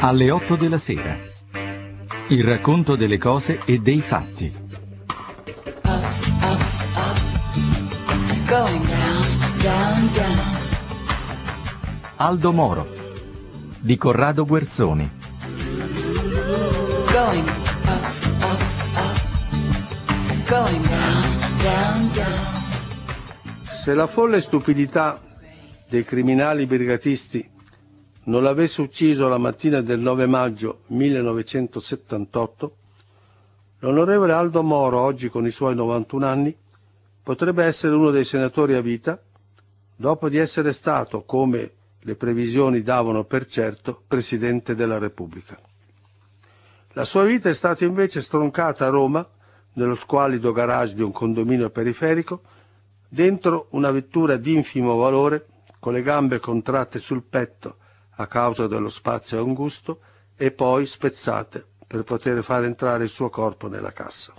Alle 8 della sera. Il racconto delle cose e dei fatti. Aldo Moro di Corrado Guerzoni. Going up, up, up. Going down, down, down. Se la folle stupidità dei criminali brigatisti non l'avesse ucciso la mattina del 9 maggio 1978, l'onorevole Aldo Moro, oggi con i suoi 91 anni, potrebbe essere uno dei senatori a vita, dopo di essere stato, come le previsioni davano per certo, Presidente della Repubblica. La sua vita è stata invece stroncata a Roma, nello squallido garage di un condominio periferico, Dentro una vettura di infimo valore, con le gambe contratte sul petto a causa dello spazio angusto e poi spezzate per poter far entrare il suo corpo nella cassa.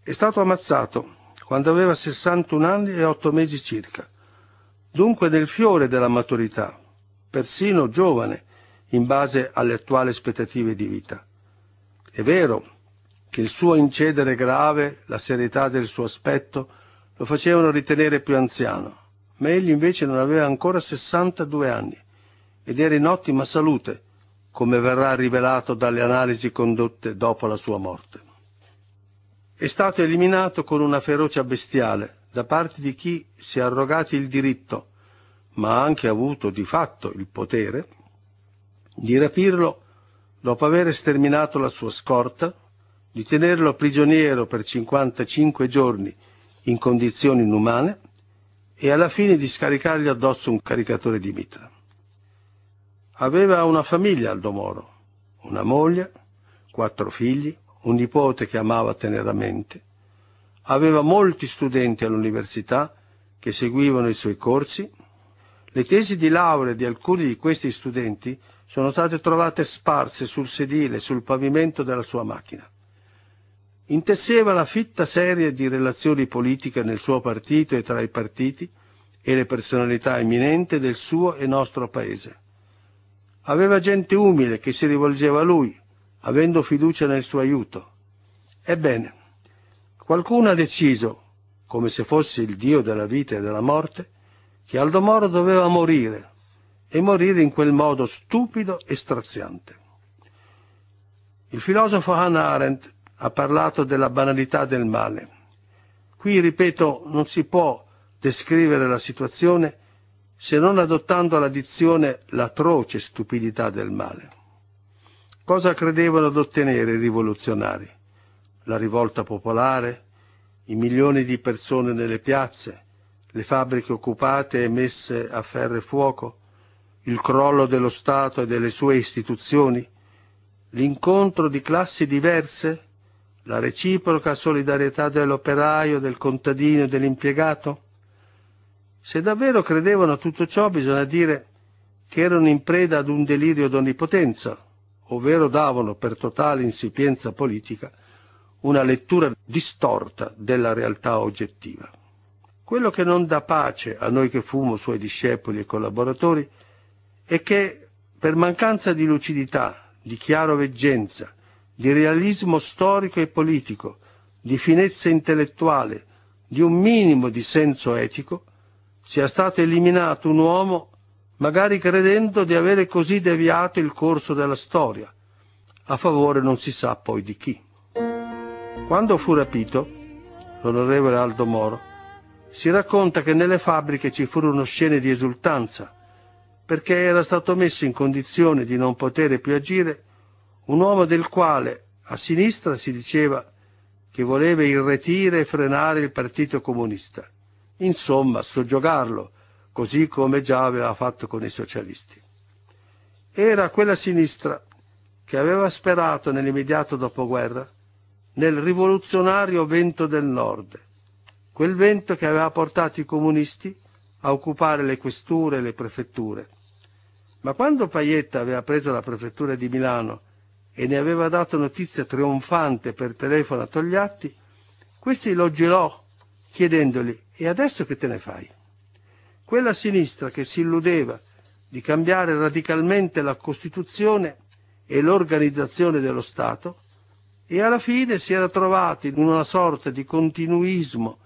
È stato ammazzato quando aveva 61 anni e 8 mesi circa, dunque nel fiore della maturità, persino giovane, in base alle attuali aspettative di vita. È vero che il suo incedere grave, la serietà del suo aspetto, lo facevano ritenere più anziano, ma egli invece non aveva ancora 62 anni ed era in ottima salute, come verrà rivelato dalle analisi condotte dopo la sua morte. È stato eliminato con una ferocia bestiale da parte di chi si è arrogato il diritto, ma ha anche avuto di fatto il potere, di rapirlo dopo aver sterminato la sua scorta, di tenerlo prigioniero per 55 giorni in condizioni inumane e alla fine di scaricargli addosso un caricatore di mitra. Aveva una famiglia Aldo Moro, una moglie, quattro figli, un nipote che amava teneramente. Aveva molti studenti all'università che seguivano i suoi corsi. Le tesi di laurea di alcuni di questi studenti sono state trovate sparse sul sedile, sul pavimento della sua macchina. Intesseva la fitta serie di relazioni politiche nel suo partito e tra i partiti e le personalità eminenti del suo e nostro paese. Aveva gente umile che si rivolgeva a lui, avendo fiducia nel suo aiuto. Ebbene, qualcuno ha deciso, come se fosse il Dio della vita e della morte, che Aldo Moro doveva morire, e morire in quel modo stupido e straziante. Il filosofo Hannah Arendt ha parlato della banalità del male. Qui, ripeto, non si può descrivere la situazione se non adottando alla dizione l'atroce stupidità del male. Cosa credevano ad ottenere i rivoluzionari? La rivolta popolare, i milioni di persone nelle piazze, le fabbriche occupate e messe a ferro e fuoco, il crollo dello Stato e delle sue istituzioni, l'incontro di classi diverse la reciproca solidarietà dell'operaio, del contadino, e dell'impiegato? Se davvero credevano a tutto ciò, bisogna dire che erano in preda ad un delirio d'onnipotenza, ovvero davano per totale insipienza politica una lettura distorta della realtà oggettiva. Quello che non dà pace a noi che fumo suoi discepoli e collaboratori è che, per mancanza di lucidità, di chiaroveggenza, di realismo storico e politico, di finezza intellettuale, di un minimo di senso etico, sia stato eliminato un uomo magari credendo di avere così deviato il corso della storia, a favore non si sa poi di chi. Quando fu rapito, l'onorevole Aldo Moro, si racconta che nelle fabbriche ci furono scene di esultanza, perché era stato messo in condizione di non poter più agire un uomo del quale a sinistra si diceva che voleva irretire e frenare il Partito Comunista, insomma soggiogarlo, così come già aveva fatto con i socialisti. Era quella sinistra che aveva sperato nell'immediato dopoguerra nel rivoluzionario vento del nord, quel vento che aveva portato i comunisti a occupare le questure e le prefetture. Ma quando Paietta aveva preso la prefettura di Milano e ne aveva dato notizia trionfante per telefono a Togliatti, questi lo gelò chiedendogli e adesso che te ne fai? Quella sinistra che si illudeva di cambiare radicalmente la Costituzione e l'organizzazione dello Stato e alla fine si era trovati in una sorta di continuismo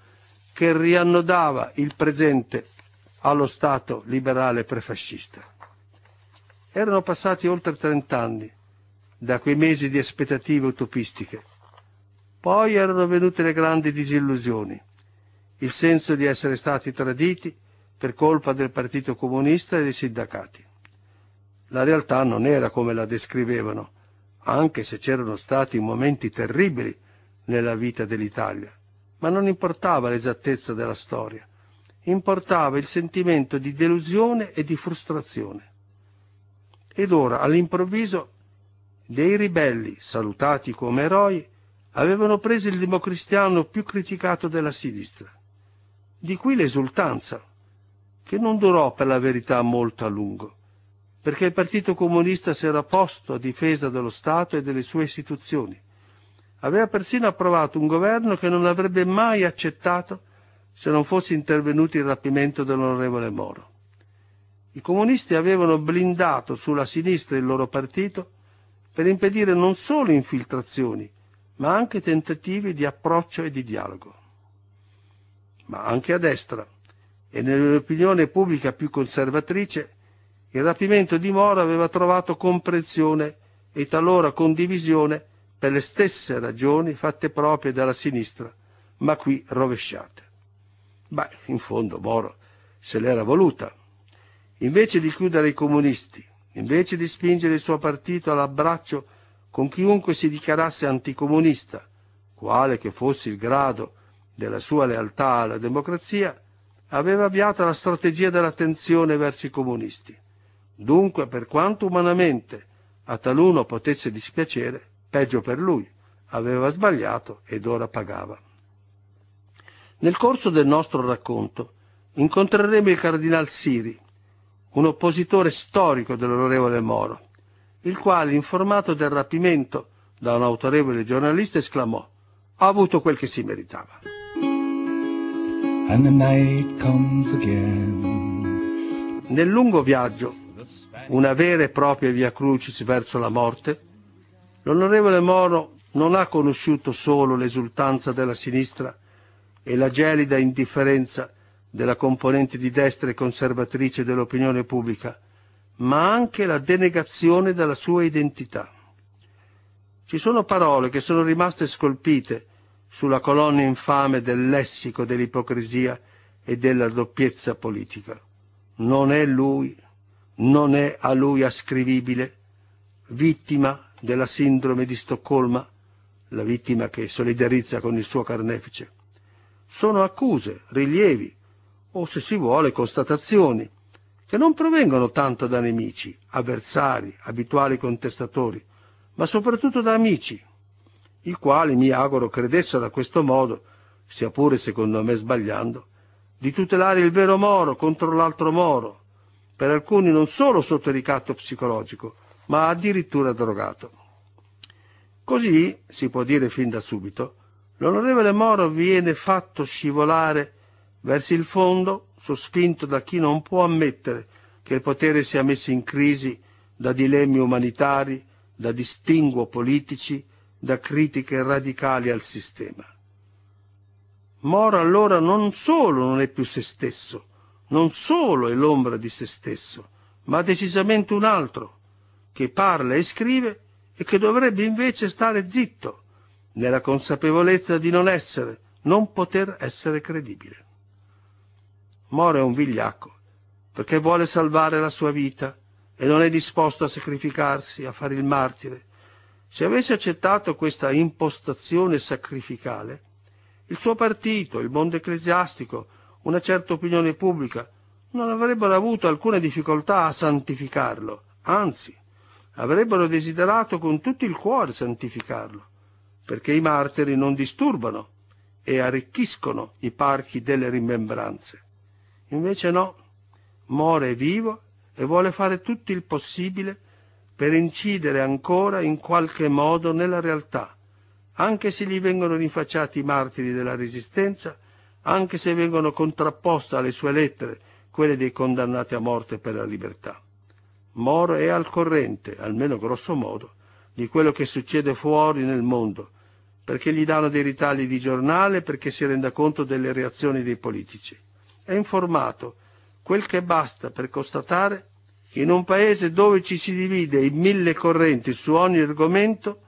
che riannodava il presente allo Stato liberale prefascista. Erano passati oltre 30 anni da quei mesi di aspettative utopistiche. Poi erano venute le grandi disillusioni, il senso di essere stati traditi per colpa del Partito Comunista e dei sindacati. La realtà non era come la descrivevano, anche se c'erano stati momenti terribili nella vita dell'Italia, ma non importava l'esattezza della storia, importava il sentimento di delusione e di frustrazione. Ed ora, all'improvviso, dei ribelli, salutati come eroi, avevano preso il democristiano più criticato della sinistra. Di qui l'esultanza, che non durò per la verità molto a lungo, perché il Partito Comunista si era posto a difesa dello Stato e delle sue istituzioni. Aveva persino approvato un governo che non avrebbe mai accettato se non fosse intervenuto il rapimento dell'onorevole Moro. I comunisti avevano blindato sulla sinistra il loro partito per impedire non solo infiltrazioni, ma anche tentativi di approccio e di dialogo. Ma anche a destra e nell'opinione pubblica più conservatrice, il rapimento di Moro aveva trovato comprensione e talora condivisione per le stesse ragioni fatte proprie dalla sinistra, ma qui rovesciate. Beh, in fondo Moro se l'era voluta. Invece di chiudere i comunisti, invece di spingere il suo partito all'abbraccio con chiunque si dichiarasse anticomunista, quale che fosse il grado della sua lealtà alla democrazia, aveva avviato la strategia dell'attenzione verso i comunisti. Dunque, per quanto umanamente a taluno potesse dispiacere, peggio per lui, aveva sbagliato ed ora pagava. Nel corso del nostro racconto incontreremo il cardinal Siri, un oppositore storico dell'onorevole Moro, il quale, informato del rapimento da un autorevole giornalista, esclamò ha avuto quel che si meritava. Nel lungo viaggio, una vera e propria via crucis verso la morte, l'onorevole Moro non ha conosciuto solo l'esultanza della sinistra e la gelida indifferenza della componente di destra e conservatrice dell'opinione pubblica, ma anche la denegazione della sua identità. Ci sono parole che sono rimaste scolpite sulla colonna infame del lessico dell'ipocrisia e della doppiezza politica. Non è lui, non è a lui ascrivibile, vittima della sindrome di Stoccolma, la vittima che solidarizza con il suo carnefice. Sono accuse, rilievi, o se si vuole constatazioni, che non provengono tanto da nemici, avversari, abituali contestatori, ma soprattutto da amici, i quali mi auguro credessero a questo modo, sia pure secondo me sbagliando, di tutelare il vero Moro contro l'altro Moro, per alcuni non solo sotto ricatto psicologico, ma addirittura drogato. Così, si può dire fin da subito, l'onorevole Moro viene fatto scivolare Verso il fondo, sospinto da chi non può ammettere che il potere sia messo in crisi da dilemmi umanitari, da distinguo politici, da critiche radicali al sistema. Moro allora non solo non è più se stesso, non solo è l'ombra di se stesso, ma decisamente un altro, che parla e scrive e che dovrebbe invece stare zitto, nella consapevolezza di non essere, non poter essere credibile. Moro è un vigliacco, perché vuole salvare la sua vita e non è disposto a sacrificarsi, a fare il martire. Se avesse accettato questa impostazione sacrificale, il suo partito, il mondo ecclesiastico, una certa opinione pubblica, non avrebbero avuto alcuna difficoltà a santificarlo, anzi, avrebbero desiderato con tutto il cuore santificarlo, perché i martiri non disturbano e arricchiscono i parchi delle rimembranze. Invece no, More è vivo e vuole fare tutto il possibile per incidere ancora in qualche modo nella realtà, anche se gli vengono rinfacciati i martiri della resistenza, anche se vengono contrapposte alle sue lettere quelle dei condannati a morte per la libertà. Moro è al corrente, almeno grosso modo, di quello che succede fuori nel mondo, perché gli danno dei ritagli di giornale, perché si renda conto delle reazioni dei politici è informato, quel che basta per constatare che in un paese dove ci si divide in mille correnti su ogni argomento,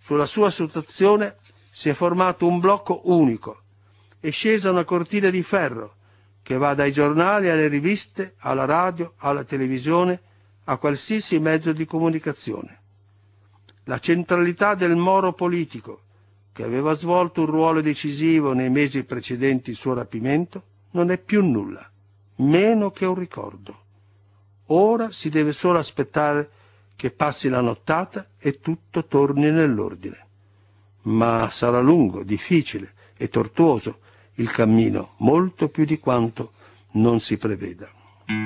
sulla sua situazione si è formato un blocco unico, è scesa una cortina di ferro che va dai giornali alle riviste, alla radio, alla televisione, a qualsiasi mezzo di comunicazione. La centralità del Moro politico, che aveva svolto un ruolo decisivo nei mesi precedenti il suo rapimento, non è più nulla, meno che un ricordo. Ora si deve solo aspettare che passi la nottata e tutto torni nell'ordine. Ma sarà lungo, difficile e tortuoso il cammino, molto più di quanto non si preveda.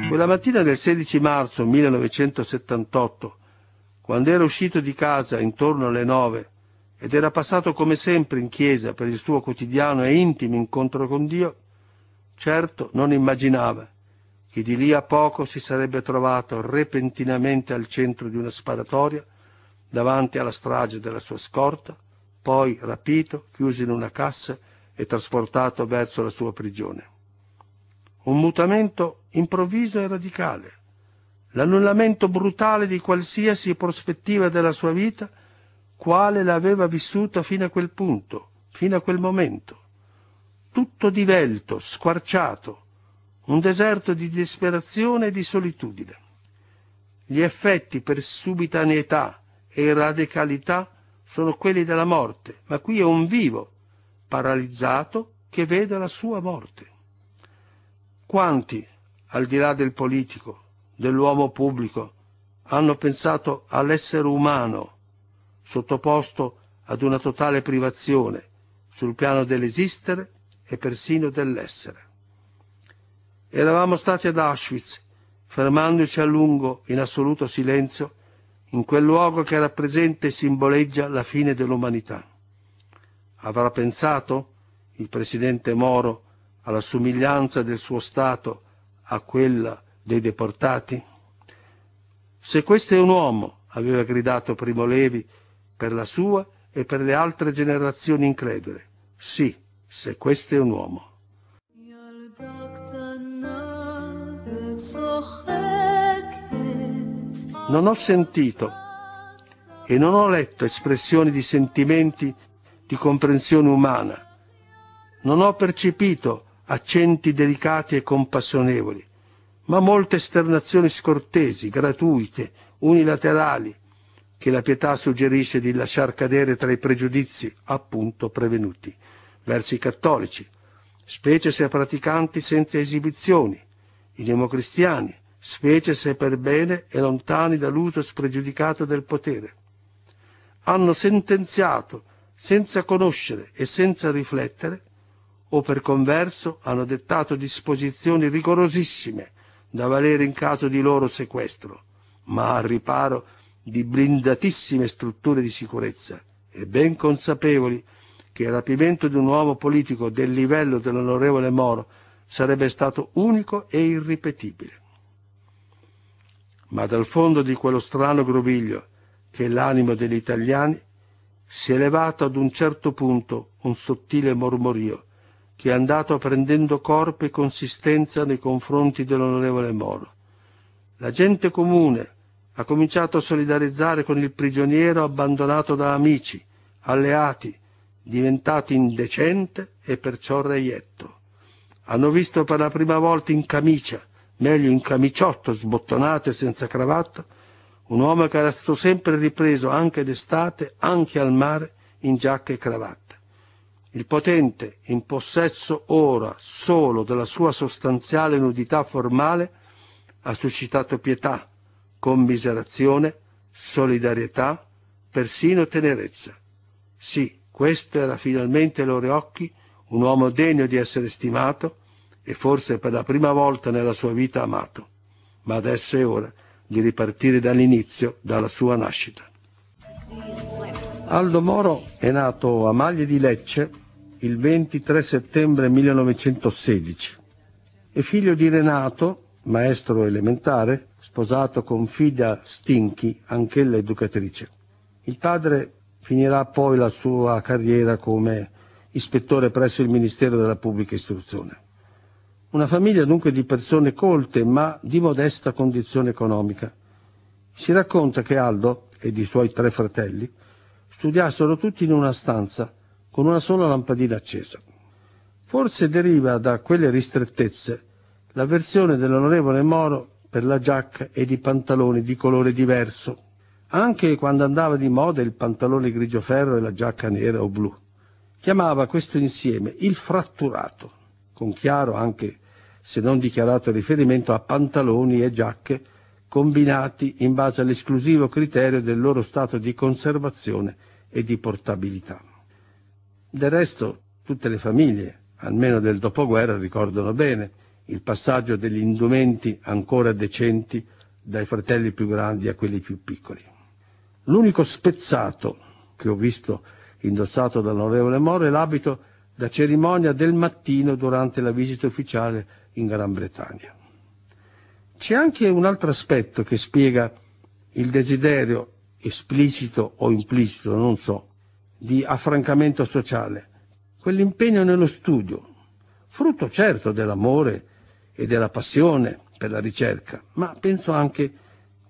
Quella mattina del 16 marzo 1978, quando era uscito di casa intorno alle nove ed era passato come sempre in chiesa per il suo quotidiano e intimo incontro con Dio, Certo non immaginava che di lì a poco si sarebbe trovato repentinamente al centro di una sparatoria, davanti alla strage della sua scorta, poi rapito, chiuso in una cassa e trasportato verso la sua prigione. Un mutamento improvviso e radicale, l'annullamento brutale di qualsiasi prospettiva della sua vita, quale l'aveva vissuta fino a quel punto, fino a quel momento tutto divelto, squarciato, un deserto di disperazione e di solitudine. Gli effetti per subitaneità e radicalità sono quelli della morte, ma qui è un vivo, paralizzato, che vede la sua morte. Quanti, al di là del politico, dell'uomo pubblico, hanno pensato all'essere umano, sottoposto ad una totale privazione sul piano dell'esistere e persino dell'essere. Eravamo stati ad Auschwitz, fermandoci a lungo in assoluto silenzio in quel luogo che rappresenta e simboleggia la fine dell'umanità. Avrà pensato il presidente Moro alla somiglianza del suo Stato a quella dei deportati? Se questo è un uomo, aveva gridato Primo Levi, per la sua e per le altre generazioni incredule. Sì, se questo è un uomo. Non ho sentito e non ho letto espressioni di sentimenti di comprensione umana. Non ho percepito accenti delicati e compassionevoli, ma molte esternazioni scortesi, gratuite, unilaterali, che la pietà suggerisce di lasciar cadere tra i pregiudizi appunto prevenuti verso i cattolici, specie se praticanti senza esibizioni, i democristiani, specie se per bene e lontani dall'uso spregiudicato del potere. Hanno sentenziato senza conoscere e senza riflettere, o per converso hanno dettato disposizioni rigorosissime da valere in caso di loro sequestro, ma al riparo di blindatissime strutture di sicurezza e ben consapevoli che il rapimento di un uomo politico del livello dell'onorevole Moro sarebbe stato unico e irripetibile. Ma dal fondo di quello strano groviglio che è l'animo degli italiani si è levato ad un certo punto un sottile mormorio che è andato prendendo corpo e consistenza nei confronti dell'onorevole Moro. La gente comune ha cominciato a solidarizzare con il prigioniero abbandonato da amici, alleati, diventato indecente e perciò reietto. Hanno visto per la prima volta in camicia, meglio in camiciotto sbottonato e senza cravatta, un uomo che era stato sempre ripreso anche d'estate, anche al mare, in giacca e cravatta. Il potente, in possesso ora solo della sua sostanziale nudità formale, ha suscitato pietà, commiserazione, solidarietà, persino tenerezza. Sì, questo era finalmente ai loro occhi un uomo degno di essere stimato e forse per la prima volta nella sua vita amato. Ma adesso è ora di ripartire dall'inizio, dalla sua nascita. Aldo Moro è nato a Maglie di Lecce il 23 settembre 1916. È figlio di Renato, maestro elementare, sposato con Fida Stinchi, anch'ella educatrice. Il padre Finirà poi la sua carriera come ispettore presso il Ministero della Pubblica Istruzione. Una famiglia dunque di persone colte ma di modesta condizione economica. Si racconta che Aldo ed i suoi tre fratelli studiassero tutti in una stanza con una sola lampadina accesa. Forse deriva da quelle ristrettezze la versione dell'onorevole Moro per la giacca ed i pantaloni di colore diverso. Anche quando andava di moda il pantalone grigio ferro e la giacca nera o blu. Chiamava questo insieme il fratturato, con chiaro anche se non dichiarato riferimento a pantaloni e giacche combinati in base all'esclusivo criterio del loro stato di conservazione e di portabilità. Del resto, tutte le famiglie, almeno del dopoguerra, ricordano bene il passaggio degli indumenti ancora decenti dai fratelli più grandi a quelli più piccoli. L'unico spezzato che ho visto indossato dall'onorevole Moro è l'abito da cerimonia del mattino durante la visita ufficiale in Gran Bretagna. C'è anche un altro aspetto che spiega il desiderio esplicito o implicito, non so, di affrancamento sociale, quell'impegno nello studio, frutto certo dell'amore e della passione per la ricerca, ma penso anche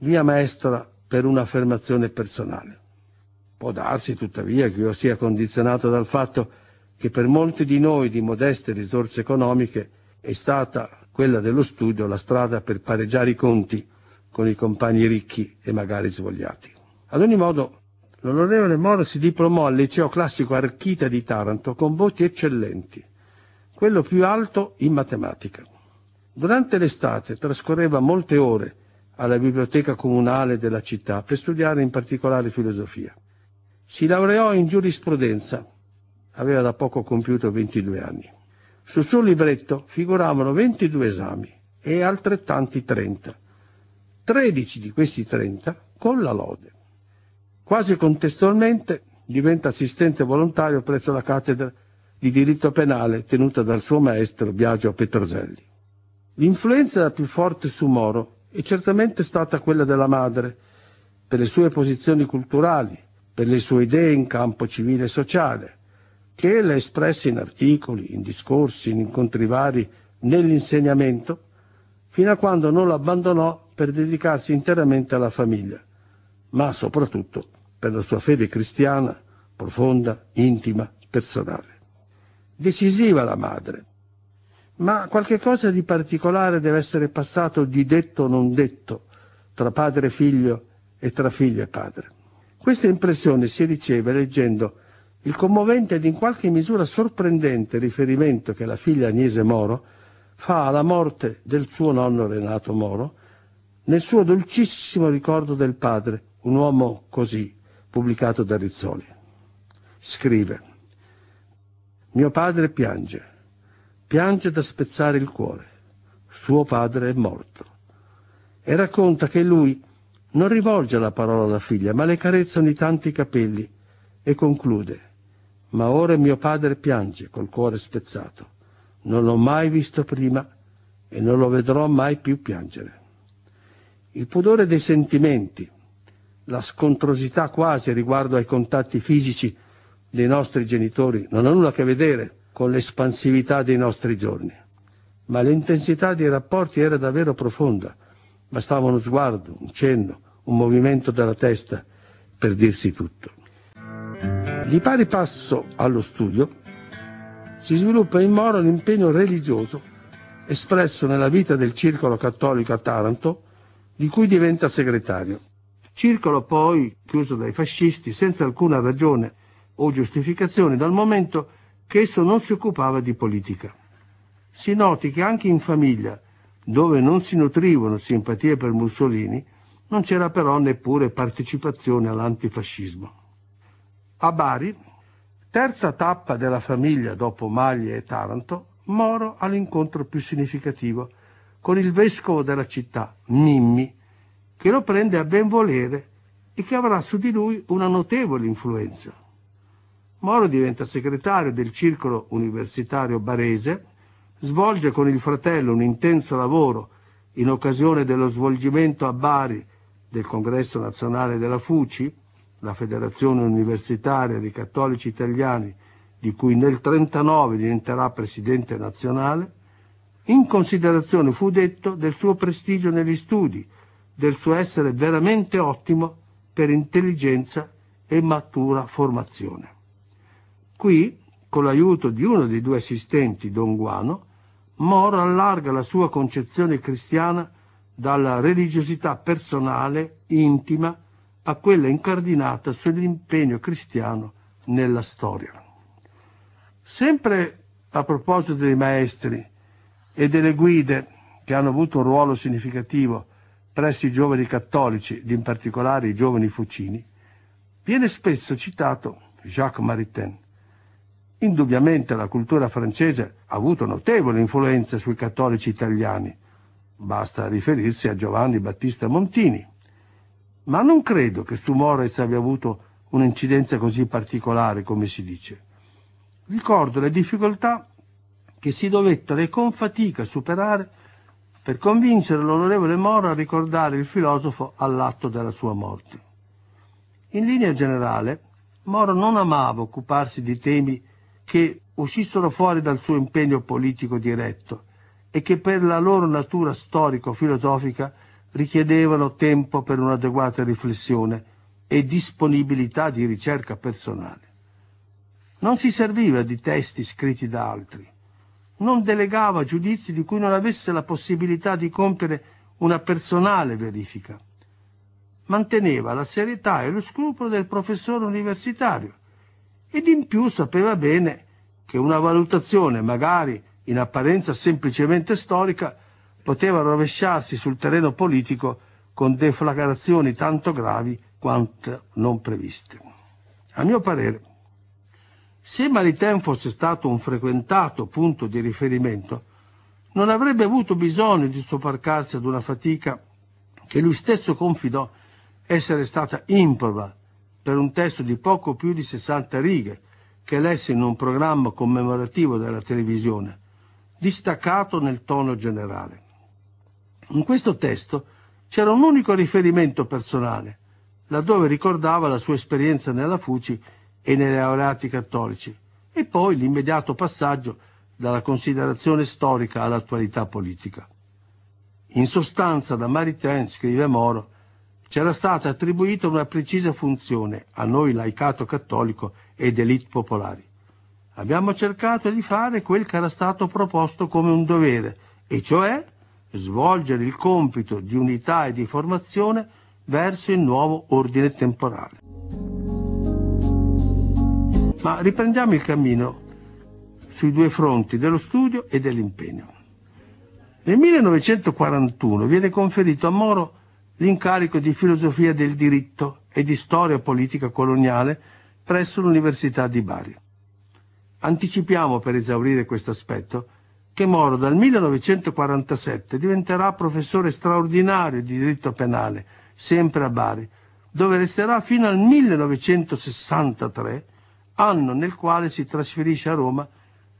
via maestra per un'affermazione personale. Può darsi tuttavia che io sia condizionato dal fatto che per molti di noi di modeste risorse economiche è stata quella dello studio la strada per pareggiare i conti con i compagni ricchi e magari svogliati. Ad ogni modo, l'onorevole Moro si diplomò al liceo classico Archita di Taranto con voti eccellenti, quello più alto in matematica. Durante l'estate trascorreva molte ore alla biblioteca comunale della città per studiare in particolare filosofia. Si laureò in giurisprudenza, aveva da poco compiuto 22 anni. Sul suo libretto figuravano 22 esami e altrettanti 30. 13 di questi 30 con la lode. Quasi contestualmente diventa assistente volontario presso la cattedra di diritto penale tenuta dal suo maestro Biagio Petroselli. L'influenza più forte su Moro e certamente stata quella della madre, per le sue posizioni culturali, per le sue idee in campo civile e sociale, che le espresse in articoli, in discorsi, in incontri vari, nell'insegnamento, fino a quando non l'abbandonò per dedicarsi interamente alla famiglia, ma soprattutto per la sua fede cristiana, profonda, intima, personale. Decisiva la madre, ma qualche cosa di particolare deve essere passato di detto o non detto tra padre e figlio e tra figlio e padre. Questa impressione si riceve leggendo il commovente ed in qualche misura sorprendente riferimento che la figlia Agnese Moro fa alla morte del suo nonno Renato Moro nel suo dolcissimo ricordo del padre, un uomo così, pubblicato da Rizzoli. Scrive, mio padre piange Piange da spezzare il cuore. Suo padre è morto. E racconta che lui non rivolge la parola alla figlia, ma le carezza ogni tanto i capelli e conclude. Ma ora mio padre piange col cuore spezzato. Non l'ho mai visto prima e non lo vedrò mai più piangere. Il pudore dei sentimenti, la scontrosità quasi riguardo ai contatti fisici dei nostri genitori non ha nulla a che vedere con l'espansività dei nostri giorni. Ma l'intensità dei rapporti era davvero profonda, bastava uno sguardo, un cenno, un movimento della testa per dirsi tutto. Di pari passo allo studio si sviluppa in Moro l'impegno religioso espresso nella vita del circolo cattolico a Taranto, di cui diventa segretario. Circolo poi chiuso dai fascisti senza alcuna ragione o giustificazione dal momento che esso non si occupava di politica. Si noti che anche in famiglia, dove non si nutrivano simpatie per Mussolini, non c'era però neppure partecipazione all'antifascismo. A Bari, terza tappa della famiglia dopo Maglia e Taranto, Moro ha l'incontro più significativo con il vescovo della città, Mimmi, che lo prende a ben volere e che avrà su di lui una notevole influenza. Moro diventa segretario del circolo universitario barese, svolge con il fratello un intenso lavoro in occasione dello svolgimento a Bari del Congresso Nazionale della FUCI, la Federazione Universitaria dei Cattolici Italiani, di cui nel 1939 diventerà presidente nazionale, in considerazione fu detto del suo prestigio negli studi, del suo essere veramente ottimo per intelligenza e matura formazione. Qui, con l'aiuto di uno dei due assistenti, Don Guano, Moro allarga la sua concezione cristiana dalla religiosità personale, intima, a quella incardinata sull'impegno cristiano nella storia. Sempre a proposito dei maestri e delle guide che hanno avuto un ruolo significativo presso i giovani cattolici, ed in particolare i giovani fucini, viene spesso citato Jacques Maritain, Indubbiamente la cultura francese ha avuto notevole influenza sui cattolici italiani, basta riferirsi a Giovanni Battista Montini, ma non credo che su Moretz abbia avuto un'incidenza così particolare come si dice. Ricordo le difficoltà che si dovettero e con fatica superare per convincere l'onorevole Moro a ricordare il filosofo all'atto della sua morte. In linea generale, Moro non amava occuparsi di temi che uscissero fuori dal suo impegno politico diretto e che per la loro natura storico-filosofica richiedevano tempo per un'adeguata riflessione e disponibilità di ricerca personale. Non si serviva di testi scritti da altri, non delegava giudizi di cui non avesse la possibilità di compiere una personale verifica. Manteneva la serietà e lo scrupolo del professore universitario, ed in più sapeva bene che una valutazione magari in apparenza semplicemente storica poteva rovesciarsi sul terreno politico con deflagrazioni tanto gravi quanto non previste. A mio parere, se Maritain fosse stato un frequentato punto di riferimento, non avrebbe avuto bisogno di sopparcarsi ad una fatica che lui stesso confidò essere stata improba per un testo di poco più di 60 righe, che lesse in un programma commemorativo della televisione, distaccato nel tono generale. In questo testo c'era un unico riferimento personale, laddove ricordava la sua esperienza nella Fuci e nelle laureati cattolici, e poi l'immediato passaggio dalla considerazione storica all'attualità politica. In sostanza, da Maritain, scrive Moro, c'era stata attribuita una precisa funzione a noi laicato cattolico ed elite popolari. Abbiamo cercato di fare quel che era stato proposto come un dovere, e cioè svolgere il compito di unità e di formazione verso il nuovo ordine temporale. Ma riprendiamo il cammino sui due fronti dello studio e dell'impegno. Nel 1941 viene conferito a Moro l'incarico di filosofia del diritto e di storia politica coloniale presso l'Università di Bari. Anticipiamo per esaurire questo aspetto che Moro dal 1947 diventerà professore straordinario di diritto penale, sempre a Bari, dove resterà fino al 1963, anno nel quale si trasferisce a Roma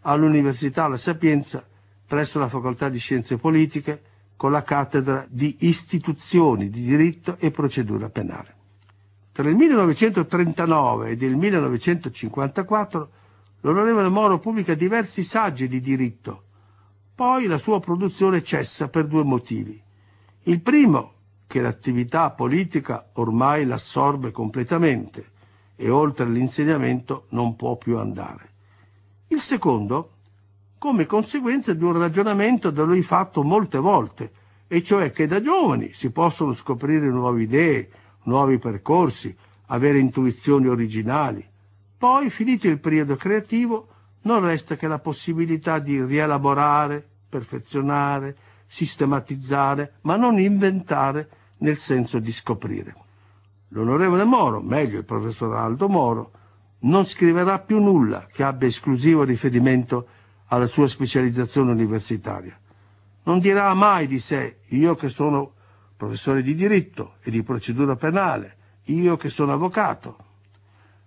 all'Università La Sapienza presso la Facoltà di Scienze Politiche con la cattedra di istituzioni di diritto e procedura penale. Tra il 1939 ed il 1954 l'onorevole Moro pubblica diversi saggi di diritto, poi la sua produzione cessa per due motivi. Il primo, che l'attività politica ormai l'assorbe completamente e oltre l'insegnamento non può più andare. Il secondo, come conseguenza di un ragionamento da lui fatto molte volte, e cioè che da giovani si possono scoprire nuove idee, nuovi percorsi, avere intuizioni originali. Poi, finito il periodo creativo, non resta che la possibilità di rielaborare, perfezionare, sistematizzare, ma non inventare nel senso di scoprire. L'onorevole Moro, meglio il professor Aldo Moro, non scriverà più nulla che abbia esclusivo riferimento a alla sua specializzazione universitaria. Non dirà mai di sé, io che sono professore di diritto e di procedura penale, io che sono avvocato.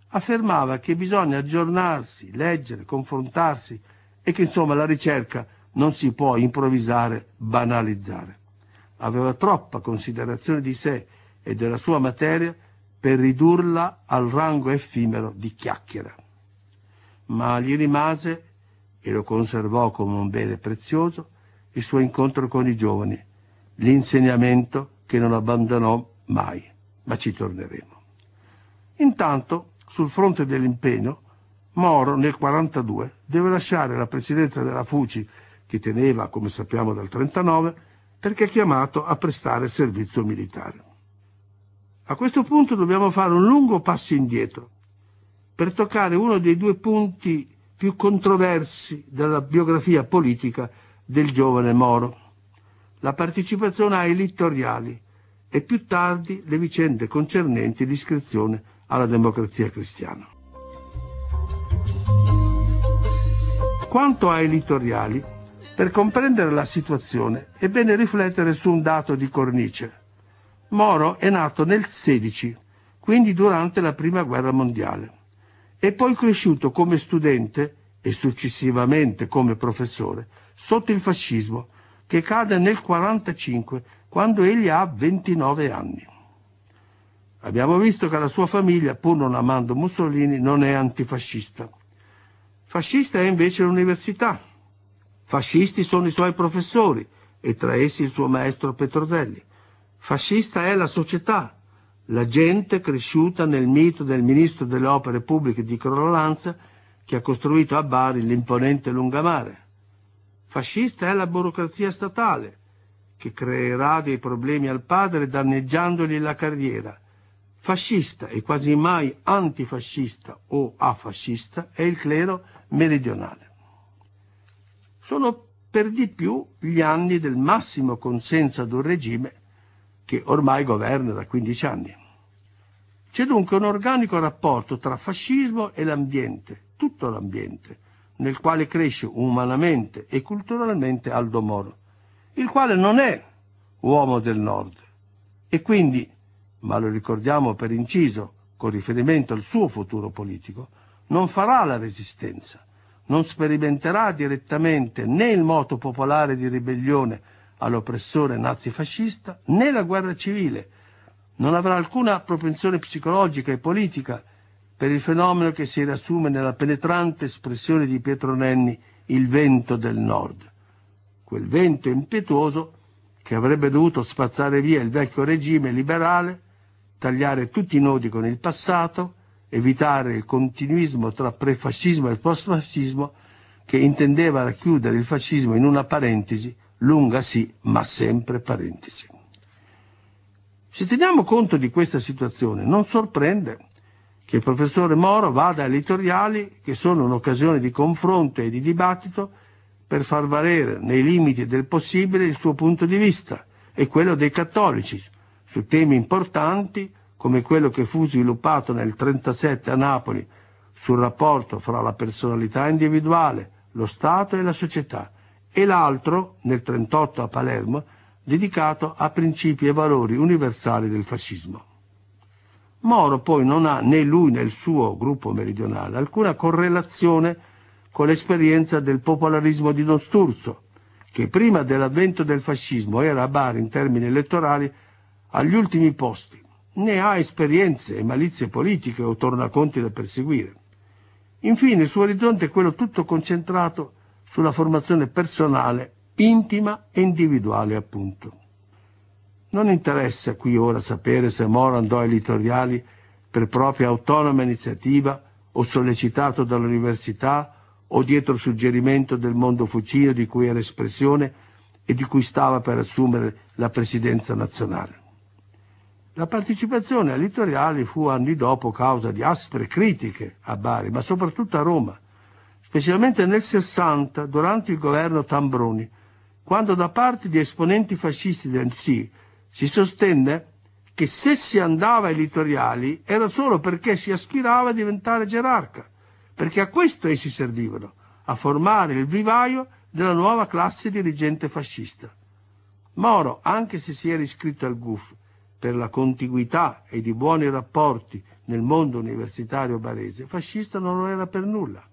Affermava che bisogna aggiornarsi, leggere, confrontarsi e che insomma la ricerca non si può improvvisare, banalizzare. Aveva troppa considerazione di sé e della sua materia per ridurla al rango effimero di chiacchiera. Ma gli rimase e lo conservò come un bene prezioso, il suo incontro con i giovani, l'insegnamento che non abbandonò mai, ma ci torneremo. Intanto, sul fronte dell'impegno, Moro nel 1942 deve lasciare la presidenza della Fuci, che teneva, come sappiamo, dal 1939, perché è chiamato a prestare servizio militare. A questo punto dobbiamo fare un lungo passo indietro per toccare uno dei due punti più controversi della biografia politica del giovane Moro. La partecipazione a editoriali e più tardi le vicende concernenti l'iscrizione alla democrazia cristiana. Quanto a editoriali, per comprendere la situazione è bene riflettere su un dato di cornice. Moro è nato nel 16, quindi durante la Prima Guerra Mondiale e poi cresciuto come studente e successivamente come professore sotto il fascismo, che cade nel 1945, quando egli ha 29 anni. Abbiamo visto che la sua famiglia, pur non amando Mussolini, non è antifascista. Fascista è invece l'università. Fascisti sono i suoi professori e tra essi il suo maestro Petrodelli. Fascista è la società la gente cresciuta nel mito del ministro delle opere pubbliche di Cronolanza che ha costruito a Bari l'imponente lungamare. Fascista è la burocrazia statale, che creerà dei problemi al padre danneggiandogli la carriera. Fascista e quasi mai antifascista o afascista è il clero meridionale. Sono per di più gli anni del massimo consenso ad un regime che ormai governa da 15 anni. C'è dunque un organico rapporto tra fascismo e l'ambiente, tutto l'ambiente, nel quale cresce umanamente e culturalmente Aldo Moro, il quale non è uomo del nord. E quindi, ma lo ricordiamo per inciso, con riferimento al suo futuro politico, non farà la resistenza, non sperimenterà direttamente né il moto popolare di ribellione all'oppressore nazifascista né la guerra civile, non avrà alcuna propensione psicologica e politica per il fenomeno che si riassume nella penetrante espressione di Pietro Nenni, il vento del nord. Quel vento impetuoso che avrebbe dovuto spazzare via il vecchio regime liberale, tagliare tutti i nodi con il passato, evitare il continuismo tra prefascismo e postfascismo, che intendeva racchiudere il fascismo in una parentesi, lunga sì, ma sempre parentesi. Se teniamo conto di questa situazione, non sorprende che il professore Moro vada ai litoriali, che sono un'occasione di confronto e di dibattito, per far valere nei limiti del possibile il suo punto di vista e quello dei cattolici su temi importanti come quello che fu sviluppato nel 1937 a Napoli sul rapporto fra la personalità individuale, lo Stato e la società, e l'altro nel 1938 a Palermo dedicato a principi e valori universali del fascismo. Moro poi non ha né lui né il suo gruppo meridionale alcuna correlazione con l'esperienza del popolarismo di Don Sturzo, che prima dell'avvento del fascismo era a Bari in termini elettorali agli ultimi posti, né ha esperienze e malizie politiche o tornaconti da perseguire. Infine il suo orizzonte è quello tutto concentrato sulla formazione personale intima e individuale appunto. Non interessa qui ora sapere se Moro andò ai litoriali per propria autonoma iniziativa o sollecitato dall'università o dietro il suggerimento del mondo fucino di cui era espressione e di cui stava per assumere la presidenza nazionale. La partecipazione ai litoriali fu anni dopo causa di aspre critiche a Bari, ma soprattutto a Roma, specialmente nel 60 durante il governo Tambroni, quando da parte di esponenti fascisti del PSI si sostenne che se si andava ai litoriali era solo perché si aspirava a diventare gerarca, perché a questo essi servivano, a formare il vivaio della nuova classe dirigente fascista. Moro, anche se si era iscritto al GUF per la contiguità e i buoni rapporti nel mondo universitario barese, fascista non lo era per nulla,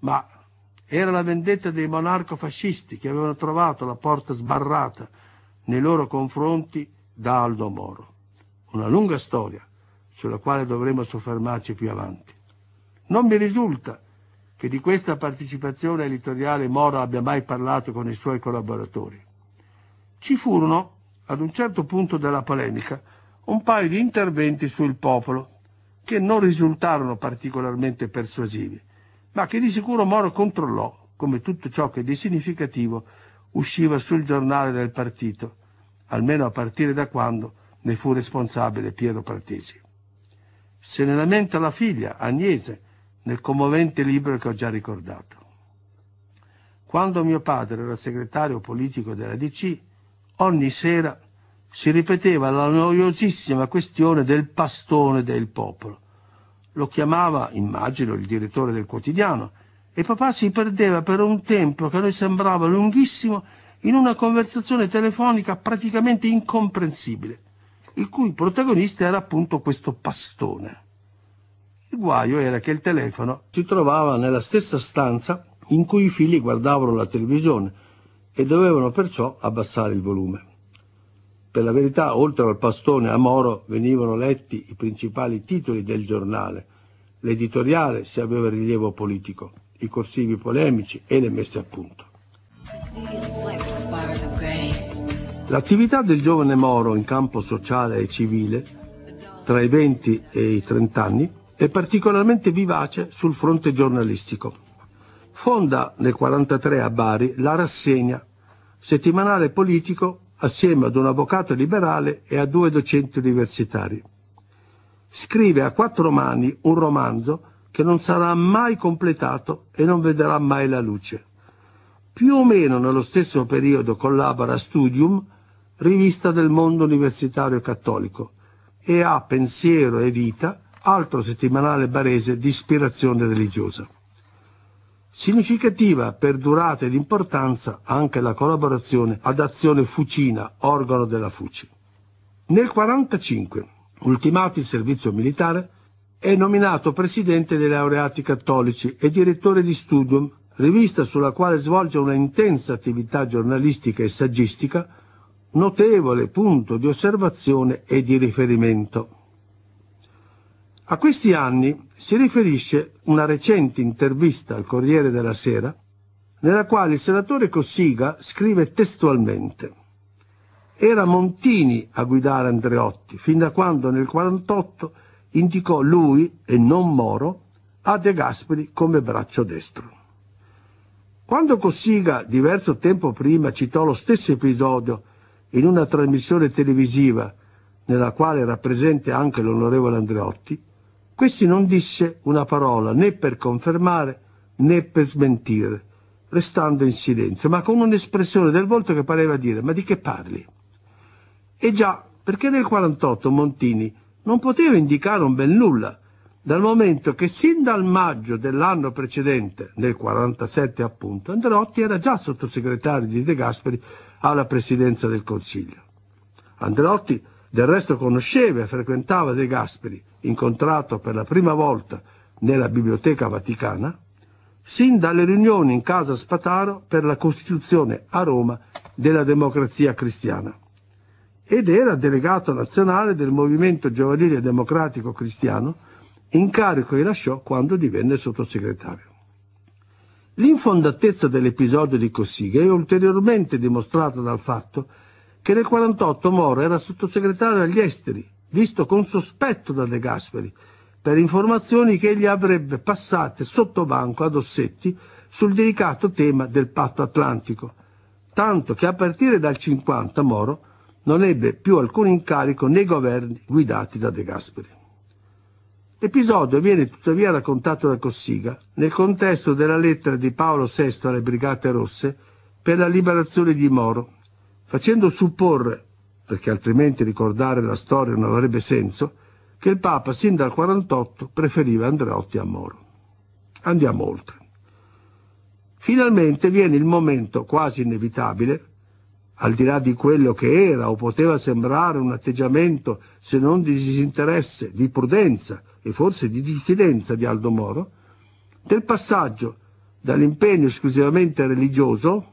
ma era la vendetta dei monarco-fascisti che avevano trovato la porta sbarrata nei loro confronti da Aldo Moro. Una lunga storia sulla quale dovremo soffermarci più avanti. Non mi risulta che di questa partecipazione editoriale Moro abbia mai parlato con i suoi collaboratori. Ci furono, ad un certo punto della polemica, un paio di interventi sul popolo che non risultarono particolarmente persuasivi ma che di sicuro Moro controllò, come tutto ciò che di significativo usciva sul giornale del partito, almeno a partire da quando ne fu responsabile Piero Partesi. Se ne lamenta la figlia, Agnese, nel commovente libro che ho già ricordato. Quando mio padre era segretario politico della DC, ogni sera si ripeteva la noiosissima questione del pastone del popolo, lo chiamava, immagino, il direttore del quotidiano, e papà si perdeva per un tempo che a noi sembrava lunghissimo in una conversazione telefonica praticamente incomprensibile, il cui protagonista era appunto questo pastone. Il guaio era che il telefono si trovava nella stessa stanza in cui i figli guardavano la televisione e dovevano perciò abbassare il volume. Per la verità, oltre al Pastone a Moro, venivano letti i principali titoli del giornale, l'editoriale se aveva rilievo politico, i corsivi polemici e le messe a punto. L'attività del giovane Moro in campo sociale e civile, tra i 20 e i 30 anni, è particolarmente vivace sul fronte giornalistico. Fonda nel 1943 a Bari la rassegna, settimanale politico assieme ad un avvocato liberale e a due docenti universitari. Scrive a quattro mani un romanzo che non sarà mai completato e non vedrà mai la luce. Più o meno nello stesso periodo collabora a Studium, rivista del mondo universitario cattolico, e a Pensiero e Vita, altro settimanale barese di ispirazione religiosa. Significativa, per durata ed importanza anche la collaborazione ad Azione Fucina, organo della Fuci. Nel 1945, ultimato il servizio militare, è nominato presidente dei laureati cattolici e direttore di Studium, rivista sulla quale svolge una intensa attività giornalistica e saggistica, notevole punto di osservazione e di riferimento. A questi anni si riferisce una recente intervista al Corriere della Sera, nella quale il senatore Cossiga scrive testualmente era Montini a guidare Andreotti, fin da quando nel 1948 indicò lui, e non Moro, a De Gasperi come braccio destro. Quando Cossiga, diverso tempo prima, citò lo stesso episodio in una trasmissione televisiva, nella quale era presente anche l'onorevole Andreotti, questi non disse una parola né per confermare né per smentire, restando in silenzio, ma con un'espressione del volto che pareva dire ma di che parli? E già, perché nel 48 Montini non poteva indicare un bel nulla, dal momento che sin dal maggio dell'anno precedente, nel 47 appunto, Andreotti era già sottosegretario di De Gasperi alla presidenza del Consiglio. Andreotti del resto conosceva e frequentava De Gasperi, incontrato per la prima volta nella Biblioteca Vaticana, sin dalle riunioni in casa Spataro per la costituzione a Roma della democrazia cristiana ed era delegato nazionale del Movimento Giovanile Democratico Cristiano, incarico che lasciò quando divenne sottosegretario. L'infondatezza dell'episodio di Cossiga è ulteriormente dimostrata dal fatto che nel 1948 Moro era sottosegretario agli esteri, visto con sospetto da De Gasperi, per informazioni che egli avrebbe passate sotto banco ad Ossetti sul delicato tema del patto atlantico, tanto che a partire dal 1950 Moro non ebbe più alcun incarico nei governi guidati da De Gasperi. L'episodio viene tuttavia raccontato da Cossiga nel contesto della lettera di Paolo VI alle Brigate Rosse per la liberazione di Moro, facendo supporre, perché altrimenti ricordare la storia non avrebbe senso, che il Papa sin dal 48 preferiva Andreotti a Moro. Andiamo oltre. Finalmente viene il momento quasi inevitabile, al di là di quello che era o poteva sembrare un atteggiamento se non di disinteresse, di prudenza e forse di diffidenza di Aldo Moro, del passaggio dall'impegno esclusivamente religioso,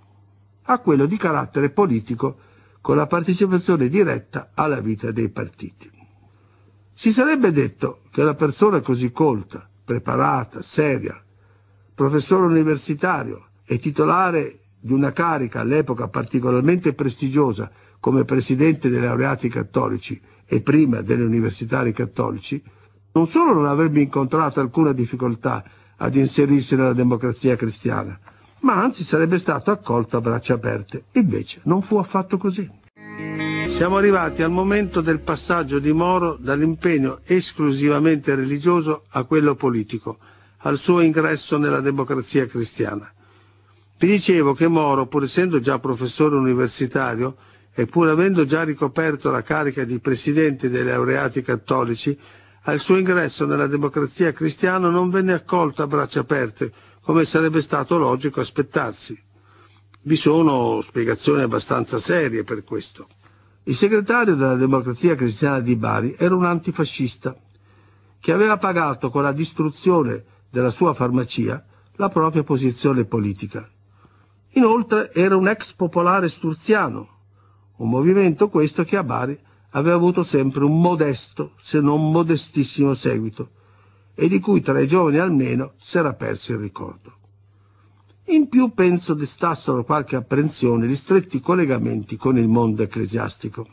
a quello di carattere politico con la partecipazione diretta alla vita dei partiti. Si sarebbe detto che la persona così colta, preparata, seria, professore universitario e titolare di una carica all'epoca particolarmente prestigiosa come presidente dei laureati cattolici e prima degli universitari cattolici, non solo non avrebbe incontrato alcuna difficoltà ad inserirsi nella democrazia cristiana, ma anzi sarebbe stato accolto a braccia aperte. Invece non fu affatto così. Siamo arrivati al momento del passaggio di Moro dall'impegno esclusivamente religioso a quello politico, al suo ingresso nella democrazia cristiana. Vi dicevo che Moro, pur essendo già professore universitario e pur avendo già ricoperto la carica di presidente dei laureati cattolici, al suo ingresso nella democrazia cristiana non venne accolto a braccia aperte, come sarebbe stato logico aspettarsi. Vi sono spiegazioni abbastanza serie per questo. Il segretario della Democrazia Cristiana di Bari era un antifascista che aveva pagato con la distruzione della sua farmacia la propria posizione politica. Inoltre era un ex popolare sturziano, un movimento questo che a Bari aveva avuto sempre un modesto, se non modestissimo seguito, e di cui tra i giovani almeno si era perso il ricordo. In più penso destassero qualche apprensione gli stretti collegamenti con il mondo ecclesiastico.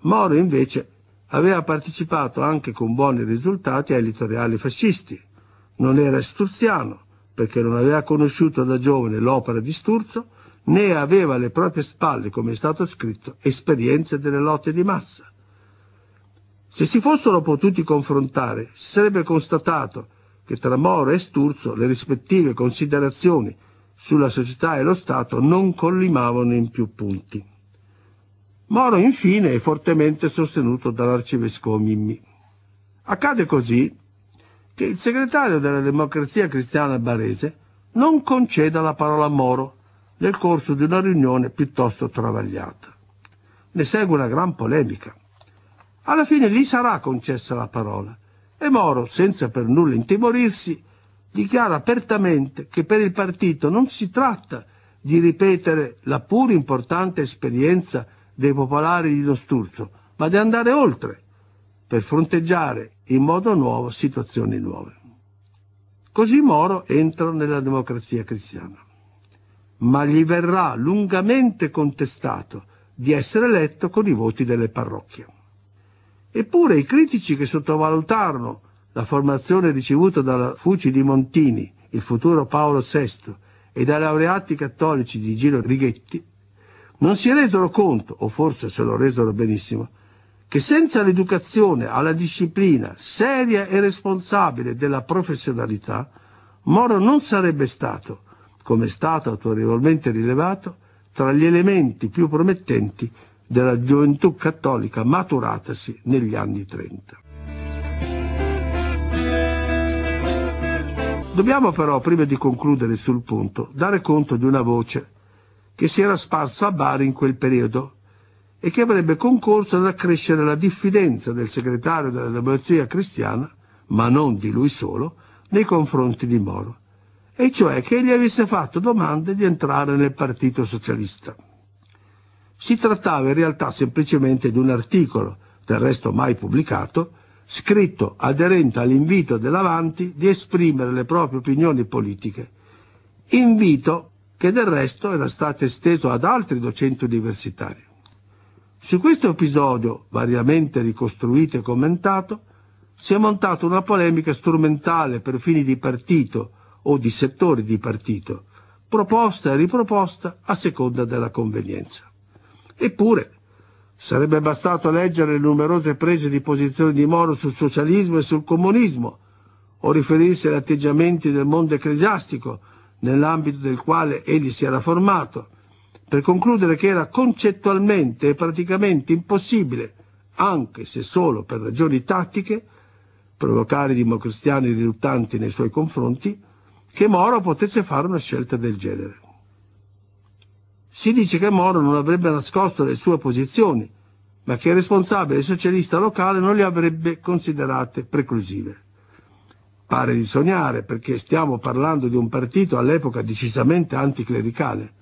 Moro invece aveva partecipato anche con buoni risultati ai litoriali fascisti. Non era sturziano, perché non aveva conosciuto da giovane l'opera di Sturzo, né aveva alle proprie spalle, come è stato scritto, esperienze delle lotte di massa. Se si fossero potuti confrontare, si sarebbe constatato che tra Moro e Sturzo le rispettive considerazioni sulla società e lo Stato non collimavano in più punti. Moro infine è fortemente sostenuto dall'arcivescovo Mimmi. Accade così che il segretario della democrazia cristiana barese non conceda la parola a Moro nel corso di una riunione piuttosto travagliata. Ne segue una gran polemica alla fine gli sarà concessa la parola e Moro, senza per nulla intimorirsi, dichiara apertamente che per il partito non si tratta di ripetere la pur importante esperienza dei popolari di Lo Sturzo, ma di andare oltre per fronteggiare in modo nuovo situazioni nuove. Così Moro entra nella democrazia cristiana, ma gli verrà lungamente contestato di essere eletto con i voti delle parrocchie. Eppure i critici che sottovalutarono la formazione ricevuta dalla Fuci di Montini, il futuro Paolo VI, e dai laureati cattolici di Giro Righetti, non si resero conto, o forse se lo resero benissimo, che senza l'educazione alla disciplina seria e responsabile della professionalità, Moro non sarebbe stato, come è stato autorevolmente rilevato, tra gli elementi più promettenti della gioventù cattolica maturatasi negli anni 30. Dobbiamo però, prima di concludere sul punto, dare conto di una voce che si era sparsa a Bari in quel periodo e che avrebbe concorso ad accrescere la diffidenza del segretario della democrazia cristiana, ma non di lui solo, nei confronti di Moro, e cioè che egli avesse fatto domande di entrare nel Partito Socialista. Si trattava in realtà semplicemente di un articolo, del resto mai pubblicato, scritto aderente all'invito dell'Avanti di esprimere le proprie opinioni politiche. Invito che del resto era stato esteso ad altri docenti universitari. Su questo episodio, variamente ricostruito e commentato, si è montata una polemica strumentale per fini di partito o di settori di partito, proposta e riproposta a seconda della convenienza. Eppure, sarebbe bastato leggere le numerose prese di posizione di Moro sul socialismo e sul comunismo, o riferirsi agli atteggiamenti del mondo ecclesiastico, nell'ambito del quale egli si era formato, per concludere che era concettualmente e praticamente impossibile, anche se solo per ragioni tattiche, provocare i democristiani riluttanti nei suoi confronti, che Moro potesse fare una scelta del genere. Si dice che Moro non avrebbe nascosto le sue posizioni, ma che il responsabile socialista locale non le avrebbe considerate preclusive. Pare di sognare, perché stiamo parlando di un partito all'epoca decisamente anticlericale.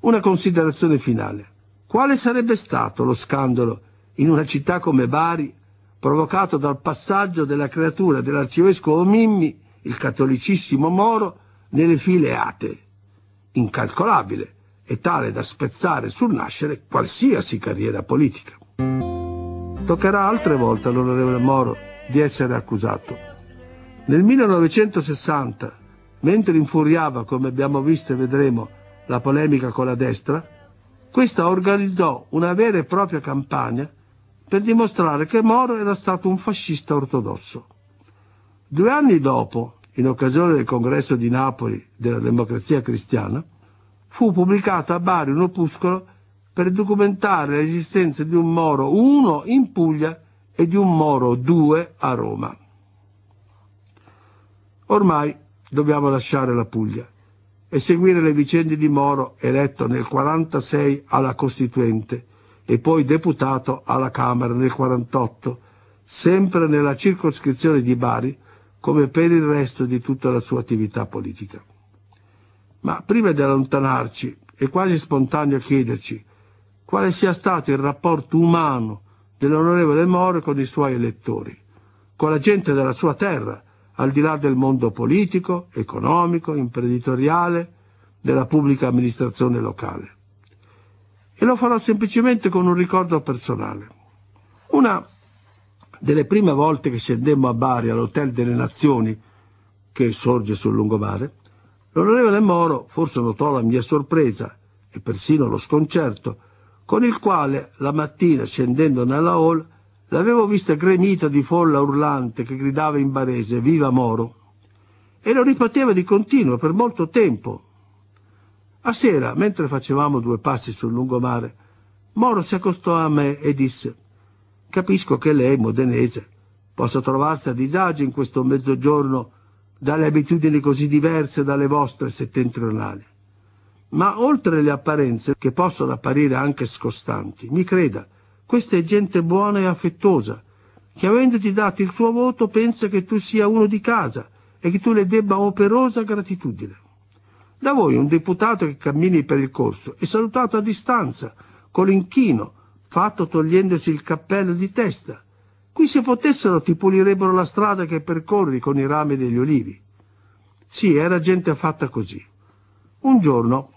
Una considerazione finale. Quale sarebbe stato lo scandalo in una città come Bari, provocato dal passaggio della creatura dell'arcivescovo Mimmi, il cattolicissimo Moro, nelle file atee? Incalcolabile, e tale da spezzare sul nascere qualsiasi carriera politica. Toccherà altre volte all'onorevole Moro di essere accusato. Nel 1960, mentre infuriava, come abbiamo visto e vedremo, la polemica con la destra, questa organizzò una vera e propria campagna per dimostrare che Moro era stato un fascista ortodosso. Due anni dopo, in occasione del congresso di Napoli della democrazia cristiana, fu pubblicato a Bari un opuscolo per documentare l'esistenza di un Moro 1 in Puglia e di un Moro 2 a Roma. Ormai dobbiamo lasciare la Puglia e seguire le vicende di Moro eletto nel 1946 alla Costituente e poi deputato alla Camera nel 1948, sempre nella circoscrizione di Bari, come per il resto di tutta la sua attività politica. Ma prima di allontanarci è quasi spontaneo chiederci quale sia stato il rapporto umano dell'onorevole More con i suoi elettori, con la gente della sua terra, al di là del mondo politico, economico, imprenditoriale, della pubblica amministrazione locale. E lo farò semplicemente con un ricordo personale. Una delle prime volte che scendemmo a Bari all'Hotel delle Nazioni, che sorge sul lungomare, L'onorevole Moro forse notò la mia sorpresa e persino lo sconcerto, con il quale la mattina scendendo nella hall l'avevo vista gremita di folla urlante che gridava in barese Viva Moro! E lo ripeteva di continuo per molto tempo. A sera, mentre facevamo due passi sul lungomare, Moro si accostò a me e disse Capisco che lei, modenese, possa trovarsi a disagio in questo mezzogiorno dalle abitudini così diverse dalle vostre settentrionali. Ma oltre le apparenze, che possono apparire anche scostanti, mi creda, questa è gente buona e affettuosa, che avendoti dato il suo voto pensa che tu sia uno di casa e che tu le debba operosa gratitudine. Da voi un deputato che cammini per il corso è salutato a distanza, con l'inchino, fatto togliendosi il cappello di testa, Qui se potessero ti pulirebbero la strada che percorri con i rami degli olivi. Sì, era gente fatta così. Un giorno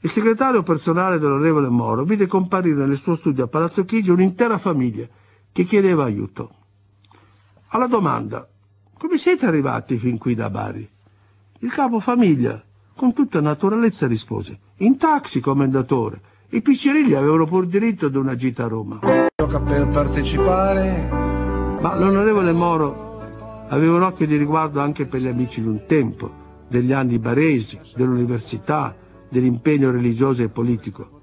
il segretario personale dell'onorevole Moro vide comparire nel suo studio a Palazzo Chigi un'intera famiglia che chiedeva aiuto. Alla domanda, come siete arrivati fin qui da Bari? Il capo famiglia, con tutta naturalezza, rispose, in taxi, commendatore. I piccirilli avevano pur diritto ad una gita a Roma. Gioca per partecipare. Ma l'onorevole Moro aveva un occhio di riguardo anche per gli amici di un tempo, degli anni baresi, dell'università, dell'impegno religioso e politico.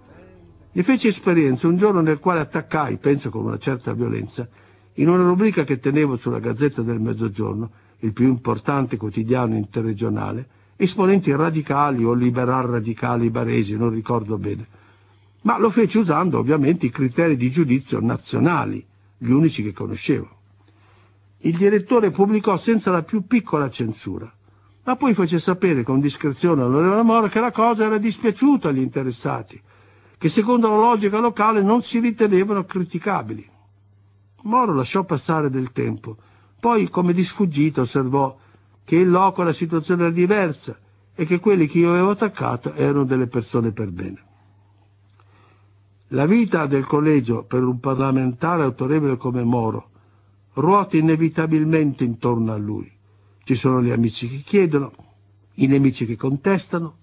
Gli feci esperienza un giorno nel quale attaccai, penso con una certa violenza, in una rubrica che tenevo sulla Gazzetta del Mezzogiorno, il più importante quotidiano interregionale, esponenti radicali o liberal radicali baresi, non ricordo bene ma lo fece usando ovviamente i criteri di giudizio nazionali, gli unici che conoscevo. Il direttore pubblicò senza la più piccola censura, ma poi fece sapere con discrezione all'onorevole Moro che la cosa era dispiaciuta agli interessati, che secondo la logica locale non si ritenevano criticabili. Moro lasciò passare del tempo, poi come di sfuggita osservò che in loco la situazione era diversa e che quelli che io avevo attaccato erano delle persone per bene. La vita del collegio per un parlamentare autorevole come Moro ruota inevitabilmente intorno a lui. Ci sono gli amici che chiedono, i nemici che contestano,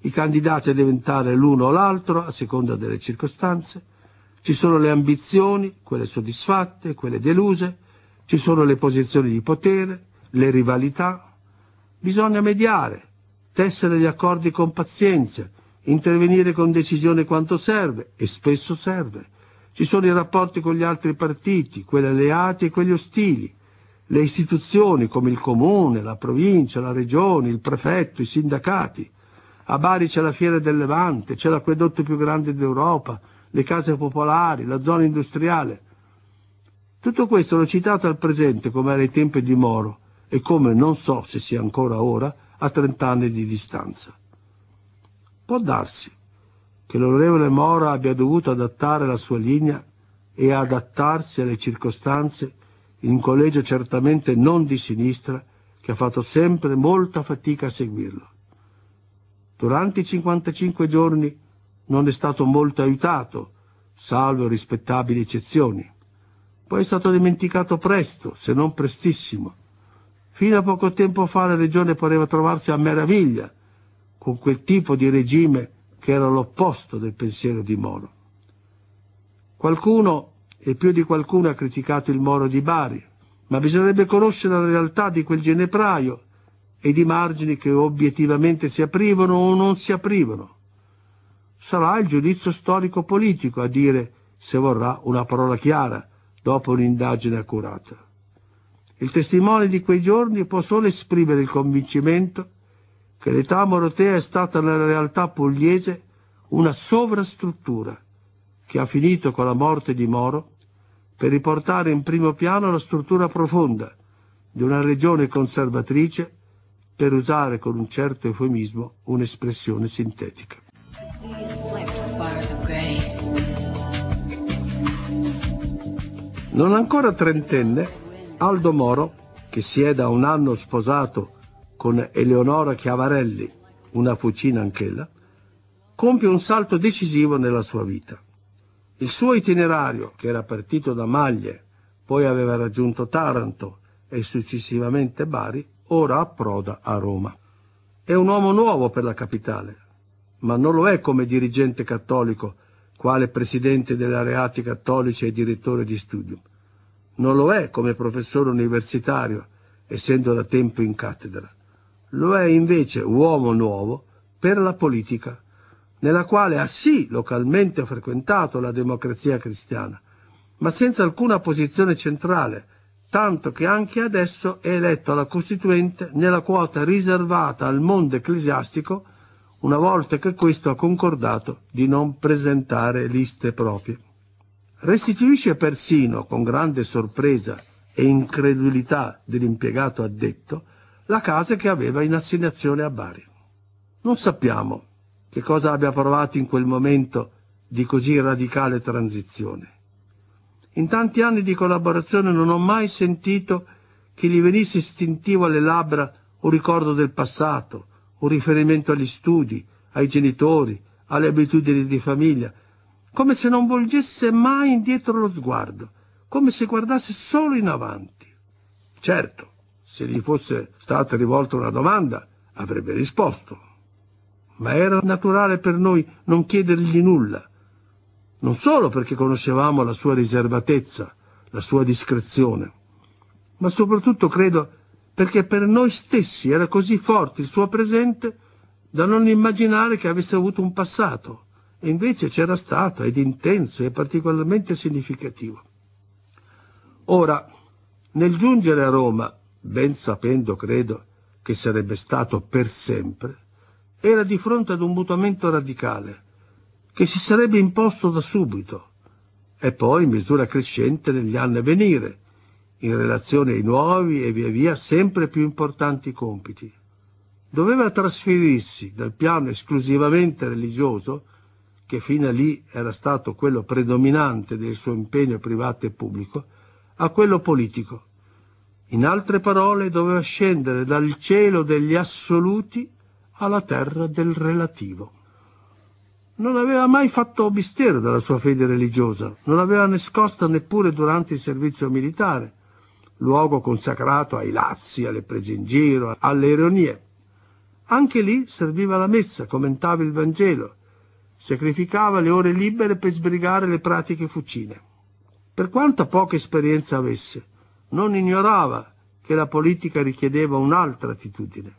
i candidati a diventare l'uno o l'altro a seconda delle circostanze, ci sono le ambizioni, quelle soddisfatte, quelle deluse, ci sono le posizioni di potere, le rivalità. Bisogna mediare, tessere gli accordi con pazienza, intervenire con decisione quanto serve, e spesso serve. Ci sono i rapporti con gli altri partiti, quelli alleati e quelli ostili, le istituzioni come il comune, la provincia, la regione, il prefetto, i sindacati. A Bari c'è la Fiera del Levante, c'è l'acquedotto più grande d'Europa, le case popolari, la zona industriale. Tutto questo l'ho citato al presente come era ai tempi di Moro e come non so se sia ancora ora a trent'anni di distanza. Può darsi che l'onorevole Mora abbia dovuto adattare la sua linea e adattarsi alle circostanze in un collegio certamente non di sinistra che ha fatto sempre molta fatica a seguirlo. Durante i 55 giorni non è stato molto aiutato, salvo rispettabili eccezioni. Poi è stato dimenticato presto, se non prestissimo. Fino a poco tempo fa la regione pareva trovarsi a meraviglia con quel tipo di regime che era l'opposto del pensiero di Moro. Qualcuno, e più di qualcuno, ha criticato il Moro di Bari, ma bisognerebbe conoscere la realtà di quel ginepraio e di margini che obiettivamente si aprivano o non si aprivano. Sarà il giudizio storico-politico a dire, se vorrà, una parola chiara, dopo un'indagine accurata. Il testimone di quei giorni può solo esprimere il convincimento che l'età morotea è stata nella realtà pugliese una sovrastruttura che ha finito con la morte di Moro per riportare in primo piano la struttura profonda di una regione conservatrice, per usare con un certo eufemismo un'espressione sintetica. Non ancora trentenne, Aldo Moro, che si è da un anno sposato con Eleonora Chiavarelli, una fucina anch'ella, compie un salto decisivo nella sua vita. Il suo itinerario, che era partito da Maglie, poi aveva raggiunto Taranto e successivamente Bari, ora approda a Roma. È un uomo nuovo per la capitale, ma non lo è come dirigente cattolico, quale presidente della Reati Cattolici e direttore di studio. Non lo è come professore universitario, essendo da tempo in cattedra lo è invece uomo nuovo per la politica, nella quale ha sì localmente frequentato la democrazia cristiana, ma senza alcuna posizione centrale, tanto che anche adesso è eletto alla Costituente nella quota riservata al mondo ecclesiastico, una volta che questo ha concordato di non presentare liste proprie. Restituisce persino, con grande sorpresa e incredulità dell'impiegato addetto, la casa che aveva in assegnazione a Bari. Non sappiamo che cosa abbia provato in quel momento di così radicale transizione. In tanti anni di collaborazione non ho mai sentito che gli venisse istintivo alle labbra un ricordo del passato, un riferimento agli studi, ai genitori, alle abitudini di famiglia, come se non volgesse mai indietro lo sguardo, come se guardasse solo in avanti. Certo, se gli fosse stata rivolta una domanda, avrebbe risposto. Ma era naturale per noi non chiedergli nulla, non solo perché conoscevamo la sua riservatezza, la sua discrezione, ma soprattutto credo perché per noi stessi era così forte il suo presente da non immaginare che avesse avuto un passato, e invece c'era stato ed intenso e particolarmente significativo. Ora, nel giungere a Roma ben sapendo, credo, che sarebbe stato per sempre, era di fronte ad un mutamento radicale, che si sarebbe imposto da subito, e poi in misura crescente negli anni a venire, in relazione ai nuovi e via via sempre più importanti compiti. Doveva trasferirsi dal piano esclusivamente religioso, che fino a lì era stato quello predominante del suo impegno privato e pubblico, a quello politico, in altre parole, doveva scendere dal cielo degli assoluti alla terra del relativo. Non aveva mai fatto mistero della sua fede religiosa, non l'aveva nascosta neppure durante il servizio militare, luogo consacrato ai lazzi, alle prese in giro, alle ironie. Anche lì serviva la messa, commentava il Vangelo, sacrificava le ore libere per sbrigare le pratiche fucine. Per quanta poca esperienza avesse, non ignorava che la politica richiedeva un'altra attitudine.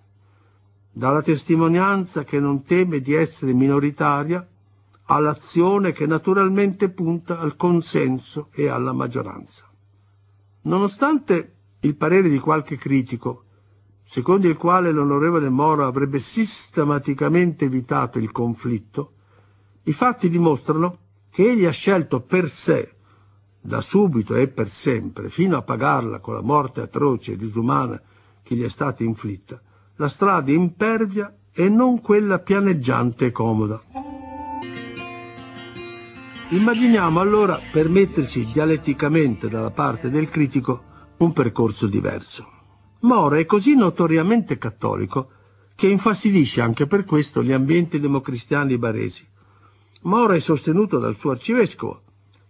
Dalla testimonianza che non teme di essere minoritaria all'azione che naturalmente punta al consenso e alla maggioranza. Nonostante il parere di qualche critico, secondo il quale l'onorevole Moro avrebbe sistematicamente evitato il conflitto, i fatti dimostrano che egli ha scelto per sé da subito e per sempre, fino a pagarla con la morte atroce e disumana che gli è stata inflitta, la strada impervia e non quella pianeggiante e comoda. Immaginiamo allora, per metterci dialetticamente dalla parte del critico, un percorso diverso. Mora è così notoriamente cattolico che infastidisce anche per questo gli ambienti democristiani baresi. Mora è sostenuto dal suo arcivescovo,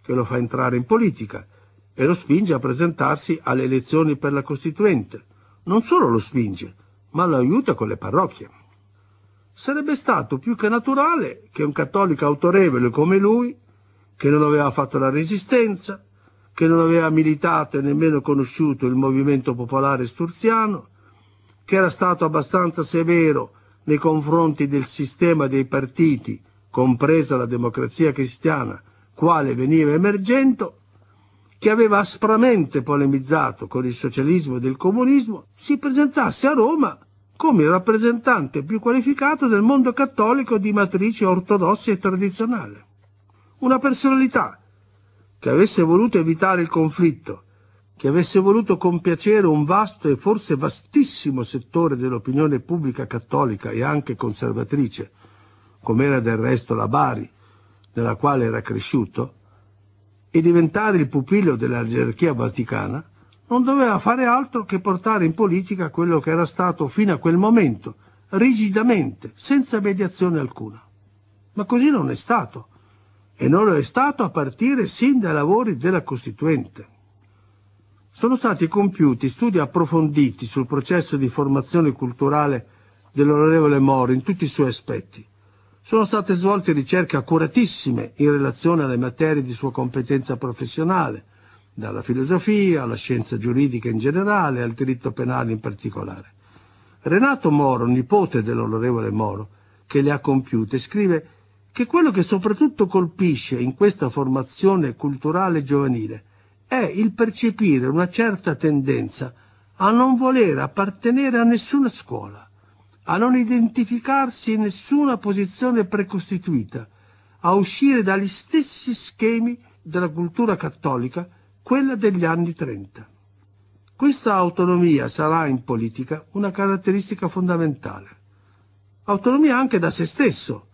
che lo fa entrare in politica e lo spinge a presentarsi alle elezioni per la Costituente. Non solo lo spinge, ma lo aiuta con le parrocchie. Sarebbe stato più che naturale che un cattolico autorevole come lui, che non aveva fatto la resistenza, che non aveva militato e nemmeno conosciuto il movimento popolare sturziano, che era stato abbastanza severo nei confronti del sistema dei partiti, compresa la democrazia cristiana, quale veniva emergendo, che aveva aspramente polemizzato con il socialismo e del comunismo, si presentasse a Roma come il rappresentante più qualificato del mondo cattolico di matrice ortodossa e tradizionale. Una personalità che avesse voluto evitare il conflitto, che avesse voluto compiacere un vasto e forse vastissimo settore dell'opinione pubblica cattolica e anche conservatrice, come era del resto la Bari, nella quale era cresciuto, e diventare il pupillo della gerarchia vaticana, non doveva fare altro che portare in politica quello che era stato fino a quel momento, rigidamente, senza mediazione alcuna. Ma così non è stato, e non lo è stato a partire sin dai lavori della Costituente. Sono stati compiuti studi approfonditi sul processo di formazione culturale dell'onorevole Mori in tutti i suoi aspetti, sono state svolte ricerche accuratissime in relazione alle materie di sua competenza professionale, dalla filosofia alla scienza giuridica in generale, al diritto penale in particolare. Renato Moro, nipote dell'onorevole Moro, che le ha compiute, scrive che quello che soprattutto colpisce in questa formazione culturale giovanile è il percepire una certa tendenza a non voler appartenere a nessuna scuola a non identificarsi in nessuna posizione precostituita, a uscire dagli stessi schemi della cultura cattolica, quella degli anni 30. Questa autonomia sarà in politica una caratteristica fondamentale. Autonomia anche da se stesso,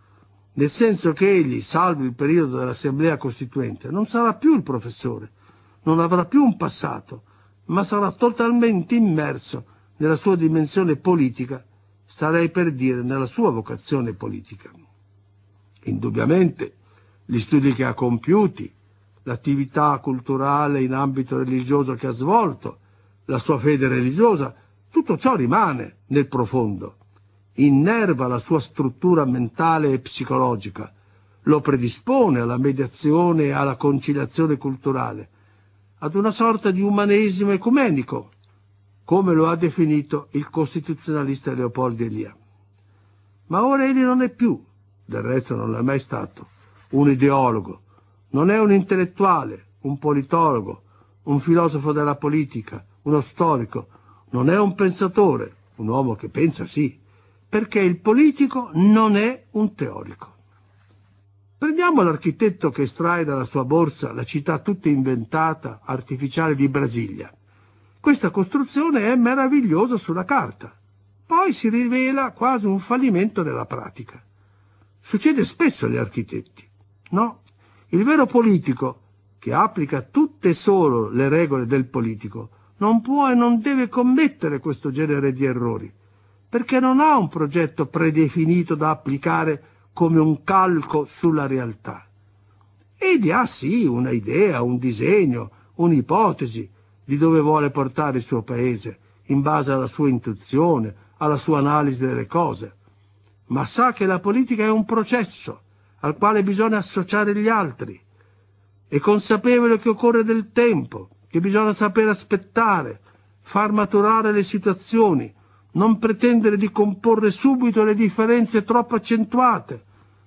nel senso che egli, salvo il periodo dell'Assemblea Costituente, non sarà più il professore, non avrà più un passato, ma sarà totalmente immerso nella sua dimensione politica starei per dire nella sua vocazione politica. Indubbiamente gli studi che ha compiuti, l'attività culturale in ambito religioso che ha svolto, la sua fede religiosa, tutto ciò rimane nel profondo, innerva la sua struttura mentale e psicologica, lo predispone alla mediazione e alla conciliazione culturale, ad una sorta di umanesimo ecumenico, come lo ha definito il costituzionalista Leopoldo Elia. Ma ora egli non è più, del resto non l'è mai stato, un ideologo, non è un intellettuale, un politologo, un filosofo della politica, uno storico, non è un pensatore, un uomo che pensa sì, perché il politico non è un teorico. Prendiamo l'architetto che estrae dalla sua borsa la città tutta inventata, artificiale di Brasilia. Questa costruzione è meravigliosa sulla carta, poi si rivela quasi un fallimento nella pratica. Succede spesso agli architetti. No, il vero politico, che applica tutte e solo le regole del politico, non può e non deve commettere questo genere di errori, perché non ha un progetto predefinito da applicare come un calco sulla realtà. Egli ha sì una idea, un disegno, un'ipotesi, di dove vuole portare il suo paese, in base alla sua intuizione, alla sua analisi delle cose. Ma sa che la politica è un processo al quale bisogna associare gli altri. È consapevole che occorre del tempo, che bisogna sapere aspettare, far maturare le situazioni, non pretendere di comporre subito le differenze troppo accentuate,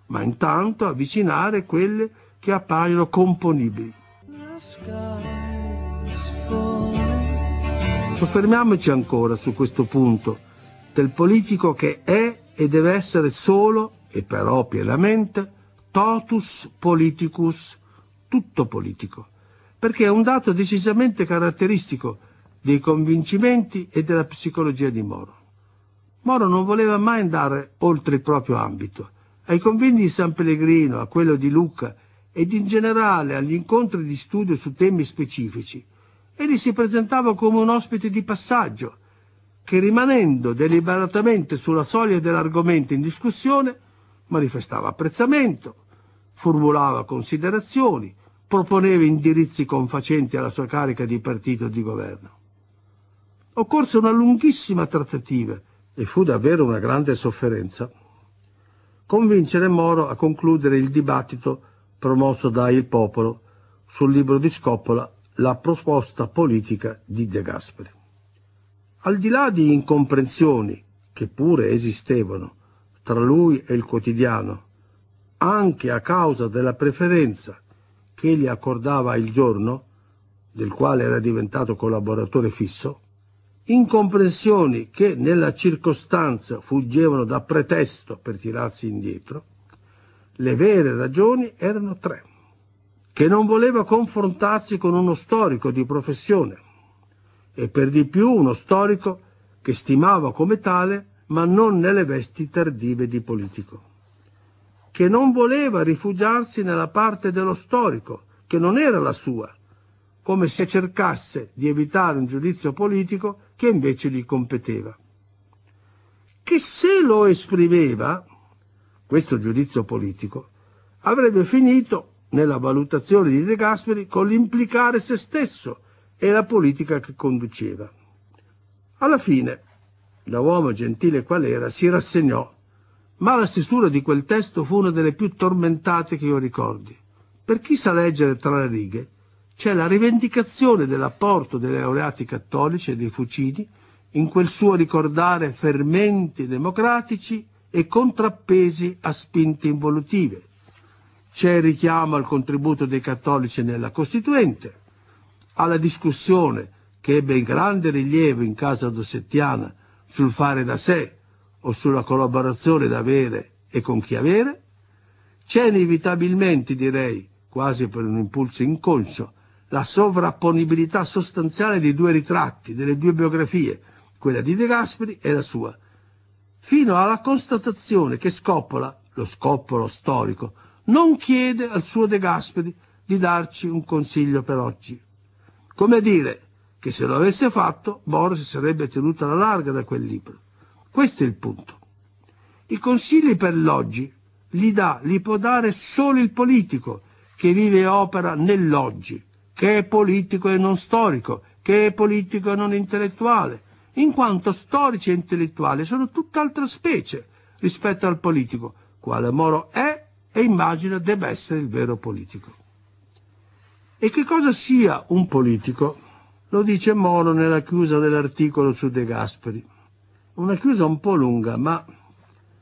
ma intanto avvicinare quelle che appaiono componibili. Soffermiamoci ancora su questo punto del politico che è e deve essere solo, e però pienamente, totus politicus, tutto politico, perché è un dato decisamente caratteristico dei convincimenti e della psicologia di Moro. Moro non voleva mai andare oltre il proprio ambito. Ai convegni di San Pellegrino, a quello di Lucca ed in generale agli incontri di studio su temi specifici, egli si presentava come un ospite di passaggio, che rimanendo deliberatamente sulla soglia dell'argomento in discussione, manifestava apprezzamento, formulava considerazioni, proponeva indirizzi confacenti alla sua carica di partito e di governo. Occorse una lunghissima trattativa, e fu davvero una grande sofferenza, convincere Moro a concludere il dibattito promosso da Il Popolo sul libro di Scoppola la proposta politica di De Gasperi. Al di là di incomprensioni, che pure esistevano, tra lui e il quotidiano, anche a causa della preferenza che gli accordava il giorno, del quale era diventato collaboratore fisso, incomprensioni che nella circostanza fuggevano da pretesto per tirarsi indietro, le vere ragioni erano tre che non voleva confrontarsi con uno storico di professione, e per di più uno storico che stimava come tale, ma non nelle vesti tardive di politico, che non voleva rifugiarsi nella parte dello storico, che non era la sua, come se cercasse di evitare un giudizio politico che invece gli competeva. Che se lo esprimeva, questo giudizio politico, avrebbe finito nella valutazione di De Gasperi con l'implicare se stesso e la politica che conduceva. Alla fine, da uomo gentile qual era, si rassegnò, ma la stesura di quel testo fu una delle più tormentate che io ricordi. Per chi sa leggere tra le righe, c'è la rivendicazione dell'apporto dei laureati cattolici e dei fucidi in quel suo ricordare fermenti democratici e contrappesi a spinte involutive, c'è il richiamo al contributo dei cattolici nella Costituente, alla discussione che ebbe grande rilievo in casa dossettiana sul fare da sé o sulla collaborazione da avere e con chi avere, c'è inevitabilmente, direi, quasi per un impulso inconscio, la sovrapponibilità sostanziale dei due ritratti, delle due biografie, quella di De Gasperi e la sua, fino alla constatazione che scoppola, lo scoppolo storico, non chiede al suo De Gasperi di darci un consiglio per oggi. Come dire che se lo avesse fatto Boris sarebbe tenuto alla larga da quel libro. Questo è il punto. I consigli per l'oggi li dà, li può dare solo il politico che vive e opera nell'oggi, che è politico e non storico, che è politico e non intellettuale, in quanto storici e intellettuali sono tutt'altra specie rispetto al politico, quale Moro è e immagina debba essere il vero politico. E che cosa sia un politico? Lo dice Moro nella chiusa dell'articolo su De Gasperi. Una chiusa un po' lunga, ma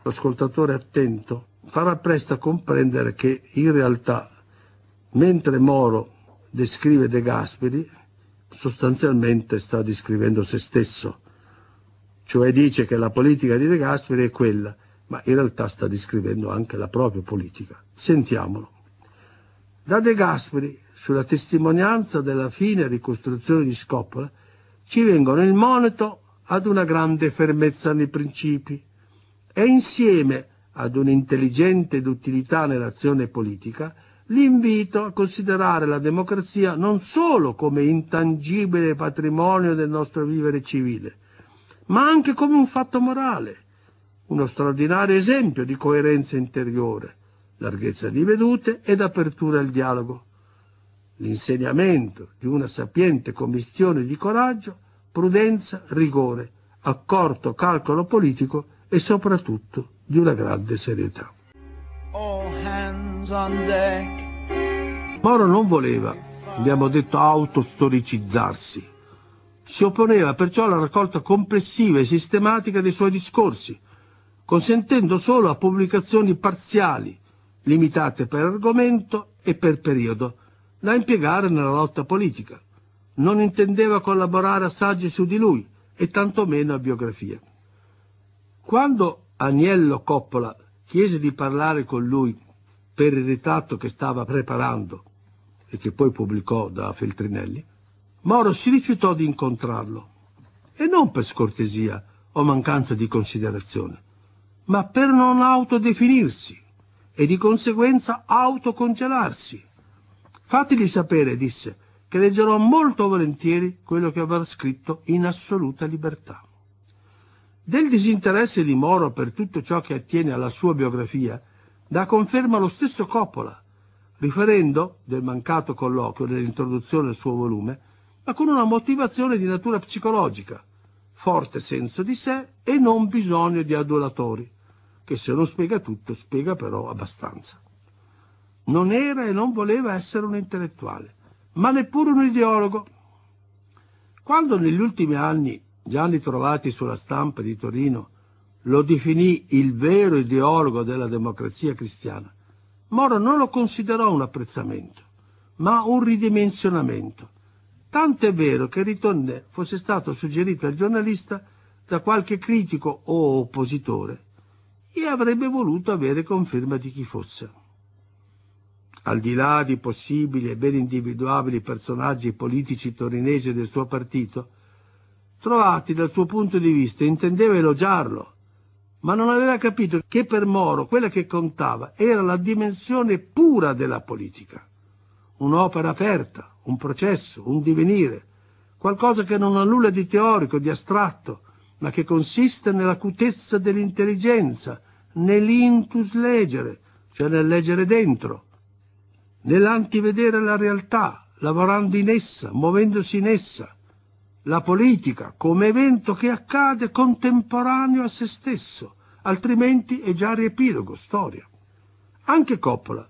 l'ascoltatore attento farà presto a comprendere che in realtà, mentre Moro descrive De Gasperi, sostanzialmente sta descrivendo se stesso. Cioè dice che la politica di De Gasperi è quella ma in realtà sta descrivendo anche la propria politica. Sentiamolo. Da De Gasperi, sulla testimonianza della fine ricostruzione di Scoppola, ci vengono il monito ad una grande fermezza nei principi e insieme ad un'intelligente d'utilità nell'azione politica l'invito a considerare la democrazia non solo come intangibile patrimonio del nostro vivere civile, ma anche come un fatto morale, uno straordinario esempio di coerenza interiore, larghezza di vedute ed apertura al dialogo. L'insegnamento di una sapiente commissione di coraggio, prudenza, rigore, accorto calcolo politico e soprattutto di una grande serietà. Moro non voleva, abbiamo detto, autostoricizzarsi. Si opponeva perciò alla raccolta complessiva e sistematica dei suoi discorsi, consentendo solo a pubblicazioni parziali, limitate per argomento e per periodo, da impiegare nella lotta politica. Non intendeva collaborare a saggi su di lui e tantomeno a biografie. Quando Agnello Coppola chiese di parlare con lui per il ritratto che stava preparando e che poi pubblicò da Feltrinelli, Moro si rifiutò di incontrarlo, e non per scortesia o mancanza di considerazione, ma per non autodefinirsi e di conseguenza autocongelarsi. Fateli sapere, disse, che leggerò molto volentieri quello che avrà scritto in assoluta libertà. Del disinteresse di Moro per tutto ciò che attiene alla sua biografia dà conferma lo stesso Coppola, riferendo del mancato colloquio nell'introduzione al suo volume, ma con una motivazione di natura psicologica, forte senso di sé e non bisogno di adulatori, che se non spiega tutto, spiega però abbastanza. Non era e non voleva essere un intellettuale, ma neppure un ideologo. Quando negli ultimi anni Gianni Trovati sulla stampa di Torino lo definì il vero ideologo della democrazia cristiana, Moro non lo considerò un apprezzamento, ma un ridimensionamento. Tanto è vero che Ritonne fosse stato suggerito al giornalista da qualche critico o oppositore e avrebbe voluto avere conferma di chi fosse. Al di là di possibili e ben individuabili personaggi politici torinesi del suo partito, Trovati dal suo punto di vista intendeva elogiarlo, ma non aveva capito che per Moro quella che contava era la dimensione pura della politica, un'opera aperta, un processo, un divenire, qualcosa che non ha nulla di teorico, di astratto, ma che consiste nell'acutezza dell'intelligenza, nell'intus leggere, cioè nel leggere dentro, nell'antivedere la realtà, lavorando in essa, muovendosi in essa, la politica come evento che accade contemporaneo a se stesso, altrimenti è già riepilogo, storia. Anche Coppola,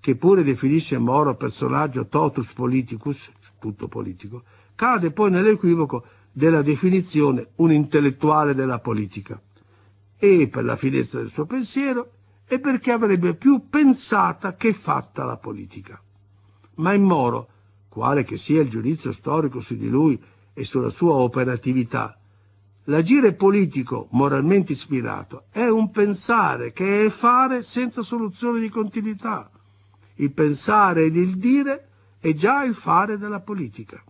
che pure definisce Moro personaggio totus politicus, tutto politico, cade poi nell'equivoco della definizione un intellettuale della politica e per la finezza del suo pensiero e perché avrebbe più pensata che fatta la politica. Ma in Moro, quale che sia il giudizio storico su di lui e sulla sua operatività, l'agire politico moralmente ispirato è un pensare che è fare senza soluzione di continuità. Il pensare ed il dire è già il fare della politica.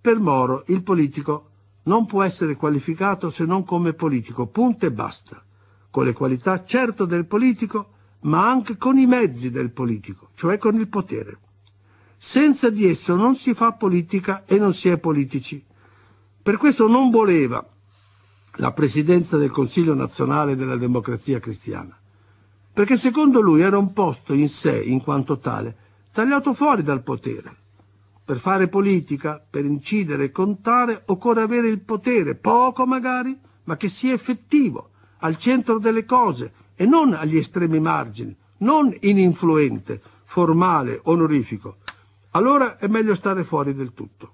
Per Moro il politico non può essere qualificato se non come politico, punto e basta, con le qualità certo del politico, ma anche con i mezzi del politico, cioè con il potere. Senza di esso non si fa politica e non si è politici. Per questo non voleva la presidenza del Consiglio nazionale della democrazia cristiana, perché secondo lui era un posto in sé, in quanto tale, tagliato fuori dal potere. Per fare politica, per incidere e contare, occorre avere il potere, poco magari, ma che sia effettivo, al centro delle cose e non agli estremi margini, non ininfluente, formale, onorifico. Allora è meglio stare fuori del tutto.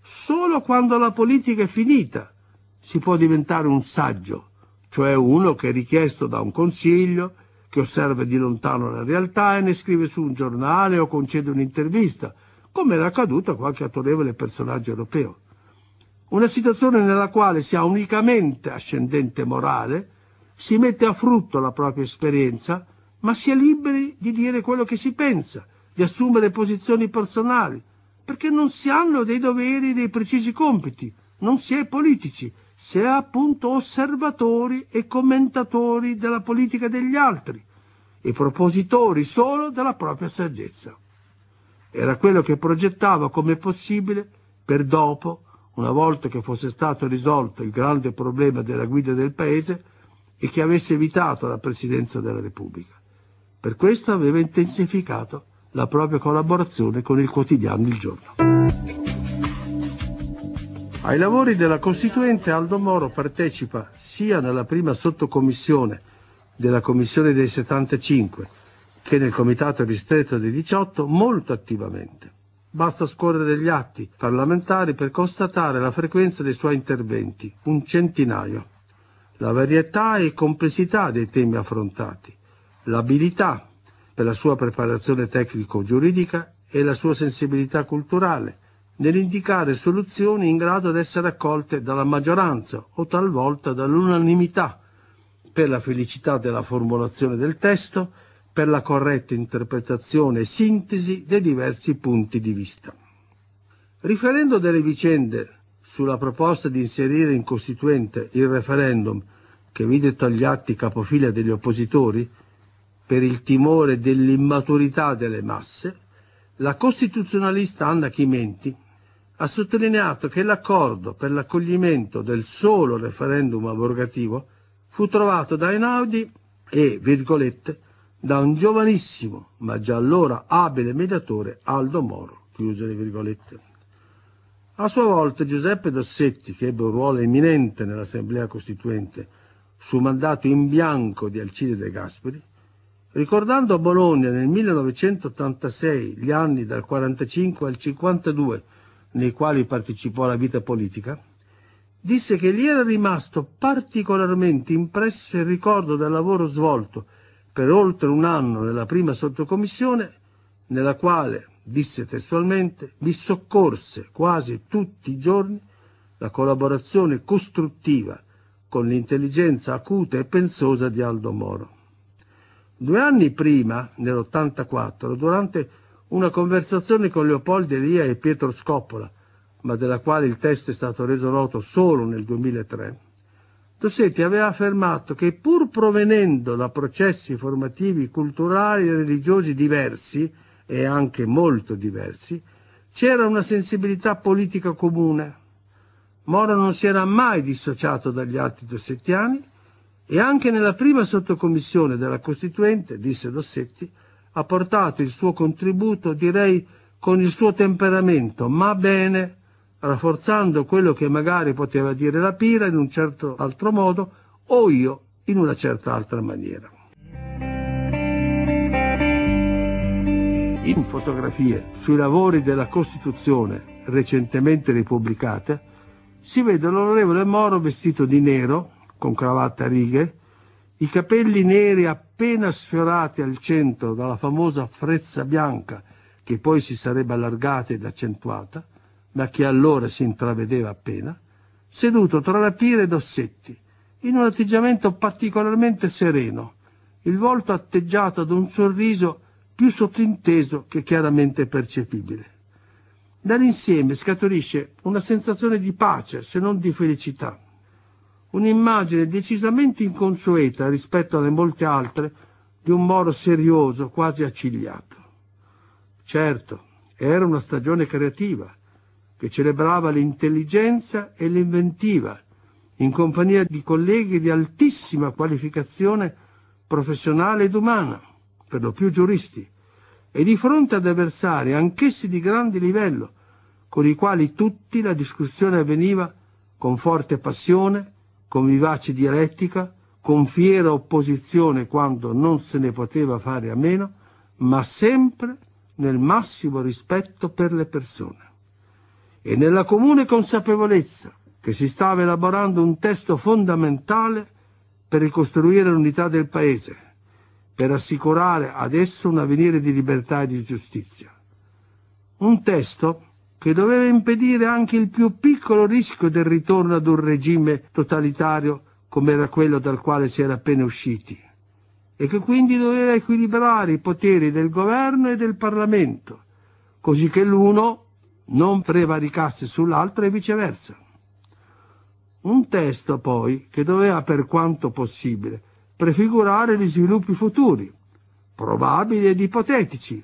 Solo quando la politica è finita si può diventare un saggio, cioè uno che è richiesto da un consiglio, che osserva di lontano la realtà e ne scrive su un giornale o concede un'intervista, come era accaduto a qualche autorevole personaggio europeo. Una situazione nella quale si ha unicamente ascendente morale, si mette a frutto la propria esperienza, ma si è liberi di dire quello che si pensa, di assumere posizioni personali, perché non si hanno dei doveri, dei precisi compiti, non si è politici, si è appunto osservatori e commentatori della politica degli altri e propositori solo della propria saggezza. Era quello che progettava come possibile per dopo, una volta che fosse stato risolto il grande problema della guida del paese e che avesse evitato la presidenza della Repubblica. Per questo aveva intensificato la propria collaborazione con il quotidiano Il Giorno. Ai lavori della Costituente Aldo Moro partecipa sia nella prima sottocommissione della Commissione dei 75 che nel Comitato Ristretto dei 18 molto attivamente. Basta scorrere gli atti parlamentari per constatare la frequenza dei suoi interventi, un centinaio, la varietà e complessità dei temi affrontati, l'abilità per la sua preparazione tecnico-giuridica e la sua sensibilità culturale nell'indicare soluzioni in grado di essere accolte dalla maggioranza o talvolta dall'unanimità per la felicità della formulazione del testo per la corretta interpretazione e sintesi dei diversi punti di vista. Riferendo delle vicende sulla proposta di inserire in Costituente il referendum che vide tagliati capofila degli oppositori per il timore dell'immaturità delle masse, la costituzionalista Anna Chimenti ha sottolineato che l'accordo per l'accoglimento del solo referendum abrogativo fu trovato da Einaudi e, virgolette, da un giovanissimo, ma già allora abile mediatore, Aldo Moro. A sua volta Giuseppe Dossetti, che ebbe un ruolo eminente nell'Assemblea Costituente, su mandato in bianco di Alcide De Gasperi, ricordando a Bologna nel 1986 gli anni dal 45 al 52 nei quali partecipò alla vita politica, disse che gli era rimasto particolarmente impresso il ricordo del lavoro svolto per oltre un anno nella prima sottocommissione, nella quale, disse testualmente, mi soccorse quasi tutti i giorni la collaborazione costruttiva con l'intelligenza acuta e pensosa di Aldo Moro. Due anni prima, nell'84, durante una conversazione con Leopoldo Elia e Pietro Scoppola, ma della quale il testo è stato reso noto solo nel 2003, Dossetti aveva affermato che pur provenendo da processi formativi culturali e religiosi diversi, e anche molto diversi, c'era una sensibilità politica comune. Moro non si era mai dissociato dagli altri dossettiani e anche nella prima sottocommissione della Costituente, disse Dossetti, ha portato il suo contributo, direi con il suo temperamento, ma bene rafforzando quello che magari poteva dire la Pira in un certo altro modo o io in una certa altra maniera. In fotografie sui lavori della Costituzione recentemente ripubblicate si vede l'onorevole Moro vestito di nero, con cravatta a righe, i capelli neri appena sfiorati al centro dalla famosa frezza bianca che poi si sarebbe allargata ed accentuata, da che allora si intravedeva appena, seduto tra Rapire ed Ossetti, in un atteggiamento particolarmente sereno, il volto atteggiato ad un sorriso più sottinteso che chiaramente percepibile. Dall'insieme scaturisce una sensazione di pace, se non di felicità. Un'immagine decisamente inconsueta rispetto alle molte altre di un moro serioso, quasi accigliato. Certo, era una stagione creativa, che celebrava l'intelligenza e l'inventiva, in compagnia di colleghi di altissima qualificazione professionale ed umana, per lo più giuristi, e di fronte ad avversari anch'essi di grande livello, con i quali tutti la discussione avveniva con forte passione, con vivace dialettica, con fiera opposizione quando non se ne poteva fare a meno, ma sempre nel massimo rispetto per le persone e nella comune consapevolezza che si stava elaborando un testo fondamentale per ricostruire l'unità del Paese, per assicurare ad esso un avvenire di libertà e di giustizia. Un testo che doveva impedire anche il più piccolo rischio del ritorno ad un regime totalitario come era quello dal quale si era appena usciti, e che quindi doveva equilibrare i poteri del governo e del Parlamento, così che l'uno non prevaricasse sull'altro e viceversa. Un testo poi che doveva per quanto possibile prefigurare gli sviluppi futuri, probabili ed ipotetici,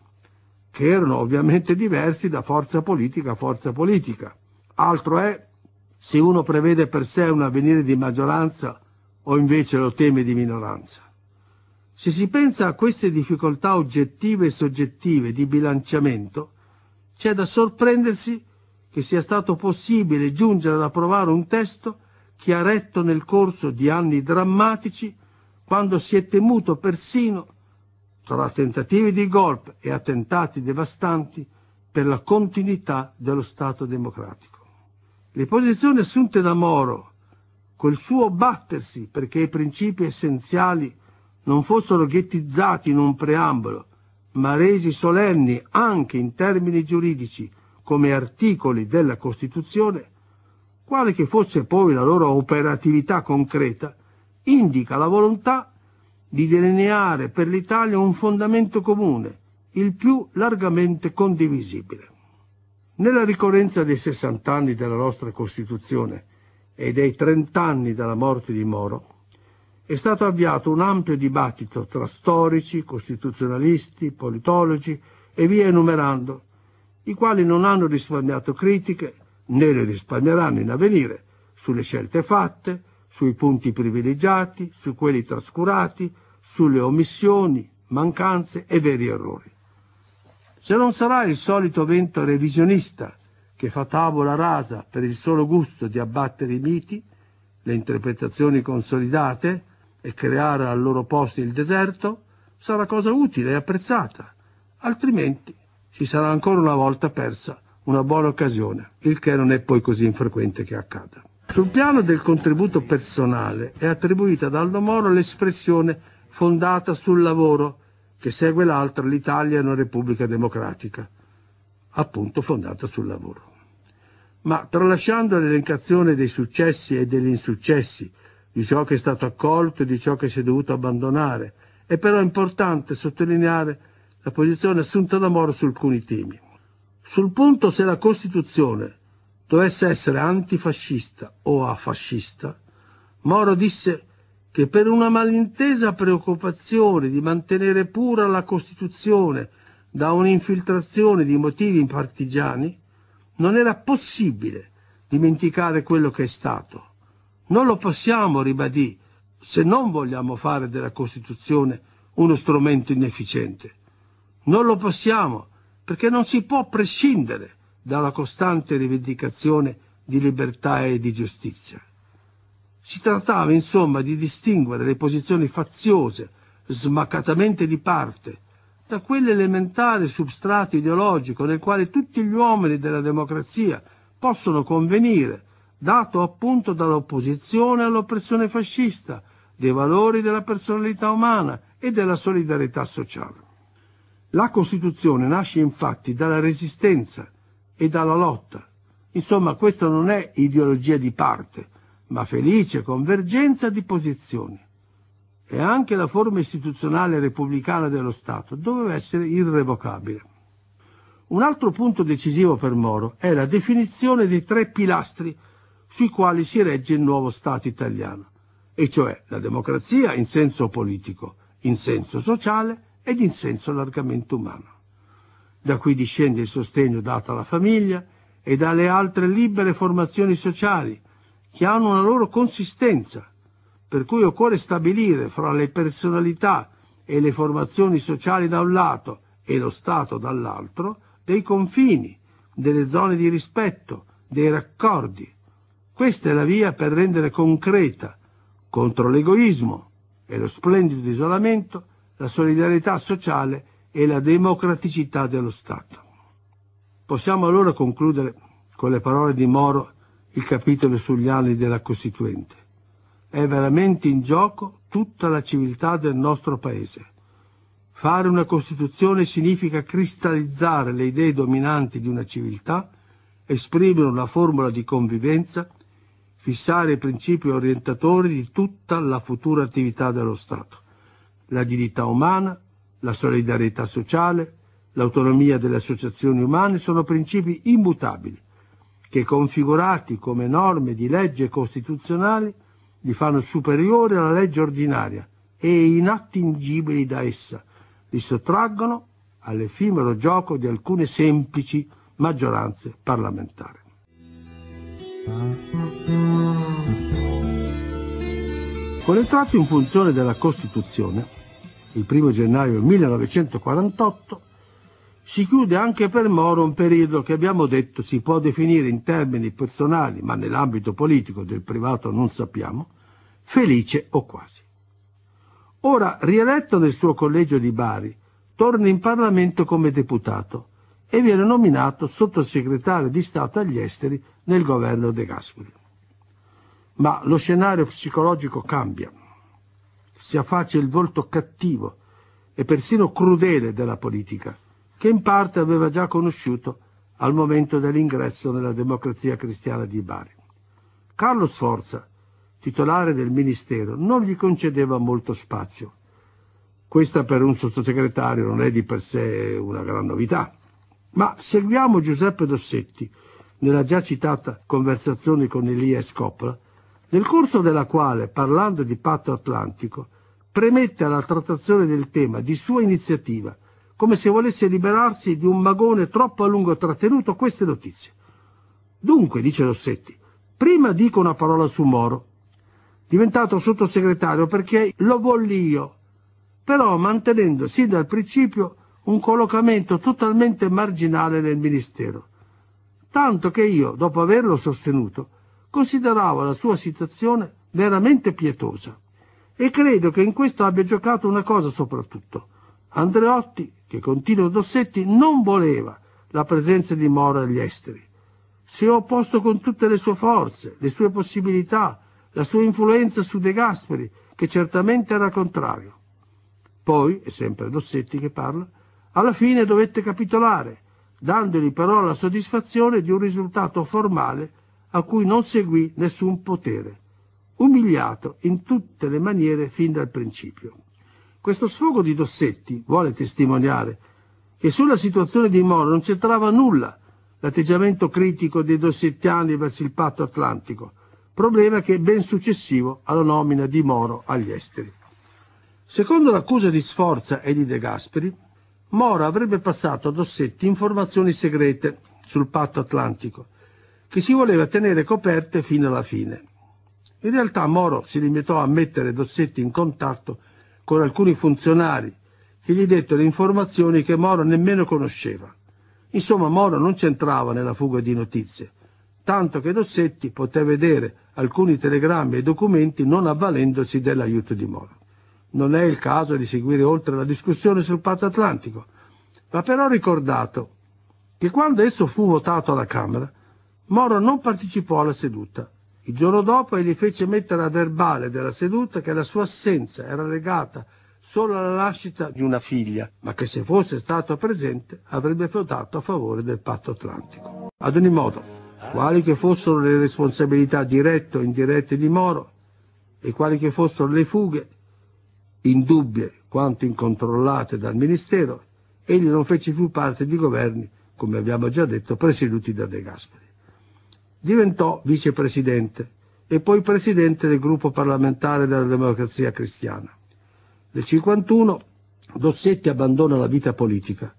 che erano ovviamente diversi da forza politica a forza politica. Altro è se uno prevede per sé un avvenire di maggioranza o invece lo teme di minoranza. Se si pensa a queste difficoltà oggettive e soggettive di bilanciamento, c'è da sorprendersi che sia stato possibile giungere ad approvare un testo che ha retto nel corso di anni drammatici, quando si è temuto persino, tra tentativi di golpe e attentati devastanti, per la continuità dello Stato democratico. Le posizioni assunte da Moro, col suo battersi perché i principi essenziali non fossero ghettizzati in un preambolo, ma resi solenni anche in termini giuridici, come articoli della Costituzione, quale che fosse poi la loro operatività concreta, indica la volontà di delineare per l'Italia un fondamento comune, il più largamente condivisibile. Nella ricorrenza dei 60 anni della nostra Costituzione e dei 30 anni dalla morte di Moro, è stato avviato un ampio dibattito tra storici, costituzionalisti, politologi e via enumerando, i quali non hanno risparmiato critiche, né le risparmieranno in avvenire, sulle scelte fatte, sui punti privilegiati, su quelli trascurati, sulle omissioni, mancanze e veri errori. Se non sarà il solito vento revisionista che fa tavola rasa per il solo gusto di abbattere i miti, le interpretazioni consolidate, e creare al loro posto il deserto, sarà cosa utile e apprezzata, altrimenti ci sarà ancora una volta persa una buona occasione, il che non è poi così infrequente che accada. Sul piano del contributo personale è attribuita ad Aldo Moro l'espressione fondata sul lavoro, che segue l'altra l'Italia è una repubblica democratica, appunto fondata sul lavoro. Ma tralasciando l'elencazione dei successi e degli insuccessi di ciò che è stato accolto e di ciò che si è dovuto abbandonare. È però importante sottolineare la posizione assunta da Moro su alcuni temi. Sul punto se la Costituzione dovesse essere antifascista o afascista, Moro disse che per una malintesa preoccupazione di mantenere pura la Costituzione da un'infiltrazione di motivi partigiani, non era possibile dimenticare quello che è stato non lo possiamo ribadì, se non vogliamo fare della Costituzione uno strumento inefficiente. Non lo possiamo perché non si può prescindere dalla costante rivendicazione di libertà e di giustizia. Si trattava insomma di distinguere le posizioni faziose, smaccatamente di parte, da quell'elementare substrato ideologico nel quale tutti gli uomini della democrazia possono convenire dato appunto dall'opposizione all'oppressione fascista, dei valori della personalità umana e della solidarietà sociale. La Costituzione nasce infatti dalla resistenza e dalla lotta. Insomma, questa non è ideologia di parte, ma felice convergenza di posizioni. E anche la forma istituzionale repubblicana dello Stato doveva essere irrevocabile. Un altro punto decisivo per Moro è la definizione dei tre pilastri sui quali si regge il nuovo Stato italiano, e cioè la democrazia in senso politico, in senso sociale ed in senso largamente umano. Da qui discende il sostegno dato alla famiglia e dalle altre libere formazioni sociali, che hanno una loro consistenza, per cui occorre stabilire fra le personalità e le formazioni sociali da un lato e lo Stato dall'altro dei confini, delle zone di rispetto, dei raccordi, questa è la via per rendere concreta, contro l'egoismo e lo splendido isolamento, la solidarietà sociale e la democraticità dello Stato. Possiamo allora concludere con le parole di Moro il capitolo sugli anni della Costituente. È veramente in gioco tutta la civiltà del nostro Paese. Fare una Costituzione significa cristallizzare le idee dominanti di una civiltà, esprimere una formula di convivenza fissare i principi orientatori di tutta la futura attività dello Stato, la dignità umana, la solidarietà sociale, l'autonomia delle associazioni umane sono principi immutabili che configurati come norme di legge costituzionali li fanno superiori alla legge ordinaria e inattingibili da essa, li sottraggono all'effimero gioco di alcune semplici maggioranze parlamentari. Con l'entrato in funzione della Costituzione, il 1 gennaio 1948, si chiude anche per Moro un periodo che abbiamo detto si può definire in termini personali, ma nell'ambito politico del privato non sappiamo, felice o quasi. Ora, rieletto nel suo collegio di Bari, torna in Parlamento come deputato e viene nominato sottosegretario di Stato agli esteri nel governo De Gasperi. Ma lo scenario psicologico cambia, si affaccia il volto cattivo e persino crudele della politica, che in parte aveva già conosciuto al momento dell'ingresso nella democrazia cristiana di Bari. Carlo Sforza, titolare del ministero, non gli concedeva molto spazio. Questa per un sottosegretario non è di per sé una gran novità. Ma seguiamo Giuseppe Dossetti, nella già citata conversazione con Elia e nel corso della quale, parlando di patto atlantico, premette alla trattazione del tema di sua iniziativa, come se volesse liberarsi di un magone troppo a lungo trattenuto, queste notizie. Dunque, dice Rossetti, prima dico una parola su Moro, diventato sottosegretario perché lo volli io, però mantenendo sin dal principio un collocamento totalmente marginale nel Ministero, tanto che io, dopo averlo sostenuto, consideravo la sua situazione veramente pietosa. E credo che in questo abbia giocato una cosa soprattutto. Andreotti, che continua Dossetti, non voleva la presenza di Moro agli esteri. Si è opposto con tutte le sue forze, le sue possibilità, la sua influenza su De Gasperi, che certamente era contrario. Poi, è sempre Dossetti che parla, alla fine dovette capitolare dandogli però la soddisfazione di un risultato formale a cui non seguì nessun potere, umiliato in tutte le maniere fin dal principio. Questo sfogo di Dossetti vuole testimoniare che sulla situazione di Moro non c'entrava nulla l'atteggiamento critico dei dossettiani verso il patto atlantico, problema che è ben successivo alla nomina di Moro agli esteri. Secondo l'accusa di Sforza e di De Gasperi, Moro avrebbe passato ad Ossetti informazioni segrete sul patto atlantico, che si voleva tenere coperte fino alla fine. In realtà Moro si limitò a mettere Dossetti in contatto con alcuni funzionari che gli dettero informazioni che Moro nemmeno conosceva. Insomma, Moro non c'entrava nella fuga di notizie, tanto che Dossetti poté vedere alcuni telegrammi e documenti non avvalendosi dell'aiuto di Moro non è il caso di seguire oltre la discussione sul patto atlantico, va però ricordato che quando esso fu votato alla Camera, Moro non partecipò alla seduta. Il giorno dopo egli fece mettere a verbale della seduta che la sua assenza era legata solo alla nascita di una figlia, ma che se fosse stato presente avrebbe votato a favore del patto atlantico. Ad ogni modo, quali che fossero le responsabilità dirette o indirette di Moro e quali che fossero le fughe, indubbie quanto incontrollate dal Ministero, egli non fece più parte di governi, come abbiamo già detto, presieduti da De Gasperi. Diventò vicepresidente e poi presidente del gruppo parlamentare della democrazia cristiana. Nel 51 Dossetti abbandona la vita politica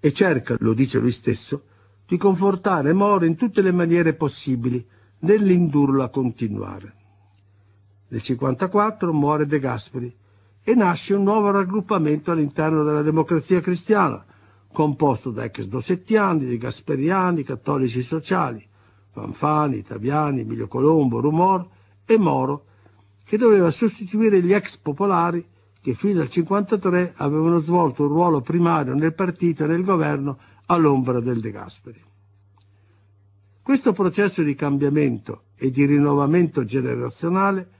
e cerca, lo dice lui stesso, di confortare Moro in tutte le maniere possibili nell'indurlo a continuare. Nel 54 muore De Gasperi e nasce un nuovo raggruppamento all'interno della democrazia cristiana, composto da ex dossettiani, di gasperiani, cattolici sociali, Fanfani, Taviani, Emilio Colombo, Rumor e Moro, che doveva sostituire gli ex popolari che fino al 1953 avevano svolto un ruolo primario nel partito e nel governo all'ombra del De Gasperi. Questo processo di cambiamento e di rinnovamento generazionale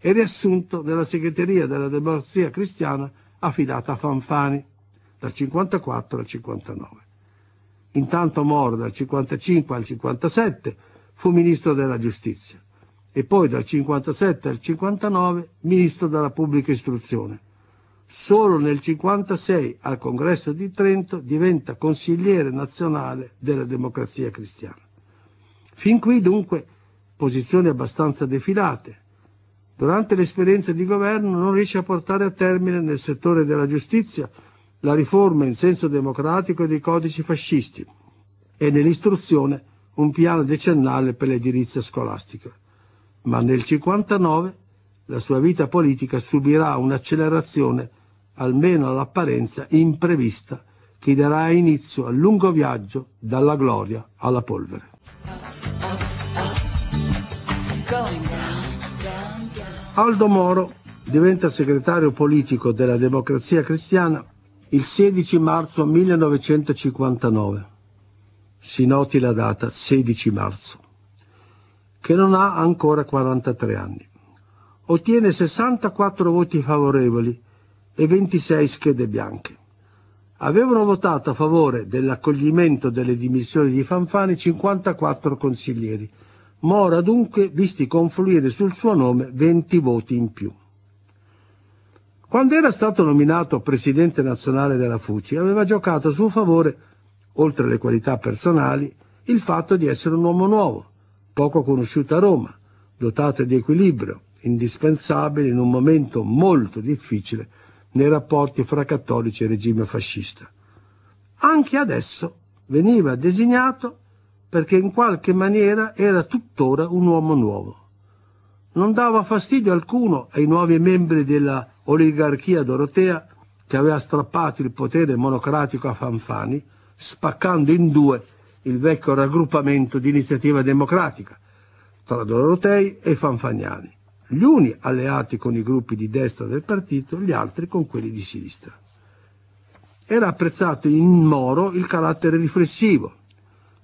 ed è assunto nella segreteria della democrazia cristiana affidata a Fanfani dal 54 al 59. Intanto Moro dal 55 al 57 fu ministro della giustizia e poi dal 57 al 59 ministro della pubblica istruzione. Solo nel 56 al congresso di Trento diventa consigliere nazionale della democrazia cristiana. Fin qui dunque posizioni abbastanza defilate, durante l'esperienza di governo non riesce a portare a termine nel settore della giustizia la riforma in senso democratico dei codici fascisti e nell'istruzione un piano decennale per l'edilizia scolastica. Ma nel 59 la sua vita politica subirà un'accelerazione, almeno all'apparenza, imprevista, che darà inizio al lungo viaggio dalla gloria alla polvere. Going. Aldo Moro diventa segretario politico della Democrazia Cristiana il 16 marzo 1959. Si noti la data 16 marzo, che non ha ancora 43 anni. Ottiene 64 voti favorevoli e 26 schede bianche. Avevano votato a favore dell'accoglimento delle dimissioni di Fanfani 54 consiglieri, Mora dunque visti confluire sul suo nome 20 voti in più. Quando era stato nominato presidente nazionale della FUCI aveva giocato a suo favore, oltre alle qualità personali, il fatto di essere un uomo nuovo, poco conosciuto a Roma, dotato di equilibrio, indispensabile in un momento molto difficile nei rapporti fra cattolici e regime fascista. Anche adesso veniva designato perché in qualche maniera era tuttora un uomo nuovo. Non dava fastidio alcuno ai nuovi membri della oligarchia dorotea che aveva strappato il potere monocratico a Fanfani, spaccando in due il vecchio raggruppamento di iniziativa democratica tra dorotei e fanfagnani, gli uni alleati con i gruppi di destra del partito, gli altri con quelli di sinistra. Era apprezzato in Moro il carattere riflessivo,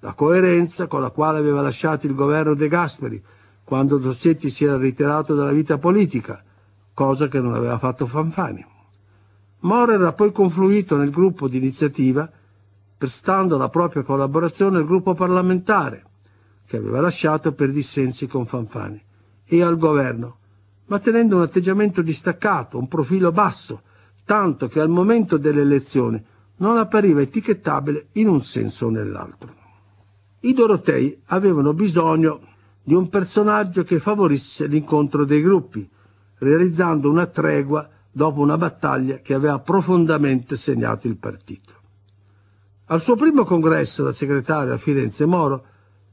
la coerenza con la quale aveva lasciato il governo De Gasperi quando Dossetti si era ritirato dalla vita politica, cosa che non aveva fatto Fanfani. Moro era poi confluito nel gruppo di iniziativa, prestando la propria collaborazione al gruppo parlamentare, che aveva lasciato per dissensi con Fanfani, e al governo, ma tenendo un atteggiamento distaccato, un profilo basso, tanto che al momento delle elezioni non appariva etichettabile in un senso o nell'altro i Dorotei avevano bisogno di un personaggio che favorisse l'incontro dei gruppi, realizzando una tregua dopo una battaglia che aveva profondamente segnato il partito. Al suo primo congresso da segretario a Firenze Moro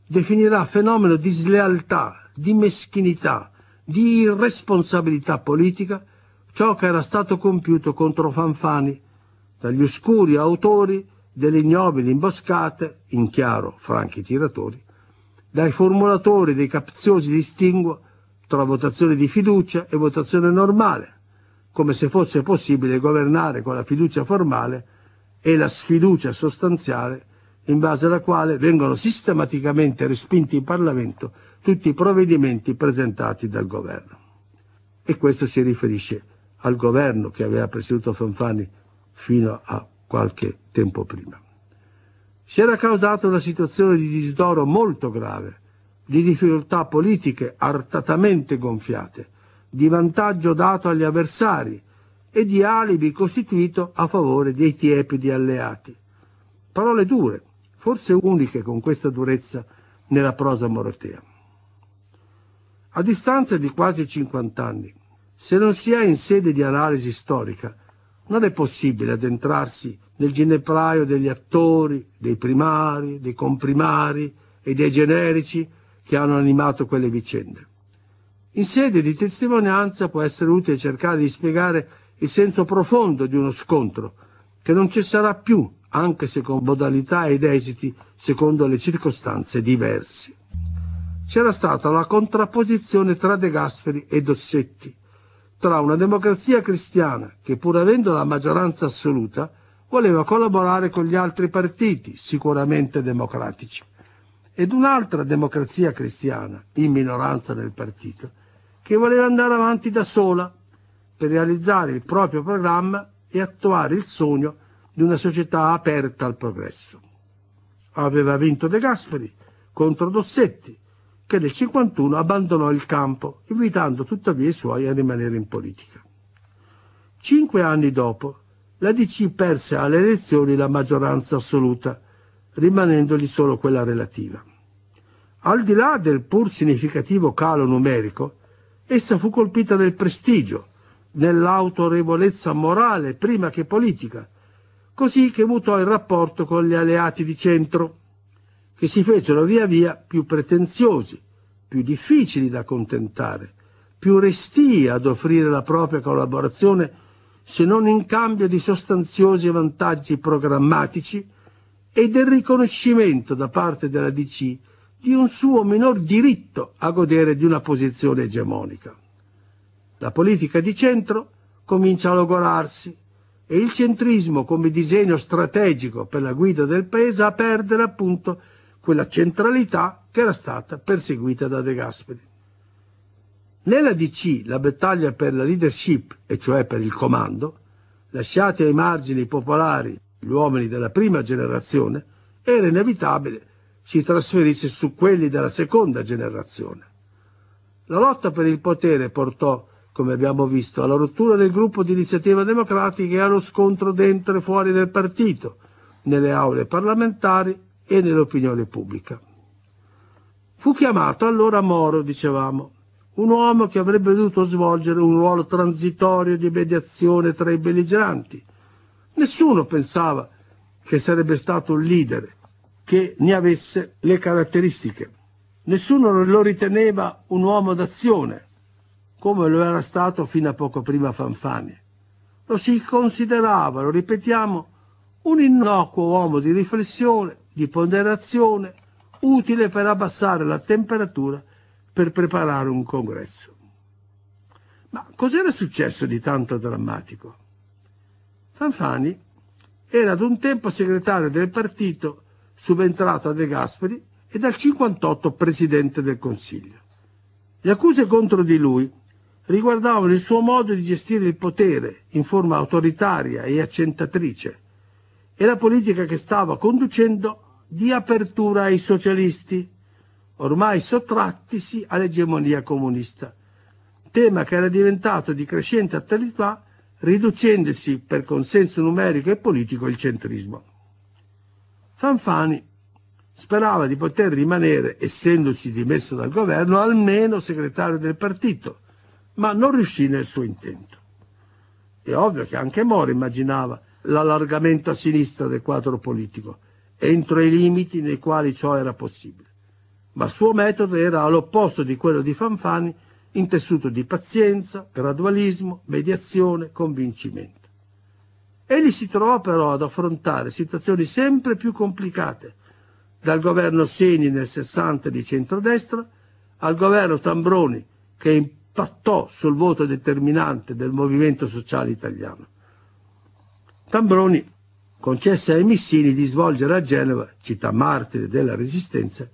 definirà fenomeno di slealtà, di meschinità, di irresponsabilità politica ciò che era stato compiuto contro Fanfani dagli oscuri autori delle ignobili imboscate, in chiaro franchi tiratori, dai formulatori dei capziosi distinguo tra votazione di fiducia e votazione normale, come se fosse possibile governare con la fiducia formale e la sfiducia sostanziale in base alla quale vengono sistematicamente respinti in Parlamento tutti i provvedimenti presentati dal governo. E questo si riferisce al governo che aveva presieduto Fanfani fino a qualche tempo prima. Si era causata una situazione di disdoro molto grave, di difficoltà politiche artatamente gonfiate, di vantaggio dato agli avversari e di alibi costituito a favore dei tiepidi alleati. Parole dure, forse uniche con questa durezza nella prosa morotea. A distanza di quasi 50 anni, se non si è in sede di analisi storica, non è possibile addentrarsi nel ginepraio degli attori, dei primari, dei comprimari e dei generici che hanno animato quelle vicende. In sede di testimonianza può essere utile cercare di spiegare il senso profondo di uno scontro, che non cesserà più, anche se con modalità ed esiti secondo le circostanze diverse. C'era stata la contrapposizione tra De Gasperi e Dossetti, tra una democrazia cristiana che pur avendo la maggioranza assoluta voleva collaborare con gli altri partiti, sicuramente democratici, ed un'altra democrazia cristiana, in minoranza nel partito, che voleva andare avanti da sola per realizzare il proprio programma e attuare il sogno di una società aperta al progresso. Aveva vinto De Gasperi contro Dossetti, che nel 1951 abbandonò il campo, invitando tuttavia i suoi a rimanere in politica. Cinque anni dopo, la DC perse alle elezioni la maggioranza assoluta, rimanendogli solo quella relativa. Al di là del pur significativo calo numerico, essa fu colpita nel prestigio, nell'autorevolezza morale prima che politica, così che mutò il rapporto con gli alleati di centro, che si fecero via via più pretenziosi, più difficili da contentare, più restii ad offrire la propria collaborazione se non in cambio di sostanziosi vantaggi programmatici e del riconoscimento da parte della DC di un suo minor diritto a godere di una posizione egemonica. La politica di centro comincia a logorarsi e il centrismo come disegno strategico per la guida del paese a perdere appunto quella centralità che era stata perseguita da De Gasperi. Nella DC la battaglia per la leadership, e cioè per il comando, lasciati ai margini popolari gli uomini della prima generazione, era inevitabile si trasferisse su quelli della seconda generazione. La lotta per il potere portò, come abbiamo visto, alla rottura del gruppo di iniziativa democratica e allo scontro dentro e fuori del partito, nelle aule parlamentari e nell'opinione pubblica. Fu chiamato allora Moro, dicevamo, un uomo che avrebbe dovuto svolgere un ruolo transitorio di mediazione tra i belligeranti. Nessuno pensava che sarebbe stato un leader che ne avesse le caratteristiche. Nessuno lo riteneva un uomo d'azione, come lo era stato fino a poco prima Fanfani. Lo si considerava, lo ripetiamo, un innocuo uomo di riflessione, di ponderazione, utile per abbassare la temperatura per preparare un congresso. Ma cos'era successo di tanto drammatico? Fanfani era ad un tempo segretario del partito subentrato a De Gasperi e dal 58 presidente del Consiglio. Le accuse contro di lui riguardavano il suo modo di gestire il potere in forma autoritaria e accentatrice e la politica che stava conducendo di apertura ai socialisti ormai sottrattisi all'egemonia comunista, tema che era diventato di crescente attualità riducendosi per consenso numerico e politico il centrismo. Fanfani sperava di poter rimanere, essendosi dimesso dal governo, almeno segretario del partito, ma non riuscì nel suo intento. È ovvio che anche Moro immaginava l'allargamento a sinistra del quadro politico, entro i limiti nei quali ciò era possibile ma il suo metodo era all'opposto di quello di Fanfani, intessuto di pazienza, gradualismo, mediazione, convincimento. Egli si trovò però ad affrontare situazioni sempre più complicate, dal governo Seni nel 60 di centrodestra al governo Tambroni che impattò sul voto determinante del movimento sociale italiano. Tambroni concesse ai Missini di svolgere a Genova, città martire della Resistenza,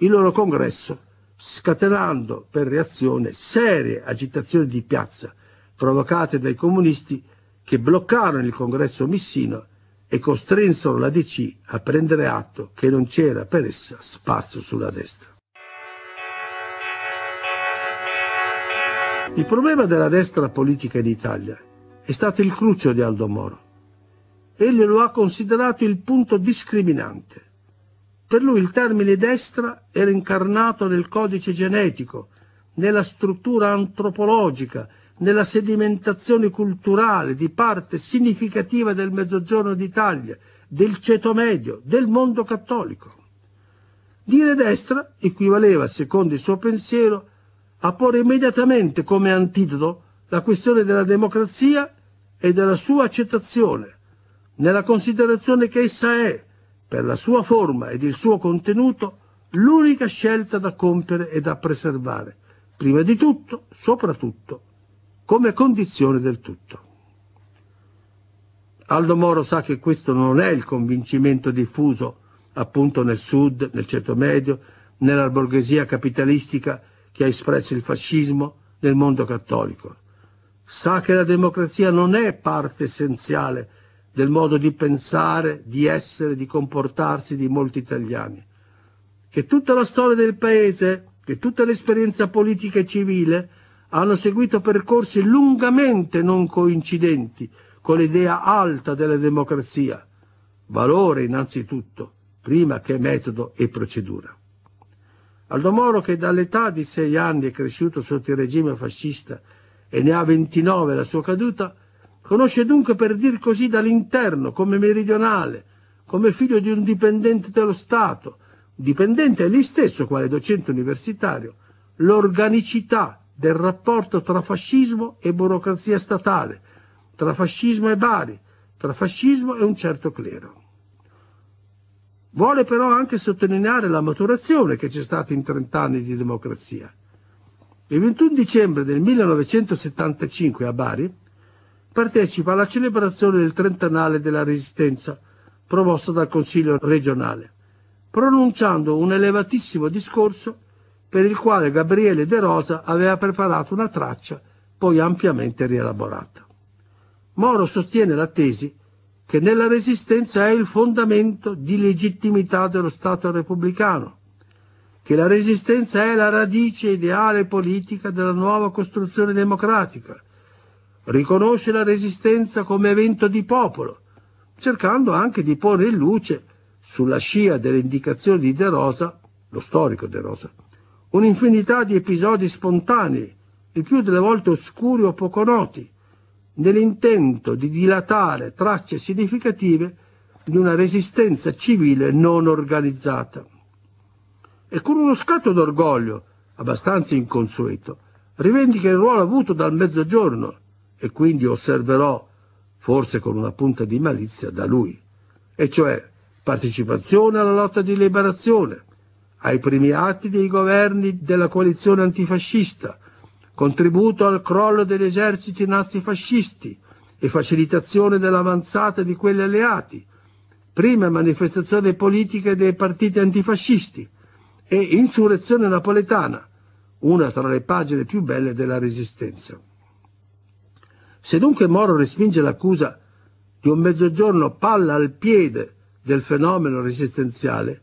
il loro congresso, scatenando per reazione serie agitazioni di piazza provocate dai comunisti che bloccarono il congresso missino e costrinsero la DC a prendere atto che non c'era per essa spazio sulla destra. Il problema della destra politica in Italia è stato il cruccio di Aldo Moro. Egli lo ha considerato il punto discriminante per lui il termine destra era incarnato nel codice genetico, nella struttura antropologica, nella sedimentazione culturale di parte significativa del Mezzogiorno d'Italia, del ceto medio, del mondo cattolico. Dire destra equivaleva, secondo il suo pensiero, a porre immediatamente come antidoto la questione della democrazia e della sua accettazione, nella considerazione che essa è, per la sua forma ed il suo contenuto, l'unica scelta da compiere e da preservare, prima di tutto, soprattutto, come condizione del tutto. Aldo Moro sa che questo non è il convincimento diffuso appunto nel sud, nel ceto medio, nella borghesia capitalistica che ha espresso il fascismo nel mondo cattolico. Sa che la democrazia non è parte essenziale del modo di pensare, di essere, di comportarsi di molti italiani. Che tutta la storia del paese, che tutta l'esperienza politica e civile hanno seguito percorsi lungamente non coincidenti con l'idea alta della democrazia, valore innanzitutto, prima che metodo e procedura. Aldo Moro, che dall'età di sei anni è cresciuto sotto il regime fascista e ne ha 29 la sua caduta, Conosce dunque per dir così dall'interno, come meridionale, come figlio di un dipendente dello Stato, dipendente egli stesso quale docente universitario, l'organicità del rapporto tra fascismo e burocrazia statale, tra fascismo e Bari, tra fascismo e un certo clero. Vuole però anche sottolineare la maturazione che c'è stata in 30 anni di democrazia. Il 21 dicembre del 1975 a Bari partecipa alla celebrazione del trentennale della Resistenza, promossa dal Consiglio regionale, pronunciando un elevatissimo discorso per il quale Gabriele De Rosa aveva preparato una traccia poi ampiamente rielaborata. Moro sostiene la tesi che nella Resistenza è il fondamento di legittimità dello Stato repubblicano, che la Resistenza è la radice ideale politica della nuova costruzione democratica, riconosce la resistenza come evento di popolo, cercando anche di porre in luce, sulla scia delle indicazioni di De Rosa, lo storico De Rosa, un'infinità di episodi spontanei, il più delle volte oscuri o poco noti, nell'intento di dilatare tracce significative di una resistenza civile non organizzata. E con uno scatto d'orgoglio, abbastanza inconsueto, rivendica il ruolo avuto dal Mezzogiorno e quindi osserverò, forse con una punta di malizia, da lui, e cioè partecipazione alla lotta di liberazione, ai primi atti dei governi della coalizione antifascista, contributo al crollo degli eserciti nazifascisti e facilitazione dell'avanzata di quelli alleati, prima manifestazione politica dei partiti antifascisti e insurrezione napoletana, una tra le pagine più belle della Resistenza. Se dunque Moro respinge l'accusa di un mezzogiorno palla al piede del fenomeno resistenziale,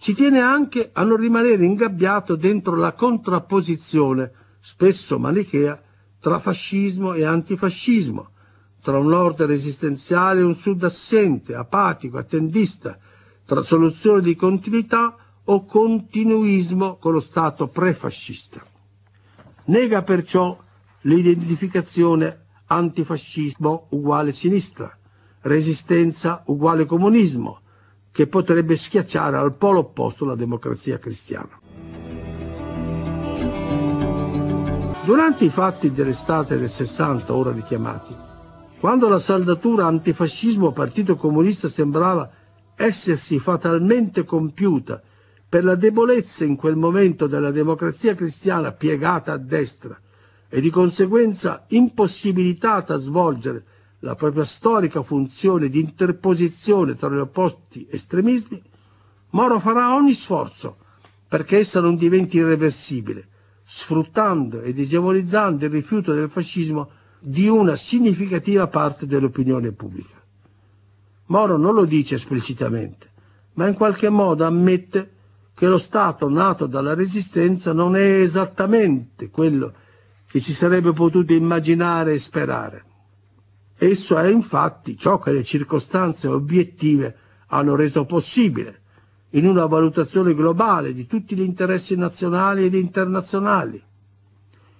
ci tiene anche a non rimanere ingabbiato dentro la contrapposizione, spesso manichea, tra fascismo e antifascismo, tra un nord resistenziale e un sud assente, apatico, attendista, tra soluzione di continuità o continuismo con lo Stato prefascista. Nega perciò l'identificazione antifascismo uguale sinistra, resistenza uguale comunismo, che potrebbe schiacciare al polo opposto la democrazia cristiana. Durante i fatti dell'estate del 60, ora richiamati, quando la saldatura antifascismo-partito comunista sembrava essersi fatalmente compiuta per la debolezza in quel momento della democrazia cristiana piegata a destra, e di conseguenza impossibilitata a svolgere la propria storica funzione di interposizione tra gli opposti estremismi, Moro farà ogni sforzo perché essa non diventi irreversibile, sfruttando e disevolizzando il rifiuto del fascismo di una significativa parte dell'opinione pubblica. Moro non lo dice esplicitamente, ma in qualche modo ammette che lo Stato nato dalla resistenza non è esattamente quello che che si sarebbe potuto immaginare e sperare. Esso è infatti ciò che le circostanze obiettive hanno reso possibile, in una valutazione globale di tutti gli interessi nazionali ed internazionali.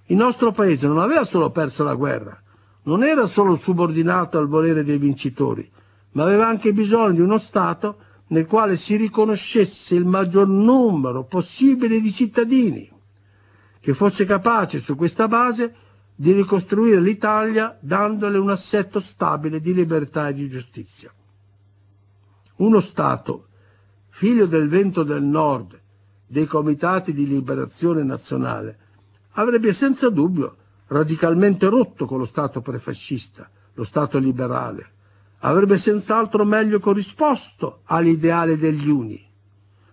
Il nostro paese non aveva solo perso la guerra, non era solo subordinato al volere dei vincitori, ma aveva anche bisogno di uno Stato nel quale si riconoscesse il maggior numero possibile di cittadini che fosse capace su questa base di ricostruire l'Italia dandole un assetto stabile di libertà e di giustizia. Uno Stato, figlio del vento del nord, dei comitati di liberazione nazionale, avrebbe senza dubbio radicalmente rotto con lo Stato prefascista, lo Stato liberale, avrebbe senz'altro meglio corrisposto all'ideale degli uni.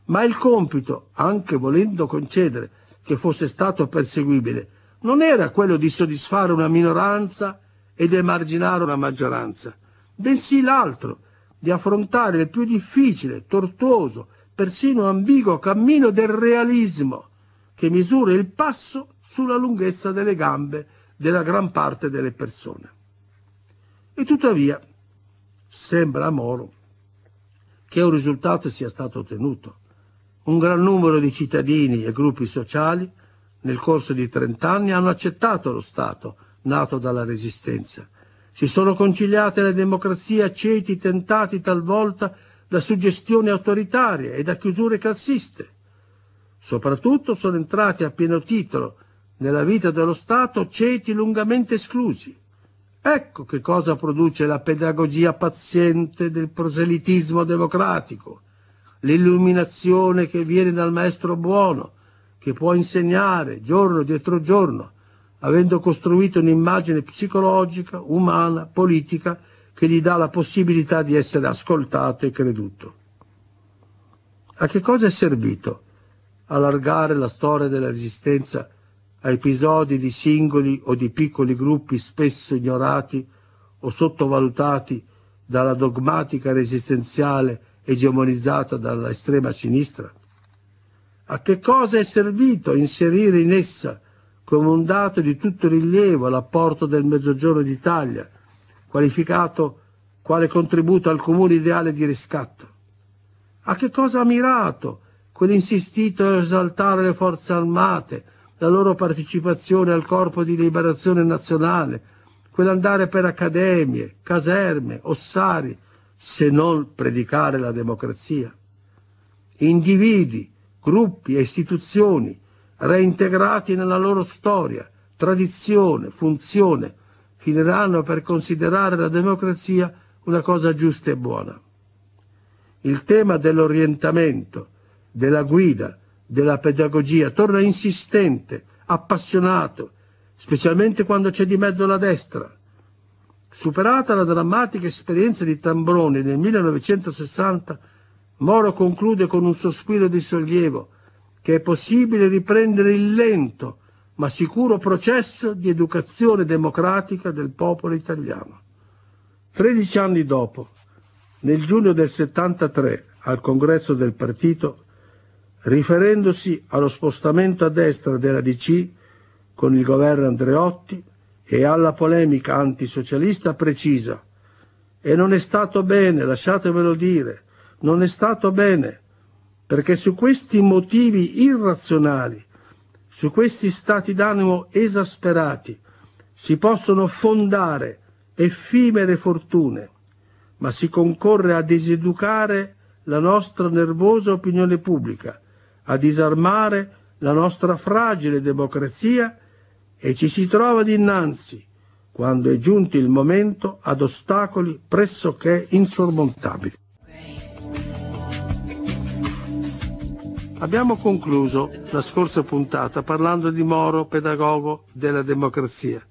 Ma il compito, anche volendo concedere che fosse stato perseguibile non era quello di soddisfare una minoranza ed emarginare una maggioranza, bensì l'altro, di affrontare il più difficile, tortuoso, persino ambiguo cammino del realismo, che misura il passo sulla lunghezza delle gambe della gran parte delle persone. E tuttavia, sembra a Moro che un risultato sia stato ottenuto un gran numero di cittadini e gruppi sociali nel corso di 30 anni hanno accettato lo Stato nato dalla resistenza. Si sono conciliate le democrazie a ceti tentati talvolta da suggestioni autoritarie e da chiusure classiste. Soprattutto sono entrati a pieno titolo nella vita dello Stato ceti lungamente esclusi. Ecco che cosa produce la pedagogia paziente del proselitismo democratico l'illuminazione che viene dal Maestro buono, che può insegnare giorno dietro giorno, avendo costruito un'immagine psicologica, umana, politica, che gli dà la possibilità di essere ascoltato e creduto. A che cosa è servito allargare la storia della resistenza a episodi di singoli o di piccoli gruppi spesso ignorati o sottovalutati dalla dogmatica resistenziale egemonizzata dall'estrema sinistra? A che cosa è servito inserire in essa come un dato di tutto rilievo l'apporto del Mezzogiorno d'Italia, qualificato quale contributo al comune ideale di riscatto? A che cosa ha mirato quell'insistito a esaltare le forze armate, la loro partecipazione al corpo di liberazione nazionale, quell'andare per accademie, caserme, ossari, se non predicare la democrazia. Individui, gruppi e istituzioni reintegrati nella loro storia, tradizione, funzione, finiranno per considerare la democrazia una cosa giusta e buona. Il tema dell'orientamento, della guida, della pedagogia torna insistente, appassionato, specialmente quando c'è di mezzo la destra, Superata la drammatica esperienza di Tambroni nel 1960, Moro conclude con un sospiro di sollievo che è possibile riprendere il lento ma sicuro processo di educazione democratica del popolo italiano. Tredici anni dopo, nel giugno del 73, al congresso del partito, riferendosi allo spostamento a destra della DC con il governo Andreotti, e alla polemica antisocialista precisa e non è stato bene, lasciatemelo dire, non è stato bene, perché su questi motivi irrazionali, su questi stati d'animo esasperati, si possono fondare effimere fortune, ma si concorre a diseducare la nostra nervosa opinione pubblica, a disarmare la nostra fragile democrazia e ci si trova dinanzi, quando è giunto il momento, ad ostacoli pressoché insormontabili. Abbiamo concluso la scorsa puntata parlando di Moro, pedagogo della democrazia.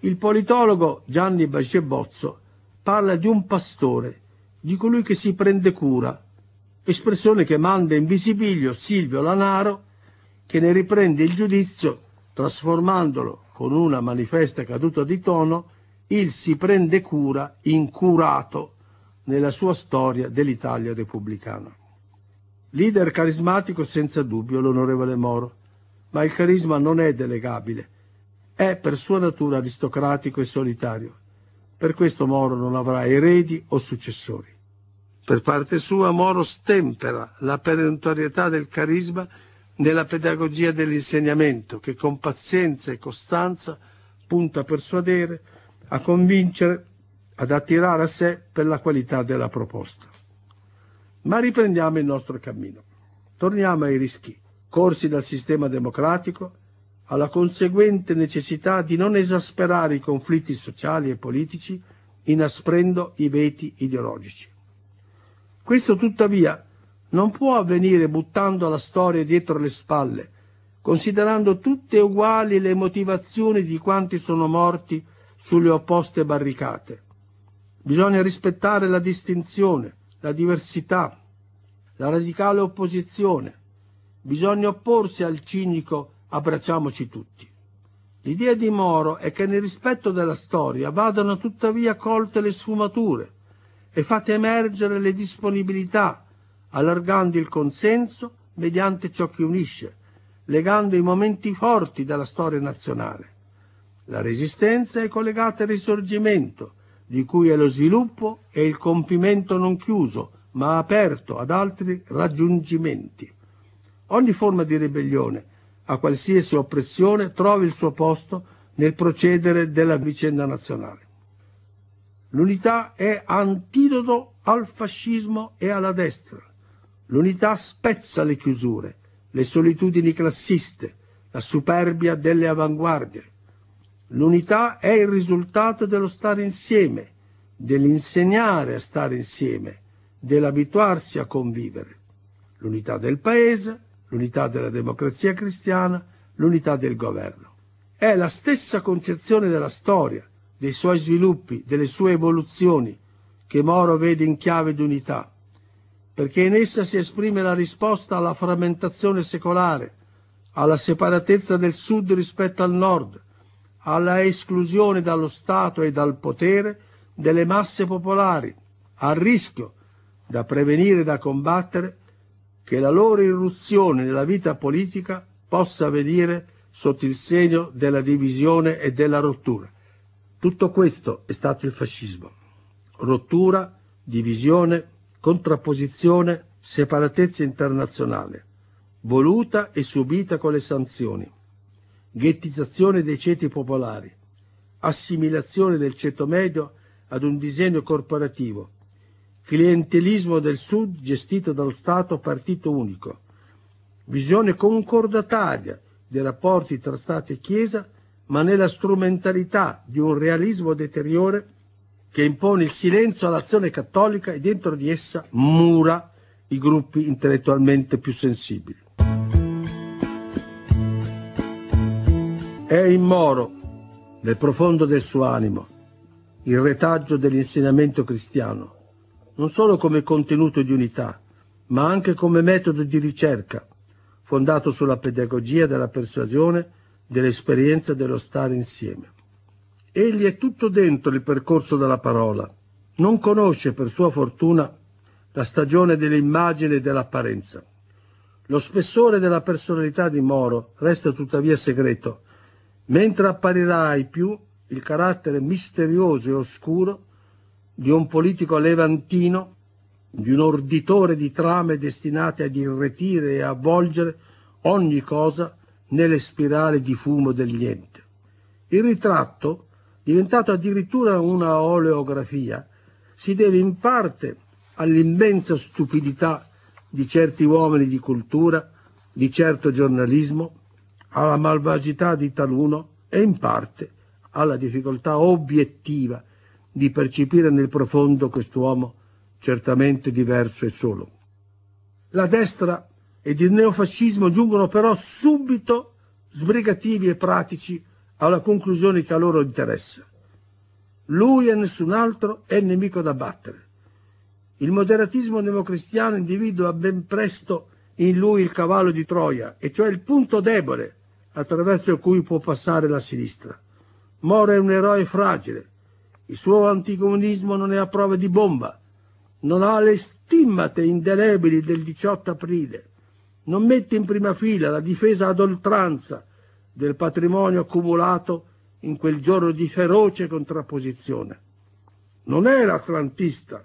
Il politologo Gianni Bacebozzo parla di un pastore, di colui che si prende cura, espressione che manda in visibilio Silvio Lanaro, che ne riprende il giudizio trasformandolo con una manifesta caduta di tono, il si prende cura incurato nella sua storia dell'Italia repubblicana. Leader carismatico senza dubbio l'onorevole Moro, ma il carisma non è delegabile, è per sua natura aristocratico e solitario. Per questo Moro non avrà eredi o successori. Per parte sua Moro stempera la perentorietà del carisma nella pedagogia dell'insegnamento che con pazienza e costanza punta a persuadere, a convincere, ad attirare a sé per la qualità della proposta. Ma riprendiamo il nostro cammino. Torniamo ai rischi, corsi dal sistema democratico, alla conseguente necessità di non esasperare i conflitti sociali e politici, inasprendo i veti ideologici. Questo tuttavia non può avvenire buttando la storia dietro le spalle, considerando tutte uguali le motivazioni di quanti sono morti sulle opposte barricate. Bisogna rispettare la distinzione, la diversità, la radicale opposizione. Bisogna opporsi al cinico abbracciamoci tutti. L'idea di Moro è che nel rispetto della storia vadano tuttavia colte le sfumature e fate emergere le disponibilità, allargando il consenso mediante ciò che unisce, legando i momenti forti della storia nazionale. La resistenza è collegata al risorgimento, di cui è lo sviluppo e il compimento non chiuso, ma aperto ad altri raggiungimenti. Ogni forma di ribellione, a qualsiasi oppressione, trova il suo posto nel procedere della vicenda nazionale. L'unità è antidoto al fascismo e alla destra, L'unità spezza le chiusure, le solitudini classiste, la superbia delle avanguardie. L'unità è il risultato dello stare insieme, dell'insegnare a stare insieme, dell'abituarsi a convivere. L'unità del paese, l'unità della democrazia cristiana, l'unità del governo. È la stessa concezione della storia, dei suoi sviluppi, delle sue evoluzioni, che Moro vede in chiave d'unità perché in essa si esprime la risposta alla frammentazione secolare, alla separatezza del sud rispetto al nord, alla esclusione dallo Stato e dal potere delle masse popolari, al rischio da prevenire e da combattere che la loro irruzione nella vita politica possa avvenire sotto il segno della divisione e della rottura. Tutto questo è stato il fascismo. Rottura, divisione, contrapposizione, separatezza internazionale, voluta e subita con le sanzioni, ghettizzazione dei ceti popolari, assimilazione del ceto medio ad un disegno corporativo, clientelismo del Sud gestito dallo Stato partito unico, visione concordataria dei rapporti tra Stato e Chiesa, ma nella strumentalità di un realismo deteriore che impone il silenzio all'azione cattolica e dentro di essa mura i gruppi intellettualmente più sensibili. È in Moro, nel profondo del suo animo, il retaggio dell'insegnamento cristiano, non solo come contenuto di unità, ma anche come metodo di ricerca, fondato sulla pedagogia della persuasione, dell'esperienza dello stare insieme. Egli è tutto dentro il percorso della parola. Non conosce, per sua fortuna, la stagione dell'immagine e dell'apparenza. Lo spessore della personalità di Moro resta tuttavia segreto, mentre apparirà ai più il carattere misterioso e oscuro di un politico levantino, di un orditore di trame destinate ad irretire e avvolgere ogni cosa nelle spirali di fumo del niente. Il ritratto diventato addirittura una oleografia, si deve in parte all'immensa stupidità di certi uomini di cultura, di certo giornalismo, alla malvagità di taluno e in parte alla difficoltà obiettiva di percepire nel profondo quest'uomo certamente diverso e solo. La destra ed il neofascismo giungono però subito sbrigativi e pratici alla conclusione che a loro interessa. Lui e nessun altro è il nemico da battere. Il moderatismo democristiano individua ben presto in lui il cavallo di Troia, e cioè il punto debole attraverso cui può passare la sinistra. Moro è un eroe fragile, il suo anticomunismo non è a prova di bomba, non ha le stimmate indelebili del 18 aprile, non mette in prima fila la difesa ad oltranza del patrimonio accumulato in quel giorno di feroce contrapposizione. Non è l'atlantista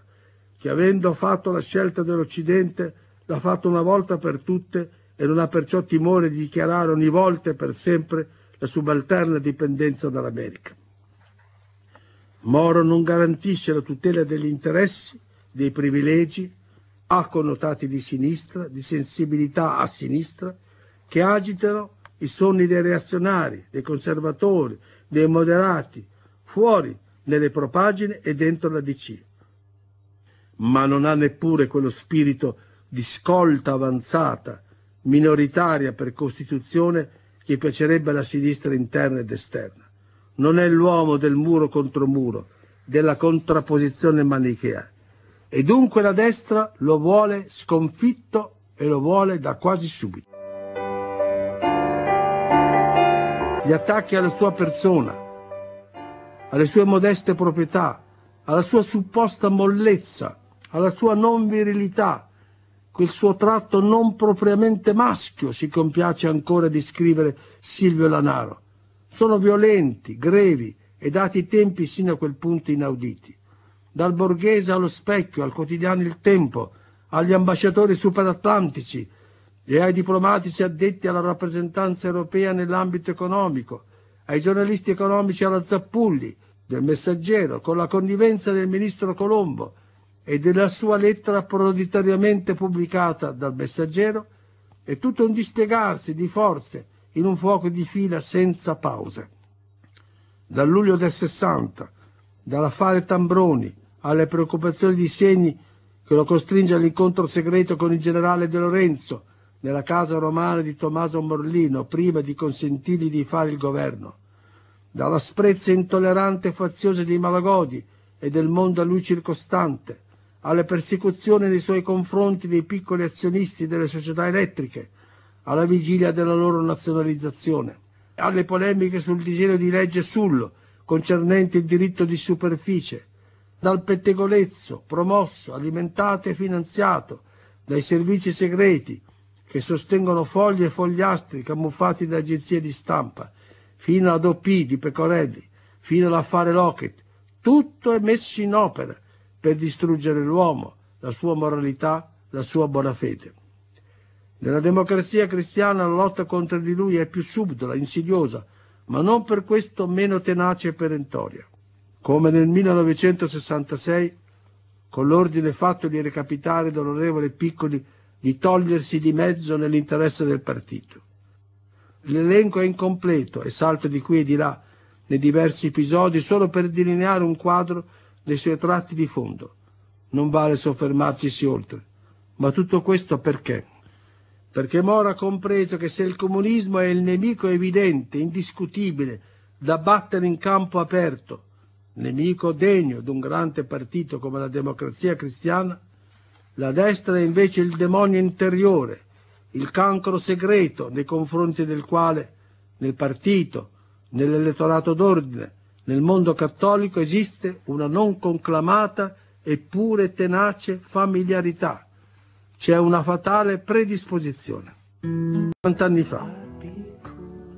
che avendo fatto la scelta dell'Occidente l'ha fatta una volta per tutte e non ha perciò timore di dichiarare ogni volta e per sempre la subalterna dipendenza dall'America. Moro non garantisce la tutela degli interessi, dei privilegi, ha connotati di sinistra, di sensibilità a sinistra, che agitano i sogni dei reazionari, dei conservatori, dei moderati, fuori nelle propagine e dentro la DC. Ma non ha neppure quello spirito di scolta avanzata, minoritaria per Costituzione, che piacerebbe alla sinistra interna ed esterna. Non è l'uomo del muro contro muro, della contrapposizione manichea. E dunque la destra lo vuole sconfitto e lo vuole da quasi subito. gli attacchi alla sua persona, alle sue modeste proprietà, alla sua supposta mollezza, alla sua non virilità, quel suo tratto non propriamente maschio, si compiace ancora di scrivere Silvio Lanaro. Sono violenti, grevi e dati i tempi sino a quel punto inauditi. Dal borghese allo specchio, al quotidiano Il Tempo, agli ambasciatori superatlantici, e ai diplomatici addetti alla rappresentanza europea nell'ambito economico, ai giornalisti economici alla Zappulli, del Messaggero, con la connivenza del ministro Colombo e della sua lettera proditoriamente pubblicata dal Messaggero, è tutto un dispiegarsi di forze in un fuoco di fila senza pause. Dal luglio del 60, dall'affare Tambroni alle preoccupazioni di Segni che lo costringe all'incontro segreto con il generale De Lorenzo, nella casa romana di Tommaso Morlino prima di consentirgli di fare il governo, dall'asprezza intollerante e faziosa dei Malagodi e del mondo a lui circostante, alle persecuzioni nei suoi confronti dei piccoli azionisti delle società elettriche, alla vigilia della loro nazionalizzazione, alle polemiche sul disegno di legge Sullo concernente il diritto di superficie, dal pettegolezzo promosso, alimentato e finanziato dai servizi segreti che sostengono foglie e fogliastri camuffati da agenzie di stampa, fino ad OP di Pecorelli, fino all'affare Lockett. Tutto è messo in opera per distruggere l'uomo, la sua moralità, la sua buona fede. Nella democrazia cristiana la lotta contro di lui è più subdola, insidiosa, ma non per questo meno tenace e perentoria. Come nel 1966, con l'ordine fatto di recapitare d'onorevole Piccoli di togliersi di mezzo nell'interesse del partito. L'elenco è incompleto e salto di qui e di là nei diversi episodi solo per delineare un quadro dei suoi tratti di fondo. Non vale soffermarcisi oltre. Ma tutto questo perché? Perché Moro ha compreso che se il comunismo è il nemico evidente, indiscutibile, da battere in campo aperto, nemico degno di un grande partito come la democrazia cristiana, la destra è invece il demonio interiore, il cancro segreto nei confronti del quale nel partito, nell'elettorato d'ordine, nel mondo cattolico esiste una non conclamata eppure tenace familiarità. C'è una fatale predisposizione. 50 anni fa,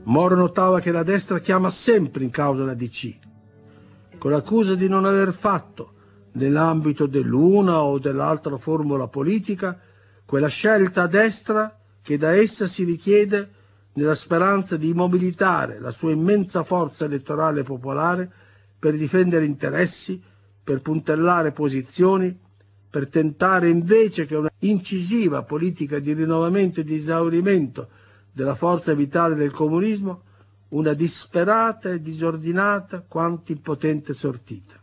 Moro notava che la destra chiama sempre in causa la DC, con l'accusa di non aver fatto nell'ambito dell'una o dell'altra formula politica quella scelta a destra che da essa si richiede nella speranza di mobilitare la sua immensa forza elettorale popolare per difendere interessi, per puntellare posizioni, per tentare invece che una incisiva politica di rinnovamento e di esaurimento della forza vitale del comunismo una disperata e disordinata quanto impotente sortita.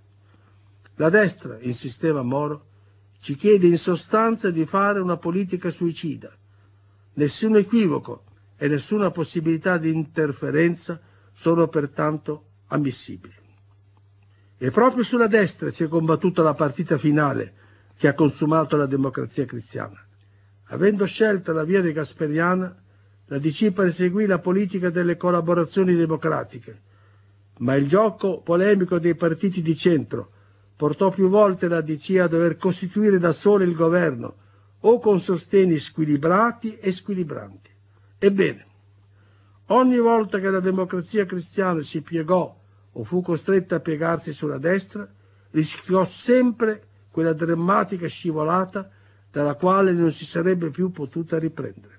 La destra, insisteva Moro, ci chiede in sostanza di fare una politica suicida. Nessun equivoco e nessuna possibilità di interferenza sono pertanto ammissibili. E proprio sulla destra si è combattuta la partita finale che ha consumato la democrazia cristiana. Avendo scelta la via de Gasperiana, la DC perseguì la politica delle collaborazioni democratiche, ma il gioco polemico dei partiti di centro portò più volte la DC a dover costituire da sole il governo, o con sostegni squilibrati e squilibranti. Ebbene, ogni volta che la democrazia cristiana si piegò o fu costretta a piegarsi sulla destra, rischiò sempre quella drammatica scivolata dalla quale non si sarebbe più potuta riprendere.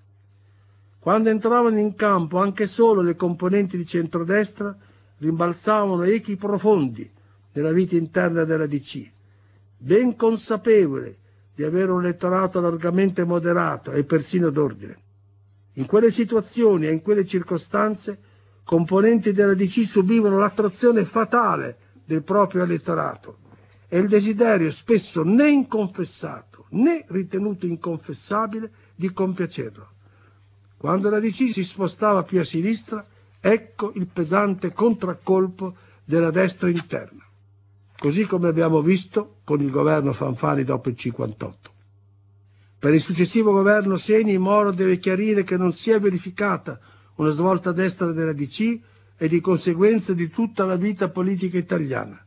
Quando entravano in campo anche solo le componenti di centrodestra, rimbalzavano echi profondi nella vita interna della DC. Ben consapevole di avere un elettorato largamente moderato e persino d'ordine. In quelle situazioni e in quelle circostanze componenti della DC subivano l'attrazione fatale del proprio elettorato e il desiderio spesso né inconfessato né ritenuto inconfessabile di compiacerlo. Quando la DC si spostava più a sinistra, ecco il pesante contraccolpo della destra interna così come abbiamo visto con il governo Fanfani dopo il 58. Per il successivo governo Seni Moro deve chiarire che non si è verificata una svolta destra della DC e di conseguenza di tutta la vita politica italiana.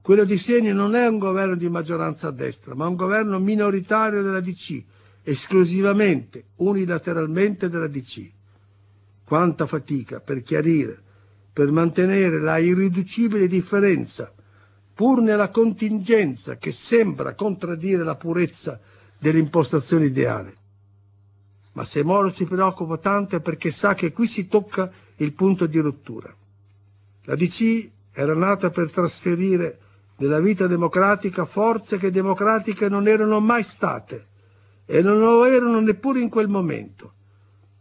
Quello di Seni non è un governo di maggioranza a destra, ma un governo minoritario della DC, esclusivamente, unilateralmente della DC. Quanta fatica per chiarire, per mantenere la irriducibile differenza pur nella contingenza che sembra contraddire la purezza dell'impostazione ideale. Ma se Moro si preoccupa tanto è perché sa che qui si tocca il punto di rottura. La DC era nata per trasferire nella vita democratica forze che democratiche non erano mai state e non lo erano neppure in quel momento,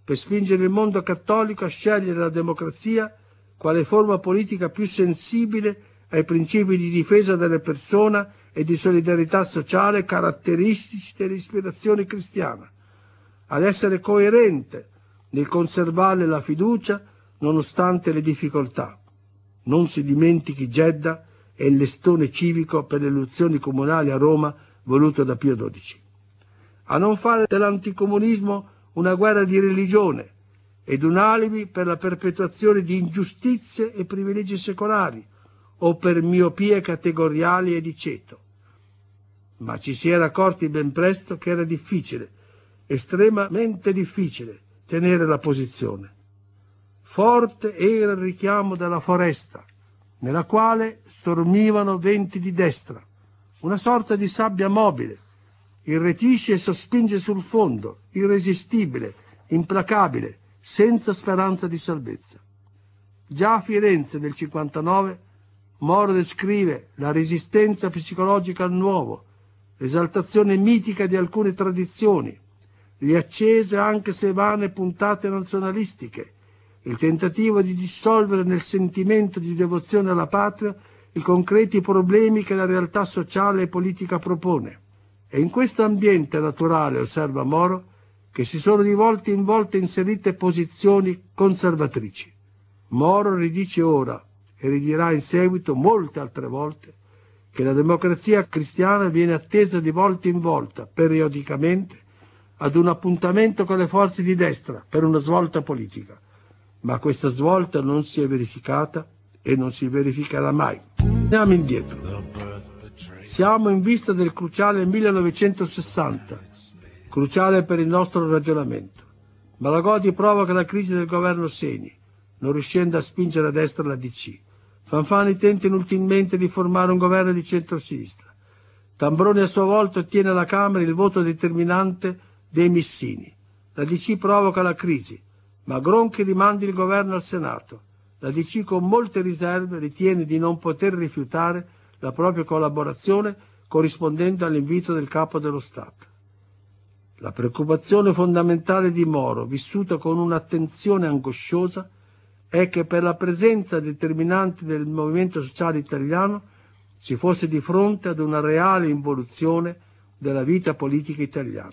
per spingere il mondo cattolico a scegliere la democrazia quale forma politica più sensibile ai principi di difesa della persona e di solidarietà sociale caratteristici dell'ispirazione cristiana, ad essere coerente nel conservare la fiducia nonostante le difficoltà. Non si dimentichi Gedda e il listone civico per le elezioni comunali a Roma voluto da Pio XII. A non fare dell'anticomunismo una guerra di religione ed un alibi per la perpetuazione di ingiustizie e privilegi secolari, o per miopie categoriali e di ceto. Ma ci si era accorti ben presto che era difficile, estremamente difficile, tenere la posizione. Forte era il richiamo della foresta, nella quale stormivano venti di destra, una sorta di sabbia mobile, irretisce e sospinge sul fondo, irresistibile, implacabile, senza speranza di salvezza. Già a Firenze nel 59 Moro descrive la resistenza psicologica al nuovo, l'esaltazione mitica di alcune tradizioni, le accese anche se vane puntate nazionalistiche, il tentativo di dissolvere nel sentimento di devozione alla patria i concreti problemi che la realtà sociale e politica propone. È in questo ambiente naturale, osserva Moro, che si sono di volta in volta inserite posizioni conservatrici. Moro ridice ora, e ridirà in seguito molte altre volte che la democrazia cristiana viene attesa di volta in volta, periodicamente, ad un appuntamento con le forze di destra per una svolta politica. Ma questa svolta non si è verificata e non si verificherà mai. Andiamo indietro. Siamo in vista del cruciale 1960, cruciale per il nostro ragionamento. Malagodi provoca la crisi del governo Seni, non riuscendo a spingere a destra la DC Fanfani tenta inutilmente di formare un governo di centrosinistra. Tambroni a sua volta ottiene alla Camera il voto determinante dei Missini. La DC provoca la crisi, ma Gronchi rimanda il governo al Senato. La DC con molte riserve ritiene di non poter rifiutare la propria collaborazione corrispondendo all'invito del capo dello Stato. La preoccupazione fondamentale di Moro, vissuta con un'attenzione angosciosa, è che per la presenza determinante del movimento sociale italiano si fosse di fronte ad una reale involuzione della vita politica italiana.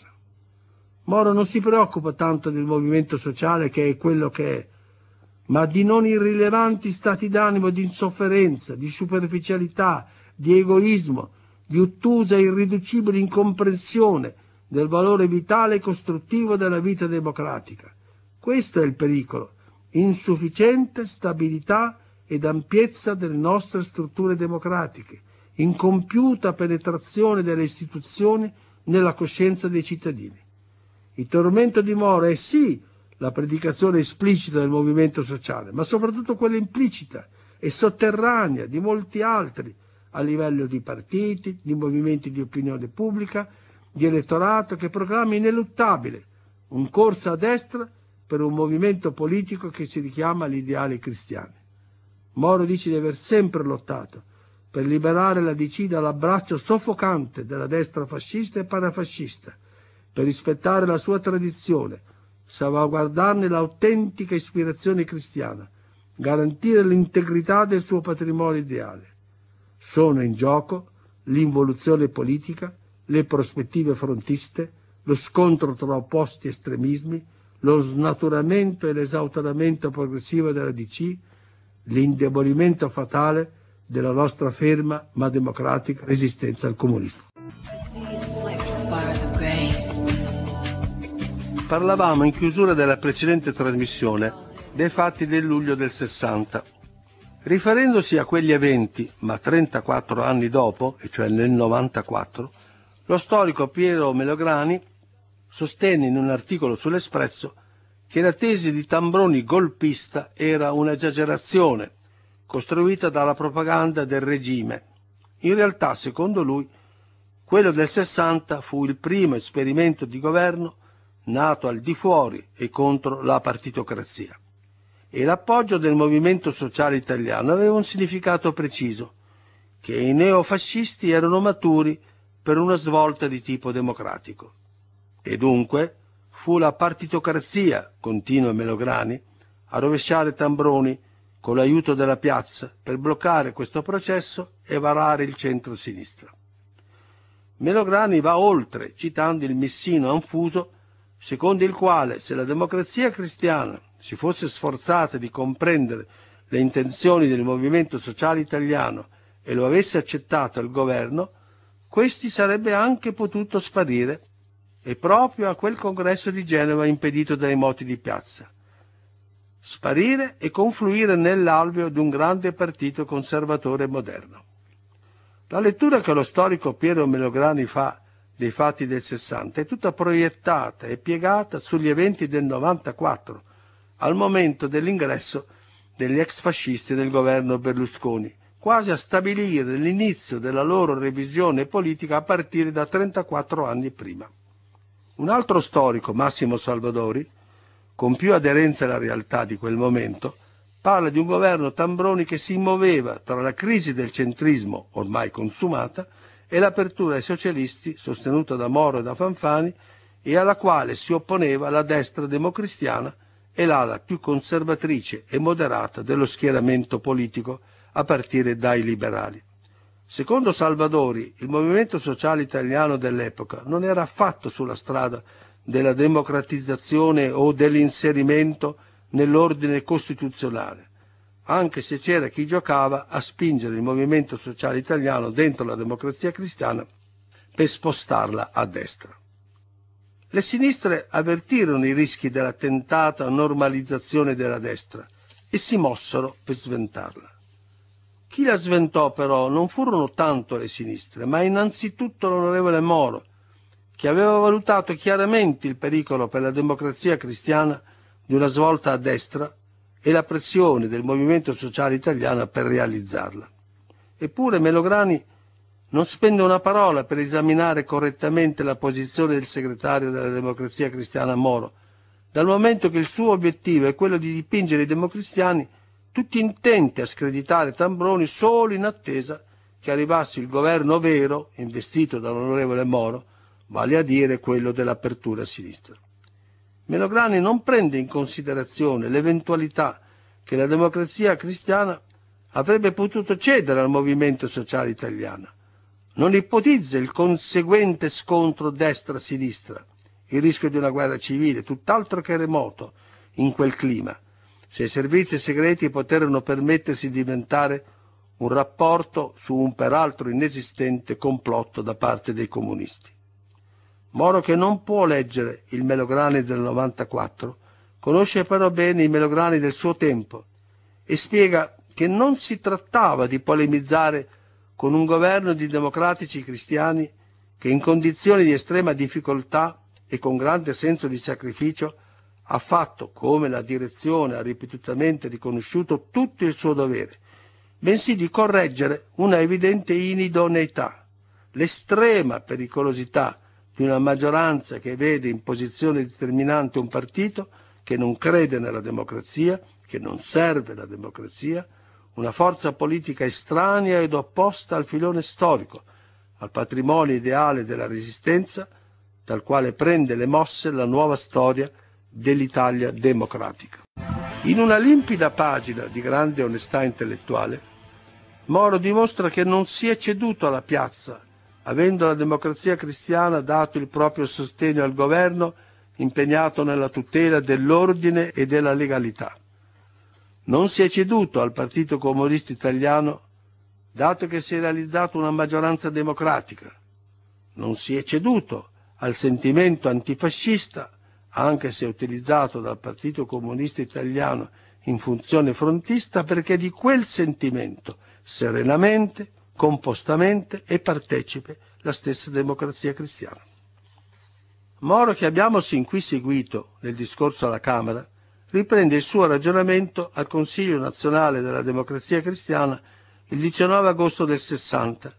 Moro non si preoccupa tanto del movimento sociale che è quello che è, ma di non irrilevanti stati d'animo di insofferenza, di superficialità, di egoismo, di ottusa e irriducibile incomprensione del valore vitale e costruttivo della vita democratica. Questo è il pericolo insufficiente stabilità ed ampiezza delle nostre strutture democratiche, incompiuta penetrazione delle istituzioni nella coscienza dei cittadini. Il tormento di Moro è sì la predicazione esplicita del movimento sociale, ma soprattutto quella implicita e sotterranea di molti altri a livello di partiti, di movimenti di opinione pubblica, di elettorato che proclama ineluttabile un corso a destra per un movimento politico che si richiama agli ideali cristiani. Moro dice di aver sempre lottato per liberare la DC dall'abbraccio soffocante della destra fascista e parafascista, per rispettare la sua tradizione, salvaguardarne l'autentica ispirazione cristiana, garantire l'integrità del suo patrimonio ideale. Sono in gioco l'involuzione politica, le prospettive frontiste, lo scontro tra opposti estremismi, lo snaturamento e l'esautoramento progressivo della DC, l'indebolimento fatale della nostra ferma ma democratica resistenza al comunismo. Parlavamo in chiusura della precedente trasmissione dei fatti del luglio del 60. Riferendosi a quegli eventi, ma 34 anni dopo, e cioè nel 94, lo storico Piero Melograni sostenne in un articolo sull'Espresso che la tesi di Tambroni golpista era un'esagerazione costruita dalla propaganda del regime. In realtà, secondo lui, quello del 60 fu il primo esperimento di governo nato al di fuori e contro la partitocrazia. E l'appoggio del movimento sociale italiano aveva un significato preciso, che i neofascisti erano maturi per una svolta di tipo democratico. E dunque fu la partitocrazia, continua Melograni, a rovesciare Tambroni con l'aiuto della piazza per bloccare questo processo e varare il centro-sinistra. Melograni va oltre, citando il missino anfuso, secondo il quale se la democrazia cristiana si fosse sforzata di comprendere le intenzioni del movimento sociale italiano e lo avesse accettato il governo, questi sarebbe anche potuto sparire e proprio a quel congresso di Genova impedito dai moti di piazza. Sparire e confluire nell'alveo di un grande partito conservatore moderno. La lettura che lo storico Piero Melograni fa dei fatti del 60 è tutta proiettata e piegata sugli eventi del 94, al momento dell'ingresso degli ex fascisti nel governo Berlusconi, quasi a stabilire l'inizio della loro revisione politica a partire da 34 anni prima. Un altro storico, Massimo Salvadori, con più aderenza alla realtà di quel momento, parla di un governo Tambroni che si muoveva tra la crisi del centrismo ormai consumata e l'apertura ai socialisti sostenuta da Moro e da Fanfani e alla quale si opponeva la destra democristiana e l'ala più conservatrice e moderata dello schieramento politico a partire dai liberali. Secondo Salvadori, il movimento sociale italiano dell'epoca non era affatto sulla strada della democratizzazione o dell'inserimento nell'ordine costituzionale, anche se c'era chi giocava a spingere il movimento sociale italiano dentro la democrazia cristiana per spostarla a destra. Le sinistre avvertirono i rischi della tentata normalizzazione della destra e si mossero per sventarla. Chi la sventò però non furono tanto le sinistre, ma innanzitutto l'onorevole Moro, che aveva valutato chiaramente il pericolo per la democrazia cristiana di una svolta a destra e la pressione del movimento sociale italiano per realizzarla. Eppure Melograni non spende una parola per esaminare correttamente la posizione del segretario della democrazia cristiana Moro, dal momento che il suo obiettivo è quello di dipingere i democristiani tutti intenti a screditare Tambroni solo in attesa che arrivasse il governo vero, investito dall'onorevole Moro, vale a dire quello dell'apertura a sinistra. Melograni non prende in considerazione l'eventualità che la democrazia cristiana avrebbe potuto cedere al movimento sociale italiano. Non ipotizza il conseguente scontro destra-sinistra, il rischio di una guerra civile, tutt'altro che remoto in quel clima, se i servizi segreti poterono permettersi di inventare un rapporto su un peraltro inesistente complotto da parte dei comunisti. Moro che non può leggere il Melograni del 94, conosce però bene i Melograni del suo tempo e spiega che non si trattava di polemizzare con un governo di democratici cristiani che in condizioni di estrema difficoltà e con grande senso di sacrificio ha fatto, come la direzione ha ripetutamente riconosciuto, tutto il suo dovere, bensì di correggere una evidente inidoneità, l'estrema pericolosità di una maggioranza che vede in posizione determinante un partito che non crede nella democrazia, che non serve la democrazia, una forza politica estranea ed opposta al filone storico, al patrimonio ideale della resistenza, dal quale prende le mosse la nuova storia dell'Italia democratica. In una limpida pagina di grande onestà intellettuale, Moro dimostra che non si è ceduto alla piazza, avendo la democrazia cristiana dato il proprio sostegno al governo impegnato nella tutela dell'ordine e della legalità. Non si è ceduto al Partito Comunista Italiano, dato che si è realizzata una maggioranza democratica. Non si è ceduto al sentimento antifascista, anche se utilizzato dal Partito Comunista Italiano in funzione frontista, perché di quel sentimento serenamente, compostamente è partecipe la stessa democrazia cristiana. Moro, che abbiamo sin qui seguito nel discorso alla Camera, riprende il suo ragionamento al Consiglio nazionale della democrazia cristiana il 19 agosto del 60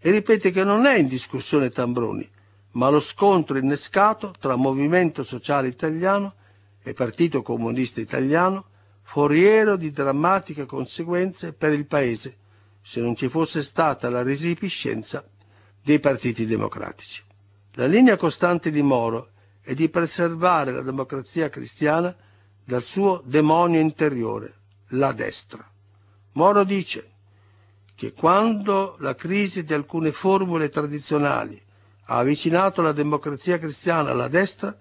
e ripete che non è in discussione Tambroni, ma lo scontro innescato tra Movimento Sociale Italiano e Partito Comunista Italiano, foriero di drammatiche conseguenze per il Paese, se non ci fosse stata la resipiscenza dei partiti democratici. La linea costante di Moro è di preservare la democrazia cristiana dal suo demonio interiore, la destra. Moro dice che quando la crisi di alcune formule tradizionali ha avvicinato la democrazia cristiana alla destra,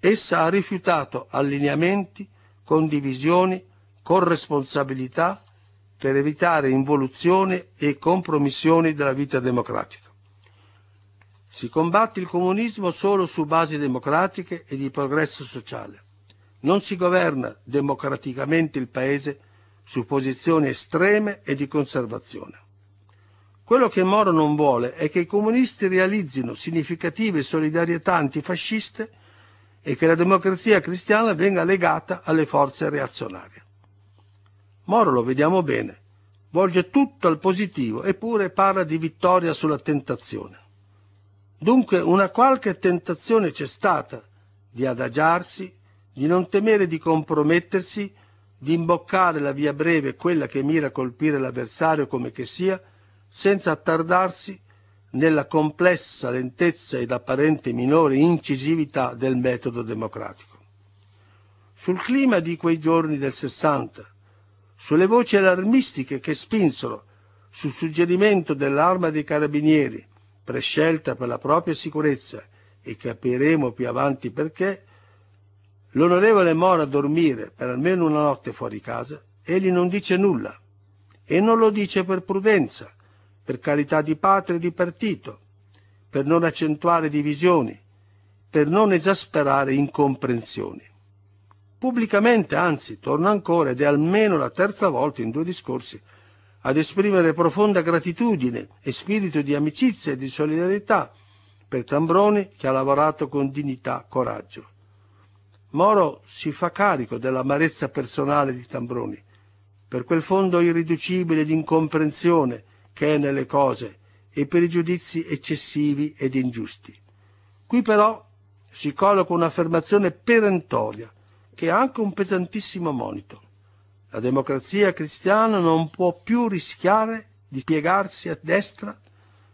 essa ha rifiutato allineamenti, condivisioni, corresponsabilità per evitare involuzioni e compromissioni della vita democratica. Si combatte il comunismo solo su basi democratiche e di progresso sociale. Non si governa democraticamente il Paese su posizioni estreme e di conservazione. Quello che Moro non vuole è che i comunisti realizzino significative solidarietà antifasciste e che la democrazia cristiana venga legata alle forze reazionarie. Moro lo vediamo bene, volge tutto al positivo eppure parla di vittoria sulla tentazione. Dunque una qualche tentazione c'è stata di adagiarsi, di non temere di compromettersi, di imboccare la via breve, quella che mira a colpire l'avversario come che sia, senza attardarsi nella complessa lentezza ed apparente minore incisività del metodo democratico. Sul clima di quei giorni del 60, sulle voci allarmistiche che spinsero, sul suggerimento dell'arma dei carabinieri, prescelta per la propria sicurezza e capiremo più avanti perché, l'onorevole Mora a dormire per almeno una notte fuori casa, egli non dice nulla e non lo dice per prudenza, per carità di patria e di partito, per non accentuare divisioni, per non esasperare incomprensioni. Pubblicamente, anzi, torno ancora ed è almeno la terza volta in due discorsi ad esprimere profonda gratitudine e spirito di amicizia e di solidarietà per Tambroni che ha lavorato con dignità e coraggio. Moro si fa carico dell'amarezza personale di Tambroni per quel fondo irriducibile di incomprensione che è nelle cose e per i giudizi eccessivi ed ingiusti. Qui però si colloca un'affermazione perentoria che è anche un pesantissimo monito. La democrazia cristiana non può più rischiare di piegarsi a destra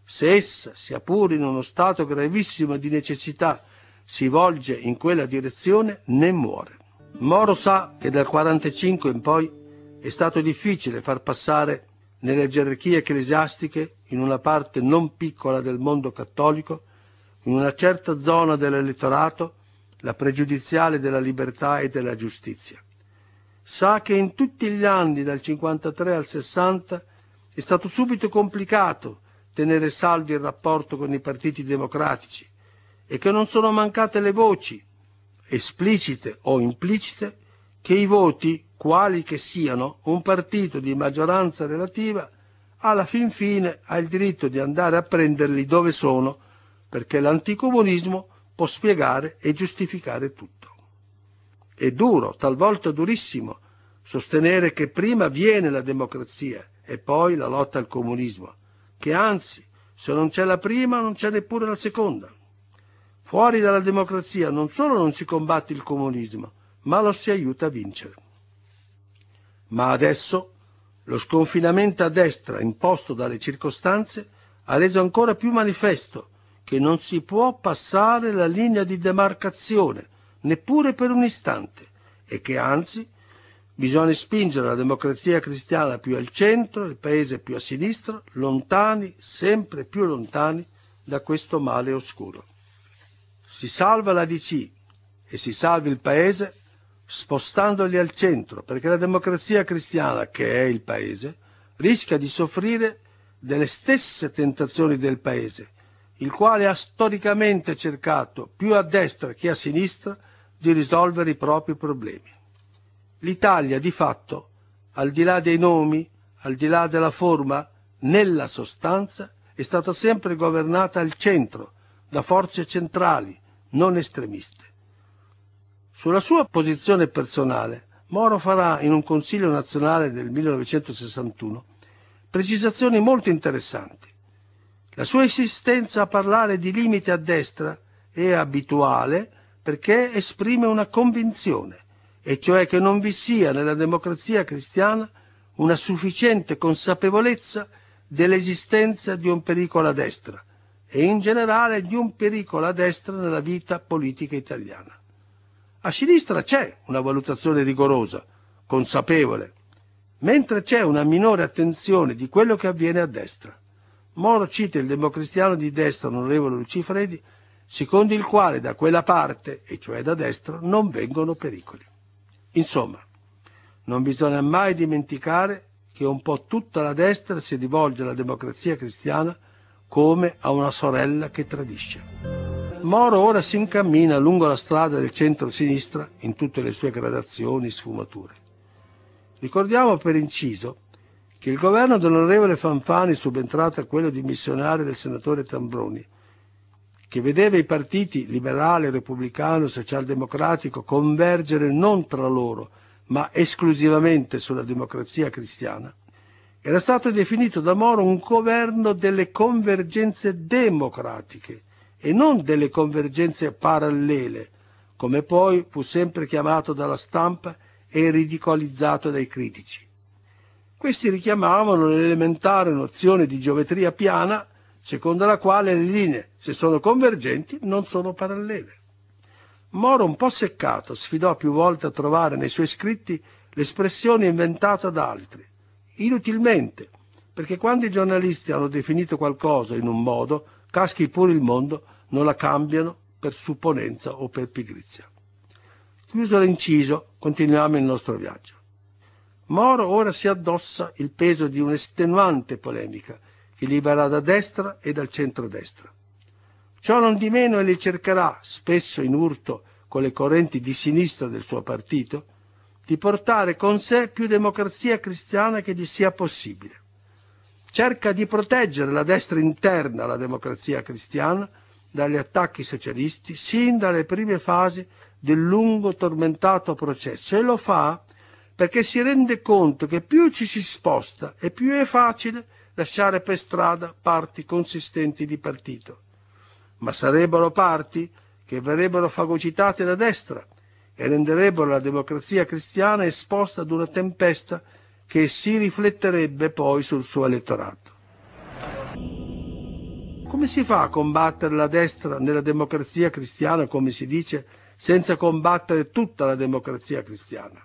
se essa, sia pure in uno stato gravissimo di necessità, si volge in quella direzione né muore. Moro sa che dal 1945 in poi è stato difficile far passare nelle gerarchie ecclesiastiche, in una parte non piccola del mondo cattolico, in una certa zona dell'elettorato, la pregiudiziale della libertà e della giustizia. Sa che in tutti gli anni dal 53 al 60 è stato subito complicato tenere saldo il rapporto con i partiti democratici e che non sono mancate le voci, esplicite o implicite, che i voti, quali che siano, un partito di maggioranza relativa alla fin fine ha il diritto di andare a prenderli dove sono, perché l'anticomunismo può spiegare e giustificare tutto. È duro, talvolta durissimo, sostenere che prima viene la democrazia e poi la lotta al comunismo, che anzi, se non c'è la prima non c'è neppure la seconda. Fuori dalla democrazia non solo non si combatte il comunismo, ma lo si aiuta a vincere. Ma adesso lo sconfinamento a destra imposto dalle circostanze ha reso ancora più manifesto che non si può passare la linea di demarcazione neppure per un istante e che anzi bisogna spingere la democrazia cristiana più al centro, il paese più a sinistra, lontani, sempre più lontani da questo male oscuro. Si salva la DC e si salva il paese spostandoli al centro, perché la democrazia cristiana, che è il paese, rischia di soffrire delle stesse tentazioni del paese, il quale ha storicamente cercato, più a destra che a sinistra, di risolvere i propri problemi. L'Italia, di fatto, al di là dei nomi, al di là della forma, nella sostanza, è stata sempre governata al centro, da forze centrali, non estremiste. Sulla sua posizione personale, Moro farà in un Consiglio nazionale del 1961 precisazioni molto interessanti. La sua esistenza a parlare di limite a destra è abituale perché esprime una convinzione, e cioè che non vi sia nella democrazia cristiana una sufficiente consapevolezza dell'esistenza di un pericolo a destra e in generale di un pericolo a destra nella vita politica italiana. A sinistra c'è una valutazione rigorosa, consapevole, mentre c'è una minore attenzione di quello che avviene a destra. Moro cita il democristiano di destra, onorevole Lucifredi, secondo il quale da quella parte, e cioè da destra, non vengono pericoli. Insomma, non bisogna mai dimenticare che un po' tutta la destra si rivolge alla democrazia cristiana come a una sorella che tradisce. Moro ora si incammina lungo la strada del centro-sinistra in tutte le sue gradazioni e sfumature. Ricordiamo per inciso che il governo dell'onorevole Fanfani, subentrato a quello dimissionario del senatore Tambroni, che vedeva i partiti liberale, repubblicano, socialdemocratico convergere non tra loro, ma esclusivamente sulla democrazia cristiana, era stato definito da Moro un governo delle convergenze democratiche, e non delle convergenze parallele, come poi fu sempre chiamato dalla stampa e ridicolizzato dai critici. Questi richiamavano l'elementare nozione di geometria piana, secondo la quale le linee, se sono convergenti, non sono parallele. Moro, un po' seccato, sfidò più volte a trovare nei suoi scritti l'espressione inventata da altri, inutilmente, perché quando i giornalisti hanno definito qualcosa in un modo, caschi pure il mondo, non la cambiano per supponenza o per pigrizia. Chiuso l'inciso, continuiamo il nostro viaggio. Moro ora si addossa il peso di un'estenuante polemica che gli verrà da destra e dal centrodestra. Ciò non di meno egli cercherà, spesso in urto con le correnti di sinistra del suo partito, di portare con sé più democrazia cristiana che gli sia possibile. Cerca di proteggere la destra interna alla democrazia cristiana, dagli attacchi socialisti sin dalle prime fasi del lungo tormentato processo e lo fa perché si rende conto che più ci si sposta e più è facile lasciare per strada parti consistenti di partito. Ma sarebbero parti che verrebbero fagocitate da destra e renderebbero la democrazia cristiana esposta ad una tempesta che si rifletterebbe poi sul suo elettorato. Come si fa a combattere la destra nella democrazia cristiana, come si dice, senza combattere tutta la democrazia cristiana?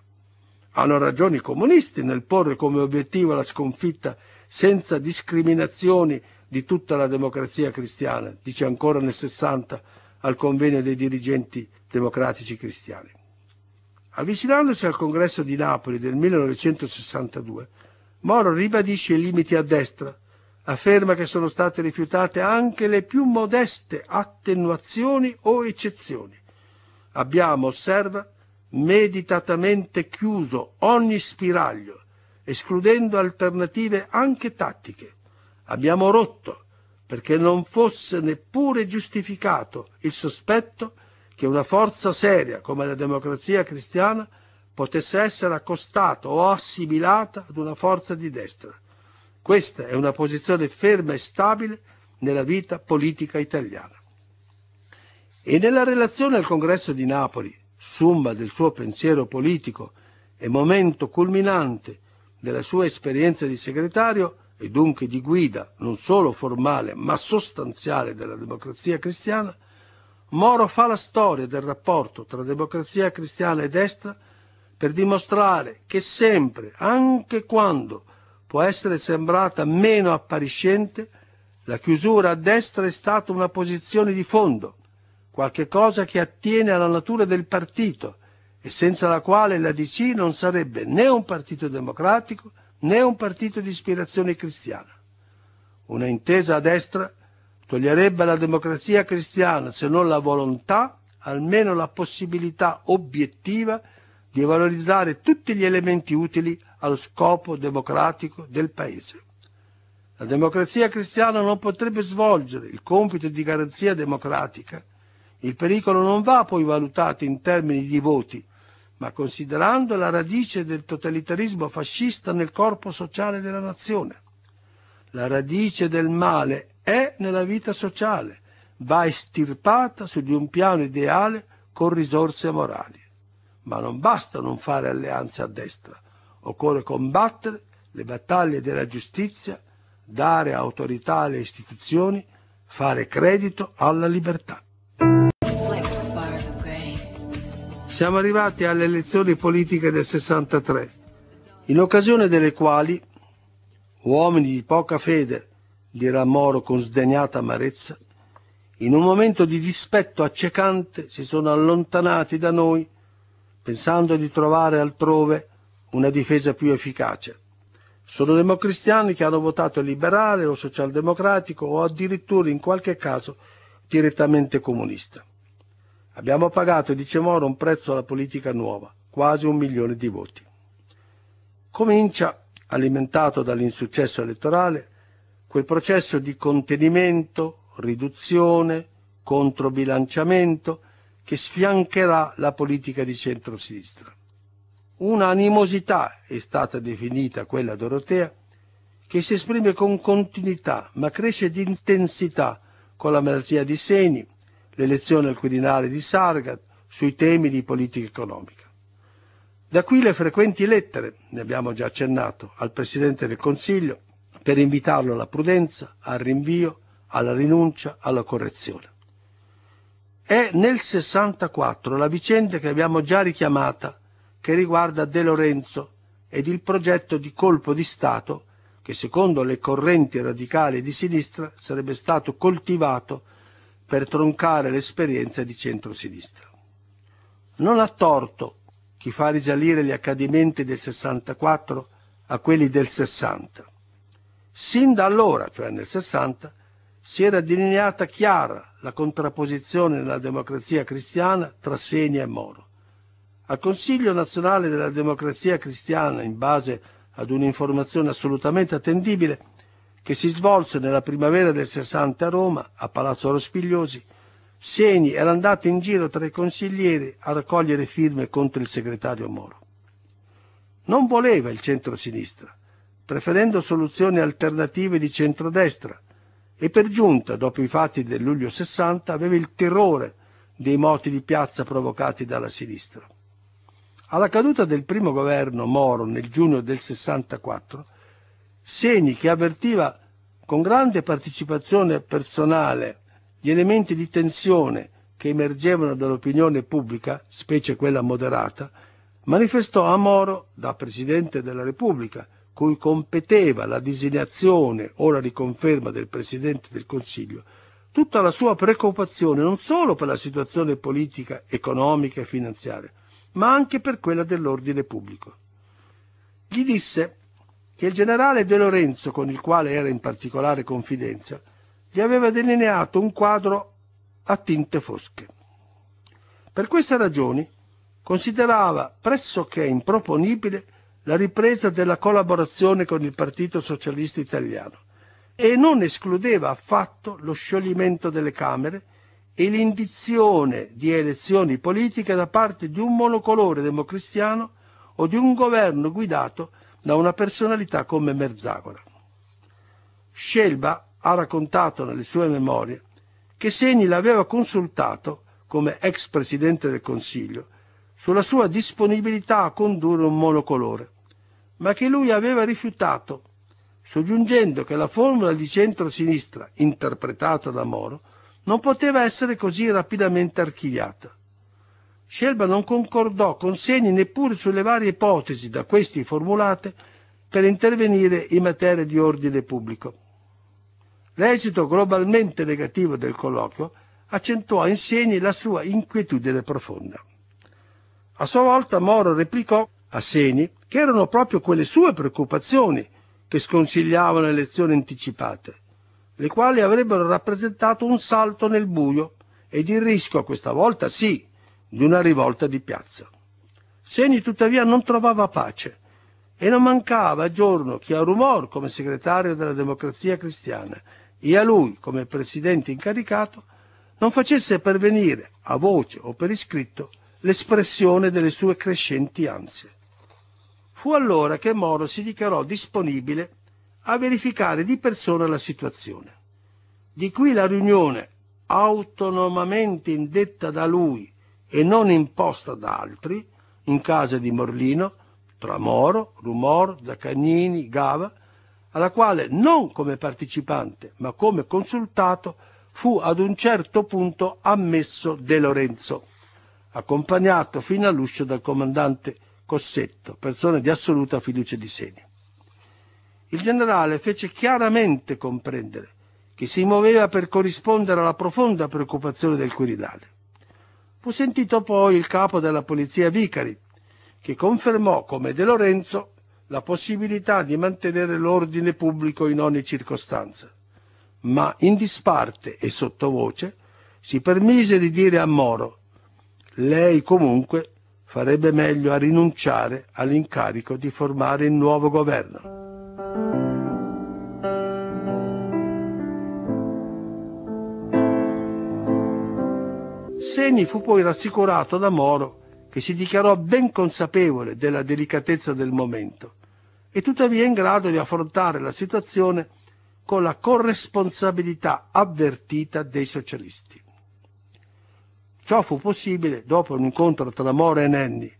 Hanno ragione i comunisti nel porre come obiettivo la sconfitta senza discriminazioni di tutta la democrazia cristiana, dice ancora nel 60 al convegno dei dirigenti democratici cristiani. Avvicinandosi al congresso di Napoli del 1962, Moro ribadisce i limiti a destra afferma che sono state rifiutate anche le più modeste attenuazioni o eccezioni. Abbiamo, osserva, meditatamente chiuso ogni spiraglio, escludendo alternative anche tattiche. Abbiamo rotto, perché non fosse neppure giustificato il sospetto che una forza seria come la democrazia cristiana potesse essere accostata o assimilata ad una forza di destra. Questa è una posizione ferma e stabile nella vita politica italiana. E nella relazione al congresso di Napoli, summa del suo pensiero politico e momento culminante della sua esperienza di segretario e dunque di guida non solo formale ma sostanziale della democrazia cristiana, Moro fa la storia del rapporto tra democrazia cristiana e destra per dimostrare che sempre, anche quando può essere sembrata meno appariscente, la chiusura a destra è stata una posizione di fondo, qualche cosa che attiene alla natura del partito e senza la quale la DC non sarebbe né un partito democratico né un partito di ispirazione cristiana. Una intesa a destra toglierebbe alla democrazia cristiana, se non la volontà, almeno la possibilità obiettiva di valorizzare tutti gli elementi utili allo scopo democratico del Paese. La democrazia cristiana non potrebbe svolgere il compito di garanzia democratica. Il pericolo non va poi valutato in termini di voti, ma considerando la radice del totalitarismo fascista nel corpo sociale della nazione. La radice del male è nella vita sociale, va estirpata su di un piano ideale con risorse morali. Ma non basta non fare alleanze a destra, Occorre combattere le battaglie della giustizia, dare autorità alle istituzioni, fare credito alla libertà. Siamo arrivati alle elezioni politiche del 63, in occasione delle quali uomini di poca fede, dirà Moro con sdegnata amarezza, in un momento di dispetto accecante si sono allontanati da noi, pensando di trovare altrove una difesa più efficace. Sono democristiani che hanno votato liberale o socialdemocratico o addirittura in qualche caso direttamente comunista. Abbiamo pagato, dice Moro, un prezzo alla politica nuova, quasi un milione di voti. Comincia, alimentato dall'insuccesso elettorale, quel processo di contenimento, riduzione, controbilanciamento che sfiancherà la politica di centrosinistra. Un'animosità è stata definita quella dorotea, che si esprime con continuità, ma cresce di intensità con la malattia di Seni, l'elezione al Quirinale di Sargat, sui temi di politica economica. Da qui le frequenti lettere, ne abbiamo già accennato, al Presidente del Consiglio per invitarlo alla prudenza, al rinvio, alla rinuncia, alla correzione. È nel 64 la vicenda che abbiamo già richiamata che riguarda De Lorenzo ed il progetto di colpo di Stato che secondo le correnti radicali di sinistra sarebbe stato coltivato per troncare l'esperienza di centrosinistra. Non ha torto chi fa risalire gli accadimenti del 64 a quelli del 60. Sin da allora, cioè nel 60, si era delineata chiara la contrapposizione nella democrazia cristiana tra Segna e Moro. Al Consiglio nazionale della democrazia cristiana, in base ad un'informazione assolutamente attendibile, che si svolse nella primavera del 60 a Roma, a Palazzo Rospigliosi, Segni era andato in giro tra i consiglieri a raccogliere firme contro il segretario Moro. Non voleva il centro-sinistra, preferendo soluzioni alternative di centrodestra e per giunta, dopo i fatti del luglio 60, aveva il terrore dei moti di piazza provocati dalla sinistra. Alla caduta del primo governo Moro nel giugno del 64, Seni, che avvertiva con grande partecipazione personale gli elementi di tensione che emergevano dall'opinione pubblica, specie quella moderata, manifestò a Moro, da Presidente della Repubblica, cui competeva la designazione o la riconferma del Presidente del Consiglio, tutta la sua preoccupazione non solo per la situazione politica, economica e finanziaria, ma anche per quella dell'ordine pubblico. Gli disse che il generale De Lorenzo, con il quale era in particolare confidenza, gli aveva delineato un quadro a tinte fosche. Per queste ragioni considerava pressoché improponibile la ripresa della collaborazione con il Partito Socialista Italiano e non escludeva affatto lo scioglimento delle Camere e l'indizione di elezioni politiche da parte di un monocolore democristiano o di un governo guidato da una personalità come Merzagora. Scelba ha raccontato nelle sue memorie che Segni l'aveva consultato, come ex presidente del Consiglio, sulla sua disponibilità a condurre un monocolore, ma che lui aveva rifiutato, soggiungendo che la formula di centro-sinistra interpretata da Moro non poteva essere così rapidamente archiviata. Scelba non concordò con segni neppure sulle varie ipotesi da questi formulate per intervenire in materia di ordine pubblico. L'esito globalmente negativo del colloquio accentuò in segni la sua inquietudine profonda. A sua volta Moro replicò a segni che erano proprio quelle sue preoccupazioni che sconsigliavano elezioni anticipate le quali avrebbero rappresentato un salto nel buio ed il rischio, questa volta sì, di una rivolta di piazza. Segni tuttavia non trovava pace e non mancava giorno che a Rumor come segretario della democrazia cristiana e a lui come presidente incaricato non facesse pervenire, a voce o per iscritto, l'espressione delle sue crescenti ansie. Fu allora che Moro si dichiarò disponibile a verificare di persona la situazione. Di qui la riunione autonomamente indetta da lui e non imposta da altri, in casa di Morlino, tra Moro, Rumor, Zaccagnini, Gava, alla quale non come partecipante ma come consultato fu ad un certo punto ammesso De Lorenzo, accompagnato fino all'uscio dal comandante Cossetto, persona di assoluta fiducia di segno il generale fece chiaramente comprendere che si muoveva per corrispondere alla profonda preoccupazione del Quirinale. Fu sentito poi il capo della polizia Vicari, che confermò come De Lorenzo la possibilità di mantenere l'ordine pubblico in ogni circostanza, ma in disparte e sottovoce si permise di dire a Moro lei comunque farebbe meglio a rinunciare all'incarico di formare il nuovo governo. Segni fu poi rassicurato da Moro, che si dichiarò ben consapevole della delicatezza del momento e tuttavia in grado di affrontare la situazione con la corresponsabilità avvertita dei socialisti. Ciò fu possibile dopo un incontro tra Moro e Nenni,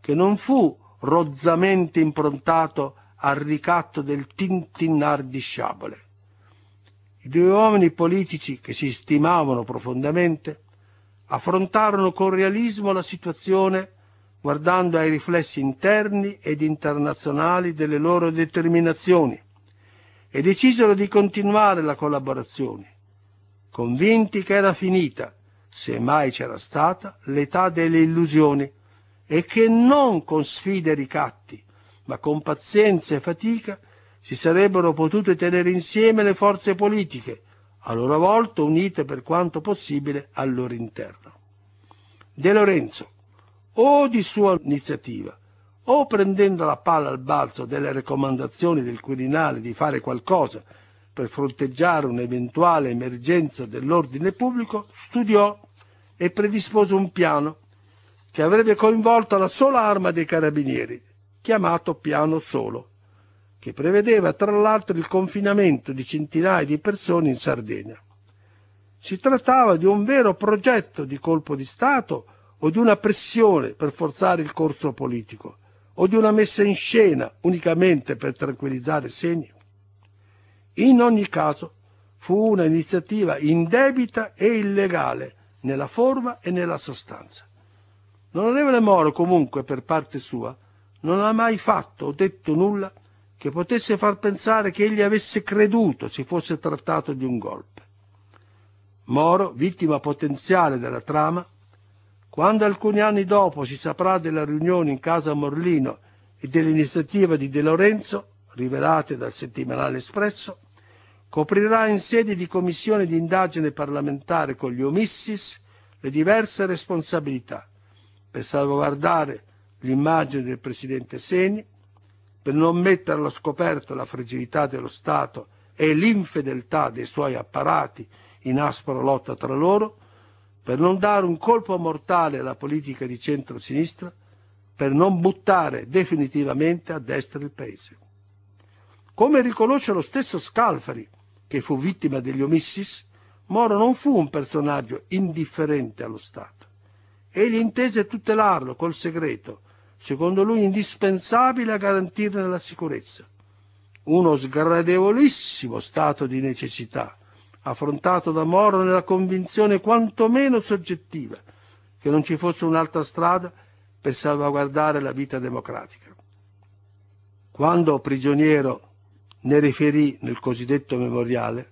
che non fu rozzamente improntato al ricatto del tintinnar di sciabole. I due uomini politici che si stimavano profondamente affrontarono con realismo la situazione guardando ai riflessi interni ed internazionali delle loro determinazioni e decisero di continuare la collaborazione, convinti che era finita, se mai c'era stata, l'età delle illusioni e che non con sfide e ricatti, ma con pazienza e fatica si sarebbero potute tenere insieme le forze politiche, a loro volta unite per quanto possibile al loro interno. De Lorenzo, o di sua iniziativa, o prendendo la palla al balzo delle raccomandazioni del Quirinale di fare qualcosa per fronteggiare un'eventuale emergenza dell'ordine pubblico, studiò e predispose un piano che avrebbe coinvolto la sola arma dei carabinieri, chiamato piano solo, che prevedeva tra l'altro il confinamento di centinaia di persone in Sardegna. Si trattava di un vero progetto di colpo di Stato o di una pressione per forzare il corso politico, o di una messa in scena unicamente per tranquillizzare segni. In ogni caso, fu una iniziativa indebita e illegale nella forma e nella sostanza. L'onorevole Moro, comunque, per parte sua, non ha mai fatto o detto nulla che potesse far pensare che egli avesse creduto si fosse trattato di un golpe. Moro, vittima potenziale della trama, quando alcuni anni dopo si saprà della riunione in casa Morlino e dell'iniziativa di De Lorenzo, rivelate dal settimanale Espresso, coprirà in sede di commissione di indagine parlamentare con gli omissis le diverse responsabilità per salvaguardare l'immagine del presidente Seni, per non mettere allo scoperto la fragilità dello Stato e l'infedeltà dei suoi apparati in aspra lotta tra loro, per non dare un colpo mortale alla politica di centro-sinistra, per non buttare definitivamente a destra il paese. Come riconosce lo stesso Scalfari, che fu vittima degli omissis, Moro non fu un personaggio indifferente allo Stato. Egli intese tutelarlo col segreto, secondo lui indispensabile a garantirne la sicurezza. Uno sgradevolissimo stato di necessità, affrontato da Moro nella convinzione quantomeno soggettiva che non ci fosse un'altra strada per salvaguardare la vita democratica. Quando prigioniero ne riferì nel cosiddetto memoriale,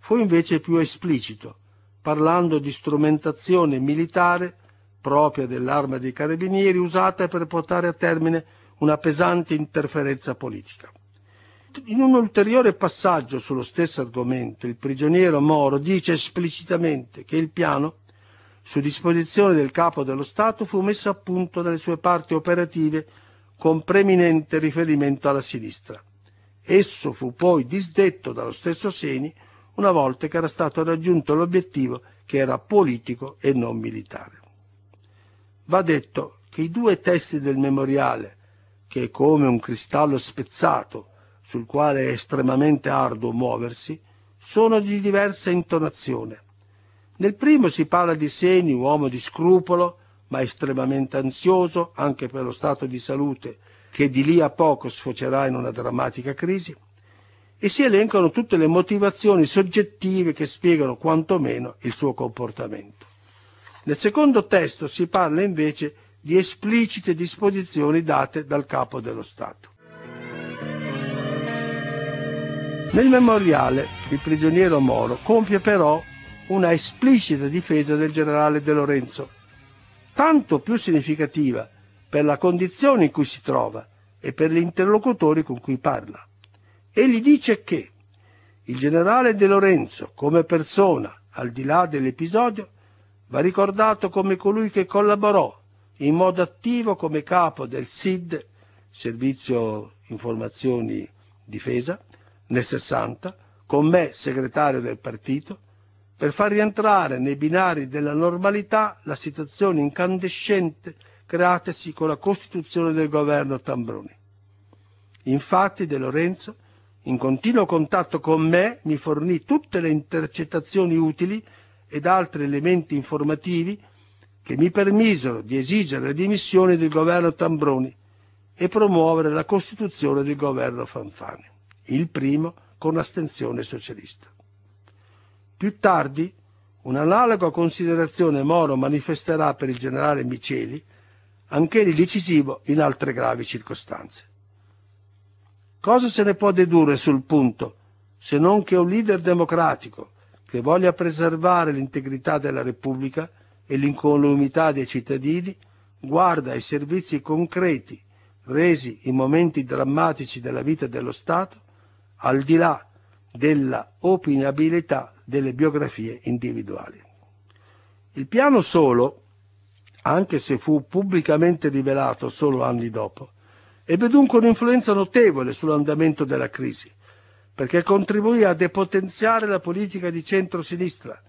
fu invece più esplicito, parlando di strumentazione militare propria dell'arma dei carabinieri usata per portare a termine una pesante interferenza politica. In un ulteriore passaggio sullo stesso argomento, il prigioniero Moro dice esplicitamente che il piano, su disposizione del capo dello Stato, fu messo a punto dalle sue parti operative con preminente riferimento alla sinistra. Esso fu poi disdetto dallo stesso Seni una volta che era stato raggiunto l'obiettivo che era politico e non militare. Va detto che i due testi del memoriale, che come un cristallo spezzato sul quale è estremamente arduo muoversi, sono di diversa intonazione. Nel primo si parla di Seni, uomo di scrupolo, ma estremamente ansioso anche per lo stato di salute che di lì a poco sfocerà in una drammatica crisi, e si elencano tutte le motivazioni soggettive che spiegano quantomeno il suo comportamento. Nel secondo testo si parla invece di esplicite disposizioni date dal capo dello Stato. Nel memoriale il prigioniero Moro compie però una esplicita difesa del generale De Lorenzo, tanto più significativa per la condizione in cui si trova e per gli interlocutori con cui parla. Egli dice che il generale De Lorenzo, come persona, al di là dell'episodio, va ricordato come colui che collaborò in modo attivo come capo del SID, Servizio Informazioni Difesa, nel 60, con me segretario del partito, per far rientrare nei binari della normalità la situazione incandescente creatasi con la costituzione del governo Tambroni. Infatti De Lorenzo, in continuo contatto con me, mi fornì tutte le intercettazioni utili ed altri elementi informativi che mi permisero di esigere le dimissioni del governo Tambroni e promuovere la costituzione del governo Fanfani il primo con astensione socialista. Più tardi un'analoga considerazione Moro manifesterà per il generale Miceli, anch'egli decisivo in altre gravi circostanze. Cosa se ne può dedurre sul punto, se non che un leader democratico che voglia preservare l'integrità della Repubblica e l'incolumità dei cittadini guarda ai servizi concreti resi in momenti drammatici della vita dello Stato al di là della opinabilità delle biografie individuali. Il piano solo, anche se fu pubblicamente rivelato solo anni dopo, ebbe dunque un'influenza notevole sull'andamento della crisi, perché contribuì a depotenziare la politica di centrosinistra,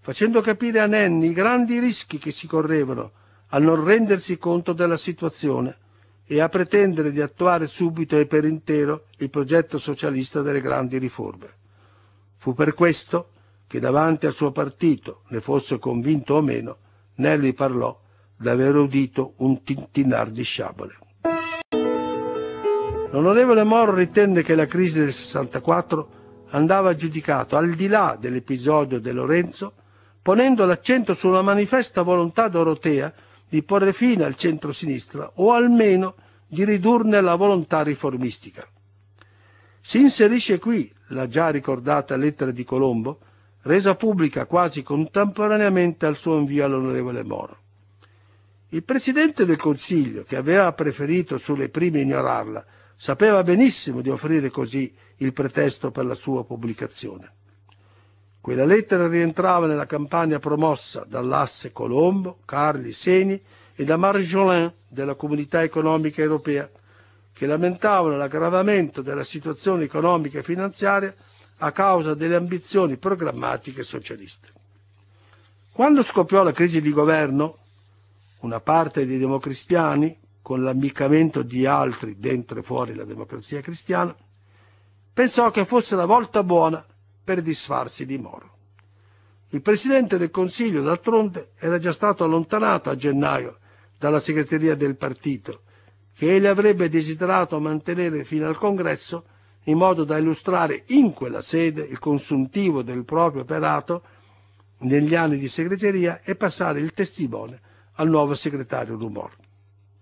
facendo capire a Nenni i grandi rischi che si correvano a non rendersi conto della situazione e a pretendere di attuare subito e per intero il progetto socialista delle grandi riforme. Fu per questo che davanti al suo partito, ne fosse convinto o meno, Nelly parlò d'aver udito un tintinar di sciabole. L'onorevole Moro ritenne che la crisi del 64 andava giudicato al di là dell'episodio De Lorenzo, ponendo l'accento sulla manifesta volontà dorotea di porre fine al centro-sinistra o almeno di ridurne la volontà riformistica. Si inserisce qui la già ricordata lettera di Colombo, resa pubblica quasi contemporaneamente al suo invio all'onorevole Moro. Il Presidente del Consiglio, che aveva preferito sulle prime ignorarla, sapeva benissimo di offrire così il pretesto per la sua pubblicazione. Quella lettera rientrava nella campagna promossa dall'asse Colombo, Carli, Seni e da Marjolin della Comunità Economica Europea, che lamentavano l'aggravamento della situazione economica e finanziaria a causa delle ambizioni programmatiche socialiste. Quando scoppiò la crisi di governo, una parte dei democristiani, con l'ammiccamento di altri dentro e fuori la democrazia cristiana, pensò che fosse la volta buona per disfarsi di Moro. Il Presidente del Consiglio, d'altronde, era già stato allontanato a gennaio dalla segreteria del partito, che egli avrebbe desiderato mantenere fino al congresso in modo da illustrare in quella sede il consuntivo del proprio operato negli anni di segreteria e passare il testimone al nuovo segretario Rumor.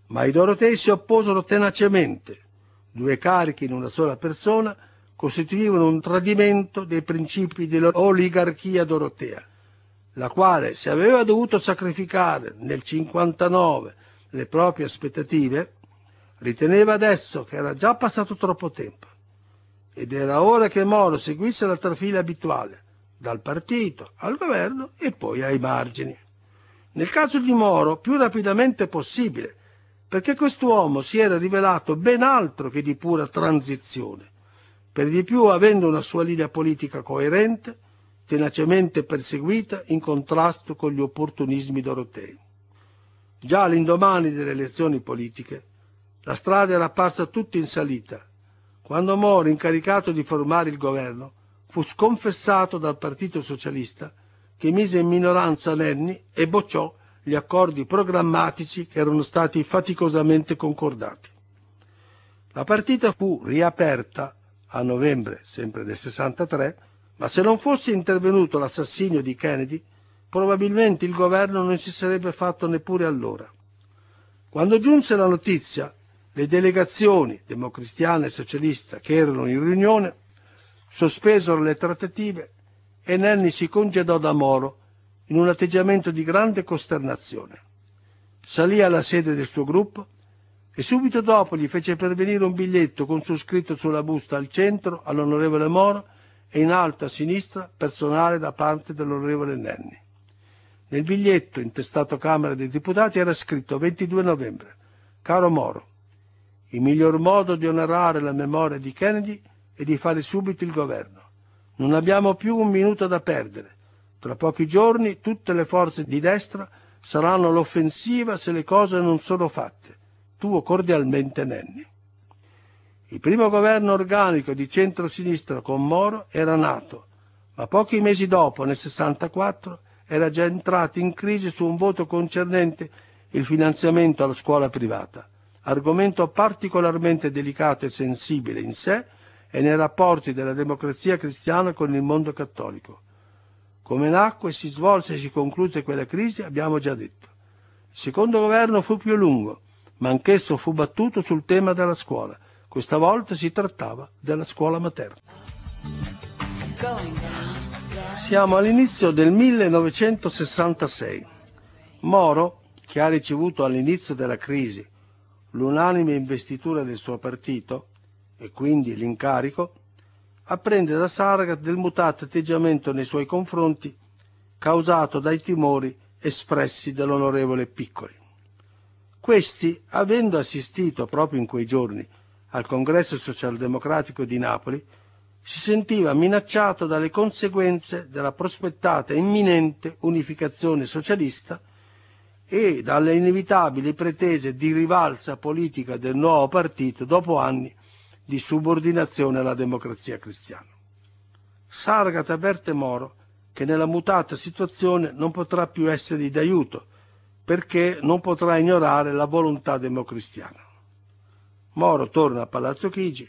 Ma i Dorotei si opposero tenacemente, due carichi in una sola persona, costituivano un tradimento dei principi dell'oligarchia dorotea, la quale, se aveva dovuto sacrificare nel 59 le proprie aspettative, riteneva adesso che era già passato troppo tempo ed era ora che Moro seguisse la trafila abituale, dal partito al governo e poi ai margini. Nel caso di Moro, più rapidamente possibile, perché quest'uomo si era rivelato ben altro che di pura transizione, per di più avendo una sua linea politica coerente, tenacemente perseguita in contrasto con gli opportunismi dorotei. Già all'indomani delle elezioni politiche, la strada era apparsa tutta in salita. Quando Mori, incaricato di formare il governo, fu sconfessato dal Partito Socialista, che mise in minoranza Nenni e bocciò gli accordi programmatici che erano stati faticosamente concordati. La partita fu riaperta a novembre sempre del 63, ma se non fosse intervenuto l'assassinio di Kennedy, probabilmente il governo non si sarebbe fatto neppure allora. Quando giunse la notizia, le delegazioni democristiana e socialista che erano in riunione sospesero le trattative e Nenni si congedò da Moro in un atteggiamento di grande costernazione. Salì alla sede del suo gruppo e subito dopo gli fece pervenire un biglietto con su scritto sulla busta al centro all'onorevole Moro e in alto a sinistra personale da parte dell'onorevole Nenni. Nel biglietto intestato Camera dei Deputati era scritto 22 novembre Caro Moro, il miglior modo di onorare la memoria di Kennedy è di fare subito il governo. Non abbiamo più un minuto da perdere. Tra pochi giorni tutte le forze di destra saranno all'offensiva se le cose non sono fatte tuo cordialmente Nenni. Il primo governo organico di centro-sinistra con Moro era nato, ma pochi mesi dopo, nel 64, era già entrato in crisi su un voto concernente il finanziamento alla scuola privata, argomento particolarmente delicato e sensibile in sé e nei rapporti della democrazia cristiana con il mondo cattolico. Come nacque, si svolse e si concluse quella crisi, abbiamo già detto. Il secondo governo fu più lungo, ma anch'esso fu battuto sul tema della scuola. Questa volta si trattava della scuola materna. Siamo all'inizio del 1966. Moro, che ha ricevuto all'inizio della crisi l'unanime investitura del suo partito e quindi l'incarico, apprende da Saragat del mutato atteggiamento nei suoi confronti causato dai timori espressi dall'onorevole Piccoli. Questi, avendo assistito proprio in quei giorni al congresso socialdemocratico di Napoli, si sentiva minacciato dalle conseguenze della prospettata imminente unificazione socialista e dalle inevitabili pretese di rivalsa politica del nuovo partito dopo anni di subordinazione alla democrazia cristiana. Sargat avverte Moro che nella mutata situazione non potrà più essere d'aiuto perché non potrà ignorare la volontà democristiana. Moro torna a Palazzo Chigi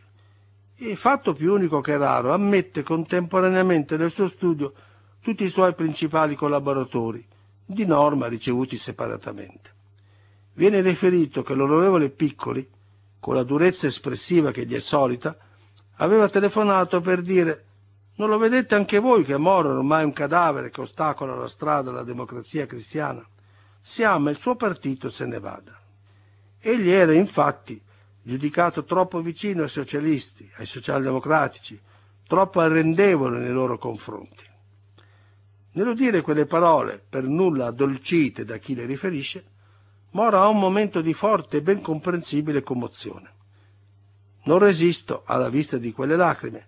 e, fatto più unico che raro, ammette contemporaneamente nel suo studio tutti i suoi principali collaboratori, di norma ricevuti separatamente. Viene riferito che l'onorevole Piccoli, con la durezza espressiva che gli è solita, aveva telefonato per dire non lo vedete anche voi che Moro è ormai un cadavere che ostacola la strada alla democrazia cristiana? si ama il suo partito se ne vada. Egli era infatti giudicato troppo vicino ai socialisti, ai socialdemocratici, troppo arrendevole nei loro confronti. Nell'udire quelle parole, per nulla addolcite da chi le riferisce, Mora ha un momento di forte e ben comprensibile commozione. Non resisto alla vista di quelle lacrime.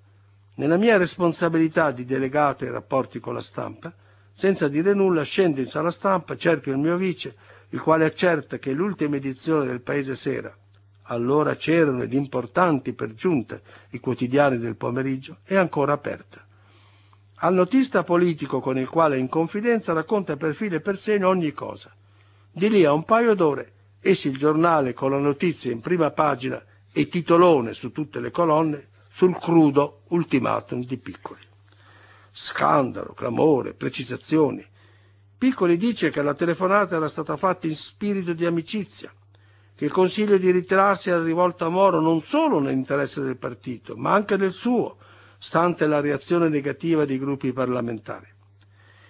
Nella mia responsabilità di delegato ai rapporti con la stampa, senza dire nulla scendo in sala stampa, cerco il mio vice, il quale accerta che l'ultima edizione del Paese Sera, allora c'erano ed importanti per giunta i quotidiani del pomeriggio, è ancora aperta. Al notista politico con il quale è in confidenza racconta per filo e per segno ogni cosa. Di lì a un paio d'ore esce il giornale con la notizia in prima pagina e titolone su tutte le colonne sul crudo ultimatum di Piccoli scandalo, clamore, precisazioni. Piccoli dice che la telefonata era stata fatta in spirito di amicizia, che il consiglio di ritirarsi era rivolto a Moro non solo nell'interesse del partito, ma anche del suo, stante la reazione negativa dei gruppi parlamentari.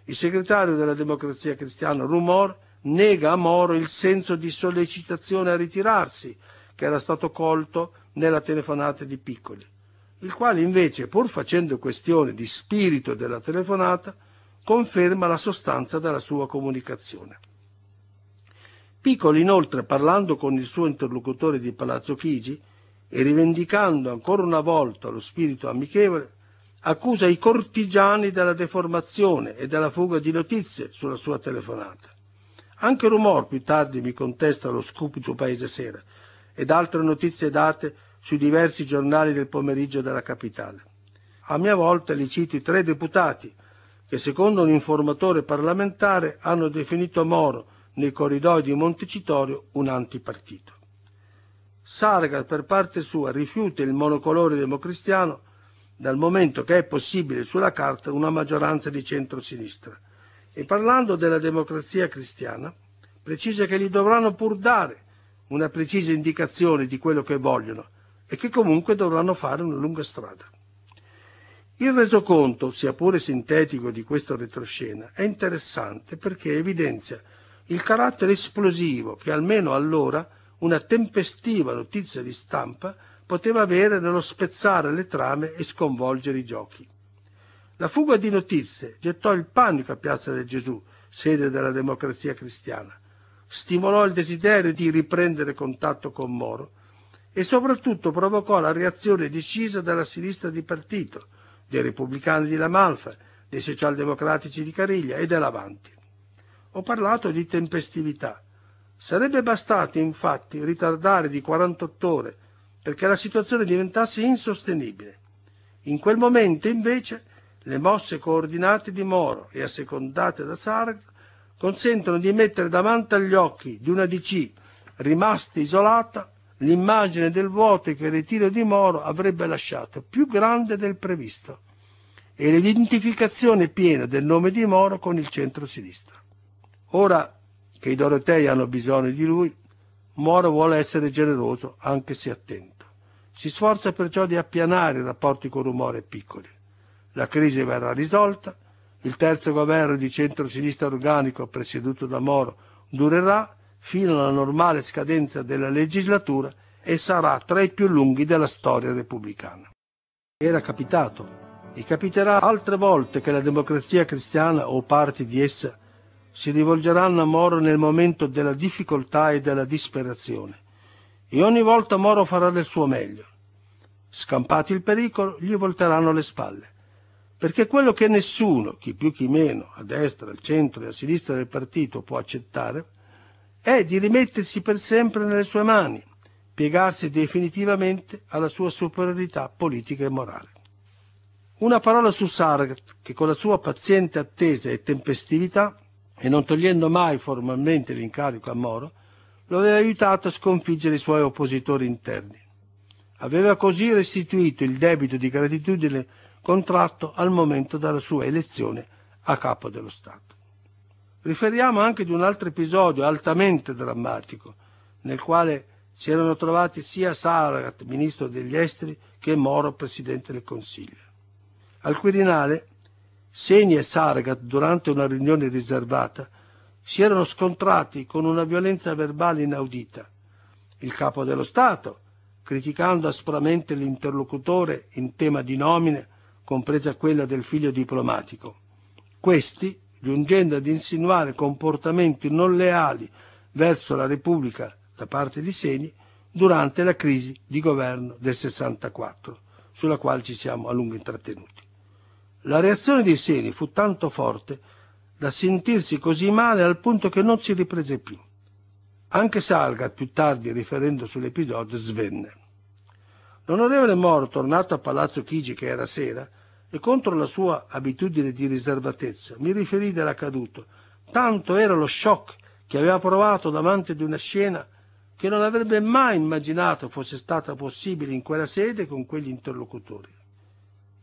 Il segretario della Democrazia Cristiana, Rumor, nega a Moro il senso di sollecitazione a ritirarsi che era stato colto nella telefonata di Piccoli il quale invece, pur facendo questione di spirito della telefonata, conferma la sostanza della sua comunicazione. Piccoli inoltre, parlando con il suo interlocutore di Palazzo Chigi e rivendicando ancora una volta lo spirito amichevole, accusa i cortigiani della deformazione e della fuga di notizie sulla sua telefonata. Anche Rumor più tardi mi contesta lo scoop su Paese Sera ed altre notizie date sui diversi giornali del pomeriggio della capitale. A mia volta li cito i tre deputati che secondo un informatore parlamentare hanno definito Moro nei corridoi di Montecitorio un antipartito. Saragat per parte sua rifiuta il monocolore democristiano dal momento che è possibile sulla carta una maggioranza di centrosinistra e parlando della democrazia cristiana precisa che gli dovranno pur dare una precisa indicazione di quello che vogliono e che comunque dovranno fare una lunga strada. Il resoconto, sia pure sintetico, di questa retroscena è interessante perché evidenzia il carattere esplosivo che almeno allora una tempestiva notizia di stampa poteva avere nello spezzare le trame e sconvolgere i giochi. La fuga di notizie gettò il panico a Piazza del Gesù, sede della democrazia cristiana, stimolò il desiderio di riprendere contatto con Moro e soprattutto provocò la reazione decisa della sinistra di partito, dei repubblicani di La Malfa, dei socialdemocratici di Cariglia e dell'Avanti. Ho parlato di tempestività. Sarebbe bastato infatti ritardare di 48 ore perché la situazione diventasse insostenibile. In quel momento invece le mosse coordinate di Moro e assecondate da Sarg consentono di mettere davanti agli occhi di una DC rimasta isolata l'immagine del vuoto che il ritiro di Moro avrebbe lasciato, più grande del previsto, e l'identificazione piena del nome di Moro con il centro-sinistra. Ora che i Dorotei hanno bisogno di lui, Moro vuole essere generoso, anche se attento. Si sforza perciò di appianare i rapporti con Rumore Piccoli. La crisi verrà risolta, il terzo governo di centro-sinistra organico presieduto da Moro durerà fino alla normale scadenza della legislatura e sarà tra i più lunghi della storia repubblicana. Era capitato e capiterà altre volte che la democrazia cristiana o parti di essa si rivolgeranno a Moro nel momento della difficoltà e della disperazione. E ogni volta Moro farà del suo meglio. Scampati il pericolo, gli volteranno le spalle. Perché quello che nessuno, chi più chi meno, a destra, al centro e a sinistra del partito, può accettare, è di rimettersi per sempre nelle sue mani, piegarsi definitivamente alla sua superiorità politica e morale. Una parola su Saragat, che con la sua paziente attesa e tempestività, e non togliendo mai formalmente l'incarico a Moro, lo aveva aiutato a sconfiggere i suoi oppositori interni. Aveva così restituito il debito di gratitudine contratto al momento della sua elezione a capo dello Stato. Riferiamo anche di un altro episodio altamente drammatico, nel quale si erano trovati sia Saragat, ministro degli esteri, che Moro, presidente del Consiglio. Al Quirinale, Segni e Saragat, durante una riunione riservata, si erano scontrati con una violenza verbale inaudita. Il capo dello Stato, criticando aspramente l'interlocutore in tema di nomine, compresa quella del figlio diplomatico. Questi, giungendo ad insinuare comportamenti non leali verso la Repubblica da parte di Seni durante la crisi di governo del 64, sulla quale ci siamo a lungo intrattenuti. La reazione di Seni fu tanto forte da sentirsi così male al punto che non si riprese più. Anche Salga, più tardi, riferendo sull'episodio, svenne. L'onorevole Moro, tornato a Palazzo Chigi che era sera, e contro la sua abitudine di riservatezza mi riferì dell'accaduto. Tanto era lo shock che aveva provato davanti ad una scena che non avrebbe mai immaginato fosse stata possibile in quella sede con quegli interlocutori.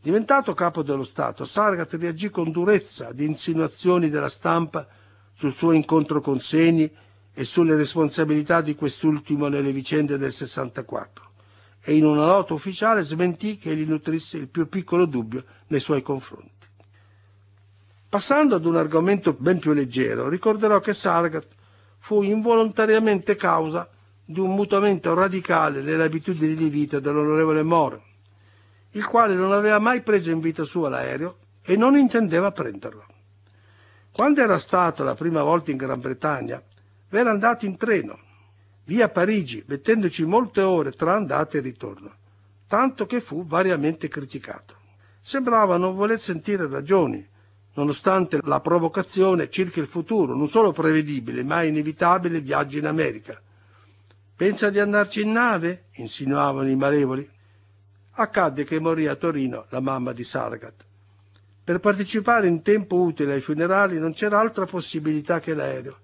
Diventato capo dello Stato, Sargat reagì con durezza ad insinuazioni della stampa sul suo incontro con Segni e sulle responsabilità di quest'ultimo nelle vicende del 64 e in una nota ufficiale smentì che gli nutrisse il più piccolo dubbio nei suoi confronti. Passando ad un argomento ben più leggero, ricorderò che Sargat fu involontariamente causa di un mutamento radicale nelle abitudini di vita dell'onorevole More, il quale non aveva mai preso in vita sua l'aereo e non intendeva prenderlo. Quando era stato la prima volta in Gran Bretagna, era andato in treno, via Parigi, mettendoci molte ore tra andata e ritorno, tanto che fu variamente criticato sembrava non voler sentire ragioni, nonostante la provocazione circa il futuro, non solo prevedibile, ma inevitabile viaggio in America. Pensa di andarci in nave? insinuavano i malevoli. Accadde che morì a Torino la mamma di Saragat. Per partecipare in tempo utile ai funerali non c'era altra possibilità che l'aereo.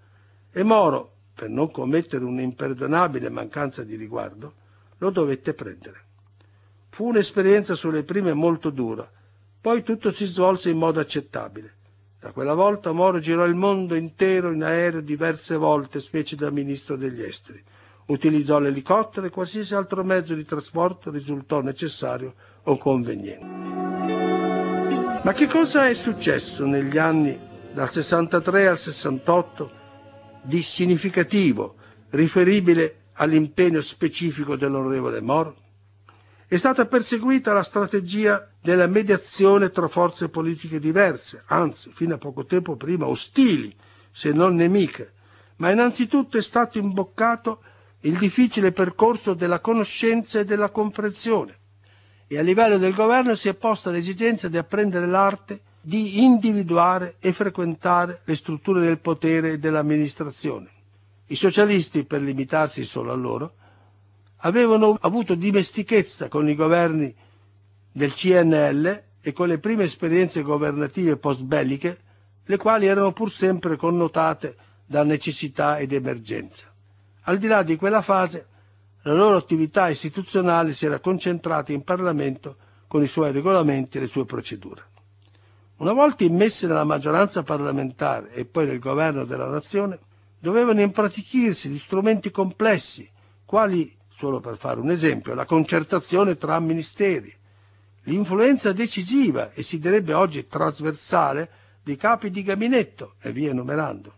E Moro, per non commettere un'imperdonabile mancanza di riguardo, lo dovette prendere. Fu un'esperienza sulle prime molto dura, poi tutto si svolse in modo accettabile. Da quella volta Moro girò il mondo intero in aereo diverse volte, specie da ministro degli esteri. Utilizzò l'elicottero e qualsiasi altro mezzo di trasporto risultò necessario o conveniente. Ma che cosa è successo negli anni dal 63 al 68 di significativo, riferibile all'impegno specifico dell'onorevole Moro? È stata perseguita la strategia della mediazione tra forze politiche diverse, anzi fino a poco tempo prima ostili, se non nemiche, ma innanzitutto è stato imboccato il difficile percorso della conoscenza e della comprensione e a livello del governo si è posta l'esigenza di apprendere l'arte di individuare e frequentare le strutture del potere e dell'amministrazione. I socialisti, per limitarsi solo a loro, avevano avuto dimestichezza con i governi del CNL e con le prime esperienze governative post-belliche, le quali erano pur sempre connotate da necessità ed emergenza. Al di là di quella fase, la loro attività istituzionale si era concentrata in Parlamento con i suoi regolamenti e le sue procedure. Una volta immesse nella maggioranza parlamentare e poi nel governo della nazione, dovevano impratichirsi gli strumenti complessi, quali solo per fare un esempio, la concertazione tra ministeri, l'influenza decisiva e si direbbe oggi trasversale dei capi di gabinetto e via enumerando,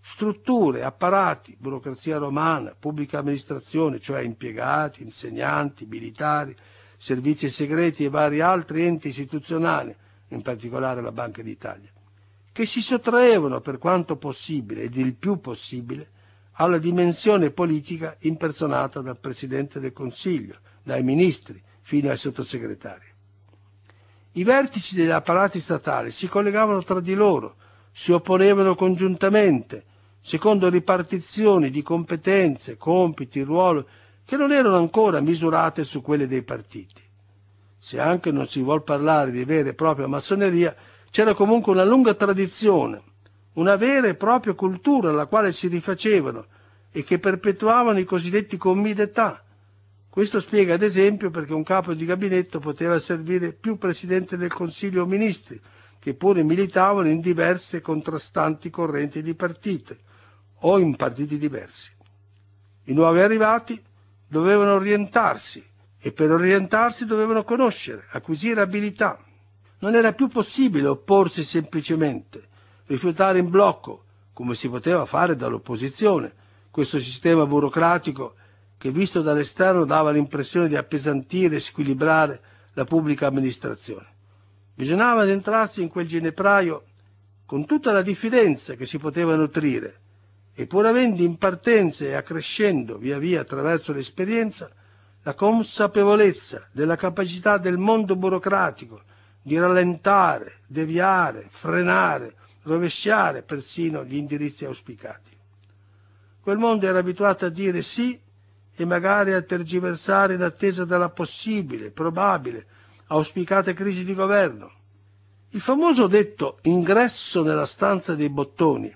strutture, apparati, burocrazia romana, pubblica amministrazione, cioè impiegati, insegnanti, militari, servizi segreti e vari altri enti istituzionali, in particolare la Banca d'Italia, che si sottraevano per quanto possibile ed il più possibile alla dimensione politica impersonata dal Presidente del Consiglio, dai ministri fino ai sottosegretari. I vertici degli apparati statali si collegavano tra di loro, si opponevano congiuntamente, secondo ripartizioni di competenze, compiti, ruolo, che non erano ancora misurate su quelle dei partiti. Se anche non si vuol parlare di vera e propria massoneria, c'era comunque una lunga tradizione una vera e propria cultura alla quale si rifacevano e che perpetuavano i cosiddetti commi d'età. Questo spiega ad esempio perché un capo di gabinetto poteva servire più presidente del Consiglio o ministri, che pure militavano in diverse e contrastanti correnti di partite o in partiti diversi. I nuovi arrivati dovevano orientarsi e per orientarsi dovevano conoscere, acquisire abilità. Non era più possibile opporsi semplicemente rifiutare in blocco, come si poteva fare dall'opposizione, questo sistema burocratico che visto dall'esterno dava l'impressione di appesantire e squilibrare la pubblica amministrazione. Bisognava adentrarsi in quel ginepraio con tutta la diffidenza che si poteva nutrire e pur avendo in partenza e accrescendo via via attraverso l'esperienza la consapevolezza della capacità del mondo burocratico di rallentare, deviare, frenare, rovesciare persino gli indirizzi auspicati. Quel mondo era abituato a dire sì e magari a tergiversare in attesa della possibile, probabile, auspicata crisi di governo. Il famoso detto ingresso nella stanza dei bottoni,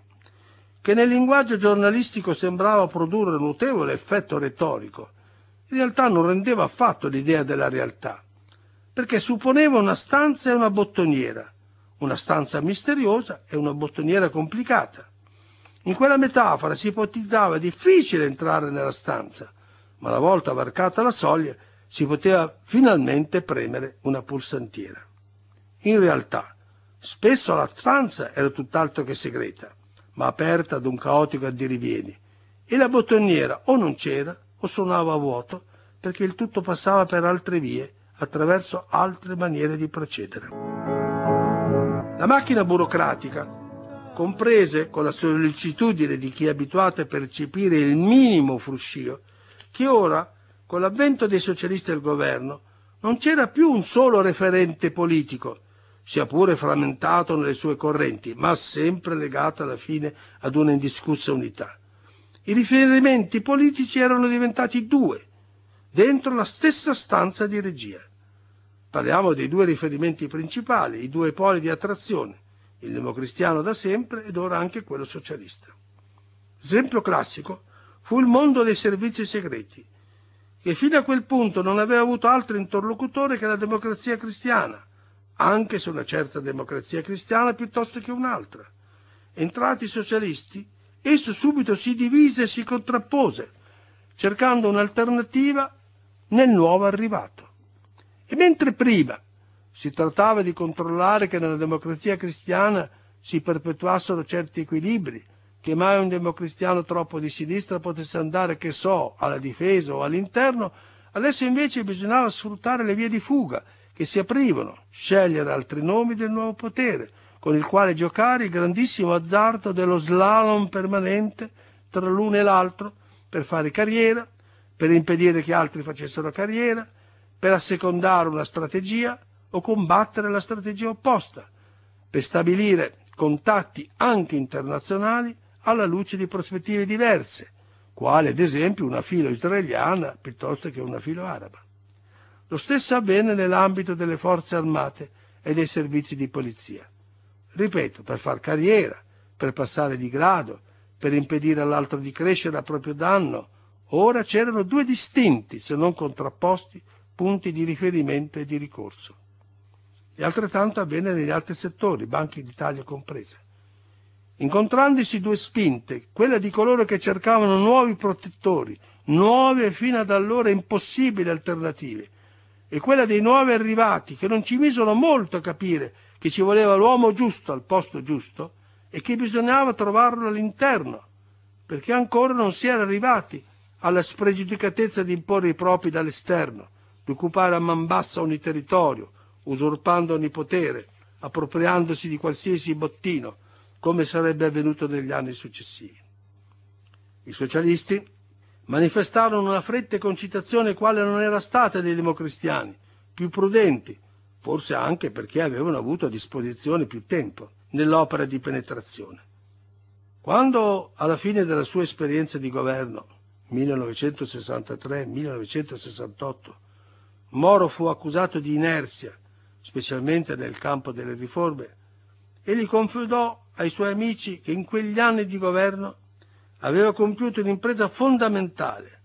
che nel linguaggio giornalistico sembrava produrre un notevole effetto retorico, in realtà non rendeva affatto l'idea della realtà, perché supponeva una stanza e una bottoniera, una stanza misteriosa e una bottoniera complicata. In quella metafora si ipotizzava difficile entrare nella stanza, ma una volta varcata la soglia si poteva finalmente premere una pulsantiera. In realtà, spesso la stanza era tutt'altro che segreta, ma aperta ad un caotico addirivieni, e la bottoniera o non c'era o suonava a vuoto perché il tutto passava per altre vie, attraverso altre maniere di procedere. La macchina burocratica, comprese con la sollecitudine di chi è abituato a percepire il minimo fruscio, che ora, con l'avvento dei socialisti al governo, non c'era più un solo referente politico, sia pure frammentato nelle sue correnti, ma sempre legato alla fine ad una indiscussa unità. I riferimenti politici erano diventati due, dentro la stessa stanza di regia. Parliamo dei due riferimenti principali, i due poli di attrazione, il democristiano da sempre ed ora anche quello socialista. Esempio classico fu il mondo dei servizi segreti, che fino a quel punto non aveva avuto altro interlocutore che la democrazia cristiana, anche se una certa democrazia cristiana piuttosto che un'altra. Entrati i socialisti, esso subito si divise e si contrappose, cercando un'alternativa nel nuovo arrivato. E mentre prima si trattava di controllare che nella democrazia cristiana si perpetuassero certi equilibri, che mai un democristiano troppo di sinistra potesse andare, che so, alla difesa o all'interno, adesso invece bisognava sfruttare le vie di fuga che si aprivano, scegliere altri nomi del nuovo potere, con il quale giocare il grandissimo azzardo dello slalom permanente tra l'uno e l'altro, per fare carriera, per impedire che altri facessero carriera, per assecondare una strategia o combattere la strategia opposta, per stabilire contatti anche internazionali alla luce di prospettive diverse, quale ad esempio una filo israeliana piuttosto che una filo araba. Lo stesso avvenne nell'ambito delle forze armate e dei servizi di polizia. Ripeto, per far carriera, per passare di grado, per impedire all'altro di crescere a proprio danno, ora c'erano due distinti, se non contrapposti, punti di riferimento e di ricorso. E altrettanto avviene negli altri settori, banche d'Italia comprese. Incontrandosi due spinte, quella di coloro che cercavano nuovi protettori, nuove fino ad allora impossibili alternative, e quella dei nuovi arrivati che non ci misero molto a capire che ci voleva l'uomo giusto al posto giusto e che bisognava trovarlo all'interno, perché ancora non si era arrivati alla spregiudicatezza di imporre i propri dall'esterno, di occupare a man bassa ogni territorio, usurpando ogni potere, appropriandosi di qualsiasi bottino, come sarebbe avvenuto negli anni successivi. I socialisti manifestarono una fretta e concitazione quale non era stata dei democristiani, più prudenti, forse anche perché avevano avuto a disposizione più tempo nell'opera di penetrazione. Quando alla fine della sua esperienza di governo, 1963-1968, Moro fu accusato di inerzia, specialmente nel campo delle riforme, e gli confidò ai suoi amici che in quegli anni di governo aveva compiuto un'impresa fondamentale,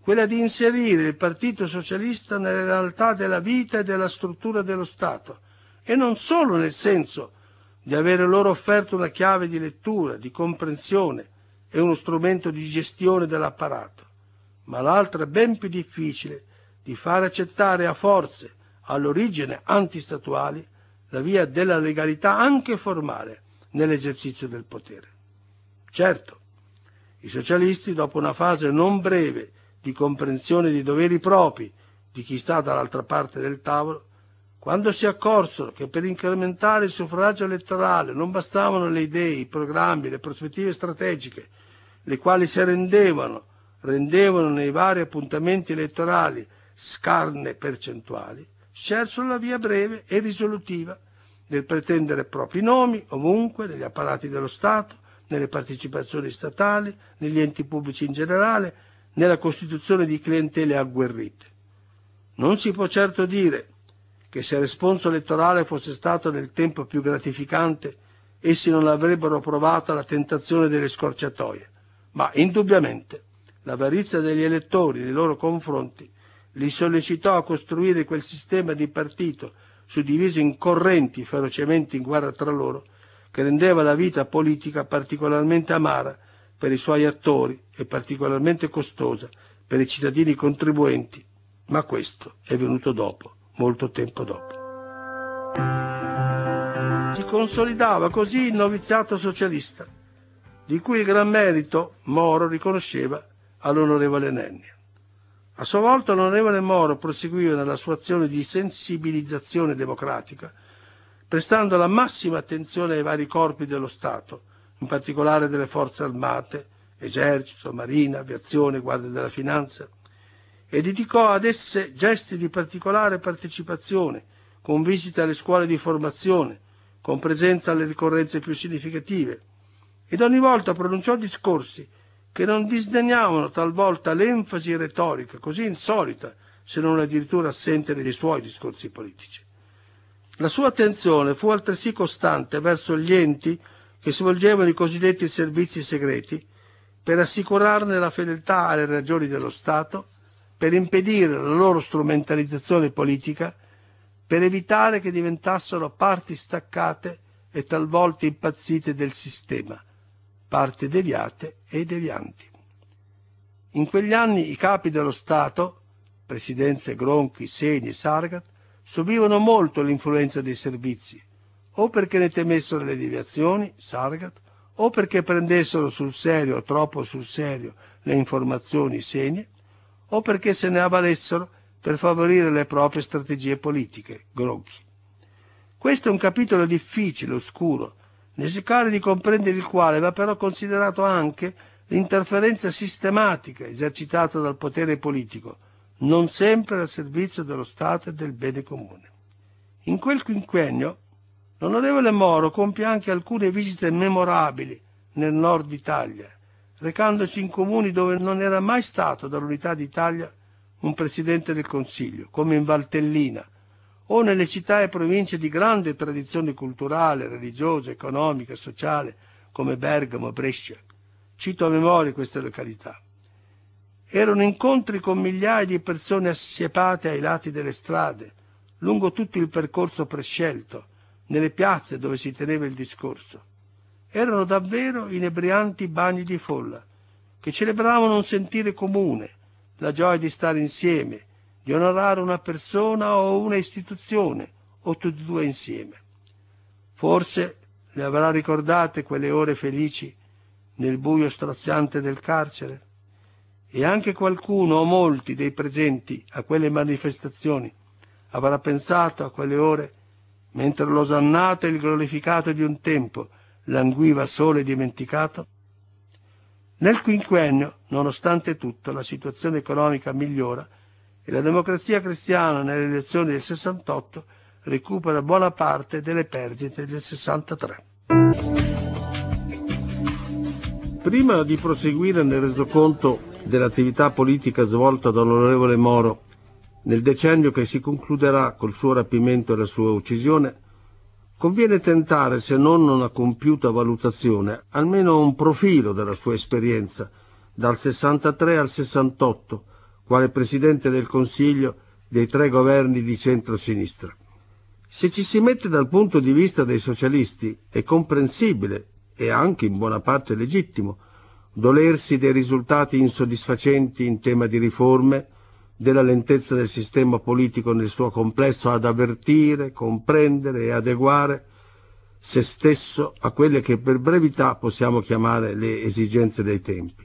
quella di inserire il Partito Socialista nelle realtà della vita e della struttura dello Stato, e non solo nel senso di avere loro offerto una chiave di lettura, di comprensione e uno strumento di gestione dell'apparato, ma l'altra ben più difficile di far accettare a forze all'origine antistatuali la via della legalità anche formale nell'esercizio del potere. Certo, i socialisti, dopo una fase non breve di comprensione dei doveri propri di chi sta dall'altra parte del tavolo, quando si accorsero che per incrementare il suffragio elettorale non bastavano le idee, i programmi, le prospettive strategiche, le quali si rendevano, rendevano nei vari appuntamenti elettorali scarne percentuali, scelsero la via breve e risolutiva nel pretendere propri nomi ovunque, negli apparati dello Stato, nelle partecipazioni statali, negli enti pubblici in generale, nella costituzione di clientele agguerrite. Non si può certo dire che se il responso elettorale fosse stato nel tempo più gratificante, essi non avrebbero provato la tentazione delle scorciatoie, ma indubbiamente l'avarizia degli elettori nei loro confronti li sollecitò a costruire quel sistema di partito suddiviso in correnti ferocemente in guerra tra loro, che rendeva la vita politica particolarmente amara per i suoi attori e particolarmente costosa per i cittadini contribuenti, ma questo è venuto dopo, molto tempo dopo. Si consolidava così il noviziato socialista, di cui il gran merito Moro riconosceva all'onorevole Nennia. A sua volta l'onorevole Moro proseguiva nella sua azione di sensibilizzazione democratica, prestando la massima attenzione ai vari corpi dello Stato, in particolare delle forze armate, esercito, marina, aviazione, guardia della finanza, e dedicò ad esse gesti di particolare partecipazione, con visite alle scuole di formazione, con presenza alle ricorrenze più significative, ed ogni volta pronunciò discorsi che non disdegnavano talvolta l'enfasi retorica, così insolita, se non addirittura assente nei suoi discorsi politici. La sua attenzione fu altresì costante verso gli enti che svolgevano i cosiddetti servizi segreti per assicurarne la fedeltà alle ragioni dello Stato, per impedire la loro strumentalizzazione politica, per evitare che diventassero parti staccate e talvolta impazzite del sistema, parte deviate e devianti. In quegli anni i capi dello Stato, presidenze Gronchi, Segni e Sargat, subivano molto l'influenza dei servizi, o perché ne temessero le deviazioni, Sargat, o perché prendessero sul serio o troppo sul serio le informazioni Segni, o perché se ne avvalessero per favorire le proprie strategie politiche, Gronchi. Questo è un capitolo difficile, oscuro, cercare di comprendere il quale va però considerato anche l'interferenza sistematica esercitata dal potere politico, non sempre al servizio dello Stato e del bene comune. In quel quinquennio l'onorevole Moro compie anche alcune visite memorabili nel nord Italia, recandoci in comuni dove non era mai stato dall'Unità d'Italia un Presidente del Consiglio, come in Valtellina, o nelle città e province di grande tradizione culturale, religiosa, economica, sociale, come Bergamo, Brescia. Cito a memoria queste località. Erano incontri con migliaia di persone assiepate ai lati delle strade, lungo tutto il percorso prescelto, nelle piazze dove si teneva il discorso. Erano davvero inebrianti bagni di folla, che celebravano un sentire comune, la gioia di stare insieme, di onorare una persona o una istituzione, o tutti e due insieme. Forse le avrà ricordate quelle ore felici nel buio straziante del carcere? E anche qualcuno o molti dei presenti a quelle manifestazioni avrà pensato a quelle ore mentre l'osannato e il glorificato di un tempo languiva solo e dimenticato? Nel quinquennio, nonostante tutto, la situazione economica migliora e la democrazia cristiana nelle elezioni del 68 recupera buona parte delle perdite del 63. Prima di proseguire nel resoconto dell'attività politica svolta dall'onorevole Moro nel decennio che si concluderà col suo rapimento e la sua uccisione, conviene tentare, se non una compiuta valutazione, almeno un profilo della sua esperienza dal 63 al 68, quale Presidente del Consiglio dei tre governi di centro-sinistra. Se ci si mette dal punto di vista dei socialisti, è comprensibile e anche in buona parte legittimo dolersi dei risultati insoddisfacenti in tema di riforme, della lentezza del sistema politico nel suo complesso ad avvertire, comprendere e adeguare se stesso a quelle che per brevità possiamo chiamare le esigenze dei tempi.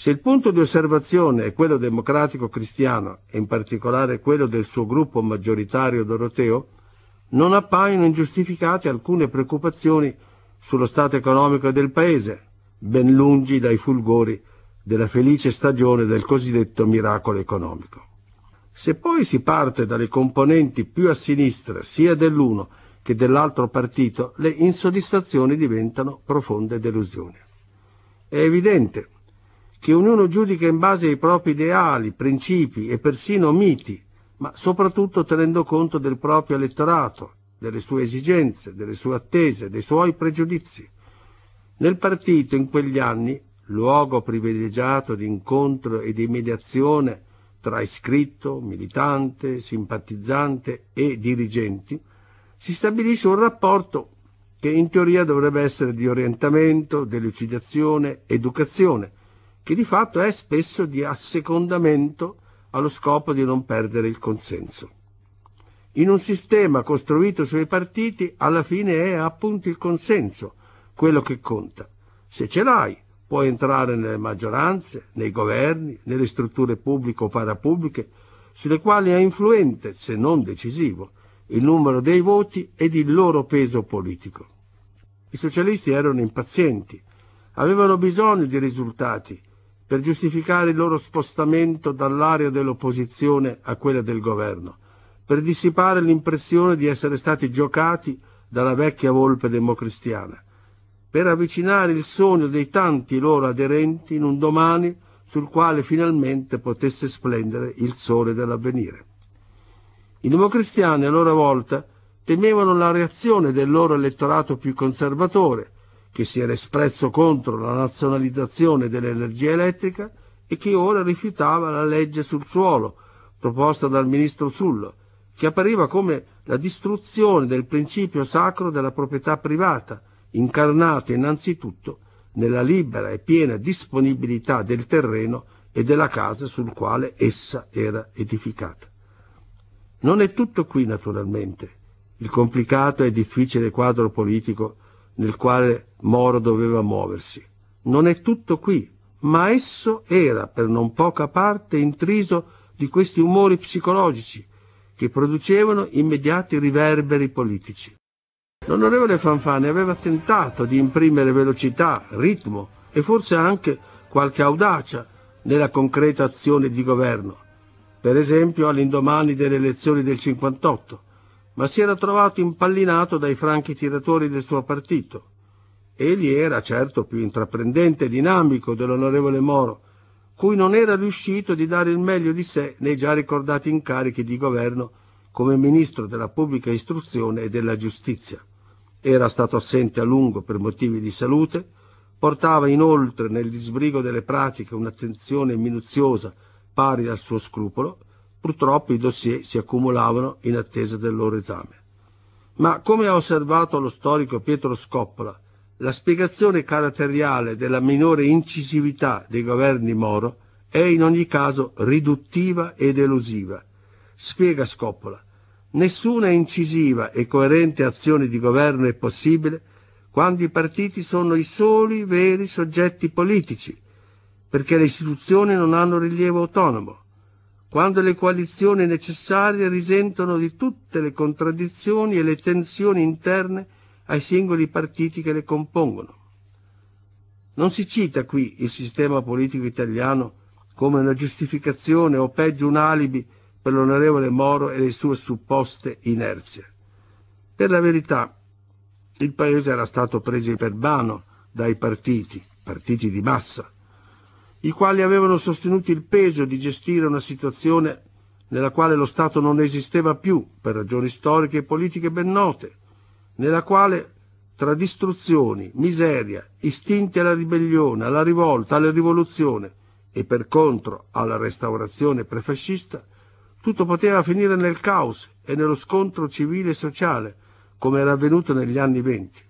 Se il punto di osservazione è quello democratico cristiano, e in particolare quello del suo gruppo maggioritario doroteo, non appaiono ingiustificate alcune preoccupazioni sullo stato economico del paese, ben lungi dai fulgori della felice stagione del cosiddetto miracolo economico. Se poi si parte dalle componenti più a sinistra sia dell'uno che dell'altro partito, le insoddisfazioni diventano profonde delusioni. È evidente che ognuno giudica in base ai propri ideali, principi e persino miti, ma soprattutto tenendo conto del proprio elettorato, delle sue esigenze, delle sue attese, dei suoi pregiudizi. Nel partito in quegli anni, luogo privilegiato di incontro e di mediazione tra iscritto, militante, simpatizzante e dirigenti, si stabilisce un rapporto che in teoria dovrebbe essere di orientamento, delucidazione, educazione, che di fatto è spesso di assecondamento allo scopo di non perdere il consenso. In un sistema costruito sui partiti, alla fine è appunto il consenso quello che conta. Se ce l'hai, puoi entrare nelle maggioranze, nei governi, nelle strutture pubbliche o parapubbliche, sulle quali è influente, se non decisivo, il numero dei voti ed il loro peso politico. I socialisti erano impazienti, avevano bisogno di risultati per giustificare il loro spostamento dall'area dell'opposizione a quella del governo, per dissipare l'impressione di essere stati giocati dalla vecchia volpe democristiana, per avvicinare il sogno dei tanti loro aderenti in un domani sul quale finalmente potesse splendere il sole dell'avvenire. I democristiani a loro volta temevano la reazione del loro elettorato più conservatore, che si era espresso contro la nazionalizzazione dell'energia elettrica e che ora rifiutava la legge sul suolo proposta dal ministro Zullo, che appariva come la distruzione del principio sacro della proprietà privata, incarnato innanzitutto nella libera e piena disponibilità del terreno e della casa sul quale essa era edificata. Non è tutto qui, naturalmente, il complicato e difficile quadro politico nel quale Moro doveva muoversi. Non è tutto qui, ma esso era per non poca parte intriso di questi umori psicologici che producevano immediati riverberi politici. L'onorevole Fanfani aveva tentato di imprimere velocità, ritmo e forse anche qualche audacia nella concreta azione di governo, per esempio all'indomani delle elezioni del 58, ma si era trovato impallinato dai franchi tiratori del suo partito. Egli era certo più intraprendente e dinamico dell'onorevole Moro, cui non era riuscito di dare il meglio di sé nei già ricordati incarichi di governo come ministro della pubblica istruzione e della giustizia. Era stato assente a lungo per motivi di salute, portava inoltre nel disbrigo delle pratiche un'attenzione minuziosa pari al suo scrupolo, purtroppo i dossier si accumulavano in attesa del loro esame. Ma come ha osservato lo storico Pietro Scoppola, la spiegazione caratteriale della minore incisività dei governi Moro è in ogni caso riduttiva ed elusiva. Spiega Scoppola, nessuna incisiva e coerente azione di governo è possibile quando i partiti sono i soli veri soggetti politici, perché le istituzioni non hanno rilievo autonomo quando le coalizioni necessarie risentono di tutte le contraddizioni e le tensioni interne ai singoli partiti che le compongono. Non si cita qui il sistema politico italiano come una giustificazione o peggio un alibi per l'onorevole Moro e le sue supposte inerzie. Per la verità, il paese era stato preso per mano dai partiti, partiti di massa, i quali avevano sostenuto il peso di gestire una situazione nella quale lo Stato non esisteva più per ragioni storiche e politiche ben note, nella quale tra distruzioni, miseria, istinti alla ribellione, alla rivolta, alla rivoluzione e per contro alla restaurazione prefascista, tutto poteva finire nel caos e nello scontro civile e sociale, come era avvenuto negli anni venti.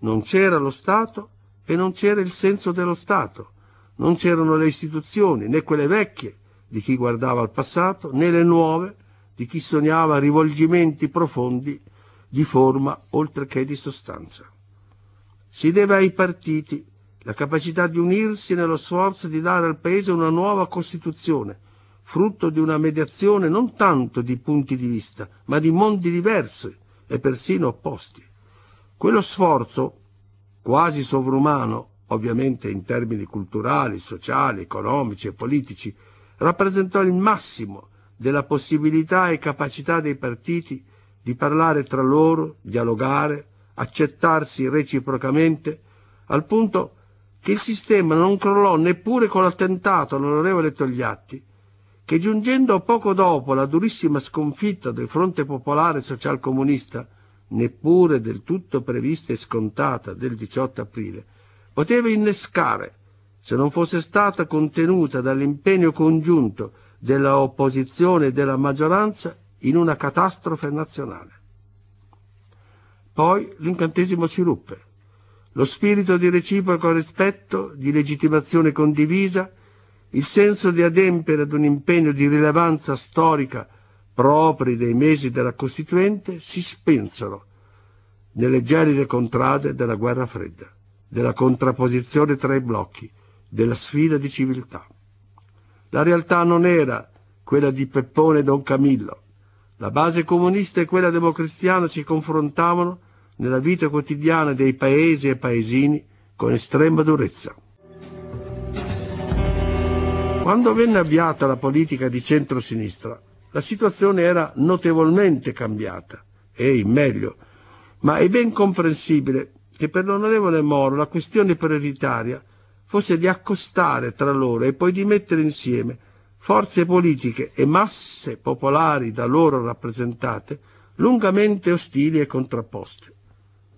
Non c'era lo Stato e non c'era il senso dello Stato, non c'erano le istituzioni, né quelle vecchie di chi guardava al passato, né le nuove di chi sognava rivolgimenti profondi di forma oltre che di sostanza. Si deve ai partiti la capacità di unirsi nello sforzo di dare al Paese una nuova Costituzione, frutto di una mediazione non tanto di punti di vista, ma di mondi diversi e persino opposti. Quello sforzo, quasi sovrumano, ovviamente in termini culturali, sociali, economici e politici, rappresentò il massimo della possibilità e capacità dei partiti di parlare tra loro, dialogare, accettarsi reciprocamente, al punto che il sistema non crollò neppure con l'attentato all'onorevole Togliatti, che giungendo poco dopo la durissima sconfitta del Fronte Popolare Socialcomunista, neppure del tutto prevista e scontata del 18 aprile, poteva innescare, se non fosse stata contenuta dall'impegno congiunto della opposizione e della maggioranza, in una catastrofe nazionale. Poi l'incantesimo si ruppe. Lo spirito di reciproco rispetto, di legittimazione condivisa, il senso di adempiere ad un impegno di rilevanza storica propri dei mesi della Costituente si spensero nelle gelide contrade della guerra fredda della contrapposizione tra i blocchi, della sfida di civiltà. La realtà non era quella di Peppone e Don Camillo. La base comunista e quella democristiana si confrontavano nella vita quotidiana dei paesi e paesini con estrema durezza. Quando venne avviata la politica di centrosinistra, la situazione era notevolmente cambiata e in meglio, ma è ben comprensibile che per l'onorevole Moro la questione prioritaria fosse di accostare tra loro e poi di mettere insieme forze politiche e masse popolari da loro rappresentate lungamente ostili e contrapposte.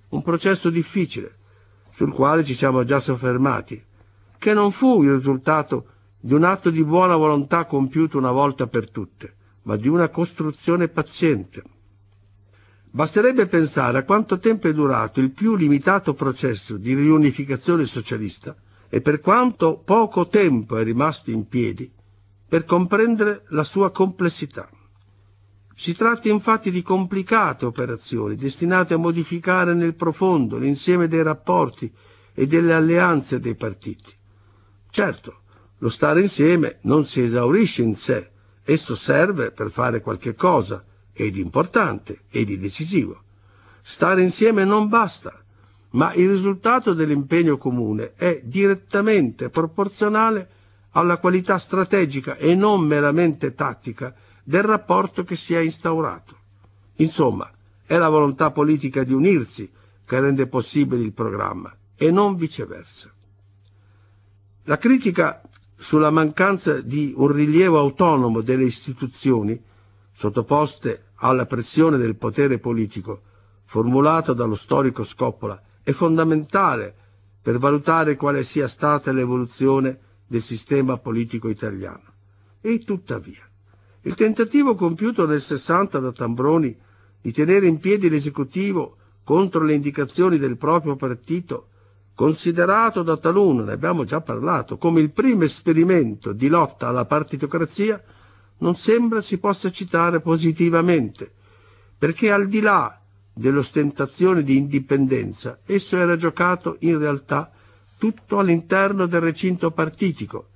Un processo difficile, sul quale ci siamo già soffermati, che non fu il risultato di un atto di buona volontà compiuto una volta per tutte, ma di una costruzione paziente. Basterebbe pensare a quanto tempo è durato il più limitato processo di riunificazione socialista e per quanto poco tempo è rimasto in piedi per comprendere la sua complessità. Si tratta infatti di complicate operazioni destinate a modificare nel profondo l'insieme dei rapporti e delle alleanze dei partiti. Certo, lo stare insieme non si esaurisce in sé, esso serve per fare qualche cosa, ed importante ed decisivo. Stare insieme non basta, ma il risultato dell'impegno comune è direttamente proporzionale alla qualità strategica e non meramente tattica del rapporto che si è instaurato. Insomma, è la volontà politica di unirsi che rende possibile il programma e non viceversa. La critica sulla mancanza di un rilievo autonomo delle istituzioni, sottoposte alla pressione del potere politico, formulata dallo storico Scoppola, è fondamentale per valutare quale sia stata l'evoluzione del sistema politico italiano. E tuttavia, il tentativo compiuto nel 60 da Tambroni di tenere in piedi l'esecutivo contro le indicazioni del proprio partito, considerato da taluno, ne abbiamo già parlato, come il primo esperimento di lotta alla partitocrazia, non sembra si possa citare positivamente, perché al di là dell'ostentazione di indipendenza, esso era giocato in realtà tutto all'interno del recinto partitico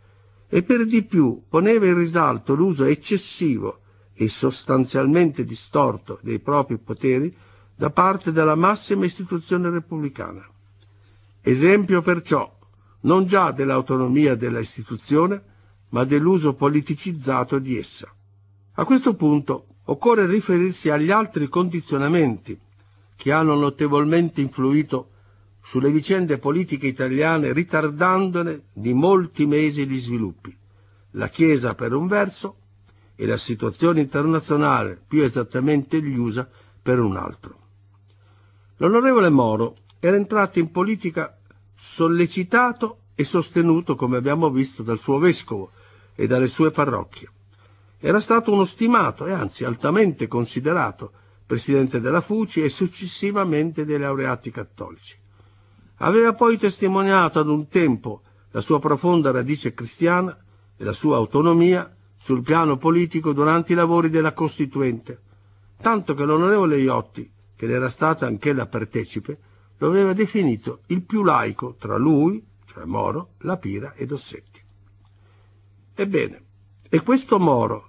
e per di più poneva in risalto l'uso eccessivo e sostanzialmente distorto dei propri poteri da parte della massima istituzione repubblicana. Esempio perciò non già dell'autonomia dell'istituzione, ma dell'uso politicizzato di essa. A questo punto occorre riferirsi agli altri condizionamenti che hanno notevolmente influito sulle vicende politiche italiane ritardandone di molti mesi gli sviluppi. La Chiesa per un verso e la situazione internazionale, più esattamente gli USA, per un altro. L'onorevole Moro era entrato in politica sollecitato e sostenuto, come abbiamo visto, dal suo vescovo, e dalle sue parrocchie. Era stato uno stimato e anzi altamente considerato presidente della FUCI e successivamente dei laureati cattolici. Aveva poi testimoniato ad un tempo la sua profonda radice cristiana e la sua autonomia sul piano politico durante i lavori della Costituente, tanto che l'onorevole Iotti, che ne era stata anch'ella partecipe, lo aveva definito il più laico tra lui, cioè Moro, La Pira ed Ossetti. Ebbene, è questo Moro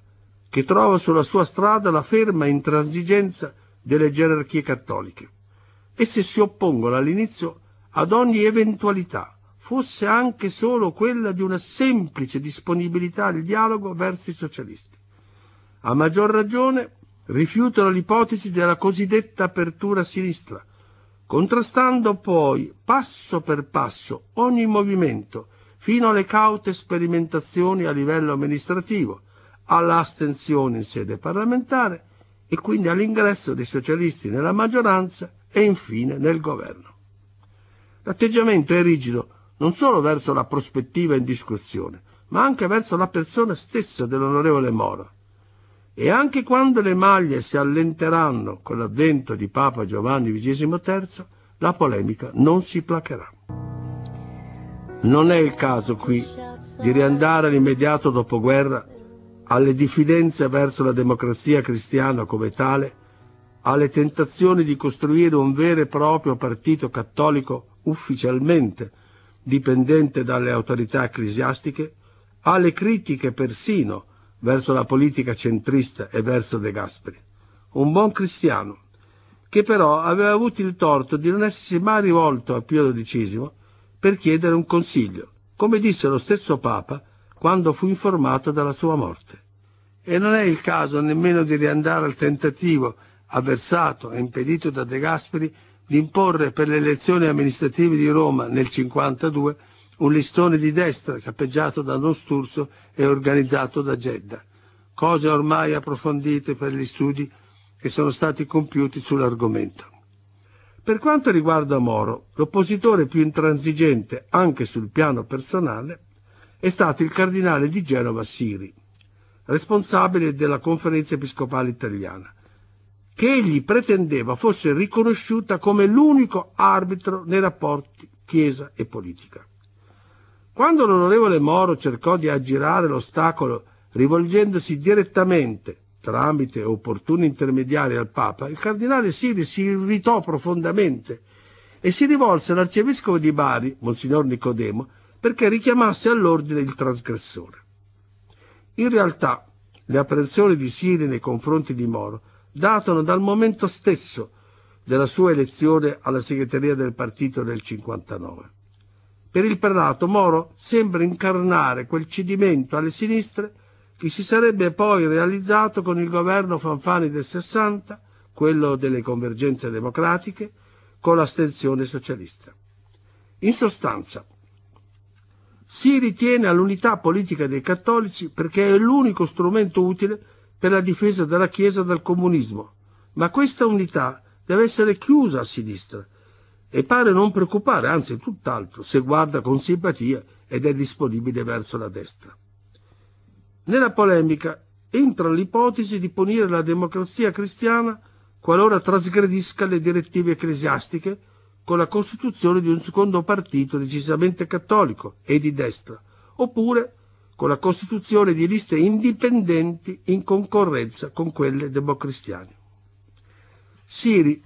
che trova sulla sua strada la ferma intransigenza delle gerarchie cattoliche. Esse si oppongono all'inizio ad ogni eventualità, fosse anche solo quella di una semplice disponibilità al dialogo verso i socialisti. A maggior ragione rifiutano l'ipotesi della cosiddetta apertura sinistra, contrastando poi passo per passo ogni movimento fino alle caute sperimentazioni a livello amministrativo, all'astenzione in sede parlamentare e quindi all'ingresso dei socialisti nella maggioranza e infine nel governo. L'atteggiamento è rigido non solo verso la prospettiva in discussione, ma anche verso la persona stessa dell'onorevole Moro. E anche quando le maglie si allenteranno con l'avvento di Papa Giovanni XXIII, la polemica non si placherà. Non è il caso qui di riandare all'immediato dopoguerra, alle diffidenze verso la democrazia cristiana come tale, alle tentazioni di costruire un vero e proprio partito cattolico ufficialmente dipendente dalle autorità ecclesiastiche, alle critiche persino verso la politica centrista e verso De Gasperi. Un buon cristiano, che però aveva avuto il torto di non essersi mai rivolto a Pio XII per chiedere un consiglio, come disse lo stesso Papa quando fu informato della sua morte. E non è il caso nemmeno di riandare al tentativo, avversato e impedito da De Gasperi, di imporre per le elezioni amministrative di Roma nel 1952 un listone di destra cappeggiato da Don Sturzo e organizzato da Gedda, cose ormai approfondite per gli studi che sono stati compiuti sull'argomento. Per quanto riguarda Moro, l'oppositore più intransigente anche sul piano personale è stato il cardinale di Genova Siri, responsabile della conferenza episcopale italiana, che egli pretendeva fosse riconosciuta come l'unico arbitro nei rapporti Chiesa e politica. Quando l'onorevole Moro cercò di aggirare l'ostacolo rivolgendosi direttamente tramite opportuni intermediari al Papa, il cardinale Siri si irritò profondamente e si rivolse all'arcivescovo di Bari, Monsignor Nicodemo, perché richiamasse all'ordine il trasgressore. In realtà, le apprensioni di Siri nei confronti di Moro datano dal momento stesso della sua elezione alla segreteria del partito nel 59. Per il prelato Moro sembra incarnare quel cedimento alle sinistre che si sarebbe poi realizzato con il governo Fanfani del 60, quello delle convergenze democratiche, con l'astensione socialista. In sostanza, si ritiene all'unità politica dei cattolici perché è l'unico strumento utile per la difesa della Chiesa dal comunismo, ma questa unità deve essere chiusa a sinistra e pare non preoccupare, anzi tutt'altro, se guarda con simpatia ed è disponibile verso la destra. Nella polemica entra l'ipotesi di punire la democrazia cristiana qualora trasgredisca le direttive ecclesiastiche con la costituzione di un secondo partito decisamente cattolico e di destra, oppure con la costituzione di liste indipendenti in concorrenza con quelle democristiane. Siri,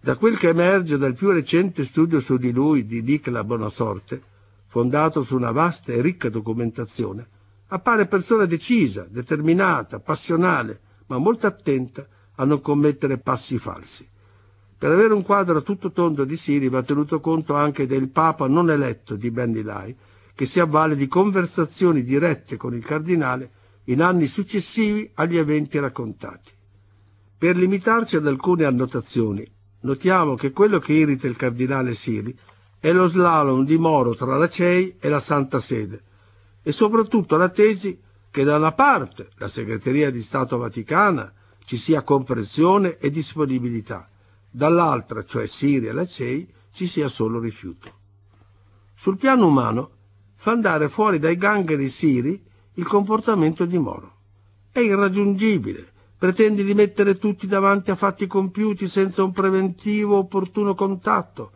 da quel che emerge dal più recente studio su di lui di Nicola Bonasorte, fondato su una vasta e ricca documentazione, Appare persona decisa, determinata, passionale, ma molto attenta a non commettere passi falsi. Per avere un quadro tutto tondo di Siri va tenuto conto anche del Papa non eletto di Benny che si avvale di conversazioni dirette con il cardinale in anni successivi agli eventi raccontati. Per limitarci ad alcune annotazioni, notiamo che quello che irrita il cardinale Siri è lo slalom di Moro tra la CEI e la Santa Sede, e soprattutto la tesi che da una parte la Segreteria di Stato Vaticana ci sia comprensione e disponibilità, dall'altra, cioè Siria e la CEI, ci sia solo rifiuto. Sul piano umano fa andare fuori dai gangheri siri il comportamento di Moro. È irraggiungibile, pretende di mettere tutti davanti a fatti compiuti senza un preventivo opportuno contatto,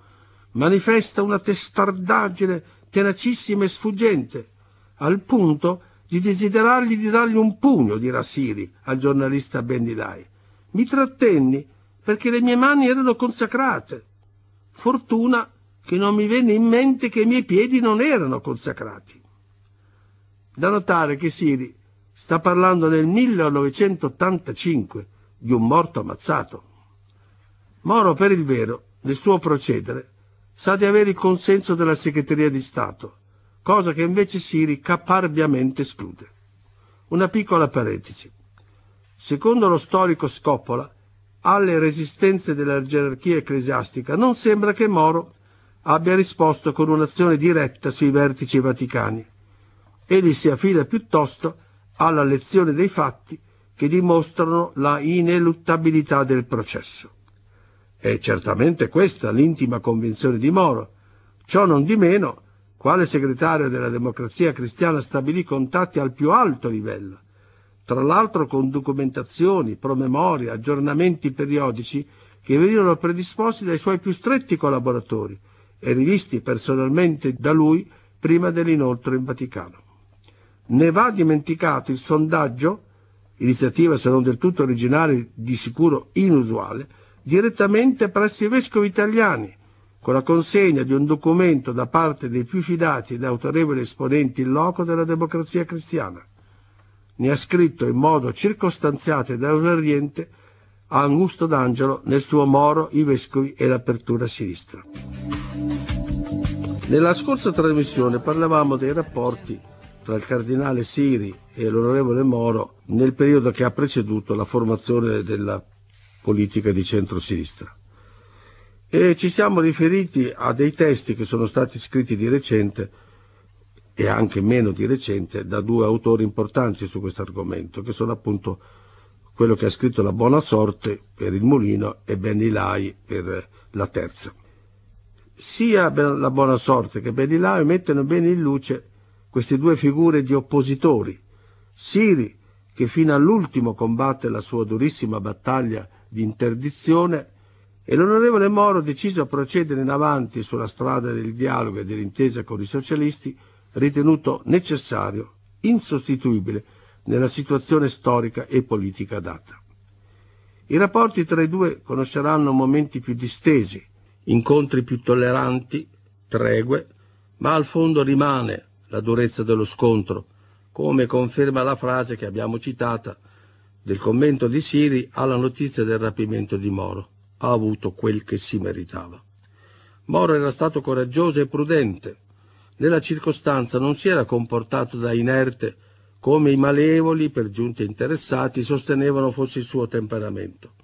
manifesta una testardaggine tenacissima e sfuggente, al punto di desiderargli di dargli un pugno, dirà Siri al giornalista Bendilai. Mi trattenni perché le mie mani erano consacrate. Fortuna che non mi venne in mente che i miei piedi non erano consacrati. Da notare che Siri sta parlando nel 1985 di un morto ammazzato. Moro per il vero, nel suo procedere, sa di avere il consenso della segreteria di Stato cosa che invece Siri caparbiamente esclude. Una piccola parentesi. Secondo lo storico Scoppola, alle resistenze della gerarchia ecclesiastica non sembra che Moro abbia risposto con un'azione diretta sui vertici vaticani. Egli si affida piuttosto alla lezione dei fatti che dimostrano la ineluttabilità del processo. È certamente questa l'intima convinzione di Moro. Ciò non di meno quale segretario della Democrazia Cristiana stabilì contatti al più alto livello, tra l'altro con documentazioni, promemorie, aggiornamenti periodici che venivano predisposti dai suoi più stretti collaboratori e rivisti personalmente da lui prima dell'inoltro in Vaticano. Ne va dimenticato il sondaggio, iniziativa se non del tutto originale, di sicuro inusuale, direttamente presso i vescovi italiani, con la consegna di un documento da parte dei più fidati ed autorevoli esponenti in loco della democrazia cristiana. Ne ha scritto in modo circostanziato ed esauriente a Angusto D'Angelo nel suo Moro, i Vescovi e l'Apertura Sinistra. Nella scorsa trasmissione parlavamo dei rapporti tra il cardinale Siri e l'onorevole Moro nel periodo che ha preceduto la formazione della politica di centro-sinistra e ci siamo riferiti a dei testi che sono stati scritti di recente e anche meno di recente da due autori importanti su questo argomento, che sono appunto quello che ha scritto La Buona Sorte per il Mulino e Ben Ilai per La Terza. Sia La Buona Sorte che Ben Ilai mettono bene in luce queste due figure di oppositori, Siri che fino all'ultimo combatte la sua durissima battaglia di interdizione e l'onorevole Moro deciso a procedere in avanti sulla strada del dialogo e dell'intesa con i socialisti, ritenuto necessario, insostituibile, nella situazione storica e politica data. I rapporti tra i due conosceranno momenti più distesi, incontri più tolleranti, tregue, ma al fondo rimane la durezza dello scontro, come conferma la frase che abbiamo citata del commento di Siri alla notizia del rapimento di Moro ha avuto quel che si meritava. Moro era stato coraggioso e prudente. Nella circostanza non si era comportato da inerte come i malevoli, per giunta interessati, sostenevano fosse il suo temperamento.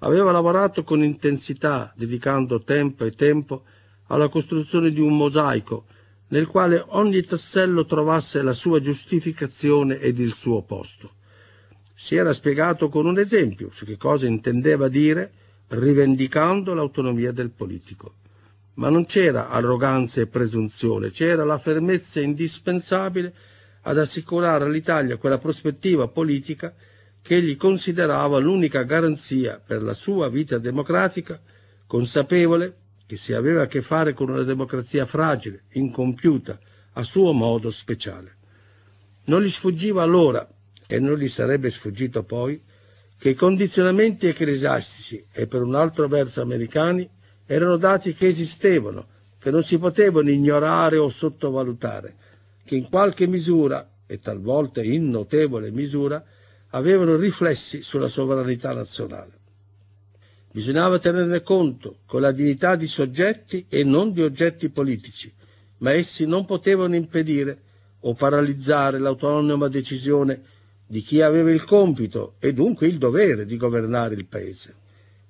Aveva lavorato con intensità, dedicando tempo e tempo alla costruzione di un mosaico nel quale ogni tassello trovasse la sua giustificazione ed il suo posto. Si era spiegato con un esempio su che cosa intendeva dire rivendicando l'autonomia del politico. Ma non c'era arroganza e presunzione, c'era la fermezza indispensabile ad assicurare all'Italia quella prospettiva politica che egli considerava l'unica garanzia per la sua vita democratica, consapevole che si aveva a che fare con una democrazia fragile, incompiuta, a suo modo speciale. Non gli sfuggiva allora, e non gli sarebbe sfuggito poi, che i condizionamenti ecclesiastici e per un altro verso americani erano dati che esistevano, che non si potevano ignorare o sottovalutare, che in qualche misura, e talvolta in notevole misura, avevano riflessi sulla sovranità nazionale. Bisognava tenerne conto con la dignità di soggetti e non di oggetti politici, ma essi non potevano impedire o paralizzare l'autonoma decisione di chi aveva il compito e dunque il dovere di governare il paese.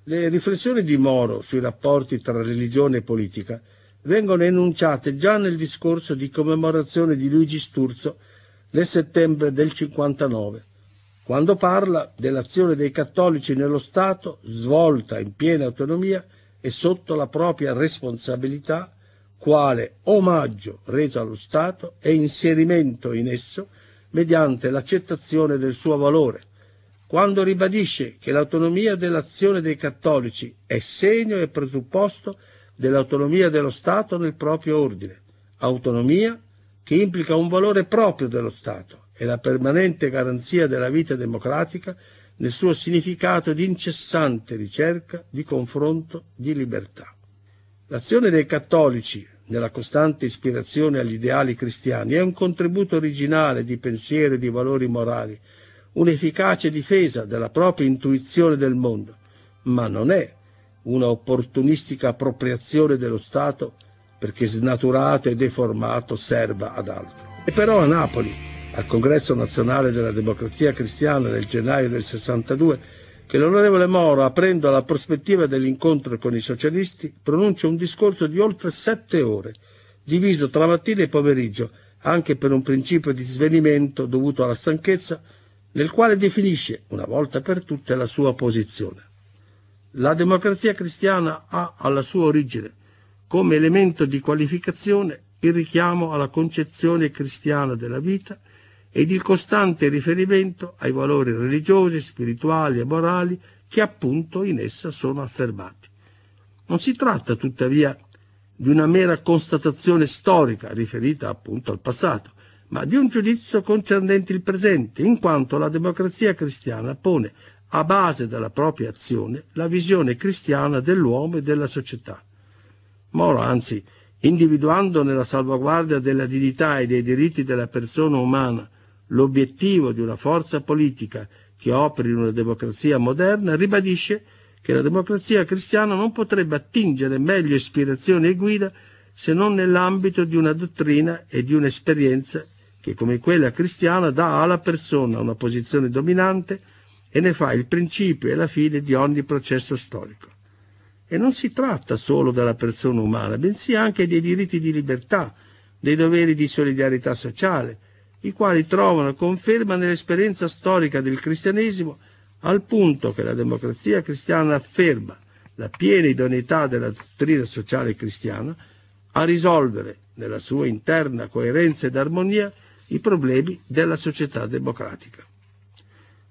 Le riflessioni di Moro sui rapporti tra religione e politica vengono enunciate già nel discorso di commemorazione di Luigi Sturzo nel settembre del 59, quando parla dell'azione dei cattolici nello Stato svolta in piena autonomia e sotto la propria responsabilità, quale omaggio reso allo Stato e inserimento in esso mediante l'accettazione del suo valore, quando ribadisce che l'autonomia dell'azione dei cattolici è segno e presupposto dell'autonomia dello Stato nel proprio ordine, autonomia che implica un valore proprio dello Stato e la permanente garanzia della vita democratica nel suo significato di incessante ricerca di confronto, di libertà. L'azione dei cattolici nella costante ispirazione agli ideali cristiani, è un contributo originale di pensiero e di valori morali, un'efficace difesa della propria intuizione del mondo, ma non è una opportunistica appropriazione dello Stato perché snaturato e deformato serva ad altro. E però a Napoli, al Congresso Nazionale della Democrazia Cristiana nel gennaio del 62, che l'onorevole Moro, aprendo la prospettiva dell'incontro con i socialisti, pronuncia un discorso di oltre sette ore, diviso tra mattina e pomeriggio, anche per un principio di svenimento dovuto alla stanchezza, nel quale definisce una volta per tutte la sua posizione. La democrazia cristiana ha alla sua origine, come elemento di qualificazione, il richiamo alla concezione cristiana della vita, ed il costante riferimento ai valori religiosi, spirituali e morali che appunto in essa sono affermati. Non si tratta tuttavia di una mera constatazione storica riferita appunto al passato, ma di un giudizio concernente il presente, in quanto la democrazia cristiana pone a base della propria azione la visione cristiana dell'uomo e della società. Moro, anzi, individuando nella salvaguardia della dignità e dei diritti della persona umana l'obiettivo di una forza politica che operi in una democrazia moderna, ribadisce che la democrazia cristiana non potrebbe attingere meglio ispirazione e guida se non nell'ambito di una dottrina e di un'esperienza che come quella cristiana dà alla persona una posizione dominante e ne fa il principio e la fine di ogni processo storico. E non si tratta solo della persona umana, bensì anche dei diritti di libertà, dei doveri di solidarietà sociale, i quali trovano conferma nell'esperienza storica del cristianesimo al punto che la democrazia cristiana afferma la piena idoneità della dottrina sociale cristiana a risolvere nella sua interna coerenza ed armonia i problemi della società democratica.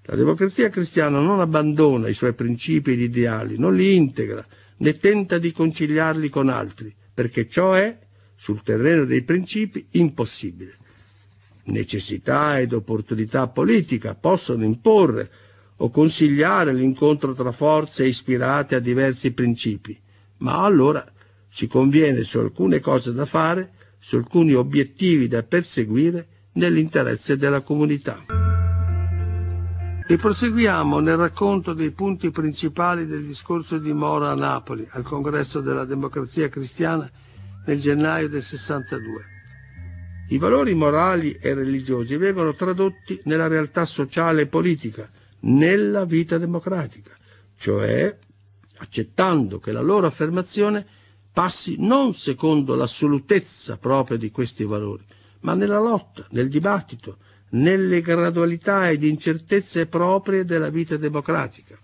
La democrazia cristiana non abbandona i suoi principi ed ideali, non li integra, né tenta di conciliarli con altri, perché ciò è, sul terreno dei principi, impossibile necessità ed opportunità politica possono imporre o consigliare l'incontro tra forze ispirate a diversi principi, ma allora si conviene su alcune cose da fare, su alcuni obiettivi da perseguire nell'interesse della comunità. E proseguiamo nel racconto dei punti principali del discorso di Moro a Napoli al congresso della democrazia cristiana nel gennaio del 62. I valori morali e religiosi vengono tradotti nella realtà sociale e politica, nella vita democratica, cioè accettando che la loro affermazione passi non secondo l'assolutezza propria di questi valori, ma nella lotta, nel dibattito, nelle gradualità ed incertezze proprie della vita democratica.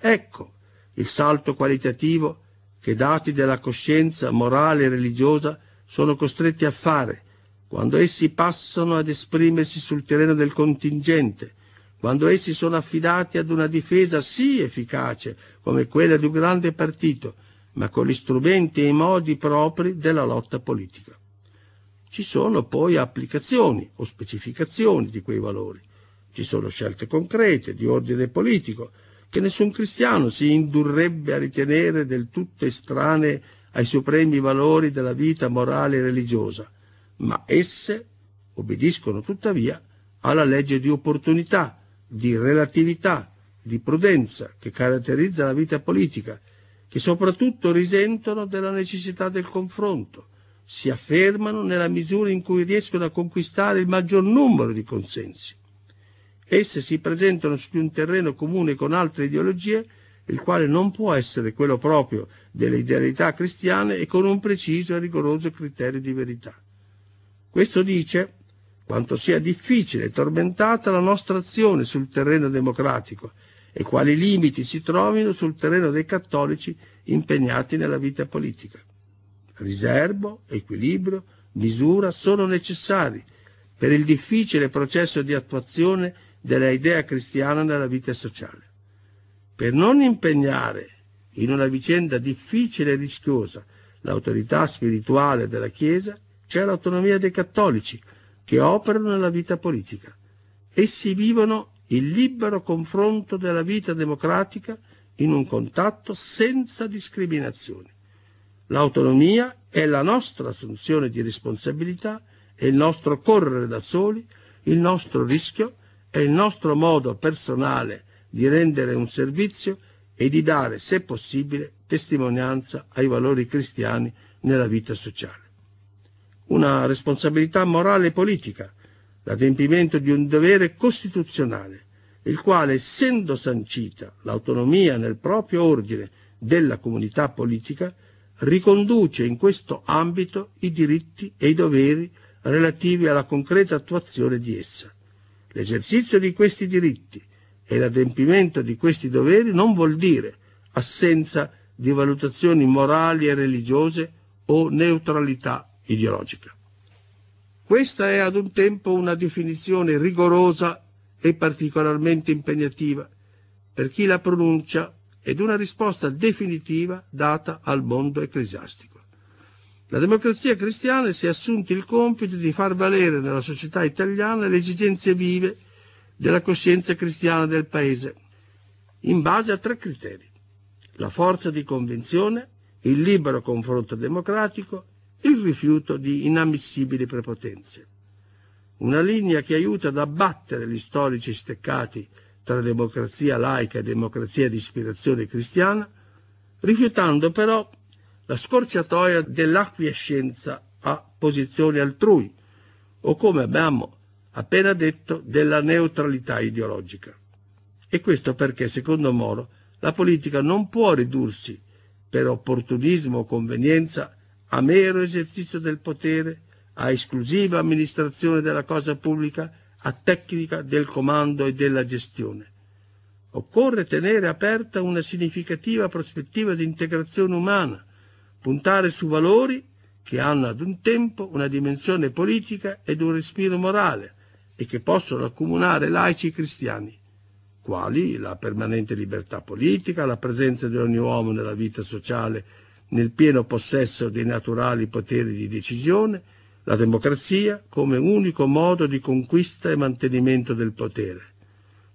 Ecco il salto qualitativo che dati della coscienza morale e religiosa sono costretti a fare quando essi passano ad esprimersi sul terreno del contingente, quando essi sono affidati ad una difesa sì efficace come quella di un grande partito, ma con gli strumenti e i modi propri della lotta politica. Ci sono poi applicazioni o specificazioni di quei valori, ci sono scelte concrete di ordine politico che nessun cristiano si indurrebbe a ritenere del tutto estranee ai supremi valori della vita morale e religiosa, ma esse obbediscono tuttavia alla legge di opportunità, di relatività, di prudenza che caratterizza la vita politica, che soprattutto risentono della necessità del confronto, si affermano nella misura in cui riescono a conquistare il maggior numero di consensi. Esse si presentano su un terreno comune con altre ideologie, il quale non può essere quello proprio delle idealità cristiane e con un preciso e rigoroso criterio di verità. Questo dice quanto sia difficile e tormentata la nostra azione sul terreno democratico e quali limiti si trovino sul terreno dei cattolici impegnati nella vita politica. Riservo, equilibrio, misura sono necessari per il difficile processo di attuazione della idea cristiana nella vita sociale. Per non impegnare in una vicenda difficile e rischiosa l'autorità spirituale della Chiesa, c'è l'autonomia dei cattolici che operano nella vita politica. Essi vivono il libero confronto della vita democratica in un contatto senza discriminazioni. L'autonomia è la nostra assunzione di responsabilità, è il nostro correre da soli, il nostro rischio, è il nostro modo personale di rendere un servizio e di dare, se possibile, testimonianza ai valori cristiani nella vita sociale una responsabilità morale e politica, l'adempimento di un dovere costituzionale, il quale, essendo sancita l'autonomia nel proprio ordine della comunità politica, riconduce in questo ambito i diritti e i doveri relativi alla concreta attuazione di essa. L'esercizio di questi diritti e l'adempimento di questi doveri non vuol dire assenza di valutazioni morali e religiose o neutralità ideologica. Questa è ad un tempo una definizione rigorosa e particolarmente impegnativa per chi la pronuncia ed una risposta definitiva data al mondo ecclesiastico. La democrazia cristiana si è assunta il compito di far valere nella società italiana le esigenze vive della coscienza cristiana del Paese, in base a tre criteri la forza di convinzione, il libero confronto democratico il rifiuto di inammissibili prepotenze. Una linea che aiuta ad abbattere gli storici steccati tra democrazia laica e democrazia di ispirazione cristiana, rifiutando però la scorciatoia dell'acquiescenza a posizioni altrui, o come abbiamo appena detto, della neutralità ideologica. E questo perché, secondo Moro, la politica non può ridursi, per opportunismo o convenienza, a mero esercizio del potere, a esclusiva amministrazione della cosa pubblica, a tecnica del comando e della gestione. Occorre tenere aperta una significativa prospettiva di integrazione umana, puntare su valori che hanno ad un tempo una dimensione politica ed un respiro morale e che possono accomunare laici e cristiani, quali la permanente libertà politica, la presenza di ogni uomo nella vita sociale nel pieno possesso dei naturali poteri di decisione, la democrazia come unico modo di conquista e mantenimento del potere.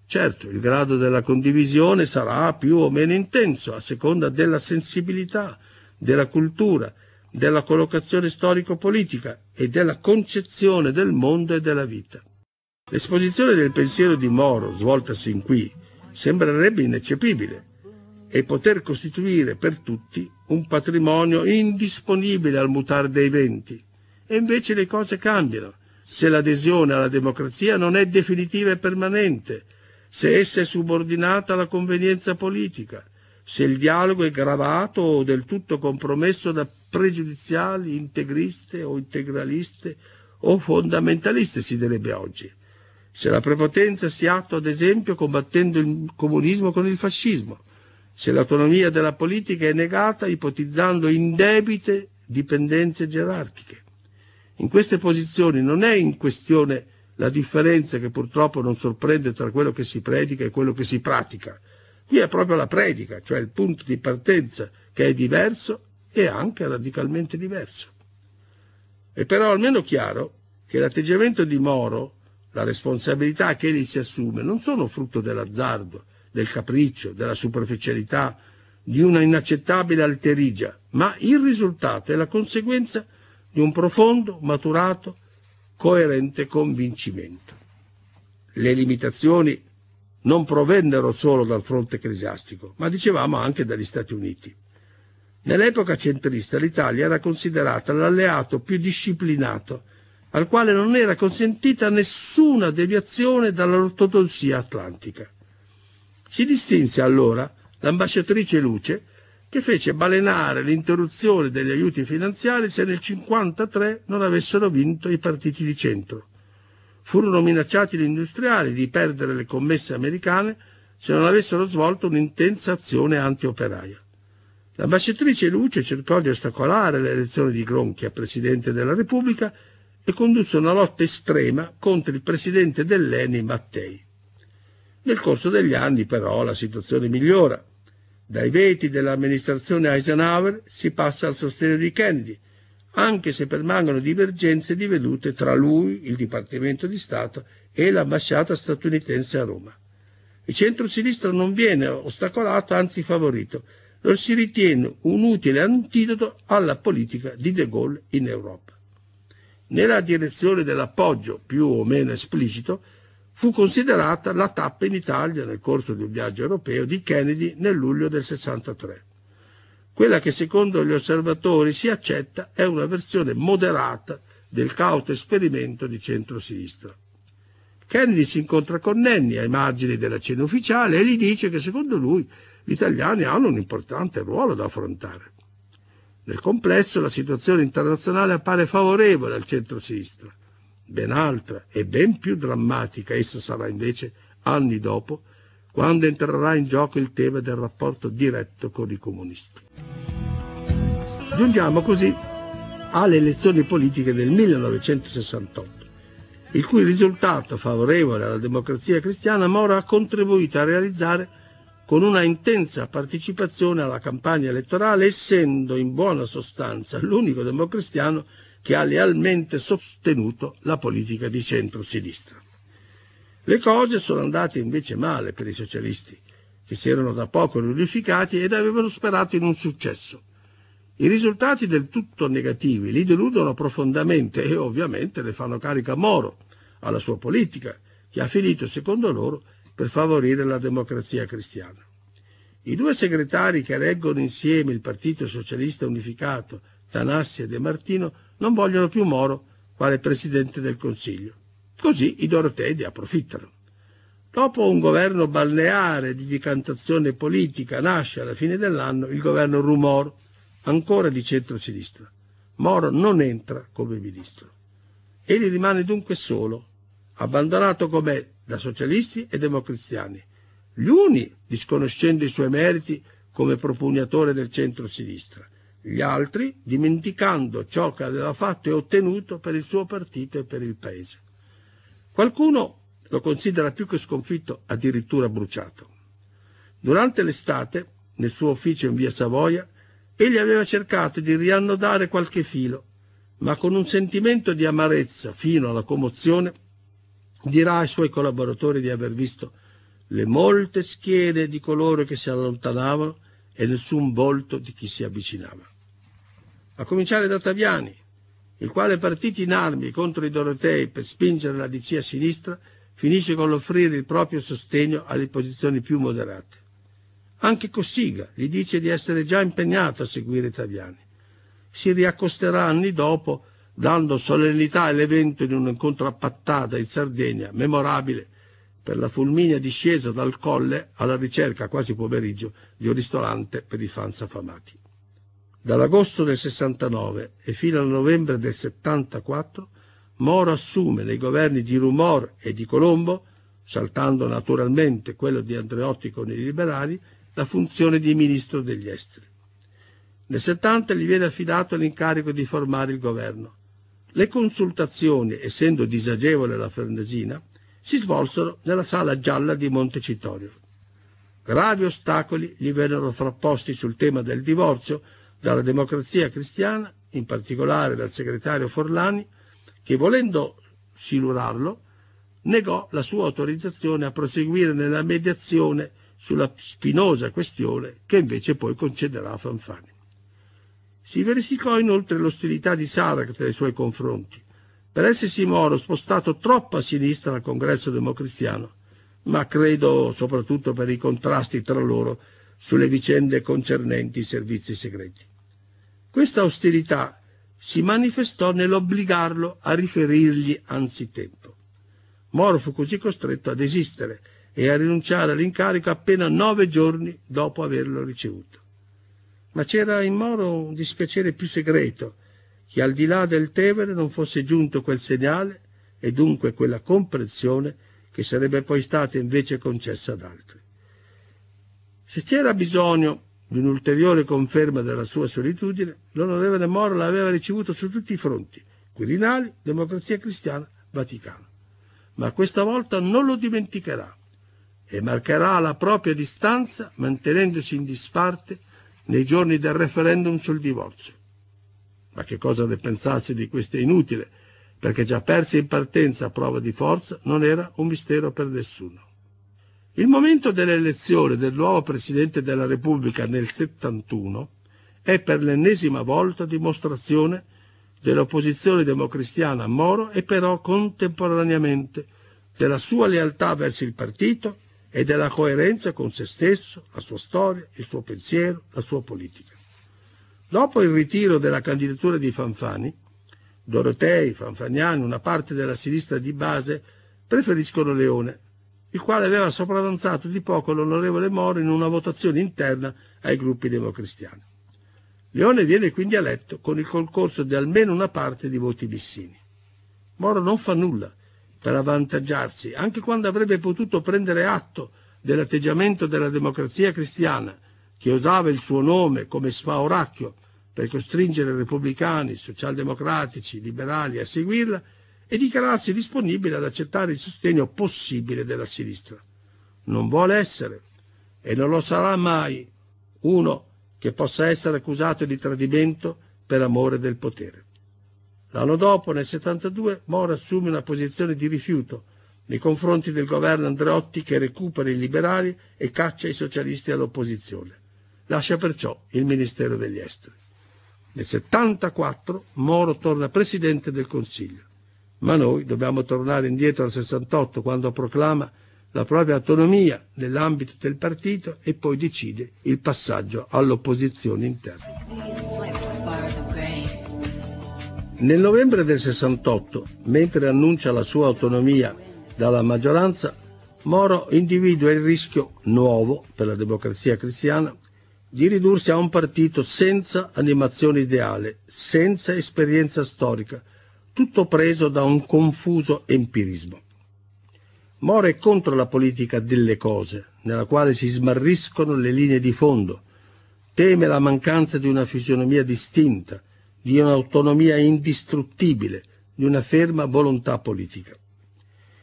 Certo, il grado della condivisione sarà più o meno intenso a seconda della sensibilità, della cultura, della collocazione storico-politica e della concezione del mondo e della vita. L'esposizione del pensiero di Moro, svolta sin qui, sembrerebbe ineccepibile e poter costituire per tutti un patrimonio indisponibile al mutare dei venti. E invece le cose cambiano, se l'adesione alla democrazia non è definitiva e permanente, se essa è subordinata alla convenienza politica, se il dialogo è gravato o del tutto compromesso da pregiudiziali integriste o integraliste o fondamentaliste, si direbbe oggi. Se la prepotenza si attua, ad esempio, combattendo il comunismo con il fascismo, se l'autonomia della politica è negata ipotizzando indebite dipendenze gerarchiche. In queste posizioni non è in questione la differenza che purtroppo non sorprende tra quello che si predica e quello che si pratica. Qui è proprio la predica, cioè il punto di partenza, che è diverso e anche radicalmente diverso. È però almeno chiaro che l'atteggiamento di Moro, la responsabilità che egli si assume, non sono frutto dell'azzardo, del capriccio, della superficialità, di una inaccettabile alterigia, ma il risultato è la conseguenza di un profondo, maturato, coerente convincimento. Le limitazioni non provennero solo dal fronte ecclesiastico, ma dicevamo anche dagli Stati Uniti. Nell'epoca centrista l'Italia era considerata l'alleato più disciplinato, al quale non era consentita nessuna deviazione dall'ortodossia atlantica. Si distinse allora l'ambasciatrice Luce, che fece balenare l'interruzione degli aiuti finanziari se nel 1953 non avessero vinto i partiti di centro. Furono minacciati gli industriali di perdere le commesse americane se non avessero svolto un'intensa azione antioperaia. L'ambasciatrice Luce cercò di ostacolare l'elezione di Gronchi a Presidente della Repubblica e condusse una lotta estrema contro il Presidente dell'Eni Mattei. Nel corso degli anni però la situazione migliora. Dai veti dell'amministrazione Eisenhower si passa al sostegno di Kennedy, anche se permangono divergenze di vedute tra lui, il Dipartimento di Stato e l'ambasciata statunitense a Roma. Il centro-sinistra non viene ostacolato, anzi favorito, lo si ritiene un utile antidoto alla politica di De Gaulle in Europa. Nella direzione dell'appoggio più o meno esplicito fu considerata la tappa in Italia nel corso di un viaggio europeo di Kennedy nel luglio del 63. Quella che secondo gli osservatori si accetta è una versione moderata del cauto esperimento di centrosinistra. Kennedy si incontra con Nenni ai margini della cena ufficiale e gli dice che secondo lui gli italiani hanno un importante ruolo da affrontare. Nel complesso la situazione internazionale appare favorevole al centro-sinistra ben altra e ben più drammatica essa sarà invece anni dopo, quando entrerà in gioco il tema del rapporto diretto con i comunisti. Giungiamo così alle elezioni politiche del 1968, il cui risultato favorevole alla democrazia cristiana Mora ha contribuito a realizzare con una intensa partecipazione alla campagna elettorale, essendo in buona sostanza l'unico democristiano che ha lealmente sostenuto la politica di centro-sinistra. Le cose sono andate invece male per i socialisti, che si erano da poco riunificati ed avevano sperato in un successo. I risultati del tutto negativi li deludono profondamente e ovviamente le fanno carica Moro, alla sua politica, che ha finito, secondo loro, per favorire la democrazia cristiana. I due segretari che reggono insieme il Partito Socialista Unificato, Tanassi e De Martino, non vogliono più Moro quale presidente del Consiglio. Così i ne approfittano. Dopo un governo balneare di decantazione politica nasce alla fine dell'anno il governo Rumor, ancora di centro-sinistra. Moro non entra come ministro. Egli rimane dunque solo, abbandonato com'è da socialisti e democristiani, gli uni disconoscendo i suoi meriti come propugnatore del centro-sinistra, gli altri, dimenticando ciò che aveva fatto e ottenuto per il suo partito e per il paese. Qualcuno lo considera più che sconfitto, addirittura bruciato. Durante l'estate, nel suo ufficio in via Savoia, egli aveva cercato di riannodare qualche filo, ma con un sentimento di amarezza fino alla commozione, dirà ai suoi collaboratori di aver visto le molte schiere di coloro che si allontanavano e nessun volto di chi si avvicinava. A cominciare da Taviani, il quale partito in armi contro i Dorotei per spingere la DC a sinistra, finisce con l'offrire il proprio sostegno alle posizioni più moderate. Anche Cossiga gli dice di essere già impegnato a seguire Taviani. Si riaccosterà anni dopo, dando solennità all'evento in un incontro a Pattada in Sardegna, memorabile, per la fulminea discesa dal colle alla ricerca quasi pomeriggio di un ristorante per i fans affamati. Dall'agosto del 69 e fino al novembre del 74 Moro assume nei governi di Rumor e di Colombo, saltando naturalmente quello di Andreotti con i liberali, la funzione di ministro degli esteri. Nel 70 gli viene affidato l'incarico di formare il governo. Le consultazioni, essendo disagevole la Fernesina, si svolsero nella sala gialla di Montecitorio. Gravi ostacoli gli vennero frapposti sul tema del divorzio dalla democrazia cristiana, in particolare dal segretario Forlani, che volendo silurarlo, negò la sua autorizzazione a proseguire nella mediazione sulla spinosa questione che invece poi concederà a Fanfani. Si verificò inoltre l'ostilità di Sarac tra i suoi confronti, per essersi Moro spostato troppo a sinistra al congresso democristiano, ma credo soprattutto per i contrasti tra loro sulle vicende concernenti i servizi segreti. Questa ostilità si manifestò nell'obbligarlo a riferirgli anzitempo. Moro fu così costretto a desistere e a rinunciare all'incarico appena nove giorni dopo averlo ricevuto. Ma c'era in Moro un dispiacere più segreto, che al di là del Tevere non fosse giunto quel segnale e dunque quella comprensione che sarebbe poi stata invece concessa ad altri. Se c'era bisogno di un'ulteriore conferma della sua solitudine, l'onorevole Moro l'aveva ricevuto su tutti i fronti, Quirinali, Democrazia Cristiana, Vaticano. Ma questa volta non lo dimenticherà e marcherà la propria distanza mantenendosi in disparte nei giorni del referendum sul divorzio ma che cosa ne pensasse di questo è inutile, perché già persi in partenza a prova di forza non era un mistero per nessuno. Il momento dell'elezione del nuovo Presidente della Repubblica nel 71 è per l'ennesima volta dimostrazione dell'opposizione democristiana a Moro e però contemporaneamente della sua lealtà verso il partito e della coerenza con se stesso, la sua storia, il suo pensiero, la sua politica. Dopo il ritiro della candidatura di Fanfani, Dorotei, Fanfagnani, una parte della sinistra di base preferiscono Leone, il quale aveva sopravanzato di poco l'onorevole Moro in una votazione interna ai gruppi democristiani. Leone viene quindi eletto con il concorso di almeno una parte di voti missini. Moro non fa nulla per avvantaggiarsi, anche quando avrebbe potuto prendere atto dell'atteggiamento della democrazia cristiana che usava il suo nome come spauracchio per costringere repubblicani, socialdemocratici, liberali a seguirla e dichiararsi disponibile ad accettare il sostegno possibile della sinistra. Non vuole essere e non lo sarà mai uno che possa essere accusato di tradimento per amore del potere. L'anno dopo, nel 72, Moro assume una posizione di rifiuto nei confronti del governo Andreotti che recupera i liberali e caccia i socialisti all'opposizione. Lascia perciò il Ministero degli Esteri. Nel 1974 Moro torna Presidente del Consiglio, ma noi dobbiamo tornare indietro al 68 quando proclama la propria autonomia nell'ambito del partito e poi decide il passaggio all'opposizione interna. Nel novembre del 68, mentre annuncia la sua autonomia dalla maggioranza, Moro individua il rischio nuovo per la democrazia cristiana di ridursi a un partito senza animazione ideale, senza esperienza storica, tutto preso da un confuso empirismo. Moro è contro la politica delle cose, nella quale si smarriscono le linee di fondo, teme la mancanza di una fisionomia distinta, di un'autonomia indistruttibile, di una ferma volontà politica.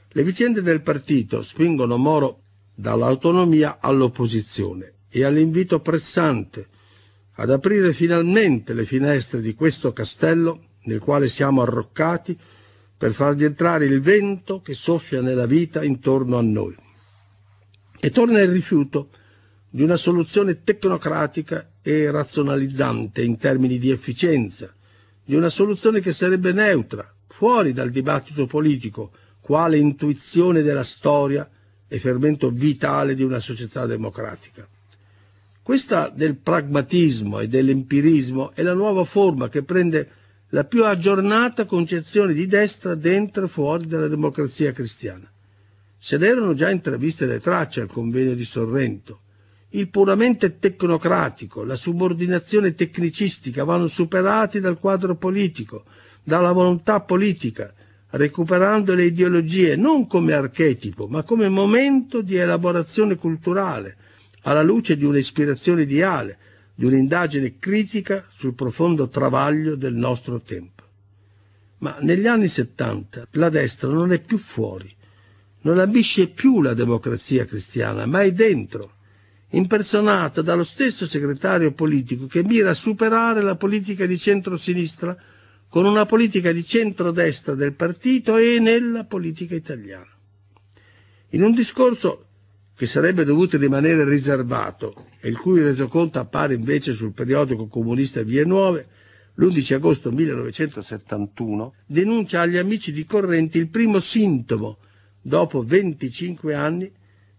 Le vicende del partito spingono Moro dall'autonomia all'opposizione, e all'invito pressante ad aprire finalmente le finestre di questo castello nel quale siamo arroccati per fargli entrare il vento che soffia nella vita intorno a noi. E torna il rifiuto di una soluzione tecnocratica e razionalizzante in termini di efficienza, di una soluzione che sarebbe neutra, fuori dal dibattito politico, quale intuizione della storia e fermento vitale di una società democratica. Questa del pragmatismo e dell'empirismo è la nuova forma che prende la più aggiornata concezione di destra dentro e fuori della democrazia cristiana. Se ne erano già intraviste le tracce al convegno di Sorrento. Il puramente tecnocratico, la subordinazione tecnicistica vanno superati dal quadro politico, dalla volontà politica, recuperando le ideologie non come archetipo, ma come momento di elaborazione culturale, alla luce di un'ispirazione ideale, di un'indagine critica sul profondo travaglio del nostro tempo. Ma negli anni 70 la destra non è più fuori, non ambisce più la democrazia cristiana, ma è dentro, impersonata dallo stesso segretario politico che mira a superare la politica di centrosinistra con una politica di centrodestra del partito e nella politica italiana. In un discorso che sarebbe dovuto rimanere riservato e il cui resoconto appare invece sul periodico comunista Vie Nuove, l'11 agosto 1971, denuncia agli amici di Correnti il primo sintomo, dopo 25 anni,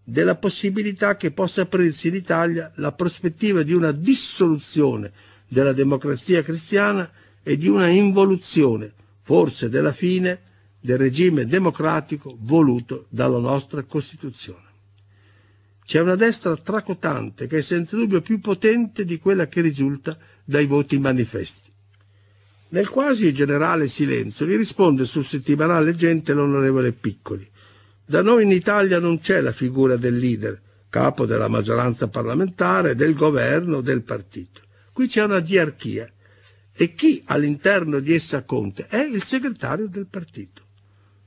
della possibilità che possa aprirsi in Italia la prospettiva di una dissoluzione della democrazia cristiana e di una involuzione, forse della fine, del regime democratico voluto dalla nostra Costituzione. C'è una destra tracotante che è senza dubbio più potente di quella che risulta dai voti manifesti. Nel quasi generale silenzio gli risponde sul settimanale Gente l'onorevole Piccoli. Da noi in Italia non c'è la figura del leader, capo della maggioranza parlamentare, del governo, del partito. Qui c'è una diarchia e chi all'interno di essa conta è il segretario del partito.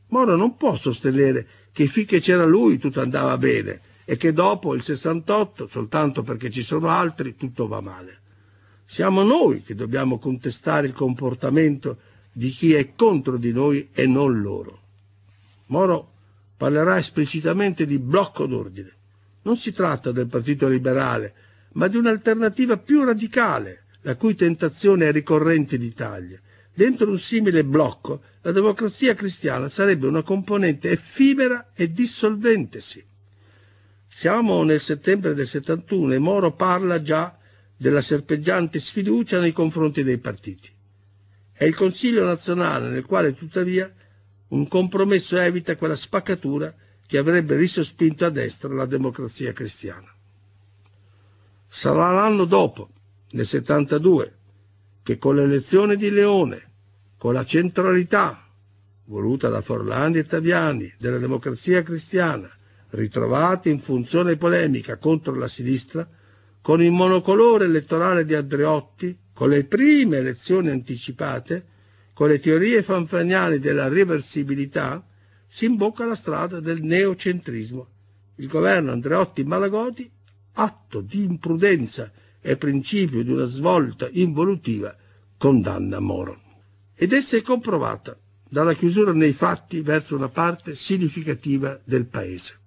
Moro non può sostenere che finché c'era lui tutto andava bene, e che dopo il 68, soltanto perché ci sono altri, tutto va male. Siamo noi che dobbiamo contestare il comportamento di chi è contro di noi e non loro. Moro parlerà esplicitamente di blocco d'ordine. Non si tratta del Partito Liberale, ma di un'alternativa più radicale, la cui tentazione è ricorrente in Italia. Dentro un simile blocco, la democrazia cristiana sarebbe una componente effimera e dissolventesi. Siamo nel settembre del 71 e Moro parla già della serpeggiante sfiducia nei confronti dei partiti. È il Consiglio nazionale nel quale tuttavia un compromesso evita quella spaccatura che avrebbe risospinto a destra la democrazia cristiana. Sarà l'anno dopo, nel 72, che con l'elezione di Leone, con la centralità voluta da Forlani e Taviani della democrazia cristiana ritrovati in funzione polemica contro la sinistra, con il monocolore elettorale di Andreotti, con le prime elezioni anticipate, con le teorie fanfaniali della reversibilità, si imbocca la strada del neocentrismo. Il governo Andreotti-Malagodi, atto di imprudenza e principio di una svolta involutiva, condanna Moro. Ed essa è comprovata dalla chiusura nei fatti verso una parte significativa del Paese.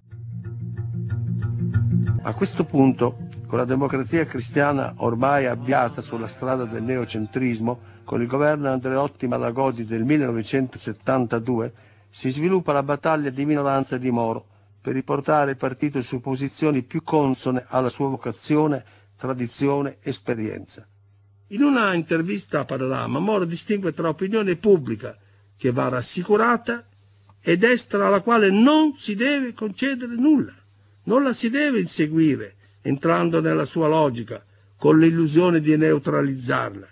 A questo punto, con la democrazia cristiana ormai avviata sulla strada del neocentrismo, con il governo Andreotti Malagodi del 1972, si sviluppa la battaglia di minoranza di Moro per riportare il partito su posizioni più consone alla sua vocazione, tradizione, e esperienza. In una intervista a Panorama, Moro distingue tra opinione pubblica, che va rassicurata, e destra alla quale non si deve concedere nulla. Non la si deve inseguire, entrando nella sua logica, con l'illusione di neutralizzarla,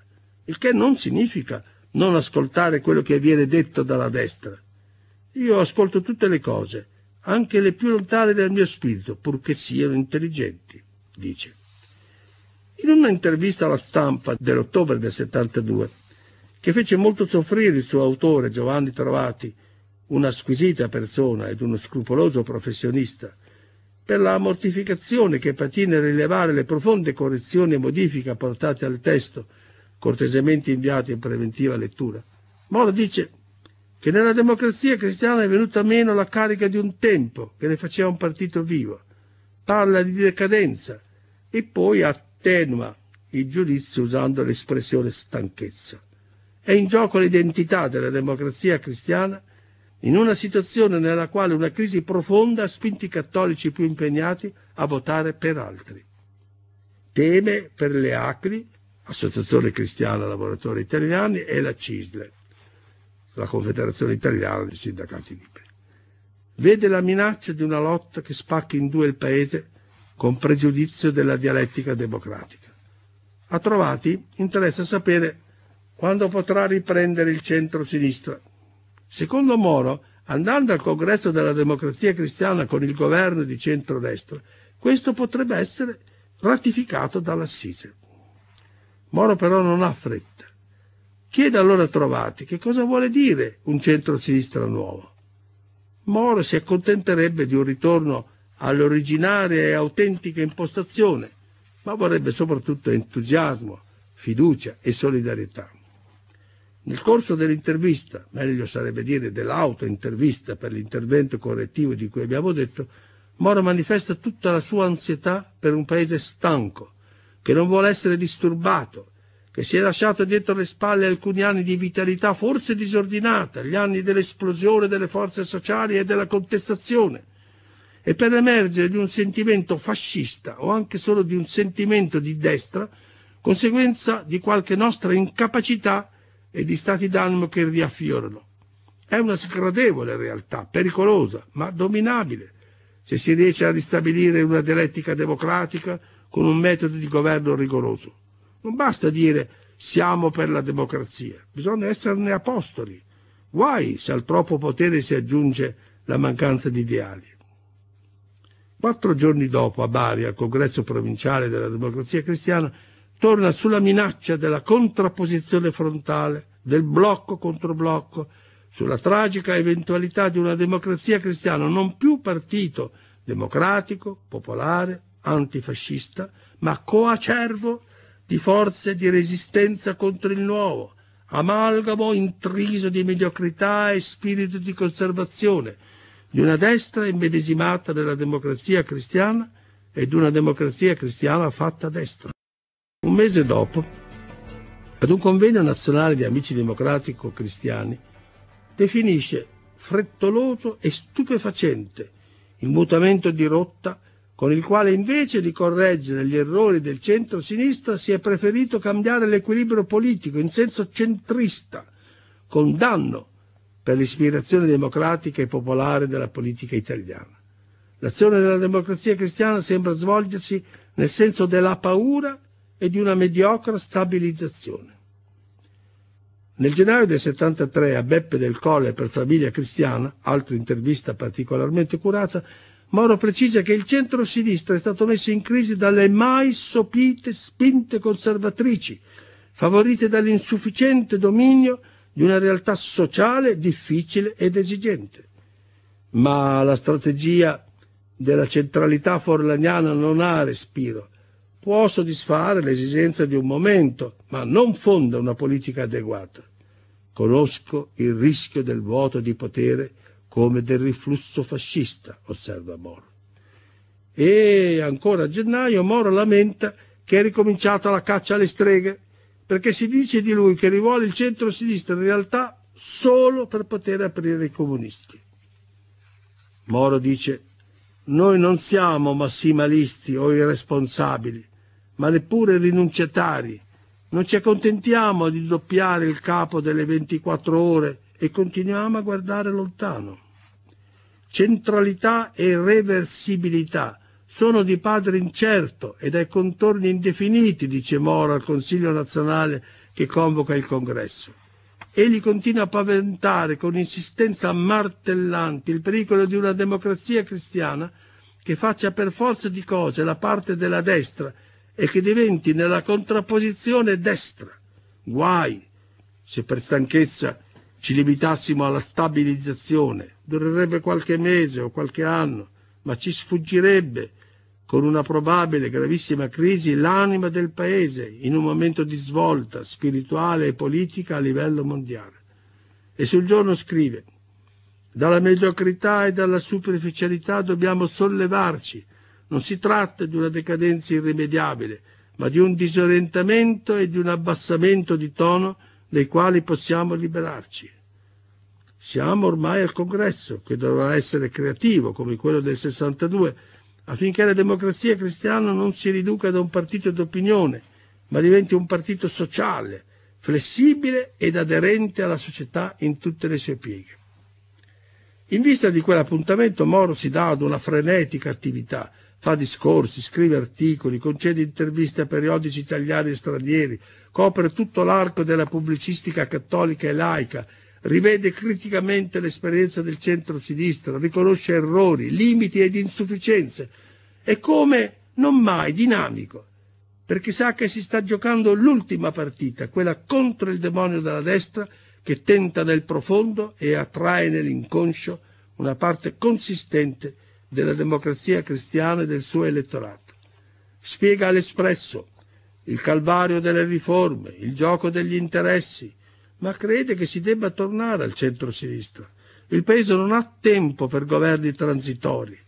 il che non significa non ascoltare quello che viene detto dalla destra. Io ascolto tutte le cose, anche le più lontane dal mio spirito, purché siano intelligenti, dice. In una intervista alla stampa dell'ottobre del 72, che fece molto soffrire il suo autore Giovanni Trovati, una squisita persona ed uno scrupoloso professionista, per la mortificazione che patì nel rilevare le profonde correzioni e modifiche apportate al testo, cortesemente inviato in preventiva lettura. Moro dice che nella democrazia cristiana è venuta meno la carica di un tempo che ne faceva un partito vivo. Parla di decadenza e poi attenua il giudizio usando l'espressione stanchezza. È in gioco l'identità della democrazia cristiana in una situazione nella quale una crisi profonda ha spinto i cattolici più impegnati a votare per altri. Teme per le ACRI, Associazione Cristiana Lavoratori Italiani, e la CISLE, la Confederazione Italiana dei Sindacati Liberi. Vede la minaccia di una lotta che spacchi in due il paese con pregiudizio della dialettica democratica. A Trovati interessa sapere quando potrà riprendere il centro-sinistra Secondo Moro, andando al congresso della democrazia cristiana con il governo di centrodestra, questo potrebbe essere ratificato dall'assise. Moro però non ha fretta. Chiede allora a Trovati che cosa vuole dire un centro-sinistra nuovo. Moro si accontenterebbe di un ritorno all'originaria e autentica impostazione, ma vorrebbe soprattutto entusiasmo, fiducia e solidarietà. Nel corso dell'intervista, meglio sarebbe dire dell'auto-intervista per l'intervento correttivo di cui abbiamo detto, Moro manifesta tutta la sua ansietà per un paese stanco, che non vuole essere disturbato, che si è lasciato dietro le spalle alcuni anni di vitalità forse disordinata, gli anni dell'esplosione delle forze sociali e della contestazione, e per l'emergere di un sentimento fascista o anche solo di un sentimento di destra, conseguenza di qualche nostra incapacità e di stati d'animo che riaffiorano. È una sgradevole realtà, pericolosa, ma dominabile, se si riesce a ristabilire una dialettica democratica con un metodo di governo rigoroso. Non basta dire siamo per la democrazia, bisogna esserne apostoli. Guai se al troppo potere si aggiunge la mancanza di ideali. Quattro giorni dopo, a Bari, al congresso provinciale della democrazia cristiana, torna sulla minaccia della contrapposizione frontale, del blocco contro blocco, sulla tragica eventualità di una democrazia cristiana non più partito democratico, popolare, antifascista, ma coacervo di forze di resistenza contro il nuovo, amalgamo intriso di mediocrità e spirito di conservazione, di una destra immedesimata nella democrazia cristiana e di una democrazia cristiana fatta a destra. Un mese dopo, ad un convegno nazionale di amici democratico-cristiani, definisce frettoloso e stupefacente il mutamento di rotta con il quale invece di correggere gli errori del centro-sinistra si è preferito cambiare l'equilibrio politico in senso centrista, con danno per l'ispirazione democratica e popolare della politica italiana. L'azione della democrazia cristiana sembra svolgersi nel senso della paura e di una mediocra stabilizzazione. Nel gennaio del 73 a Beppe del Colle per Famiglia Cristiana, altra intervista particolarmente curata, Moro precisa che il centro-sinistra è stato messo in crisi dalle mai sopite spinte conservatrici, favorite dall'insufficiente dominio di una realtà sociale difficile ed esigente. Ma la strategia della centralità forlaniana non ha respiro può soddisfare l'esigenza di un momento, ma non fonda una politica adeguata. Conosco il rischio del vuoto di potere come del riflusso fascista, osserva Moro. E ancora a gennaio Moro lamenta che è ricominciata la caccia alle streghe, perché si dice di lui che rivuole il centro-sinistra in realtà solo per poter aprire i comunisti. Moro dice, noi non siamo massimalisti o irresponsabili, ma neppure rinunciatari. Non ci accontentiamo di doppiare il capo delle 24 ore e continuiamo a guardare lontano. Centralità e reversibilità sono di padre incerto e dai contorni indefiniti, dice Moro al Consiglio nazionale che convoca il congresso. Egli continua a paventare con insistenza martellante il pericolo di una democrazia cristiana che faccia per forza di cose la parte della destra e che diventi nella contrapposizione destra. Guai se per stanchezza ci limitassimo alla stabilizzazione. Durerebbe qualche mese o qualche anno, ma ci sfuggirebbe con una probabile gravissima crisi l'anima del Paese in un momento di svolta spirituale e politica a livello mondiale. E sul giorno scrive, dalla mediocrità e dalla superficialità dobbiamo sollevarci non si tratta di una decadenza irrimediabile, ma di un disorientamento e di un abbassamento di tono dei quali possiamo liberarci. Siamo ormai al congresso, che dovrà essere creativo come quello del 62, affinché la democrazia cristiana non si riduca da un partito d'opinione, ma diventi un partito sociale, flessibile ed aderente alla società in tutte le sue pieghe. In vista di quell'appuntamento Moro si dà ad una frenetica attività, fa discorsi, scrive articoli, concede interviste a periodici italiani e stranieri, copre tutto l'arco della pubblicistica cattolica e laica, rivede criticamente l'esperienza del centro-sinistra, riconosce errori, limiti ed insufficienze. È come non mai dinamico, perché sa che si sta giocando l'ultima partita, quella contro il demonio della destra che tenta nel profondo e attrae nell'inconscio una parte consistente della democrazia cristiana e del suo elettorato. Spiega all'espresso il calvario delle riforme, il gioco degli interessi, ma crede che si debba tornare al centro-sinistra. Il paese non ha tempo per governi transitori.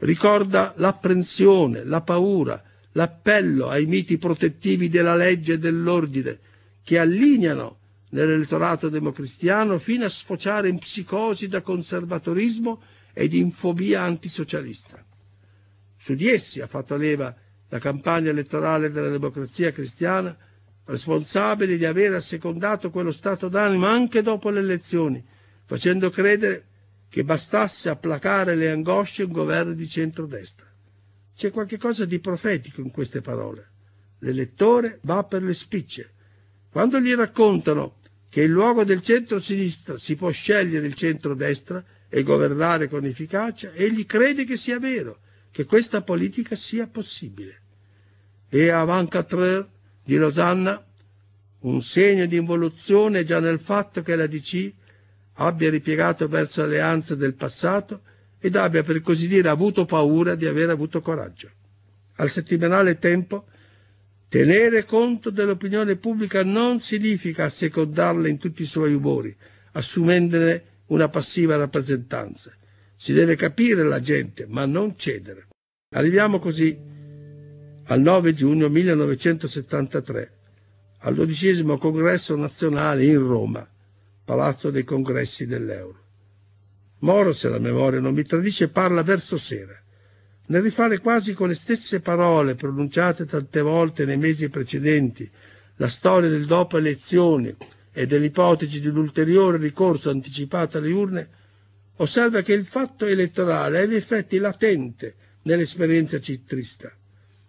Ricorda l'apprensione, la paura, l'appello ai miti protettivi della legge e dell'ordine che allineano nell'elettorato democristiano fino a sfociare in psicosi da conservatorismo e di infobia antisocialista. Su di essi ha fatto leva la campagna elettorale della democrazia cristiana, responsabile di aver assecondato quello stato d'animo anche dopo le elezioni, facendo credere che bastasse a placare le angosce un governo di centrodestra. C'è qualcosa di profetico in queste parole. L'elettore va per le spicce. Quando gli raccontano che in luogo del centro-sinistra si può scegliere il centro-destra, e governare con efficacia, egli crede che sia vero, che questa politica sia possibile. E a 24 di Losanna un segno di involuzione già nel fatto che la DC abbia ripiegato verso alleanze del passato ed abbia per così dire avuto paura di aver avuto coraggio. Al settimanale tempo tenere conto dell'opinione pubblica non significa assecondarla in tutti i suoi umori, assumendone una passiva rappresentanza. Si deve capire la gente, ma non cedere. Arriviamo così al 9 giugno 1973, al dodicesimo congresso nazionale in Roma, Palazzo dei Congressi dell'Euro. Moro, se la memoria non mi tradisce, parla verso sera. Nel rifare quasi con le stesse parole pronunciate tante volte nei mesi precedenti la storia del dopo elezioni, e dell'ipotesi di un ulteriore ricorso anticipato alle urne, osserva che il fatto elettorale è in effetti latente nell'esperienza cittrista,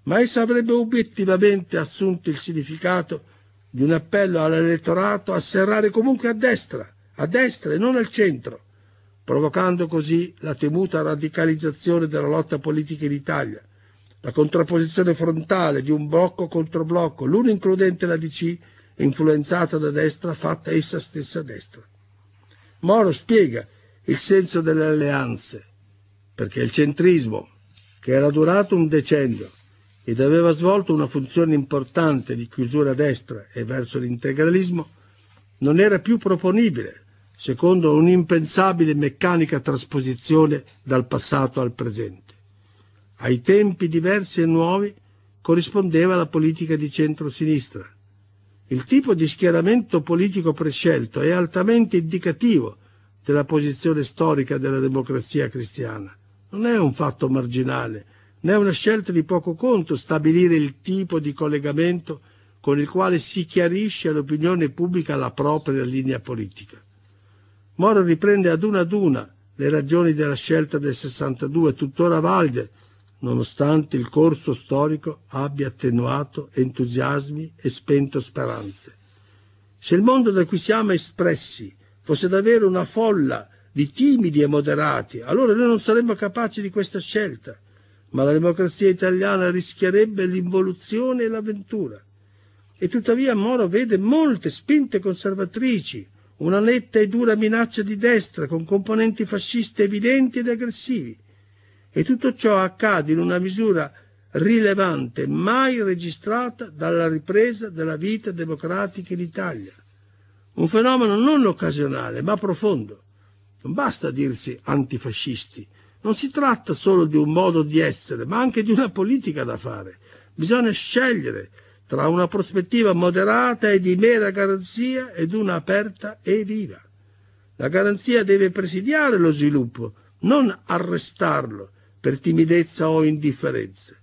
ma essa avrebbe obiettivamente assunto il significato di un appello all'elettorato a serrare comunque a destra, a destra e non al centro, provocando così la temuta radicalizzazione della lotta politica in Italia, la contrapposizione frontale di un blocco contro blocco, l'uno includente la DC influenzata da destra, fatta essa stessa destra. Moro spiega il senso delle alleanze, perché il centrismo, che era durato un decennio ed aveva svolto una funzione importante di chiusura a destra e verso l'integralismo, non era più proponibile, secondo un'impensabile meccanica trasposizione dal passato al presente. Ai tempi diversi e nuovi corrispondeva la politica di centro-sinistra, il tipo di schieramento politico prescelto è altamente indicativo della posizione storica della democrazia cristiana. Non è un fatto marginale, né una scelta di poco conto stabilire il tipo di collegamento con il quale si chiarisce all'opinione pubblica la propria linea politica. Moro riprende ad una ad una le ragioni della scelta del 62, tuttora valide, nonostante il corso storico abbia attenuato entusiasmi e spento speranze. Se il mondo da cui siamo espressi fosse davvero una folla di timidi e moderati, allora noi non saremmo capaci di questa scelta, ma la democrazia italiana rischierebbe l'involuzione e l'avventura. E tuttavia Moro vede molte spinte conservatrici, una netta e dura minaccia di destra con componenti fasciste evidenti ed aggressivi, e tutto ciò accade in una misura rilevante mai registrata dalla ripresa della vita democratica in Italia. Un fenomeno non occasionale, ma profondo. Non basta dirsi antifascisti. Non si tratta solo di un modo di essere, ma anche di una politica da fare. Bisogna scegliere tra una prospettiva moderata e di mera garanzia ed una aperta e viva. La garanzia deve presidiare lo sviluppo, non arrestarlo, per timidezza o indifferenza.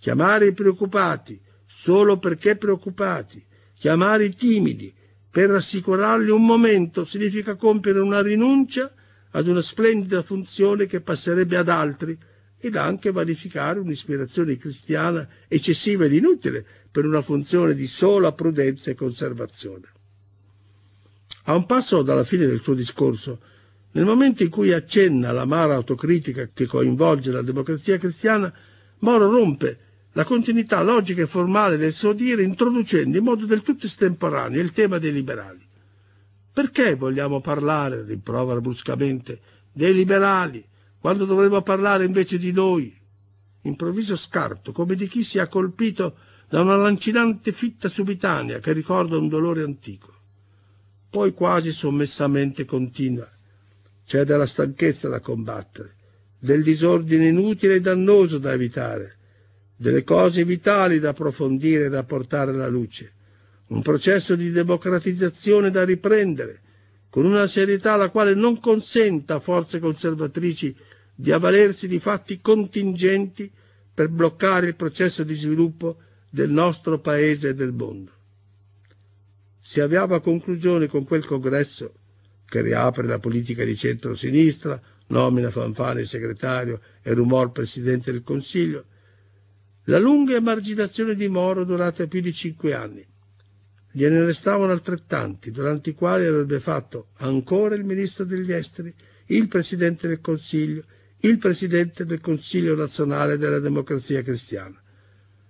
Chiamare i preoccupati solo perché preoccupati, chiamare i timidi per rassicurarli un momento significa compiere una rinuncia ad una splendida funzione che passerebbe ad altri ed anche vanificare un'ispirazione cristiana eccessiva ed inutile per una funzione di sola prudenza e conservazione. A un passo dalla fine del suo discorso, nel momento in cui accenna l'amara autocritica che coinvolge la democrazia cristiana, Moro rompe la continuità logica e formale del suo dire introducendo in modo del tutto estemporaneo il tema dei liberali. Perché vogliamo parlare, rimprovera bruscamente, dei liberali, quando dovremmo parlare invece di noi? Improvviso scarto, come di chi si è colpito da una lancinante fitta subitanea che ricorda un dolore antico. Poi quasi sommessamente continua. C'è della stanchezza da combattere, del disordine inutile e dannoso da evitare, delle cose vitali da approfondire e da portare alla luce, un processo di democratizzazione da riprendere, con una serietà la quale non consenta a forze conservatrici di avvalersi di fatti contingenti per bloccare il processo di sviluppo del nostro paese e del mondo. Si avviava a conclusione con quel congresso che riapre la politica di centro-sinistra, nomina Fanfani segretario e Rumor presidente del Consiglio, la lunga emarginazione di Moro durata più di cinque anni. Gliene restavano altrettanti, durante i quali avrebbe fatto ancora il ministro degli esteri, il presidente del Consiglio, il presidente del Consiglio nazionale della democrazia cristiana.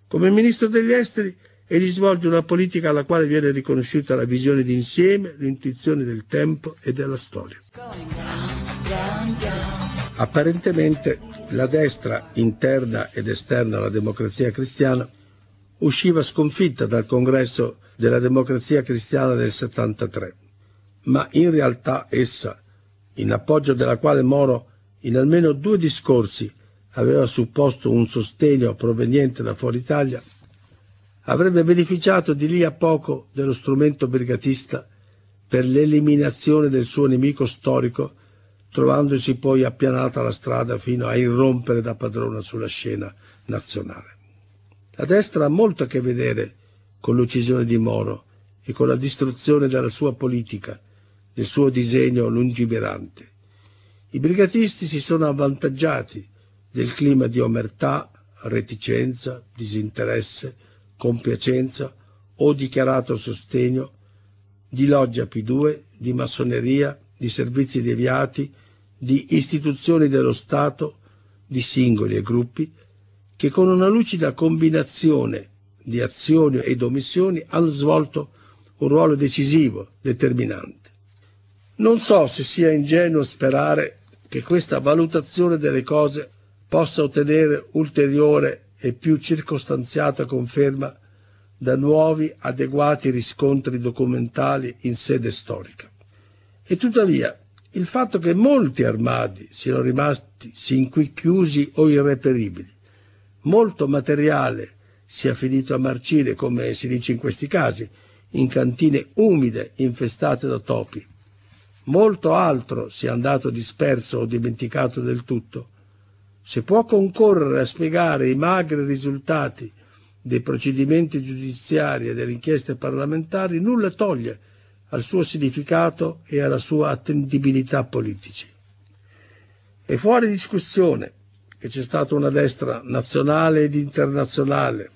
Come ministro degli esteri e Egli svolge una politica alla quale viene riconosciuta la visione d'insieme, l'intuizione del tempo e della storia. Apparentemente la destra interna ed esterna alla democrazia cristiana usciva sconfitta dal congresso della democrazia cristiana del 73, ma in realtà essa, in appoggio della quale Moro in almeno due discorsi aveva supposto un sostegno proveniente da fuori Italia, avrebbe beneficiato di lì a poco dello strumento brigatista per l'eliminazione del suo nemico storico, trovandosi poi appianata la strada fino a irrompere da padrona sulla scena nazionale. La destra ha molto a che vedere con l'uccisione di Moro e con la distruzione della sua politica, del suo disegno lungimirante. I brigatisti si sono avvantaggiati del clima di omertà, reticenza, disinteresse, compiacenza o dichiarato sostegno di loggia P2, di massoneria, di servizi deviati, di istituzioni dello Stato, di singoli e gruppi, che con una lucida combinazione di azioni ed omissioni hanno svolto un ruolo decisivo, determinante. Non so se sia ingenuo sperare che questa valutazione delle cose possa ottenere ulteriore e più circostanziata conferma da nuovi adeguati riscontri documentali in sede storica. E tuttavia il fatto che molti armadi siano rimasti sin qui chiusi o irreperibili, molto materiale sia finito a marcire, come si dice in questi casi, in cantine umide infestate da topi, molto altro sia andato disperso o dimenticato del tutto, se può concorrere a spiegare i magri risultati dei procedimenti giudiziari e delle inchieste parlamentari, nulla toglie al suo significato e alla sua attendibilità politici. È fuori discussione che c'è stata una destra nazionale ed internazionale,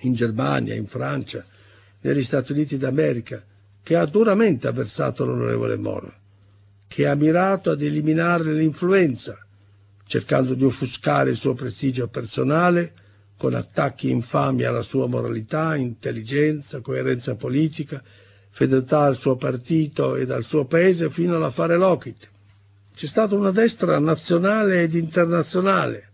in Germania, in Francia, negli Stati Uniti d'America, che ha duramente avversato l'onorevole Moro, che ha mirato ad eliminarne l'influenza, cercando di offuscare il suo prestigio personale con attacchi infami alla sua moralità, intelligenza, coerenza politica, fedeltà al suo partito e al suo paese fino all'affare Lockheed. C'è stata una destra nazionale ed internazionale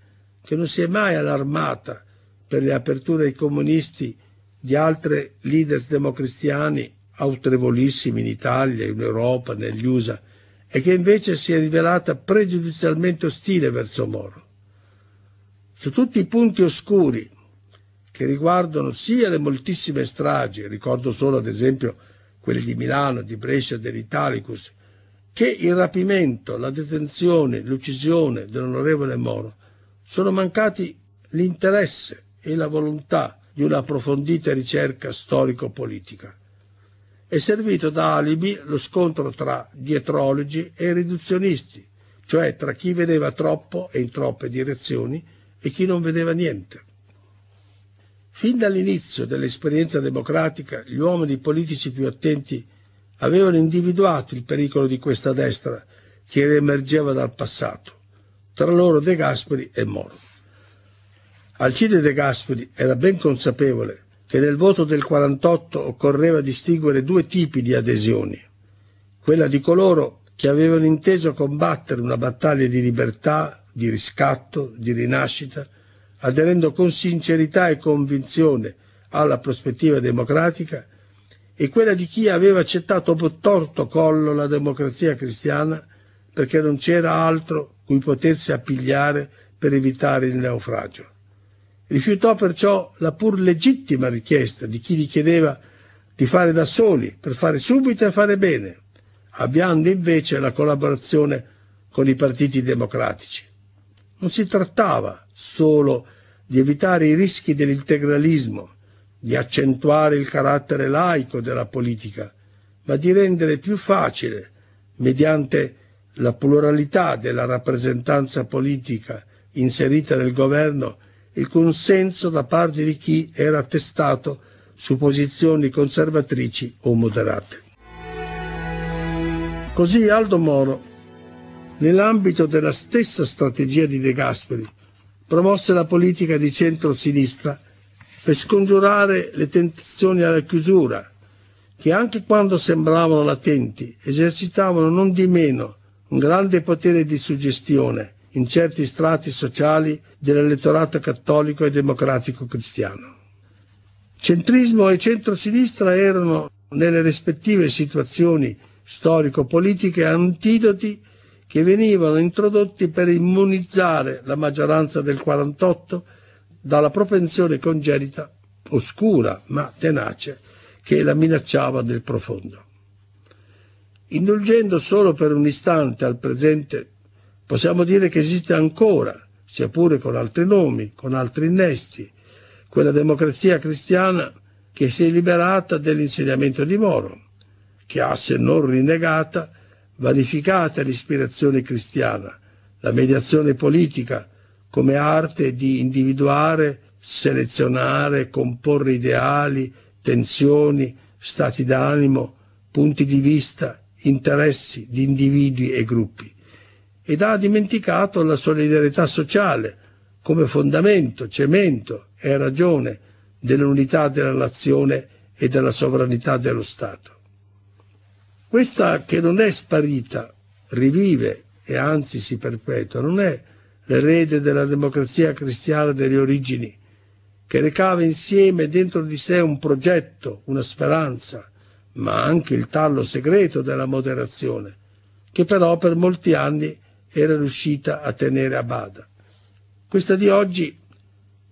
che non si è mai allarmata per le aperture ai comunisti di altri leaders democristiani autorevolissimi in Italia, in Europa, negli USA, e che invece si è rivelata pregiudizialmente ostile verso Moro. Su tutti i punti oscuri che riguardano sia le moltissime stragi, ricordo solo ad esempio quelli di Milano, di Brescia, dell'Italicus, che il rapimento, la detenzione, l'uccisione dell'onorevole Moro sono mancati l'interesse e la volontà di una approfondita ricerca storico-politica è servito da alibi lo scontro tra dietrologi e riduzionisti, cioè tra chi vedeva troppo e in troppe direzioni e chi non vedeva niente. Fin dall'inizio dell'esperienza democratica gli uomini politici più attenti avevano individuato il pericolo di questa destra che riemergeva dal passato, tra loro De Gasperi e Moro. Alcide De Gasperi era ben consapevole che nel voto del 48 occorreva distinguere due tipi di adesioni, quella di coloro che avevano inteso combattere una battaglia di libertà, di riscatto, di rinascita, aderendo con sincerità e convinzione alla prospettiva democratica, e quella di chi aveva accettato per torto collo la democrazia cristiana perché non c'era altro cui potersi appigliare per evitare il naufragio. Rifiutò perciò la pur legittima richiesta di chi gli chiedeva di fare da soli, per fare subito e fare bene, avviando invece la collaborazione con i partiti democratici. Non si trattava solo di evitare i rischi dell'integralismo, di accentuare il carattere laico della politica, ma di rendere più facile, mediante la pluralità della rappresentanza politica inserita nel governo, il consenso da parte di chi era attestato su posizioni conservatrici o moderate. Così Aldo Moro, nell'ambito della stessa strategia di De Gasperi, promosse la politica di centro-sinistra per scongiurare le tentazioni alla chiusura, che anche quando sembravano latenti esercitavano non di meno un grande potere di suggestione in certi strati sociali dell'elettorato cattolico e democratico cristiano. Centrismo e centrosinistra erano nelle rispettive situazioni storico-politiche antidoti che venivano introdotti per immunizzare la maggioranza del 48 dalla propensione congenita oscura ma tenace che la minacciava nel profondo. Indulgendo solo per un istante al presente Possiamo dire che esiste ancora, sia pure con altri nomi, con altri innesti, quella democrazia cristiana che si è liberata dell'insegnamento di Moro, che ha, se non rinnegata, vanificata l'ispirazione cristiana, la mediazione politica come arte di individuare, selezionare, comporre ideali, tensioni, stati d'animo, punti di vista, interessi di individui e gruppi ed ha dimenticato la solidarietà sociale come fondamento, cemento e ragione dell'unità della nazione e della sovranità dello Stato. Questa che non è sparita, rivive e anzi si perpetua, non è l'erede della democrazia cristiana delle origini, che recava insieme dentro di sé un progetto, una speranza, ma anche il tallo segreto della moderazione, che però per molti anni era riuscita a tenere a bada. Questa di oggi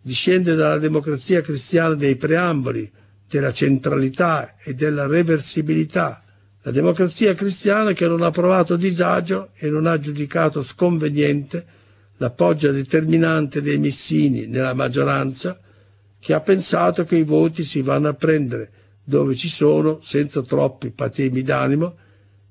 discende dalla democrazia cristiana dei preamboli, della centralità e della reversibilità, la democrazia cristiana che non ha provato disagio e non ha giudicato sconveniente l'appoggio determinante dei missini nella maggioranza, che ha pensato che i voti si vanno a prendere dove ci sono senza troppi patemi d'animo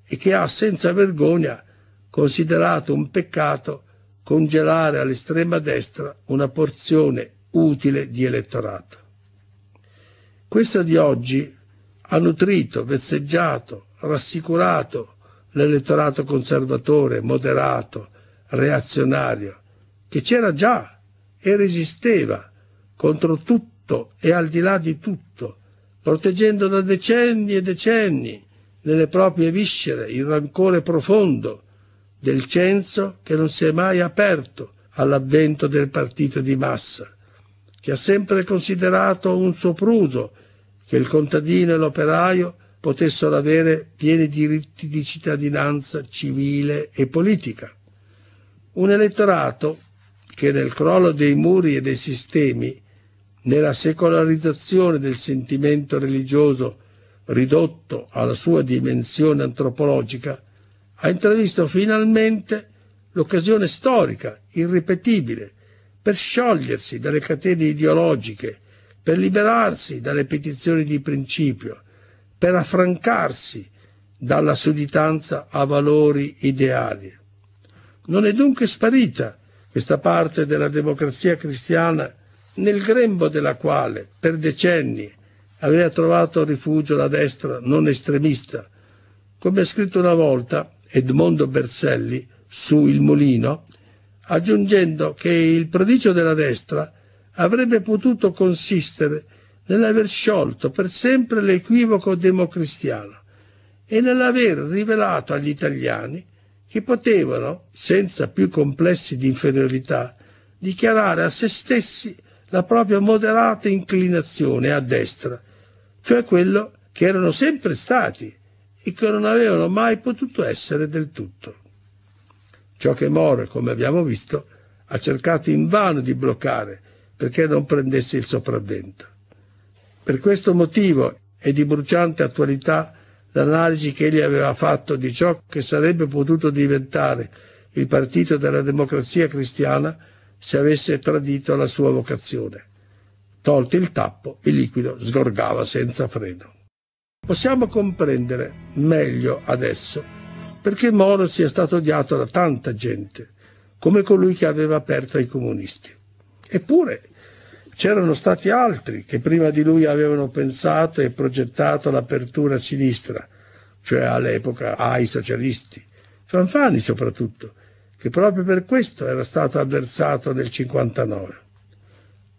e che ha senza vergogna considerato un peccato congelare all'estrema destra una porzione utile di elettorato. Questa di oggi ha nutrito, vezzeggiato, rassicurato l'elettorato conservatore, moderato, reazionario, che c'era già e resisteva contro tutto e al di là di tutto, proteggendo da decenni e decenni nelle proprie viscere il rancore profondo del censo che non si è mai aperto all'avvento del partito di massa, che ha sempre considerato un sopruso che il contadino e l'operaio potessero avere pieni diritti di cittadinanza civile e politica. Un elettorato che nel crollo dei muri e dei sistemi, nella secolarizzazione del sentimento religioso ridotto alla sua dimensione antropologica, ha intravisto finalmente l'occasione storica, irripetibile, per sciogliersi dalle catene ideologiche, per liberarsi dalle petizioni di principio, per affrancarsi dalla sudditanza a valori ideali. Non è dunque sparita questa parte della democrazia cristiana nel grembo della quale per decenni aveva trovato rifugio la destra non estremista. Come ha scritto una volta, Edmondo Berselli su Il Mulino, aggiungendo che il prodigio della destra avrebbe potuto consistere nell'aver sciolto per sempre l'equivoco democristiano e nell'aver rivelato agli italiani che potevano, senza più complessi di inferiorità, dichiarare a se stessi la propria moderata inclinazione a destra, cioè quello che erano sempre stati e che non avevano mai potuto essere del tutto. Ciò che More, come abbiamo visto, ha cercato invano di bloccare perché non prendesse il sopravvento. Per questo motivo è di bruciante attualità l'analisi che egli aveva fatto di ciò che sarebbe potuto diventare il partito della democrazia cristiana se avesse tradito la sua vocazione. Tolto il tappo, il liquido sgorgava senza freno. Possiamo comprendere meglio adesso perché Moro sia stato odiato da tanta gente, come colui che aveva aperto ai comunisti. Eppure c'erano stati altri che prima di lui avevano pensato e progettato l'apertura a sinistra, cioè all'epoca ai socialisti, Fanfani soprattutto, che proprio per questo era stato avversato nel 59.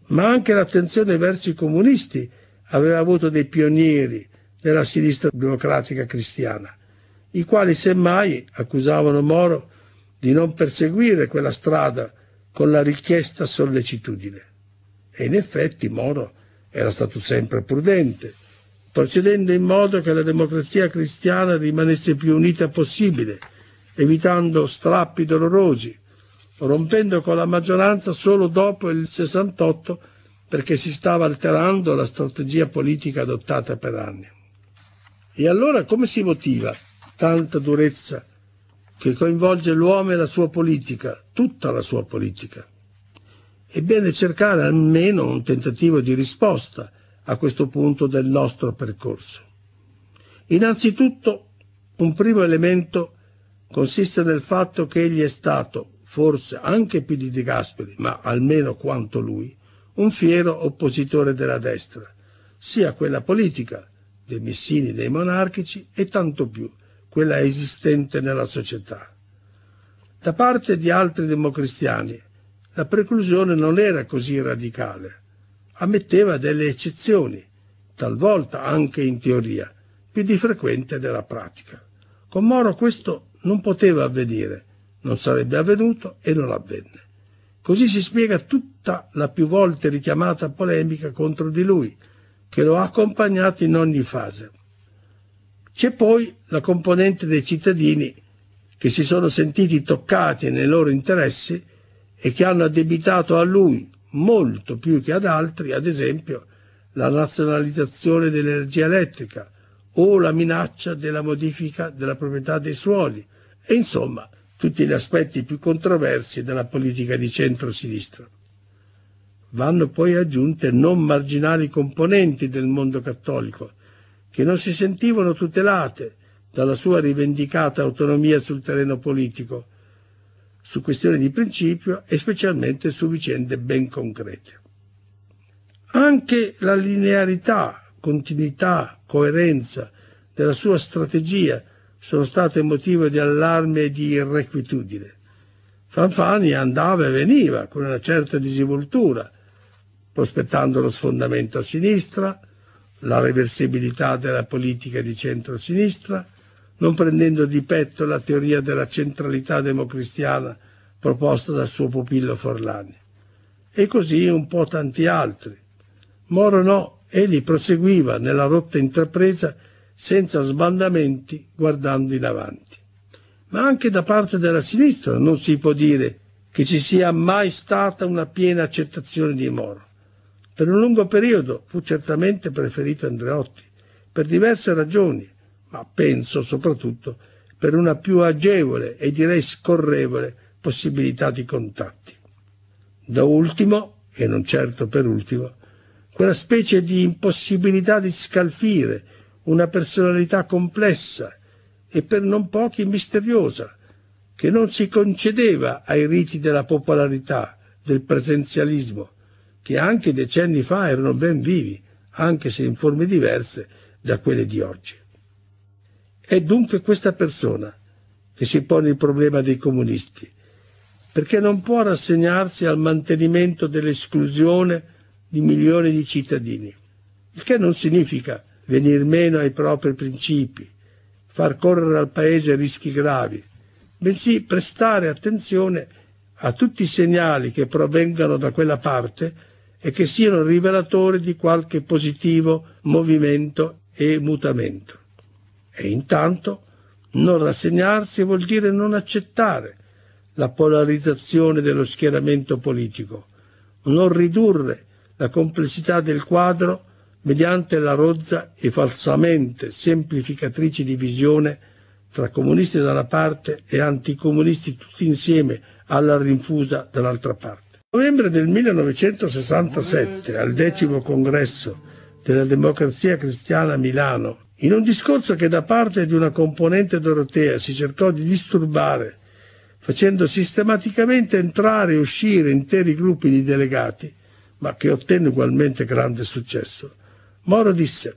Ma anche l'attenzione verso i comunisti aveva avuto dei pionieri della sinistra burocratica cristiana, i quali semmai accusavano Moro di non perseguire quella strada con la richiesta sollecitudine. E in effetti Moro era stato sempre prudente, procedendo in modo che la democrazia cristiana rimanesse più unita possibile, evitando strappi dolorosi, rompendo con la maggioranza solo dopo il 68 perché si stava alterando la strategia politica adottata per anni. E allora come si motiva tanta durezza che coinvolge l'uomo e la sua politica, tutta la sua politica? Ebbene cercare almeno un tentativo di risposta a questo punto del nostro percorso. Innanzitutto, un primo elemento consiste nel fatto che egli è stato, forse anche più di De Gasperi, ma almeno quanto lui, un fiero oppositore della destra, sia quella politica dei missini, dei monarchici e tanto più quella esistente nella società. Da parte di altri democristiani la preclusione non era così radicale, ammetteva delle eccezioni, talvolta anche in teoria, più di frequente nella pratica. Con Moro questo non poteva avvenire, non sarebbe avvenuto e non avvenne. Così si spiega tutta la più volte richiamata polemica contro di lui, che lo ha accompagnato in ogni fase. C'è poi la componente dei cittadini che si sono sentiti toccati nei loro interessi e che hanno addebitato a lui, molto più che ad altri, ad esempio la nazionalizzazione dell'energia elettrica o la minaccia della modifica della proprietà dei suoli e insomma tutti gli aspetti più controversi della politica di centro-sinistra vanno poi aggiunte non marginali componenti del mondo cattolico, che non si sentivano tutelate dalla sua rivendicata autonomia sul terreno politico, su questioni di principio e specialmente su vicende ben concrete. Anche la linearità, continuità, coerenza della sua strategia sono state motivo di allarme e di irrequietudine. Fanfani andava e veniva con una certa disinvoltura, prospettando lo sfondamento a sinistra, la reversibilità della politica di centro-sinistra, non prendendo di petto la teoria della centralità democristiana proposta dal suo pupillo Forlani. E così un po' tanti altri. Moro no, egli proseguiva nella rotta intrapresa senza sbandamenti, guardando in avanti. Ma anche da parte della sinistra non si può dire che ci sia mai stata una piena accettazione di Moro. Per un lungo periodo fu certamente preferito Andreotti, per diverse ragioni, ma penso soprattutto per una più agevole e direi scorrevole possibilità di contatti. Da ultimo, e non certo per ultimo, quella specie di impossibilità di scalfire una personalità complessa e per non pochi misteriosa, che non si concedeva ai riti della popolarità, del presenzialismo, che anche decenni fa erano ben vivi, anche se in forme diverse da quelle di oggi. È dunque questa persona che si pone il problema dei comunisti, perché non può rassegnarsi al mantenimento dell'esclusione di milioni di cittadini, il che non significa venir meno ai propri principi, far correre al Paese rischi gravi, bensì prestare attenzione a tutti i segnali che provengano da quella parte e che siano rivelatori di qualche positivo movimento e mutamento. E intanto non rassegnarsi vuol dire non accettare la polarizzazione dello schieramento politico, non ridurre la complessità del quadro mediante la rozza e falsamente semplificatrice divisione tra comunisti da una parte e anticomunisti tutti insieme alla rinfusa dall'altra parte novembre del 1967, al decimo congresso della democrazia cristiana a Milano, in un discorso che da parte di una componente dorotea si cercò di disturbare, facendo sistematicamente entrare e uscire interi gruppi di delegati, ma che ottenne ugualmente grande successo, Moro disse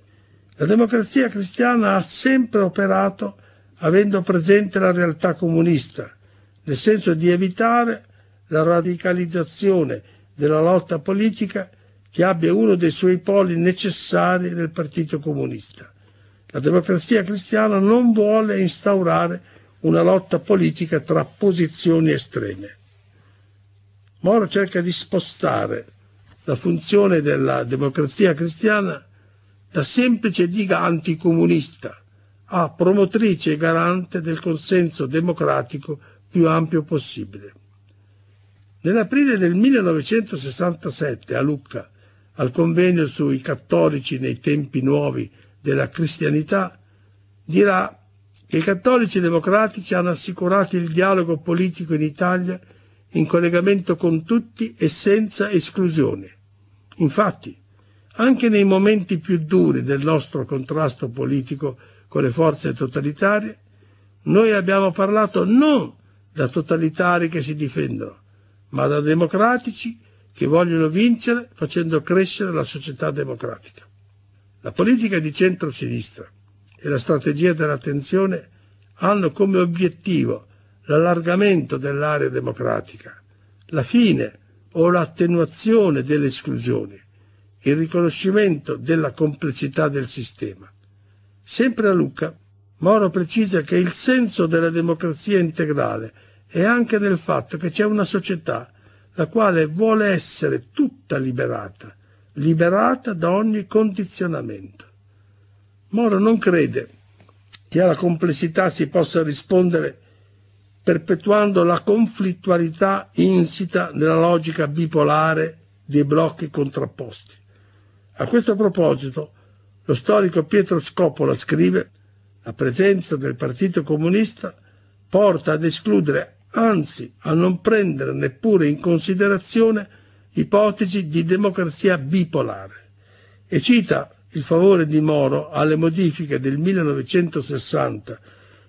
«La democrazia cristiana ha sempre operato avendo presente la realtà comunista, nel senso di evitare la radicalizzazione della lotta politica che abbia uno dei suoi poli necessari nel Partito Comunista. La democrazia cristiana non vuole instaurare una lotta politica tra posizioni estreme. Moro cerca di spostare la funzione della democrazia cristiana da semplice diga anticomunista a promotrice e garante del consenso democratico più ampio possibile. Nell'aprile del 1967 a Lucca, al convegno sui cattolici nei tempi nuovi della cristianità, dirà che i cattolici democratici hanno assicurato il dialogo politico in Italia in collegamento con tutti e senza esclusione. Infatti, anche nei momenti più duri del nostro contrasto politico con le forze totalitarie, noi abbiamo parlato non da totalitari che si difendono, ma da democratici che vogliono vincere facendo crescere la società democratica. La politica di centro-sinistra e la strategia dell'attenzione hanno come obiettivo l'allargamento dell'area democratica, la fine o l'attenuazione delle esclusioni, il riconoscimento della complessità del sistema. Sempre a Lucca, Moro precisa che il senso della democrazia integrale e anche del fatto che c'è una società la quale vuole essere tutta liberata, liberata da ogni condizionamento. Moro non crede che alla complessità si possa rispondere perpetuando la conflittualità insita nella logica bipolare dei blocchi contrapposti. A questo proposito, lo storico Pietro Scopola scrive la presenza del Partito Comunista porta ad escludere anzi a non prendere neppure in considerazione ipotesi di democrazia bipolare e cita il favore di Moro alle modifiche del 1960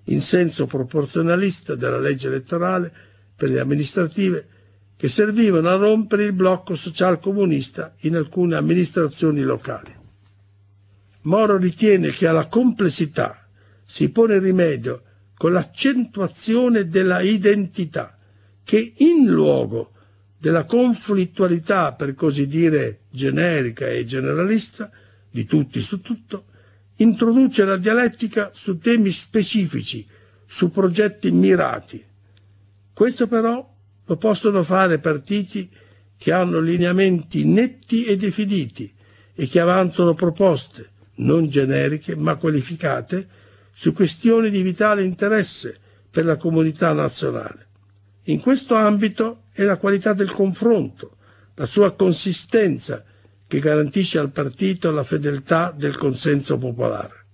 in senso proporzionalista della legge elettorale per le amministrative che servivano a rompere il blocco socialcomunista in alcune amministrazioni locali. Moro ritiene che alla complessità si pone rimedio con l'accentuazione della identità che in luogo della conflittualità, per così dire, generica e generalista, di tutti su tutto, introduce la dialettica su temi specifici, su progetti mirati. Questo però lo possono fare partiti che hanno lineamenti netti e definiti e che avanzano proposte non generiche ma qualificate su questioni di vitale interesse per la comunità nazionale. In questo ambito è la qualità del confronto, la sua consistenza che garantisce al partito la fedeltà del consenso popolare.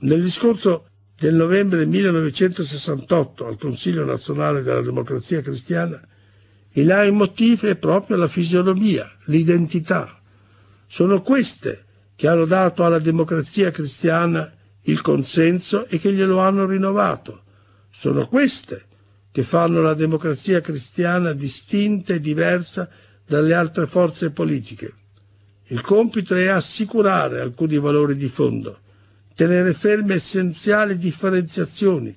Nel discorso del novembre 1968 al Consiglio nazionale della democrazia cristiana, il leitmotiv è proprio la fisionomia, l'identità. Sono queste che hanno dato alla democrazia cristiana il consenso e che glielo hanno rinnovato. Sono queste che fanno la democrazia cristiana distinta e diversa dalle altre forze politiche. Il compito è assicurare alcuni valori di fondo, tenere ferme essenziali differenziazioni,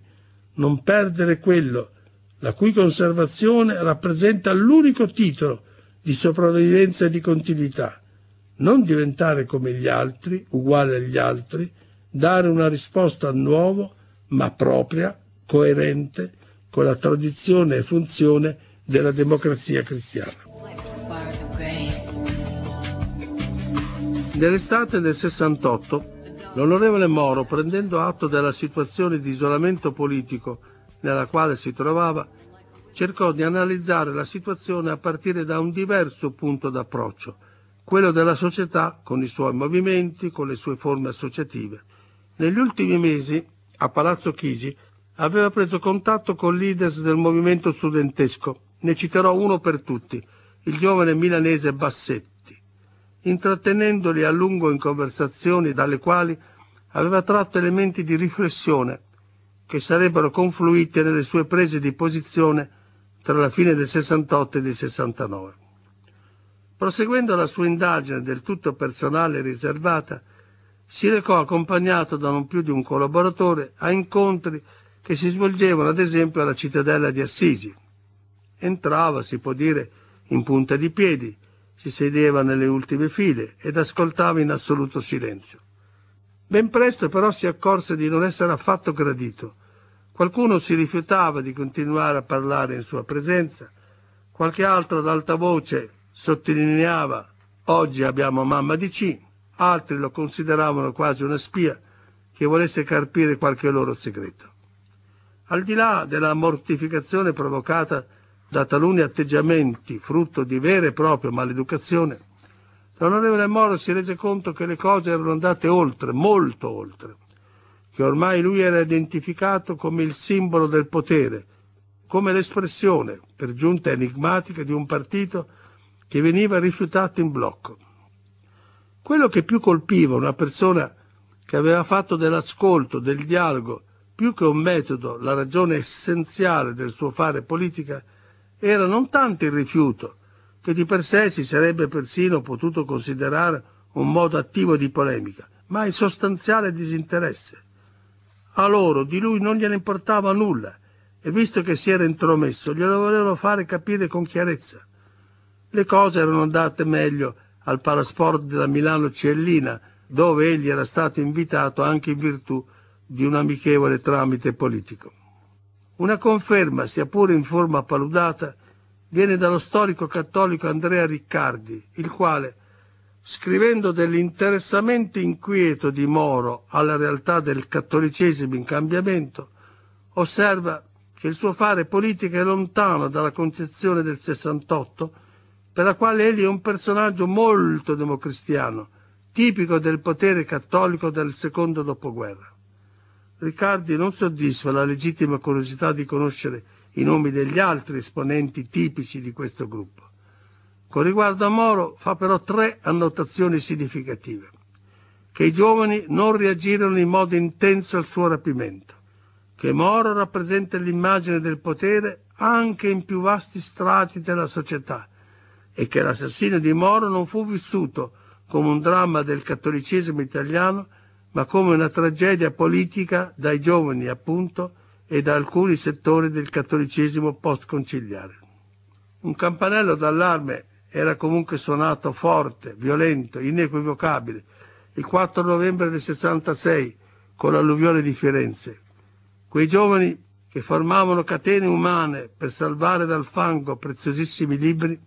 non perdere quello la cui conservazione rappresenta l'unico titolo di sopravvivenza e di continuità, non diventare come gli altri, uguale agli altri, dare una risposta nuova, ma propria, coerente con la tradizione e funzione della democrazia cristiana. Nell'estate del 68, l'onorevole Moro, prendendo atto della situazione di isolamento politico nella quale si trovava, cercò di analizzare la situazione a partire da un diverso punto d'approccio, quello della società con i suoi movimenti, con le sue forme associative. Negli ultimi mesi, a Palazzo Chigi, aveva preso contatto con leaders del movimento studentesco. Ne citerò uno per tutti, il giovane milanese Bassetti, intrattenendoli a lungo in conversazioni dalle quali aveva tratto elementi di riflessione che sarebbero confluiti nelle sue prese di posizione tra la fine del 68 e del 69. Proseguendo la sua indagine del tutto personale e riservata, si recò accompagnato da non più di un collaboratore a incontri che si svolgevano ad esempio alla cittadella di Assisi. Entrava, si può dire, in punta di piedi, si sedeva nelle ultime file ed ascoltava in assoluto silenzio. Ben presto però si accorse di non essere affatto gradito. Qualcuno si rifiutava di continuare a parlare in sua presenza, qualche altro ad alta voce sottolineava oggi abbiamo mamma di C altri lo consideravano quasi una spia che volesse carpire qualche loro segreto. Al di là della mortificazione provocata da taluni atteggiamenti frutto di vera e propria maleducazione, l'onorevole Moro si rese conto che le cose erano andate oltre, molto oltre, che ormai lui era identificato come il simbolo del potere, come l'espressione, per giunta enigmatica, di un partito che veniva rifiutato in blocco. Quello che più colpiva una persona che aveva fatto dell'ascolto, del dialogo, più che un metodo, la ragione essenziale del suo fare politica, era non tanto il rifiuto, che di per sé si sarebbe persino potuto considerare un modo attivo di polemica, ma il sostanziale disinteresse. A loro di lui non gliene importava nulla e visto che si era intromesso glielo volevano fare capire con chiarezza. Le cose erano andate meglio al Palasport della Milano Cellina, dove egli era stato invitato anche in virtù di un amichevole tramite politico. Una conferma, sia pure in forma paludata, viene dallo storico cattolico Andrea Riccardi, il quale, scrivendo dell'interessamento inquieto di Moro alla realtà del cattolicesimo in cambiamento, osserva che il suo fare politica è lontano dalla concezione del 68 per la quale egli è un personaggio molto democristiano, tipico del potere cattolico del secondo dopoguerra. Riccardi non soddisfa la legittima curiosità di conoscere i nomi degli altri esponenti tipici di questo gruppo. Con riguardo a Moro fa però tre annotazioni significative. Che i giovani non reagirono in modo intenso al suo rapimento, che Moro rappresenta l'immagine del potere anche in più vasti strati della società, e che l'assassinio di Moro non fu vissuto come un dramma del cattolicesimo italiano, ma come una tragedia politica dai giovani, appunto, e da alcuni settori del cattolicesimo postconciliare. Un campanello d'allarme era comunque suonato forte, violento, inequivocabile, il 4 novembre del 66, con l'alluvione di Firenze. Quei giovani che formavano catene umane per salvare dal fango preziosissimi libri,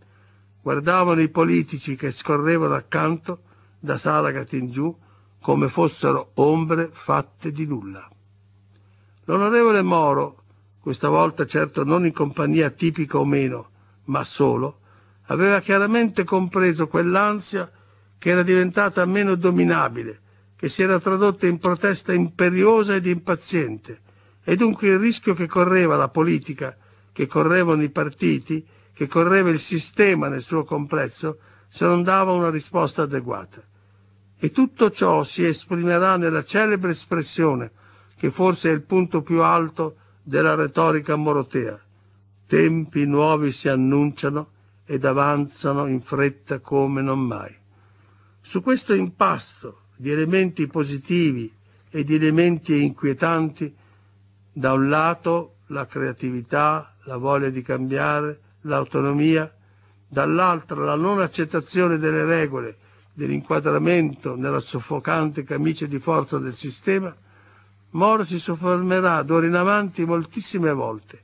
guardavano i politici che scorrevano accanto da Saragat in giù come fossero ombre fatte di nulla. L'onorevole Moro, questa volta certo non in compagnia tipica o meno, ma solo, aveva chiaramente compreso quell'ansia che era diventata meno dominabile, che si era tradotta in protesta imperiosa ed impaziente, e dunque il rischio che correva la politica, che correvano i partiti, che correva il sistema nel suo complesso se non dava una risposta adeguata. E tutto ciò si esprimerà nella celebre espressione, che forse è il punto più alto della retorica morotea. Tempi nuovi si annunciano ed avanzano in fretta come non mai. Su questo impasto di elementi positivi e di elementi inquietanti, da un lato la creatività, la voglia di cambiare, l'autonomia, dall'altra la non accettazione delle regole, dell'inquadramento nella soffocante camicia di forza del sistema, Moro si soffermerà d'ora in avanti moltissime volte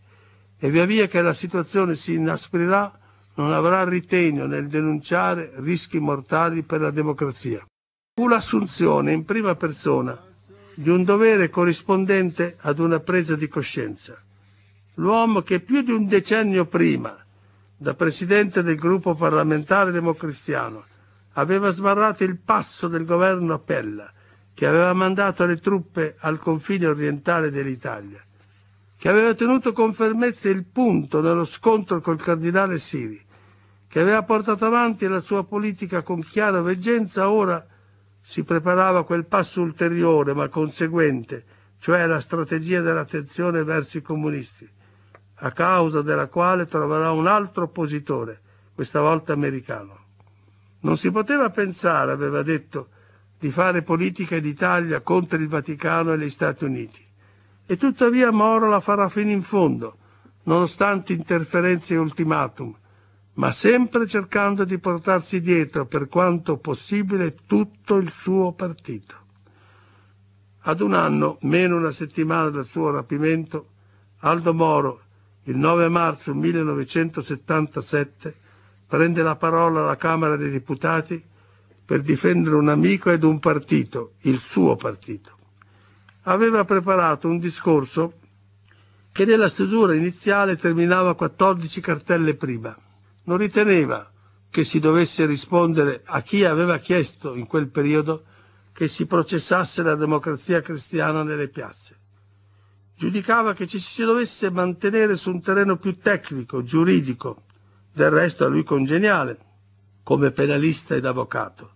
e via via che la situazione si inasprirà non avrà ritegno nel denunciare rischi mortali per la democrazia. Fu l'assunzione in prima persona di un dovere corrispondente ad una presa di coscienza. L'uomo che più di un decennio prima da presidente del gruppo parlamentare democristiano, aveva sbarrato il passo del governo Pella, che aveva mandato le truppe al confine orientale dell'Italia, che aveva tenuto con fermezza il punto nello scontro col cardinale Siri, che aveva portato avanti la sua politica con chiara veggenza, ora si preparava quel passo ulteriore ma conseguente, cioè la strategia dell'attenzione verso i comunisti a causa della quale troverà un altro oppositore, questa volta americano. Non si poteva pensare, aveva detto, di fare politica in Italia contro il Vaticano e gli Stati Uniti. E tuttavia Moro la farà fino in fondo, nonostante interferenze e ultimatum, ma sempre cercando di portarsi dietro per quanto possibile tutto il suo partito. Ad un anno, meno una settimana dal suo rapimento, Aldo Moro, il 9 marzo 1977 prende la parola alla Camera dei Deputati per difendere un amico ed un partito, il suo partito. Aveva preparato un discorso che nella stesura iniziale terminava 14 cartelle prima. Non riteneva che si dovesse rispondere a chi aveva chiesto in quel periodo che si processasse la democrazia cristiana nelle piazze giudicava che ci si dovesse mantenere su un terreno più tecnico, giuridico, del resto a lui congeniale, come penalista ed avvocato,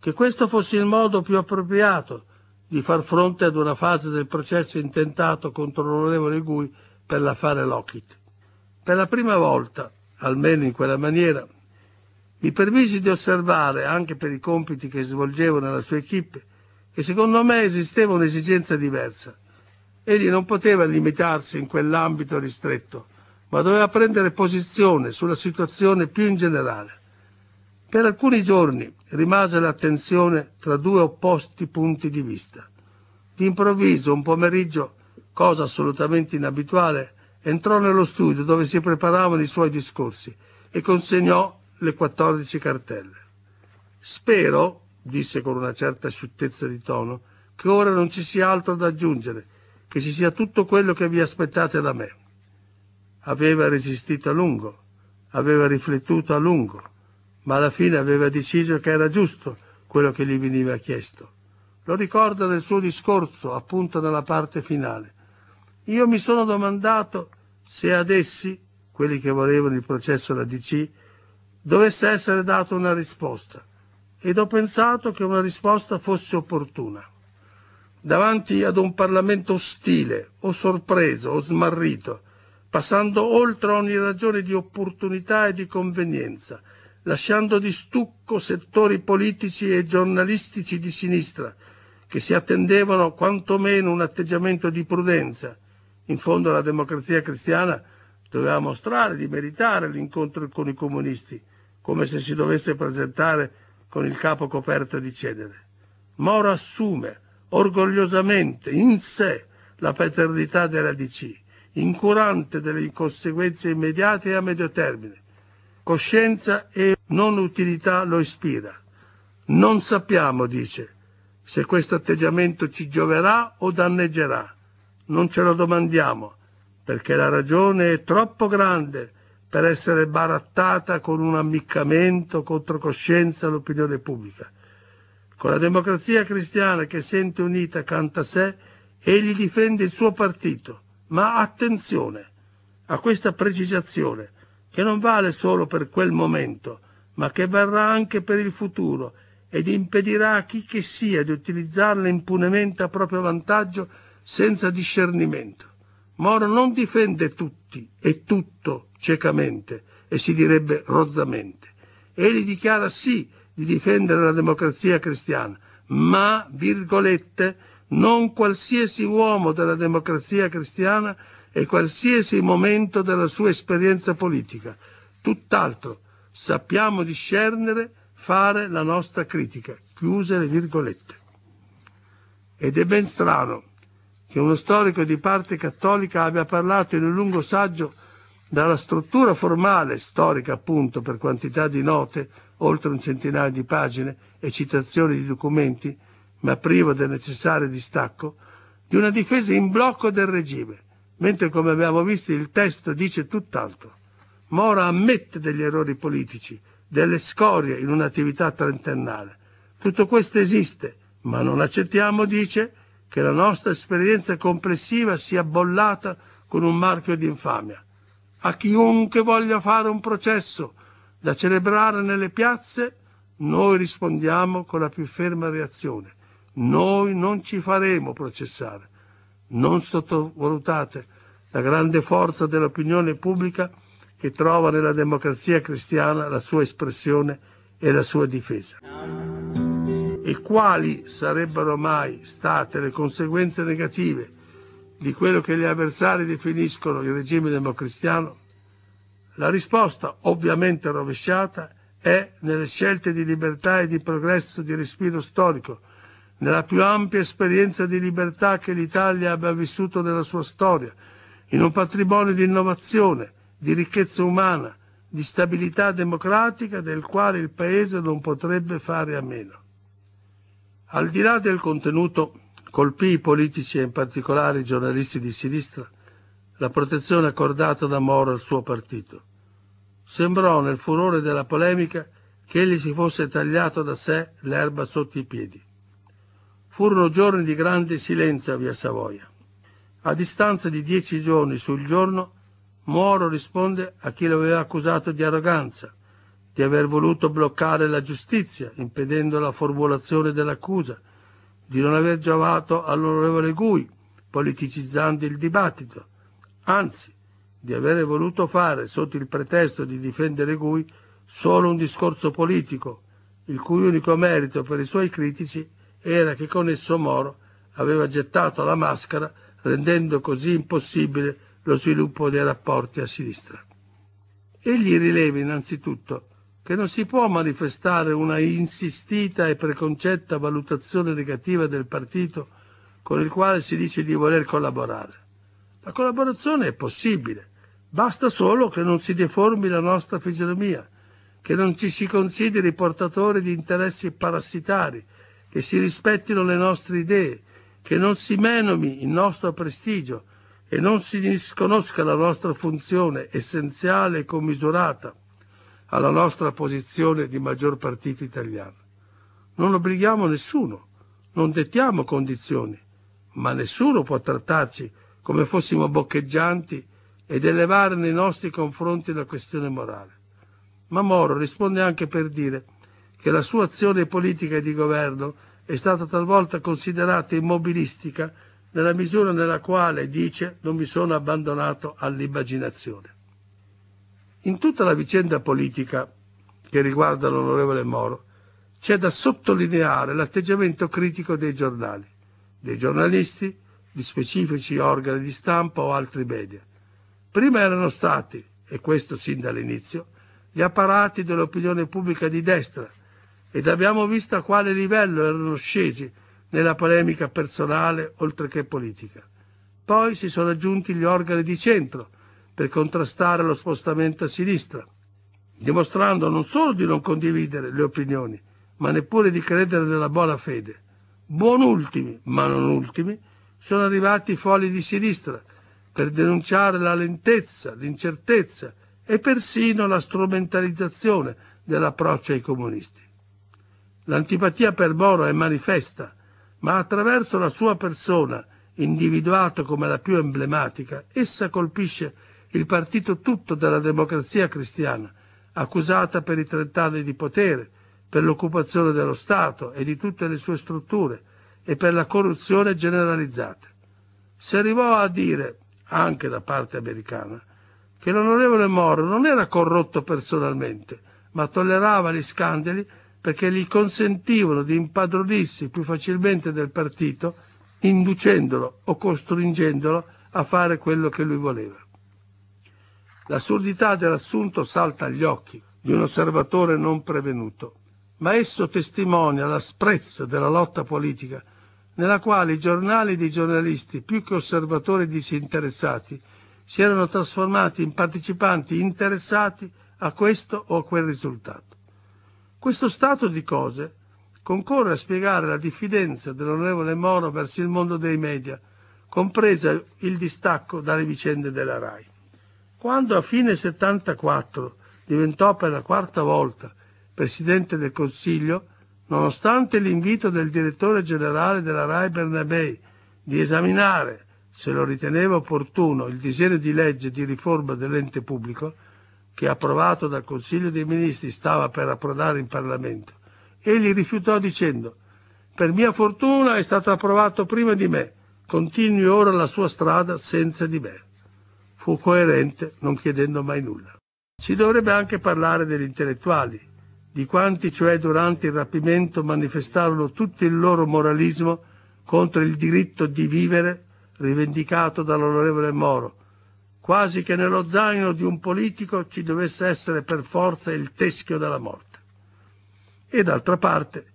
che questo fosse il modo più appropriato di far fronte ad una fase del processo intentato contro l'onorevole Gui per l'affare Lockheed. Per la prima volta, almeno in quella maniera, mi permisi di osservare, anche per i compiti che svolgevo nella sua equip, che secondo me esisteva un'esigenza diversa – Egli non poteva limitarsi in quell'ambito ristretto, ma doveva prendere posizione sulla situazione più in generale. Per alcuni giorni rimase l'attenzione tra due opposti punti di vista. D'improvviso, un pomeriggio, cosa assolutamente inabituale, entrò nello studio dove si preparavano i suoi discorsi e consegnò le 14 cartelle. Spero, disse con una certa asciuttezza di tono, che ora non ci sia altro da aggiungere che ci sia tutto quello che vi aspettate da me. Aveva resistito a lungo, aveva riflettuto a lungo, ma alla fine aveva deciso che era giusto quello che gli veniva chiesto. Lo ricorda nel suo discorso, appunto nella parte finale. Io mi sono domandato se ad essi, quelli che volevano il processo alla DC, dovesse essere data una risposta ed ho pensato che una risposta fosse opportuna davanti ad un Parlamento ostile o sorpreso o smarrito, passando oltre ogni ragione di opportunità e di convenienza, lasciando di stucco settori politici e giornalistici di sinistra, che si attendevano quantomeno un atteggiamento di prudenza. In fondo la democrazia cristiana doveva mostrare di meritare l'incontro con i comunisti, come se si dovesse presentare con il capo coperto di cenere. Moro assume orgogliosamente in sé la paternità della DC, incurante delle conseguenze immediate e a medio termine. Coscienza e non utilità lo ispira. Non sappiamo, dice, se questo atteggiamento ci gioverà o danneggerà. Non ce lo domandiamo, perché la ragione è troppo grande per essere barattata con un ammiccamento contro coscienza all'opinione pubblica. Con la democrazia cristiana che sente unita accanto a sé, egli difende il suo partito, ma attenzione a questa precisazione, che non vale solo per quel momento, ma che varrà anche per il futuro ed impedirà a chi che sia di utilizzarla impunemente a proprio vantaggio senza discernimento. Moro non difende tutti e tutto ciecamente e si direbbe rozzamente. Egli dichiara sì di difendere la democrazia cristiana, ma, virgolette, non qualsiasi uomo della democrazia cristiana e qualsiasi momento della sua esperienza politica. Tutt'altro, sappiamo discernere, fare la nostra critica. Chiuse le virgolette. Ed è ben strano che uno storico di parte cattolica abbia parlato in un lungo saggio dalla struttura formale, storica appunto per quantità di note, oltre un centinaio di pagine e citazioni di documenti, ma privo del necessario distacco, di una difesa in blocco del regime, mentre come abbiamo visto il testo dice tutt'altro. Mora ammette degli errori politici, delle scorie in un'attività trentennale. Tutto questo esiste, ma non accettiamo, dice, che la nostra esperienza complessiva sia bollata con un marchio di infamia. A chiunque voglia fare un processo da celebrare nelle piazze, noi rispondiamo con la più ferma reazione. Noi non ci faremo processare. Non sottovalutate la grande forza dell'opinione pubblica che trova nella democrazia cristiana la sua espressione e la sua difesa. E quali sarebbero mai state le conseguenze negative di quello che gli avversari definiscono il regime democristiano? La risposta, ovviamente rovesciata, è nelle scelte di libertà e di progresso di respiro storico, nella più ampia esperienza di libertà che l'Italia abbia vissuto nella sua storia, in un patrimonio di innovazione, di ricchezza umana, di stabilità democratica del quale il Paese non potrebbe fare a meno. Al di là del contenuto, colpì i politici e in particolare i giornalisti di sinistra la protezione accordata da Moro al suo partito sembrò nel furore della polemica che egli si fosse tagliato da sé l'erba sotto i piedi. Furono giorni di grande silenzio a via Savoia. A distanza di dieci giorni sul giorno, Moro risponde a chi lo aveva accusato di arroganza, di aver voluto bloccare la giustizia, impedendo la formulazione dell'accusa, di non aver giovato all'onorevole Gui, politicizzando il dibattito. Anzi, di avere voluto fare, sotto il pretesto di difendere Gui, solo un discorso politico, il cui unico merito per i suoi critici era che con esso Moro aveva gettato la maschera, rendendo così impossibile lo sviluppo dei rapporti a sinistra. Egli rileva innanzitutto che non si può manifestare una insistita e preconcetta valutazione negativa del partito con il quale si dice di voler collaborare. La collaborazione è possibile, Basta solo che non si deformi la nostra fisionomia, che non ci si consideri portatori di interessi parassitari, che si rispettino le nostre idee, che non si menomi il nostro prestigio e non si disconosca la nostra funzione essenziale e commisurata alla nostra posizione di maggior partito italiano. Non obblighiamo nessuno, non dettiamo condizioni, ma nessuno può trattarci come fossimo boccheggianti ed elevare nei nostri confronti la questione morale. Ma Moro risponde anche per dire che la sua azione politica e di governo è stata talvolta considerata immobilistica nella misura nella quale, dice, non mi sono abbandonato all'immaginazione. In tutta la vicenda politica che riguarda l'onorevole Moro c'è da sottolineare l'atteggiamento critico dei giornali, dei giornalisti, di specifici organi di stampa o altri media, Prima erano stati, e questo sin dall'inizio, gli apparati dell'opinione pubblica di destra ed abbiamo visto a quale livello erano scesi nella polemica personale oltre che politica. Poi si sono aggiunti gli organi di centro per contrastare lo spostamento a sinistra, dimostrando non solo di non condividere le opinioni, ma neppure di credere nella buona fede. Buon ultimi, ma non ultimi, sono arrivati i folli di sinistra, per denunciare la lentezza, l'incertezza e persino la strumentalizzazione dell'approccio ai comunisti. L'antipatia per Moro è manifesta, ma attraverso la sua persona, individuata come la più emblematica, essa colpisce il partito tutto della democrazia cristiana, accusata per i trent'anni di potere, per l'occupazione dello Stato e di tutte le sue strutture e per la corruzione generalizzata. Si arrivò a dire anche da parte americana, che l'onorevole Moro non era corrotto personalmente, ma tollerava gli scandali perché gli consentivano di impadronirsi più facilmente del partito, inducendolo o costringendolo a fare quello che lui voleva. L'assurdità dell'assunto salta agli occhi di un osservatore non prevenuto, ma esso testimonia l'asprezza della lotta politica nella quale i giornali dei giornalisti, più che osservatori disinteressati, si erano trasformati in partecipanti interessati a questo o a quel risultato. Questo stato di cose concorre a spiegare la diffidenza dell'onorevole Moro verso il mondo dei media, compresa il distacco dalle vicende della RAI. Quando a fine 74 diventò per la quarta volta Presidente del Consiglio, Nonostante l'invito del direttore generale della RAI Bernabei di esaminare, se lo riteneva opportuno, il disegno di legge di riforma dell'ente pubblico, che approvato dal Consiglio dei Ministri stava per approdare in Parlamento, egli rifiutò dicendo «Per mia fortuna è stato approvato prima di me, continui ora la sua strada senza di me». Fu coerente, non chiedendo mai nulla. Si dovrebbe anche parlare degli intellettuali, di quanti cioè durante il rapimento manifestarono tutto il loro moralismo contro il diritto di vivere rivendicato dall'onorevole Moro, quasi che nello zaino di un politico ci dovesse essere per forza il teschio della morte. E d'altra parte,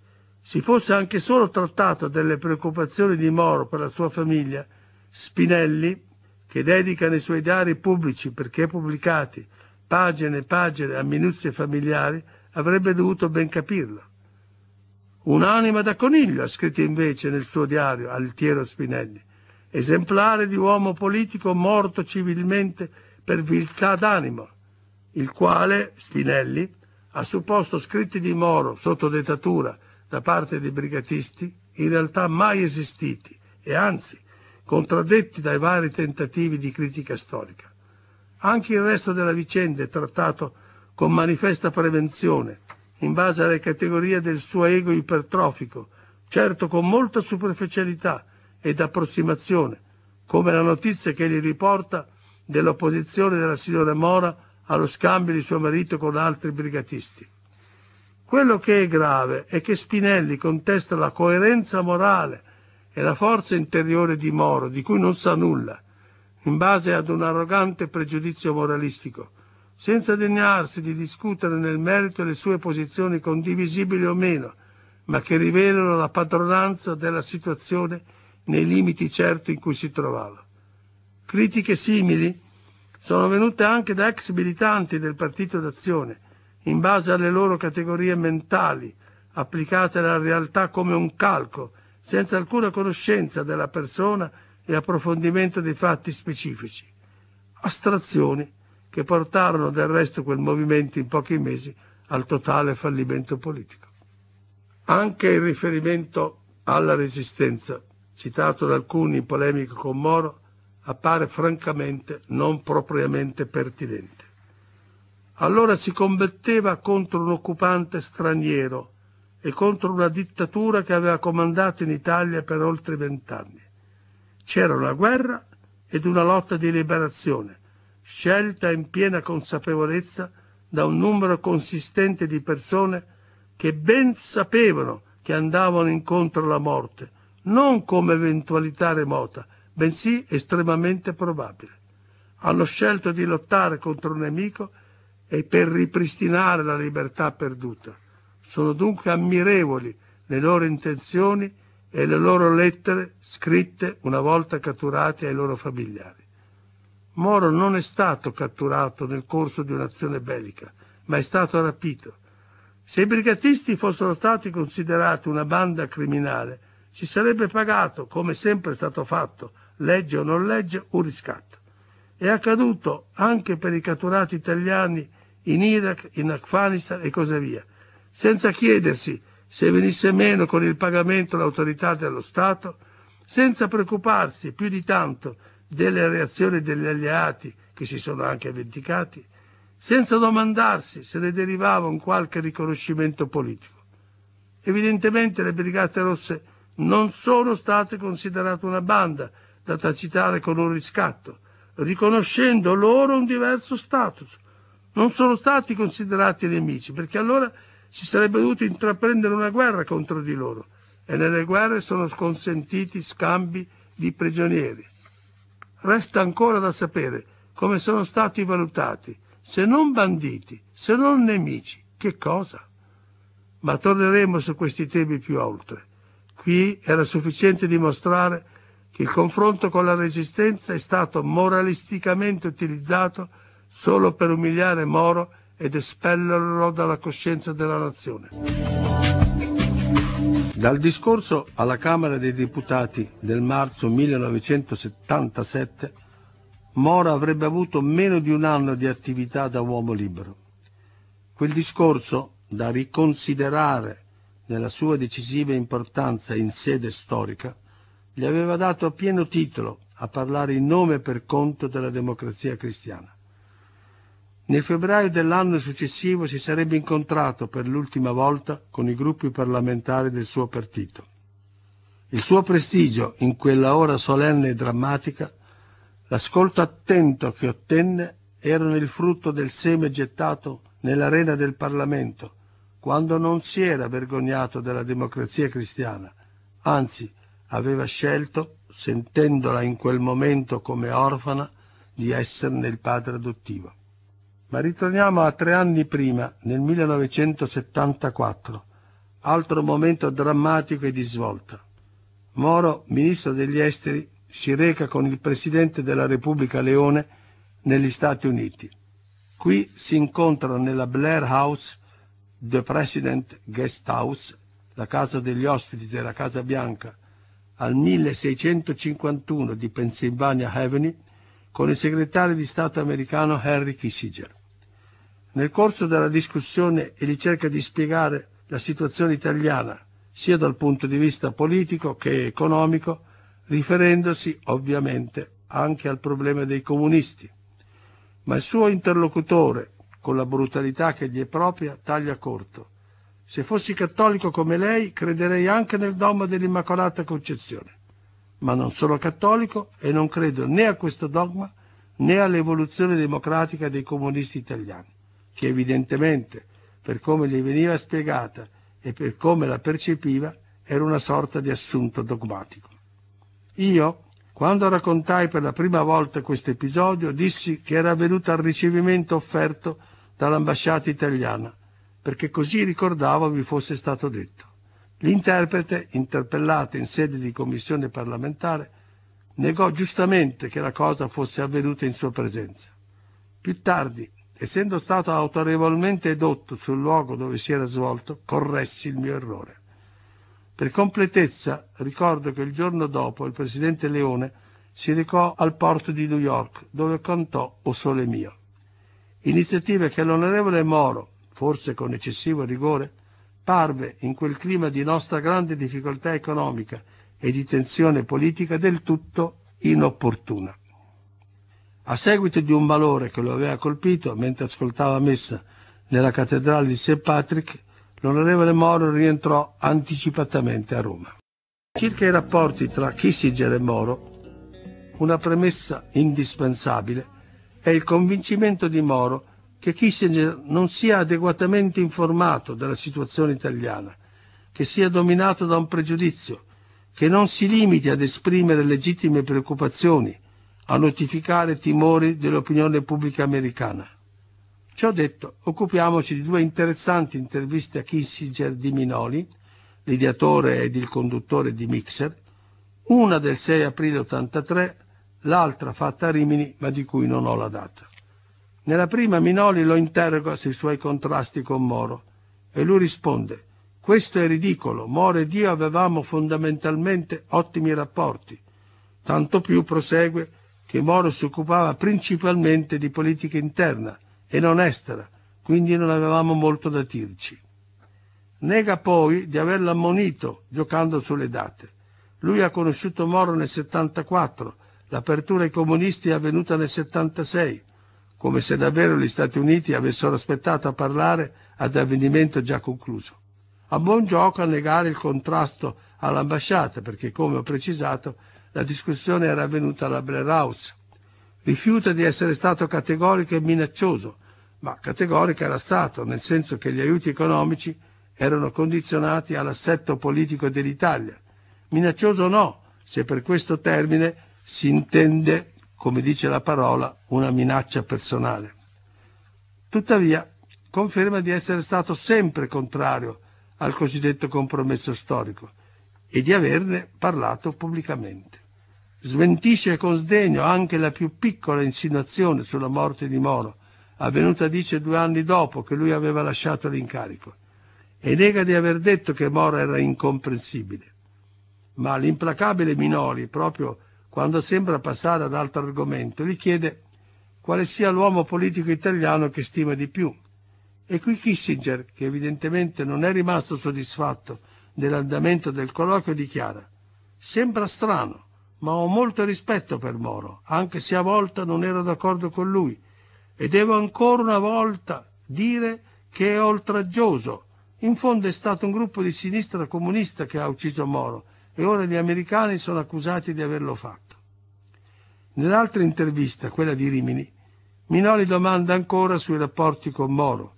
si fosse anche solo trattato delle preoccupazioni di Moro per la sua famiglia, Spinelli, che dedica nei suoi diari pubblici, perché pubblicati, pagine e pagine a minuzie familiari, avrebbe dovuto ben capirlo. Un'anima da coniglio ha scritto invece nel suo diario Altiero Spinelli, esemplare di uomo politico morto civilmente per viltà d'animo, il quale, Spinelli, ha supposto scritti di Moro sotto dettatura da parte dei brigatisti in realtà mai esistiti e anzi contraddetti dai vari tentativi di critica storica. Anche il resto della vicenda è trattato con manifesta prevenzione, in base alle categorie del suo ego ipertrofico, certo con molta superficialità ed approssimazione, come la notizia che gli riporta dell'opposizione della signora Mora allo scambio di suo marito con altri brigatisti. Quello che è grave è che Spinelli contesta la coerenza morale e la forza interiore di Moro, di cui non sa nulla, in base ad un arrogante pregiudizio moralistico, senza degnarsi di discutere nel merito le sue posizioni condivisibili o meno, ma che rivelano la padronanza della situazione nei limiti certi in cui si trovava. Critiche simili sono venute anche da ex militanti del Partito d'Azione, in base alle loro categorie mentali, applicate alla realtà come un calco, senza alcuna conoscenza della persona e approfondimento dei fatti specifici. Astrazioni che portarono del resto quel movimento in pochi mesi al totale fallimento politico. Anche il riferimento alla resistenza, citato da alcuni in polemica con Moro, appare francamente non propriamente pertinente. Allora si combatteva contro un occupante straniero e contro una dittatura che aveva comandato in Italia per oltre vent'anni. C'era una guerra ed una lotta di liberazione, scelta in piena consapevolezza da un numero consistente di persone che ben sapevano che andavano incontro alla morte, non come eventualità remota, bensì estremamente probabile. Hanno scelto di lottare contro un nemico e per ripristinare la libertà perduta. Sono dunque ammirevoli le loro intenzioni e le loro lettere scritte una volta catturate ai loro familiari. Moro non è stato catturato nel corso di un'azione bellica, ma è stato rapito. Se i brigatisti fossero stati considerati una banda criminale, si sarebbe pagato, come sempre è stato fatto, legge o non legge, un riscatto. È accaduto anche per i catturati italiani in Iraq, in Afghanistan e così via, senza chiedersi se venisse meno con il pagamento l'autorità dello Stato, senza preoccuparsi più di tanto delle reazioni degli alleati che si sono anche vendicati, senza domandarsi se ne derivava un qualche riconoscimento politico. Evidentemente le Brigate Rosse non sono state considerate una banda da tacitare con un riscatto, riconoscendo loro un diverso status. Non sono stati considerati nemici, perché allora si sarebbe dovuto intraprendere una guerra contro di loro e nelle guerre sono consentiti scambi di prigionieri. Resta ancora da sapere come sono stati valutati, se non banditi, se non nemici, che cosa? Ma torneremo su questi temi più oltre. Qui era sufficiente dimostrare che il confronto con la resistenza è stato moralisticamente utilizzato solo per umiliare Moro ed espellerlo dalla coscienza della nazione. Dal discorso alla Camera dei Deputati del marzo 1977, Mora avrebbe avuto meno di un anno di attività da uomo libero. Quel discorso, da riconsiderare nella sua decisiva importanza in sede storica, gli aveva dato a pieno titolo a parlare in nome e per conto della democrazia cristiana. Nel febbraio dell'anno successivo si sarebbe incontrato per l'ultima volta con i gruppi parlamentari del suo partito. Il suo prestigio in quella ora solenne e drammatica, l'ascolto attento che ottenne erano il frutto del seme gettato nell'arena del Parlamento, quando non si era vergognato della democrazia cristiana, anzi aveva scelto, sentendola in quel momento come orfana, di esserne il padre adottivo. Ma ritorniamo a tre anni prima, nel 1974, altro momento drammatico e di svolta. Moro, ministro degli esteri, si reca con il presidente della Repubblica Leone negli Stati Uniti. Qui si incontrano nella Blair House, The President Guest House, la casa degli ospiti della Casa Bianca, al 1651 di Pennsylvania Avenue, con il segretario di Stato americano Henry Kissinger. Nel corso della discussione egli cerca di spiegare la situazione italiana, sia dal punto di vista politico che economico, riferendosi ovviamente anche al problema dei comunisti. Ma il suo interlocutore, con la brutalità che gli è propria, taglia corto. Se fossi cattolico come lei, crederei anche nel dogma dell'Immacolata Concezione. Ma non sono cattolico e non credo né a questo dogma né all'evoluzione democratica dei comunisti italiani che evidentemente, per come gli veniva spiegata e per come la percepiva, era una sorta di assunto dogmatico. Io, quando raccontai per la prima volta questo episodio, dissi che era avvenuto al ricevimento offerto dall'ambasciata italiana, perché così ricordavo mi fosse stato detto. L'interprete, interpellato in sede di commissione parlamentare, negò giustamente che la cosa fosse avvenuta in sua presenza. Più tardi, essendo stato autorevolmente edotto sul luogo dove si era svolto, corressi il mio errore. Per completezza ricordo che il giorno dopo il presidente Leone si recò al porto di New York dove cantò O Sole Mio. Iniziative che l'onorevole Moro, forse con eccessivo rigore, parve in quel clima di nostra grande difficoltà economica e di tensione politica del tutto inopportuna. A seguito di un malore che lo aveva colpito mentre ascoltava messa nella cattedrale di St. Patrick, l'onorevole Moro rientrò anticipatamente a Roma. Circa i rapporti tra Kissinger e Moro, una premessa indispensabile è il convincimento di Moro che Kissinger non sia adeguatamente informato della situazione italiana, che sia dominato da un pregiudizio, che non si limiti ad esprimere legittime preoccupazioni a notificare timori dell'opinione pubblica americana. Ciò detto, occupiamoci di due interessanti interviste a Kissinger di Minoli, l'ideatore ed il conduttore di Mixer, una del 6 aprile 83, l'altra fatta a Rimini, ma di cui non ho la data. Nella prima Minoli lo interroga sui suoi contrasti con Moro e lui risponde «Questo è ridicolo, Moro ed io avevamo fondamentalmente ottimi rapporti». Tanto più prosegue che Moro si occupava principalmente di politica interna e non estera, quindi non avevamo molto da dirci. Nega poi di averlo ammonito giocando sulle date. Lui ha conosciuto Moro nel 74, l'apertura ai comunisti è avvenuta nel 76, come se davvero gli Stati Uniti avessero aspettato a parlare ad avvenimento già concluso. A buon gioco a negare il contrasto all'ambasciata perché, come ho precisato, la discussione era avvenuta alla Blair House. Rifiuta di essere stato categorico e minaccioso, ma categorico era stato, nel senso che gli aiuti economici erano condizionati all'assetto politico dell'Italia. Minaccioso no, se per questo termine si intende, come dice la parola, una minaccia personale. Tuttavia, conferma di essere stato sempre contrario al cosiddetto compromesso storico e di averne parlato pubblicamente smentisce con sdegno anche la più piccola insinuazione sulla morte di Moro, avvenuta dice due anni dopo che lui aveva lasciato l'incarico, e nega di aver detto che Moro era incomprensibile. Ma l'implacabile Minori, proprio quando sembra passare ad altro argomento, gli chiede quale sia l'uomo politico italiano che stima di più. E qui Kissinger, che evidentemente non è rimasto soddisfatto dell'andamento del colloquio, dichiara Sembra strano ma ho molto rispetto per Moro, anche se a volte non ero d'accordo con lui, e devo ancora una volta dire che è oltraggioso. In fondo è stato un gruppo di sinistra comunista che ha ucciso Moro e ora gli americani sono accusati di averlo fatto. Nell'altra intervista, quella di Rimini, Minoli domanda ancora sui rapporti con Moro.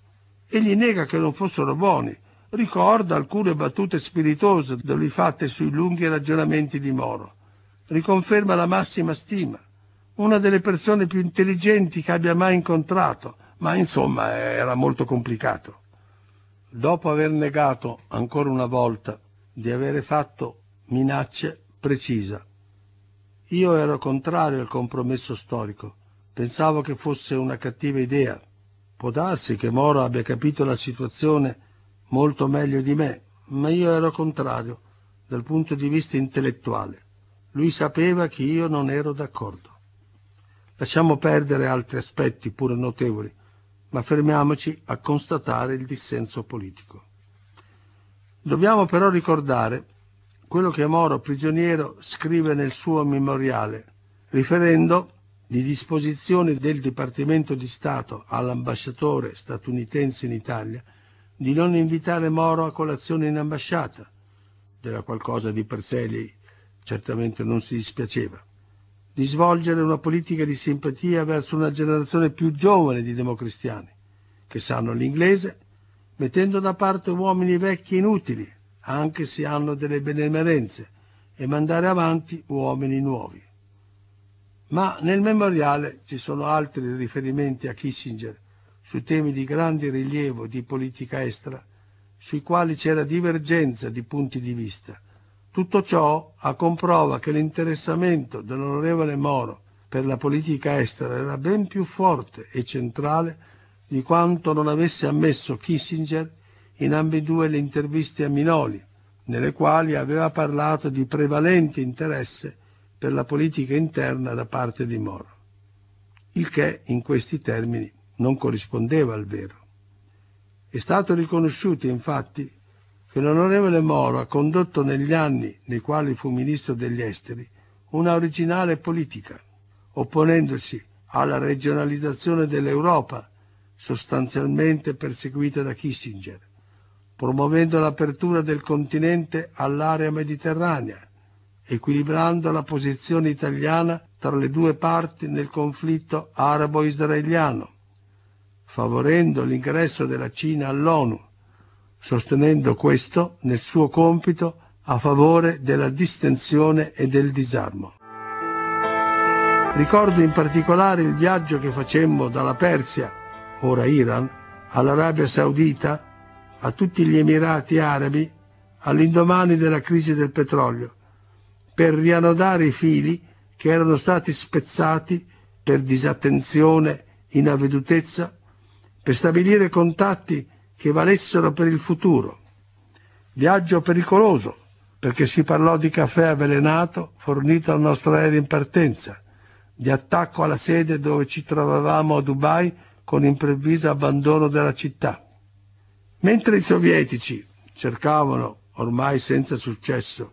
Egli nega che non fossero buoni, ricorda alcune battute spiritose da lui fatte sui lunghi ragionamenti di Moro riconferma la massima stima, una delle persone più intelligenti che abbia mai incontrato, ma insomma era molto complicato. Dopo aver negato ancora una volta di avere fatto minacce, precisa. Io ero contrario al compromesso storico, pensavo che fosse una cattiva idea. Può darsi che Moro abbia capito la situazione molto meglio di me, ma io ero contrario dal punto di vista intellettuale. Lui sapeva che io non ero d'accordo. Lasciamo perdere altri aspetti pure notevoli, ma fermiamoci a constatare il dissenso politico. Dobbiamo però ricordare quello che Moro prigioniero scrive nel suo memoriale, riferendo di disposizioni del Dipartimento di Stato all'ambasciatore statunitense in Italia di non invitare Moro a colazione in ambasciata, della qualcosa di per sé certamente non si dispiaceva, di svolgere una politica di simpatia verso una generazione più giovane di democristiani, che sanno l'inglese, mettendo da parte uomini vecchi inutili, anche se hanno delle benemerenze, e mandare avanti uomini nuovi. Ma nel memoriale ci sono altri riferimenti a Kissinger su temi di grande rilievo di politica estera, sui quali c'era divergenza di punti di vista, tutto ciò a comprova che l'interessamento dell'onorevole Moro per la politica estera era ben più forte e centrale di quanto non avesse ammesso Kissinger in ambedue le interviste a Minoli, nelle quali aveva parlato di prevalente interesse per la politica interna da parte di Moro, il che in questi termini non corrispondeva al vero. È stato riconosciuto infatti che l'onorevole Moro ha condotto negli anni nei quali fu ministro degli esteri una originale politica, opponendosi alla regionalizzazione dell'Europa, sostanzialmente perseguita da Kissinger, promuovendo l'apertura del continente all'area mediterranea, equilibrando la posizione italiana tra le due parti nel conflitto arabo-israeliano, favorendo l'ingresso della Cina all'ONU, sostenendo questo nel suo compito a favore della distensione e del disarmo. Ricordo in particolare il viaggio che facemmo dalla Persia, ora Iran, all'Arabia Saudita, a tutti gli Emirati Arabi, all'indomani della crisi del petrolio, per rianodare i fili che erano stati spezzati per disattenzione, inavvedutezza, per stabilire contatti che valessero per il futuro. Viaggio pericoloso, perché si parlò di caffè avvelenato fornito al nostro aereo in partenza, di attacco alla sede dove ci trovavamo a Dubai con improvviso abbandono della città. Mentre i sovietici cercavano, ormai senza successo,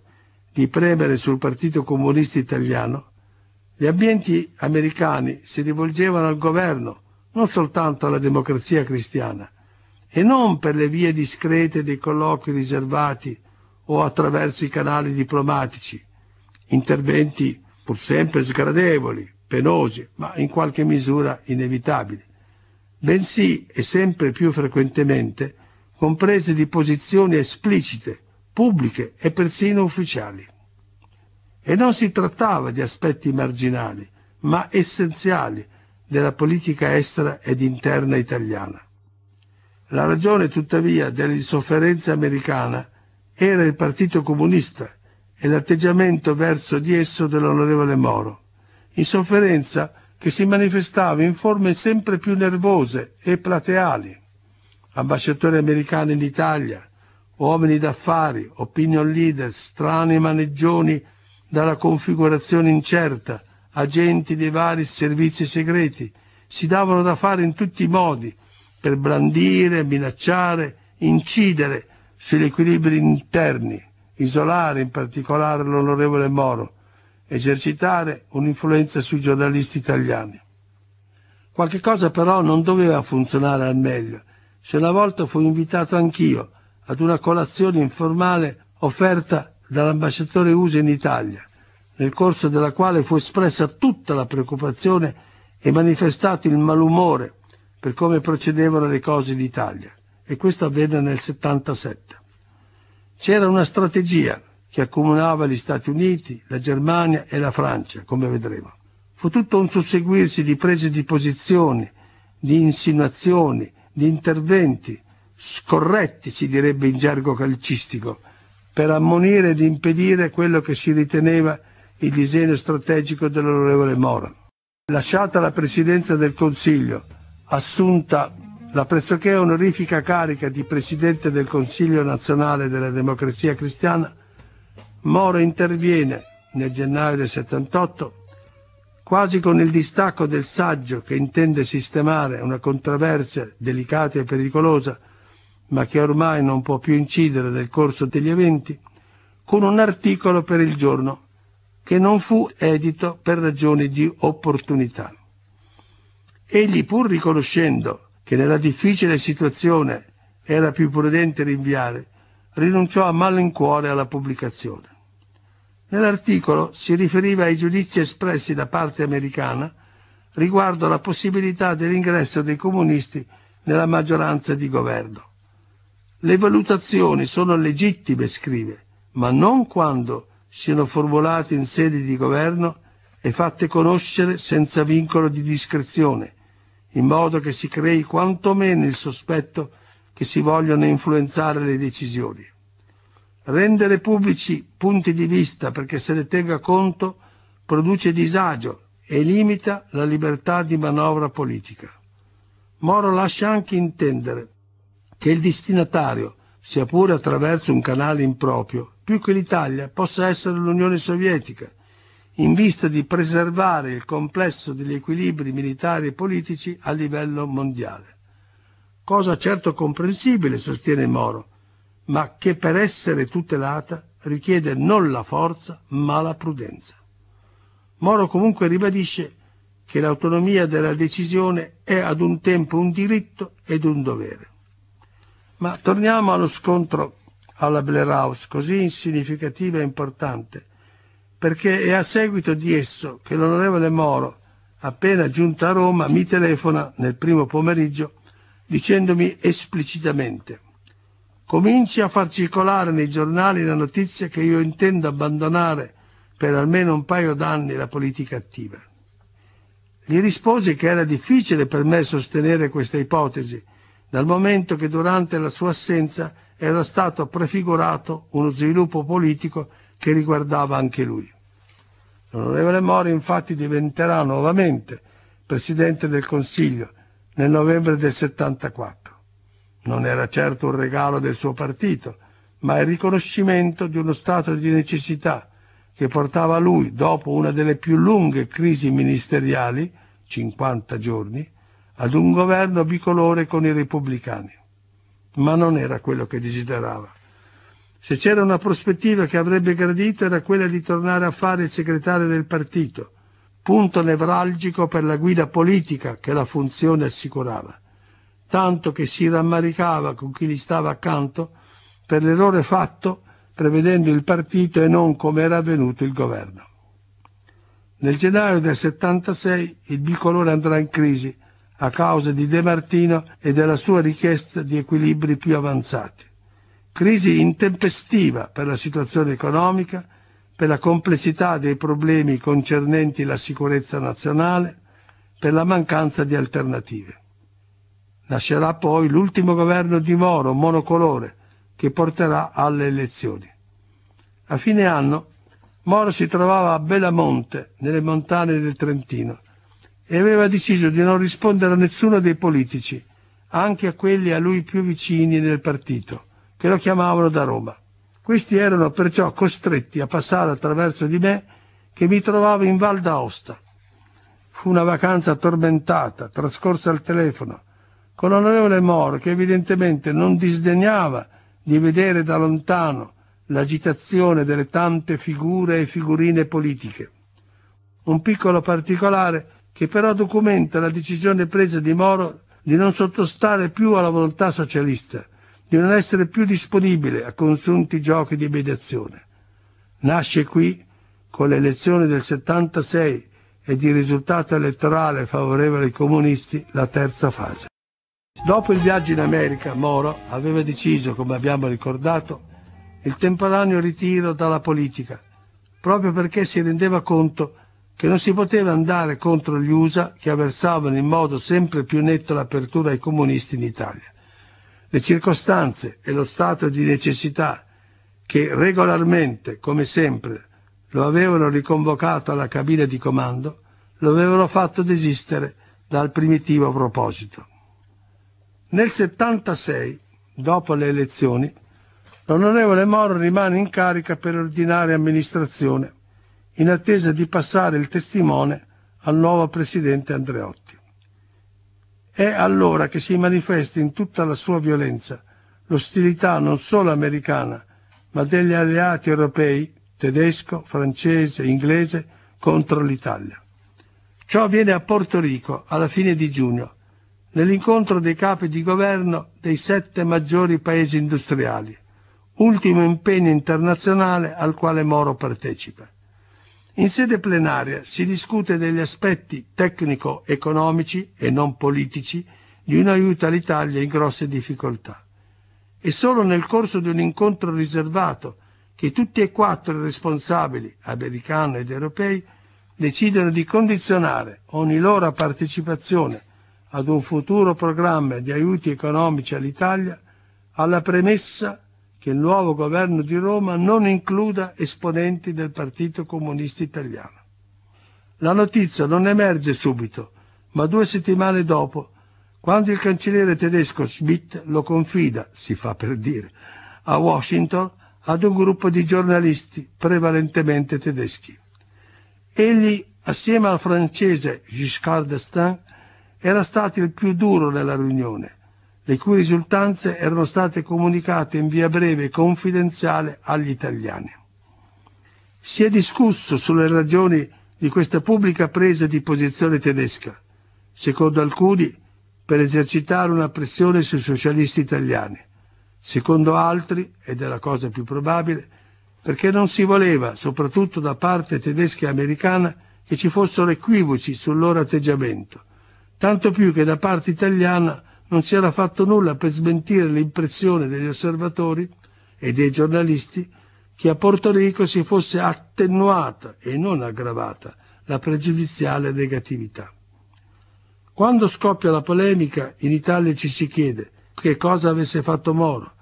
di premere sul Partito Comunista Italiano, gli ambienti americani si rivolgevano al governo, non soltanto alla democrazia cristiana, e non per le vie discrete dei colloqui riservati o attraverso i canali diplomatici, interventi pur sempre sgradevoli, penosi, ma in qualche misura inevitabili, bensì e sempre più frequentemente con prese di posizioni esplicite, pubbliche e persino ufficiali. E non si trattava di aspetti marginali, ma essenziali della politica estera ed interna italiana. La ragione tuttavia dell'insofferenza americana era il Partito Comunista e l'atteggiamento verso di esso dell'onorevole Moro. Insofferenza che si manifestava in forme sempre più nervose e plateali. Ambasciatori americani in Italia, uomini d'affari, opinion leader, strani maneggioni dalla configurazione incerta, agenti dei vari servizi segreti, si davano da fare in tutti i modi per brandire, minacciare, incidere sugli equilibri interni, isolare in particolare l'onorevole Moro, esercitare un'influenza sui giornalisti italiani. Qualche cosa però non doveva funzionare al meglio, se una volta fui invitato anch'io ad una colazione informale offerta dall'ambasciatore USA in Italia, nel corso della quale fu espressa tutta la preoccupazione e manifestato il malumore per come procedevano le cose in Italia e questo avvenne nel 77. C'era una strategia che accomunava gli Stati Uniti, la Germania e la Francia, come vedremo. Fu tutto un susseguirsi di prese di posizione, di insinuazioni, di interventi, scorretti si direbbe in gergo calcistico, per ammonire ed impedire quello che si riteneva il disegno strategico dell'onorevole Mora. Lasciata la presidenza del Consiglio assunta la pressoché onorifica carica di Presidente del Consiglio nazionale della democrazia cristiana, Moro interviene nel gennaio del 78 quasi con il distacco del saggio che intende sistemare una controversia delicata e pericolosa, ma che ormai non può più incidere nel corso degli eventi, con un articolo per il giorno che non fu edito per ragioni di opportunità. Egli, pur riconoscendo che nella difficile situazione era più prudente rinviare, rinunciò a malincuore alla pubblicazione. Nell'articolo si riferiva ai giudizi espressi da parte americana riguardo alla possibilità dell'ingresso dei comunisti nella maggioranza di governo. Le valutazioni sono legittime, scrive, ma non quando siano formulate in sede di governo e fatte conoscere senza vincolo di discrezione, in modo che si crei quantomeno il sospetto che si vogliono influenzare le decisioni. Rendere pubblici punti di vista perché se ne tenga conto produce disagio e limita la libertà di manovra politica. Moro lascia anche intendere che il destinatario, sia pure attraverso un canale improprio, più che l'Italia, possa essere l'Unione Sovietica – in vista di preservare il complesso degli equilibri militari e politici a livello mondiale. Cosa certo comprensibile, sostiene Moro, ma che per essere tutelata richiede non la forza ma la prudenza. Moro comunque ribadisce che l'autonomia della decisione è ad un tempo un diritto ed un dovere. Ma torniamo allo scontro alla Blair House, così significativa e importante, perché è a seguito di esso che l'onorevole Moro, appena giunto a Roma, mi telefona nel primo pomeriggio dicendomi esplicitamente cominci a far circolare nei giornali la notizia che io intendo abbandonare per almeno un paio d'anni la politica attiva. Gli risposi che era difficile per me sostenere questa ipotesi, dal momento che durante la sua assenza era stato prefigurato uno sviluppo politico che riguardava anche lui. L'onorevole Mori infatti diventerà nuovamente Presidente del Consiglio nel novembre del 74. Non era certo un regalo del suo partito, ma il riconoscimento di uno stato di necessità che portava lui, dopo una delle più lunghe crisi ministeriali, 50 giorni, ad un governo bicolore con i repubblicani. Ma non era quello che desiderava. Se c'era una prospettiva che avrebbe gradito era quella di tornare a fare il segretario del partito, punto nevralgico per la guida politica che la funzione assicurava, tanto che si rammaricava con chi gli stava accanto per l'errore fatto prevedendo il partito e non come era avvenuto il governo. Nel gennaio del 76 il bicolore andrà in crisi a causa di De Martino e della sua richiesta di equilibri più avanzati crisi intempestiva per la situazione economica, per la complessità dei problemi concernenti la sicurezza nazionale, per la mancanza di alternative. Nascerà poi l'ultimo governo di Moro monocolore che porterà alle elezioni. A fine anno Moro si trovava a Belamonte, nelle montagne del Trentino, e aveva deciso di non rispondere a nessuno dei politici, anche a quelli a lui più vicini nel partito che lo chiamavano da Roma. Questi erano perciò costretti a passare attraverso di me che mi trovavo in Val d'Aosta. Fu una vacanza tormentata, trascorsa al telefono, con l'onorevole Moro che evidentemente non disdegnava di vedere da lontano l'agitazione delle tante figure e figurine politiche. Un piccolo particolare che però documenta la decisione presa di Moro di non sottostare più alla volontà socialista, di non essere più disponibile a consunti giochi di mediazione. Nasce qui, con l'elezione del 76 e di risultato elettorale favorevole ai comunisti, la terza fase. Dopo il viaggio in America, Moro aveva deciso, come abbiamo ricordato, il temporaneo ritiro dalla politica, proprio perché si rendeva conto che non si poteva andare contro gli USA che avversavano in modo sempre più netto l'apertura ai comunisti in Italia le circostanze e lo stato di necessità che regolarmente, come sempre, lo avevano riconvocato alla cabina di comando, lo avevano fatto desistere dal primitivo proposito. Nel 76, dopo le elezioni, l'onorevole Moro rimane in carica per ordinare amministrazione, in attesa di passare il testimone al nuovo presidente Andreotti. È allora che si manifesta in tutta la sua violenza l'ostilità non solo americana, ma degli alleati europei, tedesco, francese, inglese, contro l'Italia. Ciò avviene a Porto Rico alla fine di giugno, nell'incontro dei capi di governo dei sette maggiori paesi industriali, ultimo impegno internazionale al quale Moro partecipa. In sede plenaria si discute degli aspetti tecnico-economici e non politici di un aiuto all'Italia in grosse difficoltà. È solo nel corso di un incontro riservato che tutti e quattro i responsabili, americani ed europei, decidono di condizionare ogni loro partecipazione ad un futuro programma di aiuti economici all'Italia alla premessa che il nuovo governo di Roma non includa esponenti del Partito Comunista Italiano. La notizia non emerge subito, ma due settimane dopo, quando il cancelliere tedesco Schmidt lo confida, si fa per dire, a Washington ad un gruppo di giornalisti prevalentemente tedeschi. Egli, assieme al francese Giscard d'Estaing, era stato il più duro nella riunione, le cui risultanze erano state comunicate in via breve e confidenziale agli italiani. Si è discusso sulle ragioni di questa pubblica presa di posizione tedesca, secondo alcuni per esercitare una pressione sui socialisti italiani, secondo altri, ed è la cosa più probabile, perché non si voleva, soprattutto da parte tedesca e americana, che ci fossero equivoci sul loro atteggiamento, tanto più che da parte italiana non si era fatto nulla per smentire l'impressione degli osservatori e dei giornalisti che a Porto Rico si fosse attenuata e non aggravata la pregiudiziale negatività. Quando scoppia la polemica, in Italia ci si chiede che cosa avesse fatto Moro.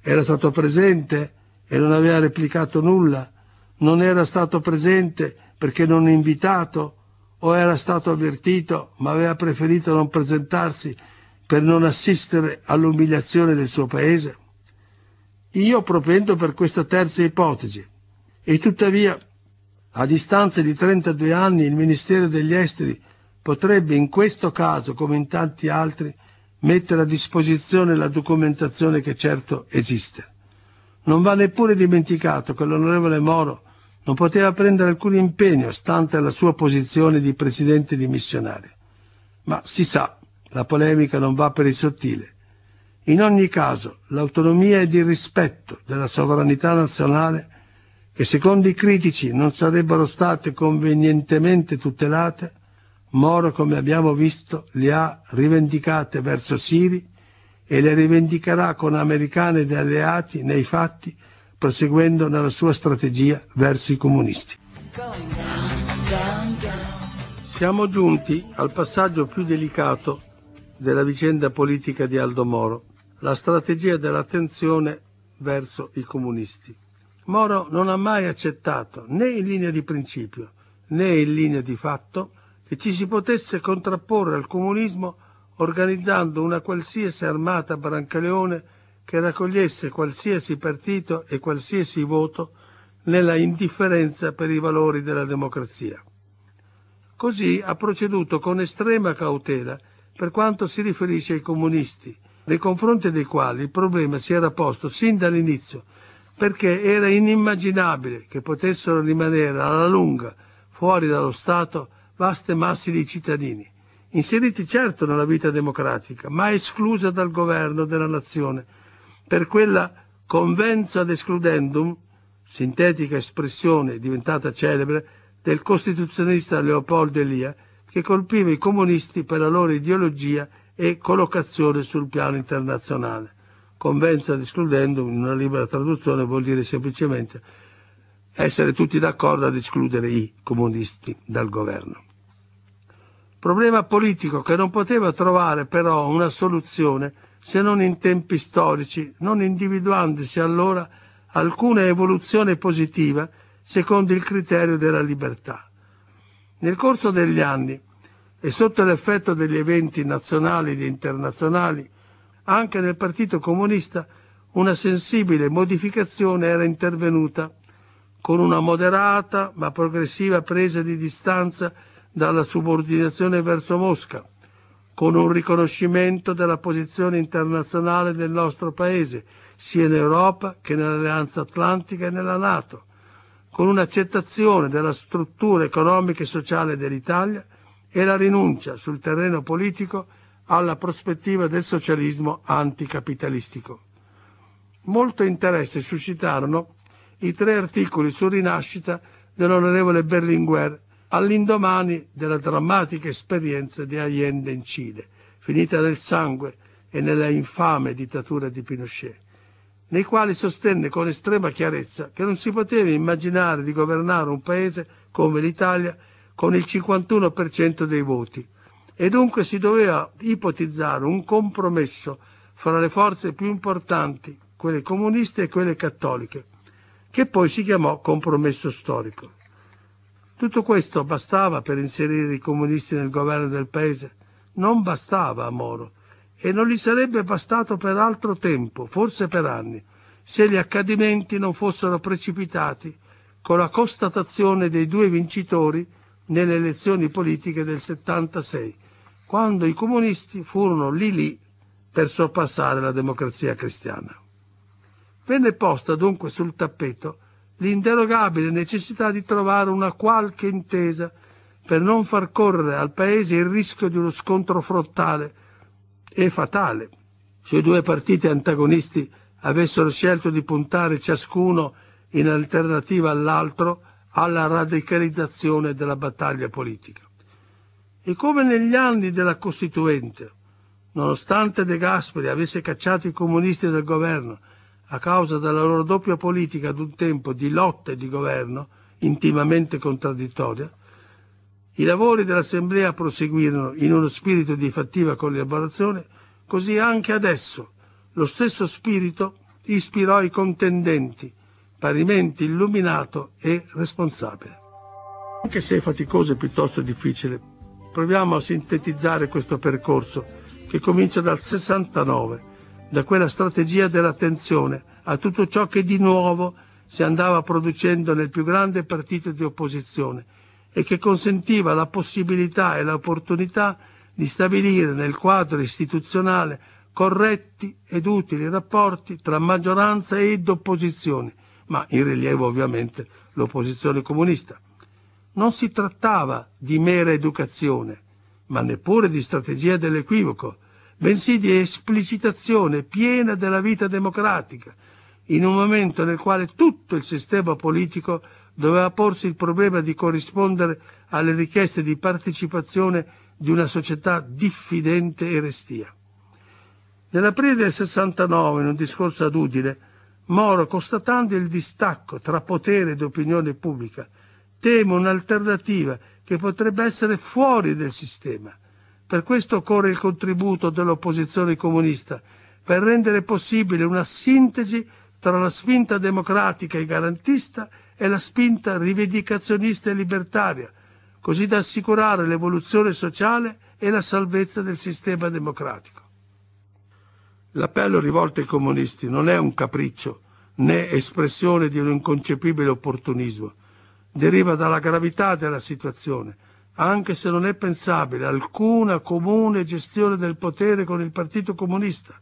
Era stato presente e non aveva replicato nulla? Non era stato presente perché non invitato? O era stato avvertito ma aveva preferito non presentarsi per non assistere all'umiliazione del suo paese? Io propendo per questa terza ipotesi e tuttavia a distanza di 32 anni il Ministero degli Esteri potrebbe in questo caso, come in tanti altri, mettere a disposizione la documentazione che certo esiste. Non va neppure dimenticato che l'onorevole Moro non poteva prendere alcun impegno stante la sua posizione di presidente dimissionario. Ma si sa, la polemica non va per il sottile. In ogni caso, l'autonomia ed il rispetto della sovranità nazionale, che secondo i critici non sarebbero state convenientemente tutelate, Moro, come abbiamo visto, le ha rivendicate verso Siri e le rivendicherà con americani ed alleati nei fatti, proseguendo nella sua strategia verso i comunisti. Siamo giunti al passaggio più delicato della vicenda politica di Aldo Moro, la strategia dell'attenzione verso i comunisti. Moro non ha mai accettato, né in linea di principio né in linea di fatto, che ci si potesse contrapporre al comunismo organizzando una qualsiasi armata brancaleone che raccogliesse qualsiasi partito e qualsiasi voto nella indifferenza per i valori della democrazia. Così ha proceduto con estrema cautela per quanto si riferisce ai comunisti, nei confronti dei quali il problema si era posto sin dall'inizio, perché era inimmaginabile che potessero rimanere alla lunga fuori dallo Stato vaste masse di cittadini, inseriti certo nella vita democratica, ma esclusa dal governo della nazione, per quella convenza ad escludendum, sintetica espressione diventata celebre, del costituzionista Leopoldo Elia, che colpiva i comunisti per la loro ideologia e collocazione sul piano internazionale. Convention escludendo, in una libera traduzione, vuol dire semplicemente essere tutti d'accordo ad escludere i comunisti dal governo. Problema politico che non poteva trovare però una soluzione se non in tempi storici, non individuandosi allora alcuna evoluzione positiva secondo il criterio della libertà. Nel corso degli anni e sotto l'effetto degli eventi nazionali ed internazionali, anche nel Partito Comunista una sensibile modificazione era intervenuta, con una moderata ma progressiva presa di distanza dalla subordinazione verso Mosca, con un riconoscimento della posizione internazionale del nostro Paese, sia in Europa che nell'Alleanza Atlantica e nella Nato, con un'accettazione della struttura economica e sociale dell'Italia e la rinuncia sul terreno politico alla prospettiva del socialismo anticapitalistico. Molto interesse suscitarono i tre articoli su rinascita dell'onorevole Berlinguer all'indomani della drammatica esperienza di Allende in Cile, finita nel sangue e nella infame dittatura di Pinochet nei quali sostenne con estrema chiarezza che non si poteva immaginare di governare un paese come l'Italia con il 51% dei voti e dunque si doveva ipotizzare un compromesso fra le forze più importanti, quelle comuniste e quelle cattoliche, che poi si chiamò compromesso storico. Tutto questo bastava per inserire i comunisti nel governo del paese? Non bastava a Moro e non gli sarebbe bastato per altro tempo, forse per anni, se gli accadimenti non fossero precipitati con la constatazione dei due vincitori nelle elezioni politiche del 76, quando i comunisti furono lì lì per sorpassare la democrazia cristiana. Venne posta dunque sul tappeto l'inderogabile necessità di trovare una qualche intesa per non far correre al Paese il rischio di uno scontro frontale e fatale. Se i due partiti antagonisti avessero scelto di puntare ciascuno in alternativa all'altro alla radicalizzazione della battaglia politica. E come negli anni della Costituente, nonostante De Gasperi avesse cacciato i comunisti dal governo a causa della loro doppia politica ad un tempo di lotta e di governo intimamente contraddittoria, i lavori dell'Assemblea proseguirono in uno spirito di fattiva collaborazione, così anche adesso lo stesso spirito ispirò i contendenti, parimenti illuminato e responsabile. Anche se è faticoso e piuttosto difficile, proviamo a sintetizzare questo percorso che comincia dal 69, da quella strategia dell'attenzione a tutto ciò che di nuovo si andava producendo nel più grande partito di opposizione, e che consentiva la possibilità e l'opportunità di stabilire nel quadro istituzionale corretti ed utili rapporti tra maggioranza ed opposizione, ma in rilievo ovviamente l'opposizione comunista. Non si trattava di mera educazione, ma neppure di strategia dell'equivoco, bensì di esplicitazione piena della vita democratica, in un momento nel quale tutto il sistema politico doveva porsi il problema di corrispondere alle richieste di partecipazione di una società diffidente e restia. Nell'aprile del 69, in un discorso ad Udine, Moro, constatando il distacco tra potere ed opinione pubblica, teme un'alternativa che potrebbe essere fuori del sistema. Per questo occorre il contributo dell'opposizione comunista, per rendere possibile una sintesi tra la spinta democratica e garantista è la spinta rivendicazionista e libertaria, così da assicurare l'evoluzione sociale e la salvezza del sistema democratico. L'appello rivolto ai comunisti non è un capriccio né espressione di un inconcepibile opportunismo, deriva dalla gravità della situazione, anche se non è pensabile alcuna comune gestione del potere con il Partito Comunista.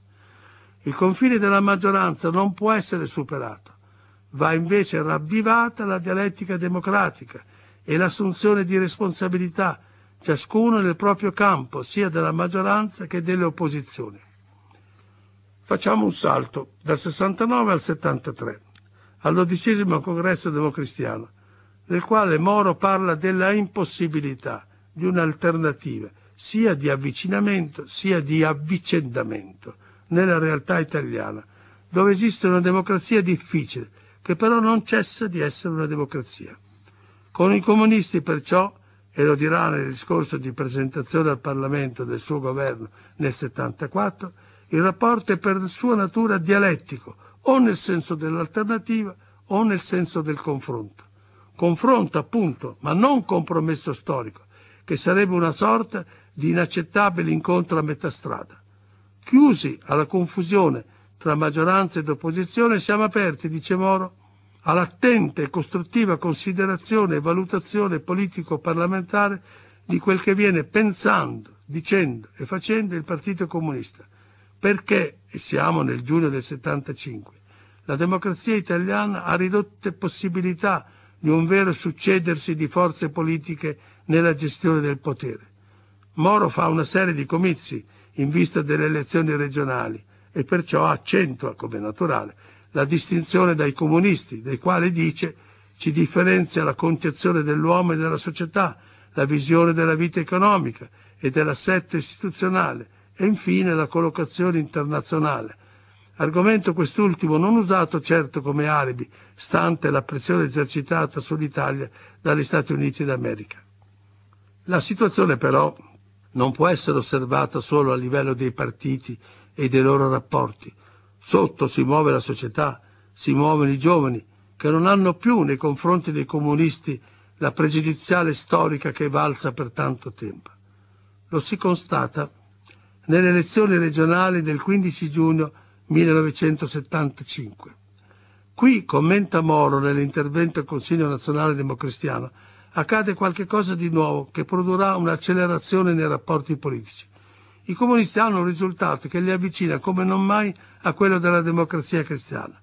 Il confine della maggioranza non può essere superato va invece ravvivata la dialettica democratica e l'assunzione di responsabilità, ciascuno nel proprio campo, sia della maggioranza che delle opposizioni. Facciamo un salto dal 69 al 73, all'odicesimo congresso democristiano, nel quale Moro parla della impossibilità di un'alternativa, sia di avvicinamento sia di avvicendamento, nella realtà italiana, dove esiste una democrazia difficile, che però non cessa di essere una democrazia. Con i comunisti perciò, e lo dirà nel discorso di presentazione al Parlamento del suo governo nel 1974, il rapporto è per sua natura dialettico, o nel senso dell'alternativa o nel senso del confronto. Confronto appunto, ma non compromesso storico, che sarebbe una sorta di inaccettabile incontro a metà strada. Chiusi alla confusione tra maggioranza ed opposizione, siamo aperti, dice Moro, all'attenta e costruttiva considerazione e valutazione politico-parlamentare di quel che viene pensando, dicendo e facendo il Partito Comunista, perché, e siamo nel giugno del 75, la democrazia italiana ha ridotte possibilità di un vero succedersi di forze politiche nella gestione del potere. Moro fa una serie di comizi in vista delle elezioni regionali e perciò accentua come naturale la distinzione dai comunisti, dei quali dice ci differenzia la concezione dell'uomo e della società, la visione della vita economica e dell'assetto istituzionale e infine la collocazione internazionale. Argomento quest'ultimo non usato certo come alibi, stante la pressione esercitata sull'Italia dagli Stati Uniti d'America. La situazione però non può essere osservata solo a livello dei partiti e dei loro rapporti. Sotto si muove la società, si muovono i giovani, che non hanno più nei confronti dei comunisti la pregiudiziale storica che è valsa per tanto tempo. Lo si constata nelle elezioni regionali del 15 giugno 1975. Qui, commenta Moro nell'intervento al Consiglio nazionale democristiano, accade qualcosa di nuovo che produrrà un'accelerazione nei rapporti politici. I comunisti hanno un risultato che li avvicina come non mai a quello della democrazia cristiana.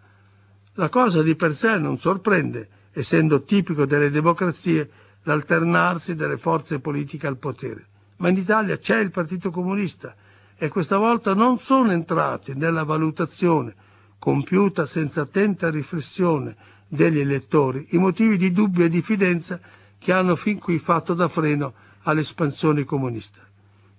La cosa di per sé non sorprende, essendo tipico delle democrazie l'alternarsi delle forze politiche al potere. Ma in Italia c'è il Partito Comunista e questa volta non sono entrati nella valutazione compiuta senza attenta riflessione degli elettori i motivi di dubbio e diffidenza che hanno fin qui fatto da freno all'espansione comunista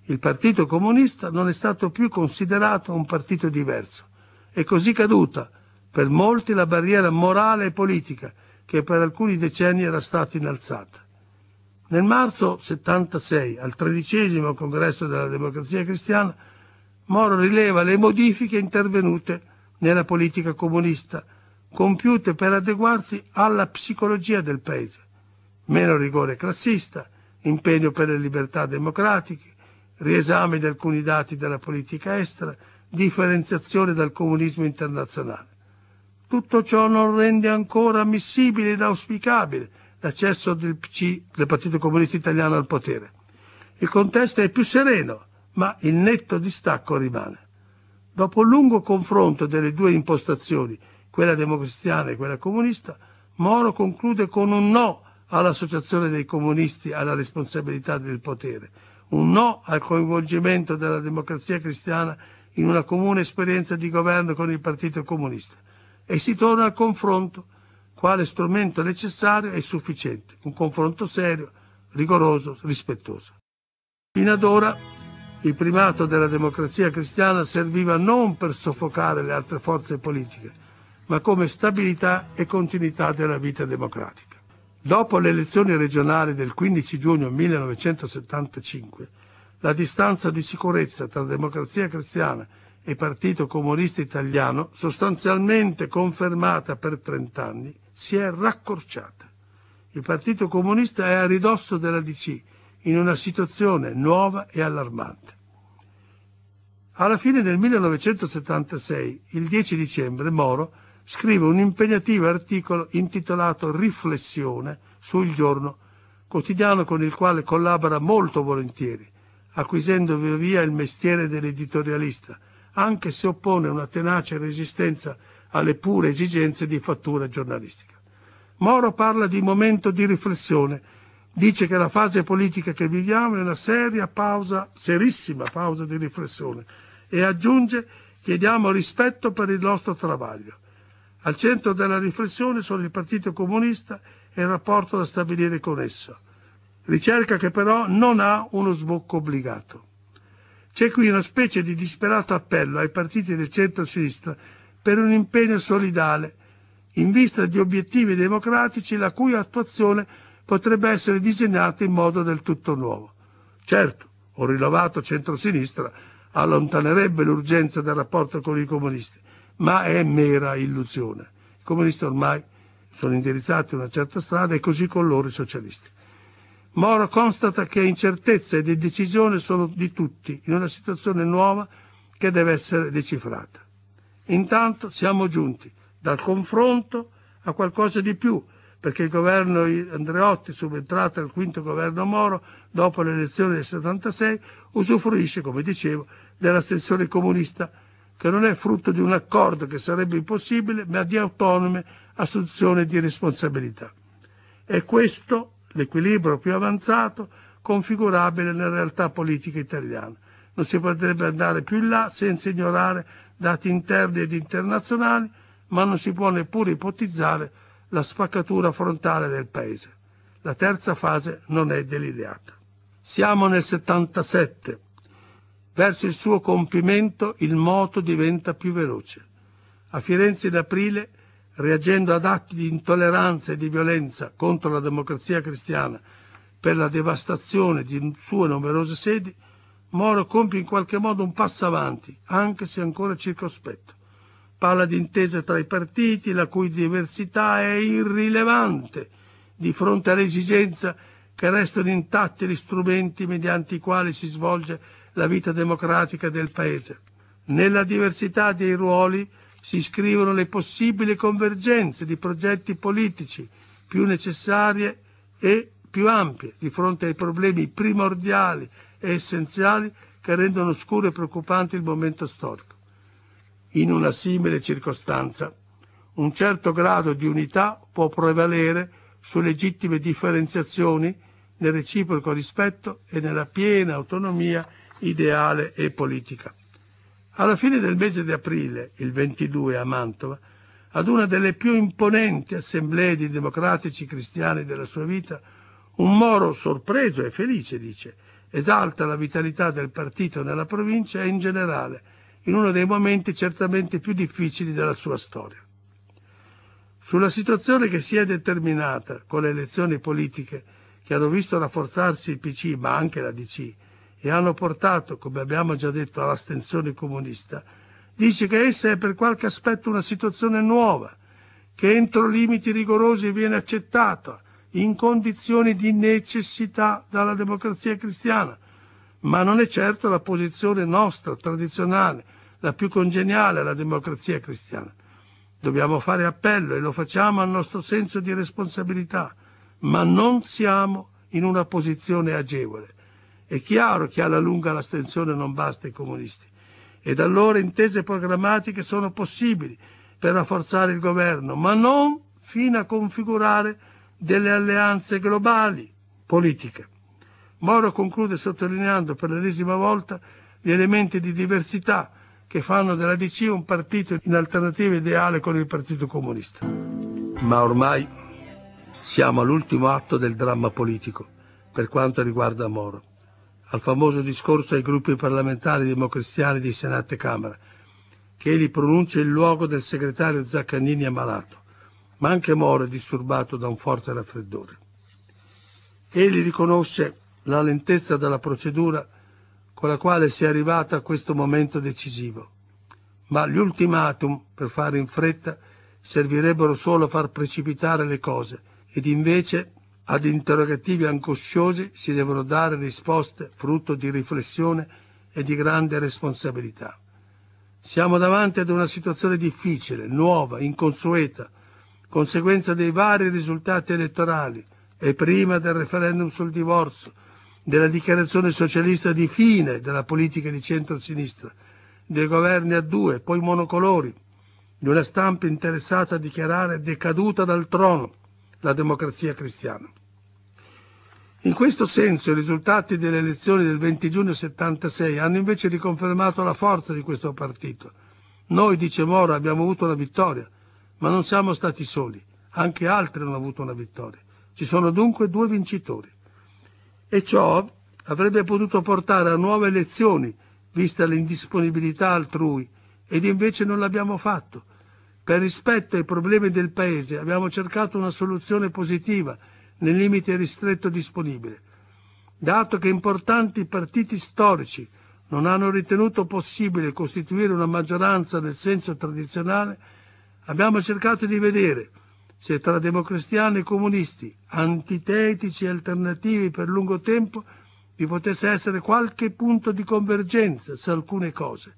il Partito Comunista non è stato più considerato un partito diverso. È così caduta per molti la barriera morale e politica che per alcuni decenni era stata innalzata. Nel marzo 76, al tredicesimo congresso della democrazia cristiana, Moro rileva le modifiche intervenute nella politica comunista, compiute per adeguarsi alla psicologia del paese. Meno rigore classista, impegno per le libertà democratiche, riesame di alcuni dati della politica estera, differenziazione dal comunismo internazionale. Tutto ciò non rende ancora ammissibile ed auspicabile l'accesso del PC, del Partito Comunista Italiano al potere. Il contesto è più sereno, ma il netto distacco rimane. Dopo un lungo confronto delle due impostazioni, quella democristiana e quella comunista, Moro conclude con un no all'associazione dei comunisti alla responsabilità del potere un no al coinvolgimento della democrazia cristiana in una comune esperienza di governo con il Partito Comunista e si torna al confronto quale strumento necessario e sufficiente, un confronto serio, rigoroso, rispettoso. Fino ad ora il primato della democrazia cristiana serviva non per soffocare le altre forze politiche, ma come stabilità e continuità della vita democratica. Dopo le elezioni regionali del 15 giugno 1975, la distanza di sicurezza tra democrazia cristiana e Partito Comunista Italiano, sostanzialmente confermata per 30 anni, si è raccorciata. Il Partito Comunista è a ridosso della DC, in una situazione nuova e allarmante. Alla fine del 1976, il 10 dicembre, Moro scrive un impegnativo articolo intitolato Riflessione sul giorno quotidiano con il quale collabora molto volentieri, acquisendo via via il mestiere dell'editorialista, anche se oppone una tenace resistenza alle pure esigenze di fattura giornalistica. Moro parla di momento di riflessione, dice che la fase politica che viviamo è una seria pausa, serissima pausa di riflessione e aggiunge chiediamo rispetto per il nostro travaglio. Al centro della riflessione sono il Partito Comunista e il rapporto da stabilire con esso, ricerca che però non ha uno sbocco obbligato. C'è qui una specie di disperato appello ai partiti del centro-sinistra per un impegno solidale in vista di obiettivi democratici la cui attuazione potrebbe essere disegnata in modo del tutto nuovo. Certo, un rinnovato centro-sinistra allontanerebbe l'urgenza del rapporto con i comunisti, ma è mera illusione. I comunisti ormai sono indirizzati a una certa strada e così con loro i socialisti. Moro constata che incertezza ed indecisione sono di tutti in una situazione nuova che deve essere decifrata. Intanto siamo giunti dal confronto a qualcosa di più, perché il governo Andreotti, subentrato al quinto governo Moro, dopo l'elezione del 76, usufruisce, come dicevo, della dell'astensione comunista che non è frutto di un accordo che sarebbe impossibile, ma di autonome assunzioni di responsabilità. È questo l'equilibrio più avanzato configurabile nella realtà politica italiana. Non si potrebbe andare più in là senza ignorare dati interni ed internazionali, ma non si può neppure ipotizzare la spaccatura frontale del Paese. La terza fase non è delineata. Siamo nel 77, Verso il suo compimento il moto diventa più veloce. A Firenze in aprile, reagendo ad atti di intolleranza e di violenza contro la democrazia cristiana per la devastazione di sue numerose sedi, Moro compie in qualche modo un passo avanti, anche se ancora circospetto. Parla di intese tra i partiti, la cui diversità è irrilevante di fronte all'esigenza che restano intatti gli strumenti mediante i quali si svolge la vita democratica del Paese. Nella diversità dei ruoli si iscrivono le possibili convergenze di progetti politici più necessarie e più ampie di fronte ai problemi primordiali e essenziali che rendono scuro e preoccupante il momento storico. In una simile circostanza, un certo grado di unità può prevalere su legittime differenziazioni nel reciproco rispetto e nella piena autonomia ideale e politica. Alla fine del mese di aprile, il 22 a Mantova, ad una delle più imponenti assemblee di democratici cristiani della sua vita, un Moro sorpreso e felice, dice, esalta la vitalità del partito nella provincia e in generale, in uno dei momenti certamente più difficili della sua storia. Sulla situazione che si è determinata con le elezioni politiche che hanno visto rafforzarsi il PC ma anche la DC e hanno portato, come abbiamo già detto, all'astensione comunista, dice che essa è per qualche aspetto una situazione nuova, che entro limiti rigorosi viene accettata in condizioni di necessità dalla democrazia cristiana, ma non è certo la posizione nostra, tradizionale, la più congeniale alla democrazia cristiana. Dobbiamo fare appello e lo facciamo al nostro senso di responsabilità, ma non siamo in una posizione agevole. È chiaro che alla lunga l'astensione non basta ai comunisti ed allora intese programmatiche sono possibili per rafforzare il governo, ma non fino a configurare delle alleanze globali politiche. Moro conclude sottolineando per l'ennesima volta gli elementi di diversità che fanno della DC un partito in alternativa ideale con il Partito Comunista. Ma ormai siamo all'ultimo atto del dramma politico per quanto riguarda Moro al famoso discorso ai gruppi parlamentari democristiani di Senato e Camera, che egli pronuncia il luogo del segretario Zaccannini ammalato, ma anche Moro disturbato da un forte raffreddore. Egli riconosce la lentezza della procedura con la quale si è arrivato a questo momento decisivo, ma gli ultimatum, per fare in fretta, servirebbero solo a far precipitare le cose ed invece ad interrogativi angosciosi si devono dare risposte frutto di riflessione e di grande responsabilità. Siamo davanti ad una situazione difficile, nuova, inconsueta, conseguenza dei vari risultati elettorali e prima del referendum sul divorzio, della dichiarazione socialista di fine della politica di centro-sinistra, dei governi a due, poi monocolori, di una stampa interessata a dichiarare decaduta dal trono la democrazia cristiana. In questo senso i risultati delle elezioni del 20 giugno 1976 hanno invece riconfermato la forza di questo partito. Noi, dice Moro, abbiamo avuto una vittoria, ma non siamo stati soli, anche altri hanno avuto una vittoria. Ci sono dunque due vincitori. E ciò avrebbe potuto portare a nuove elezioni, vista l'indisponibilità altrui, ed invece non l'abbiamo fatto per rispetto ai problemi del Paese abbiamo cercato una soluzione positiva nel limite ristretto disponibile. Dato che importanti partiti storici non hanno ritenuto possibile costituire una maggioranza nel senso tradizionale, abbiamo cercato di vedere se tra democristiani e comunisti, antitetici e alternativi per lungo tempo, vi potesse essere qualche punto di convergenza su alcune cose.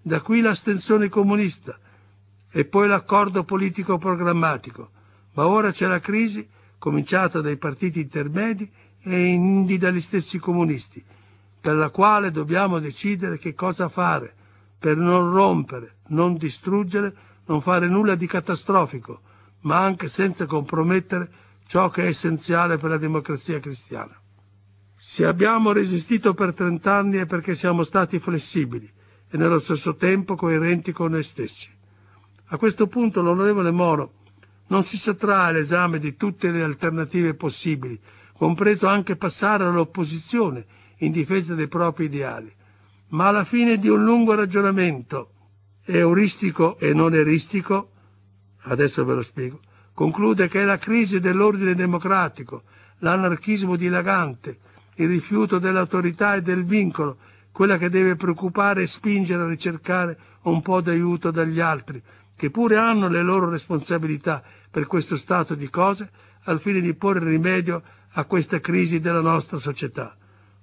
Da qui l'astensione comunista – e poi l'accordo politico programmatico, ma ora c'è la crisi cominciata dai partiti intermedi e indi dagli stessi comunisti, per la quale dobbiamo decidere che cosa fare per non rompere, non distruggere, non fare nulla di catastrofico, ma anche senza compromettere ciò che è essenziale per la democrazia cristiana. Se abbiamo resistito per 30 anni è perché siamo stati flessibili e nello stesso tempo coerenti con noi stessi. A questo punto l'onorevole Moro non si sottrae all'esame di tutte le alternative possibili, compreso anche passare all'opposizione in difesa dei propri ideali. Ma alla fine di un lungo ragionamento, euristico e non eristico, adesso ve lo spiego, conclude che è la crisi dell'ordine democratico, l'anarchismo dilagante, il rifiuto dell'autorità e del vincolo, quella che deve preoccupare e spingere a ricercare un po' d'aiuto dagli altri, che pure hanno le loro responsabilità per questo stato di cose, al fine di porre rimedio a questa crisi della nostra società.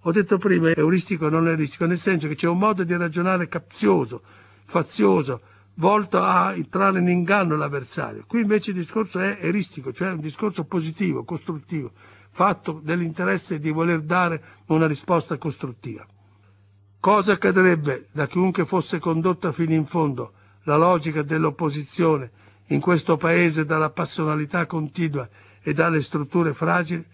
Ho detto prima, euristico non è rischio, nel senso che c'è un modo di ragionare capzioso, fazioso, volto a entrare in inganno l'avversario. Qui invece il discorso è euristico, cioè un discorso positivo, costruttivo, fatto dell'interesse di voler dare una risposta costruttiva. Cosa accadrebbe da chiunque fosse condotta fino in fondo la logica dell'opposizione in questo paese dalla passionalità continua e dalle strutture fragili,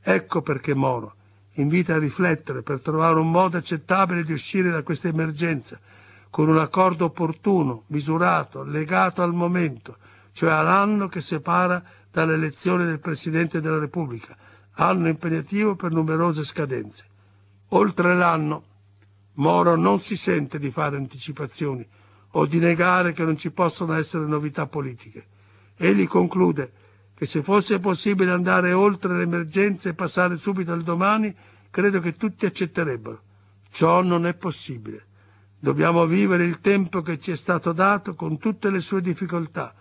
ecco perché Moro invita a riflettere per trovare un modo accettabile di uscire da questa emergenza, con un accordo opportuno, misurato, legato al momento, cioè all'anno che separa dall'elezione del Presidente della Repubblica, anno impegnativo per numerose scadenze. Oltre l'anno, Moro non si sente di fare anticipazioni, o di negare che non ci possono essere novità politiche. Egli conclude che se fosse possibile andare oltre le emergenze e passare subito al domani, credo che tutti accetterebbero. Ciò non è possibile. Dobbiamo vivere il tempo che ci è stato dato con tutte le sue difficoltà,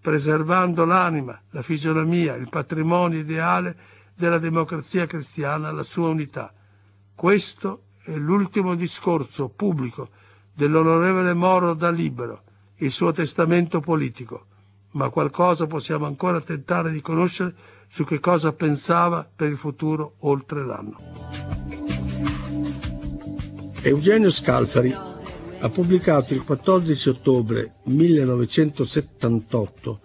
preservando l'anima, la fisionomia, il patrimonio ideale della democrazia cristiana, la sua unità. Questo è l'ultimo discorso pubblico dell'onorevole Moro da libero, il suo testamento politico, ma qualcosa possiamo ancora tentare di conoscere su che cosa pensava per il futuro oltre l'anno. Eugenio Scalfari ha pubblicato il 14 ottobre 1978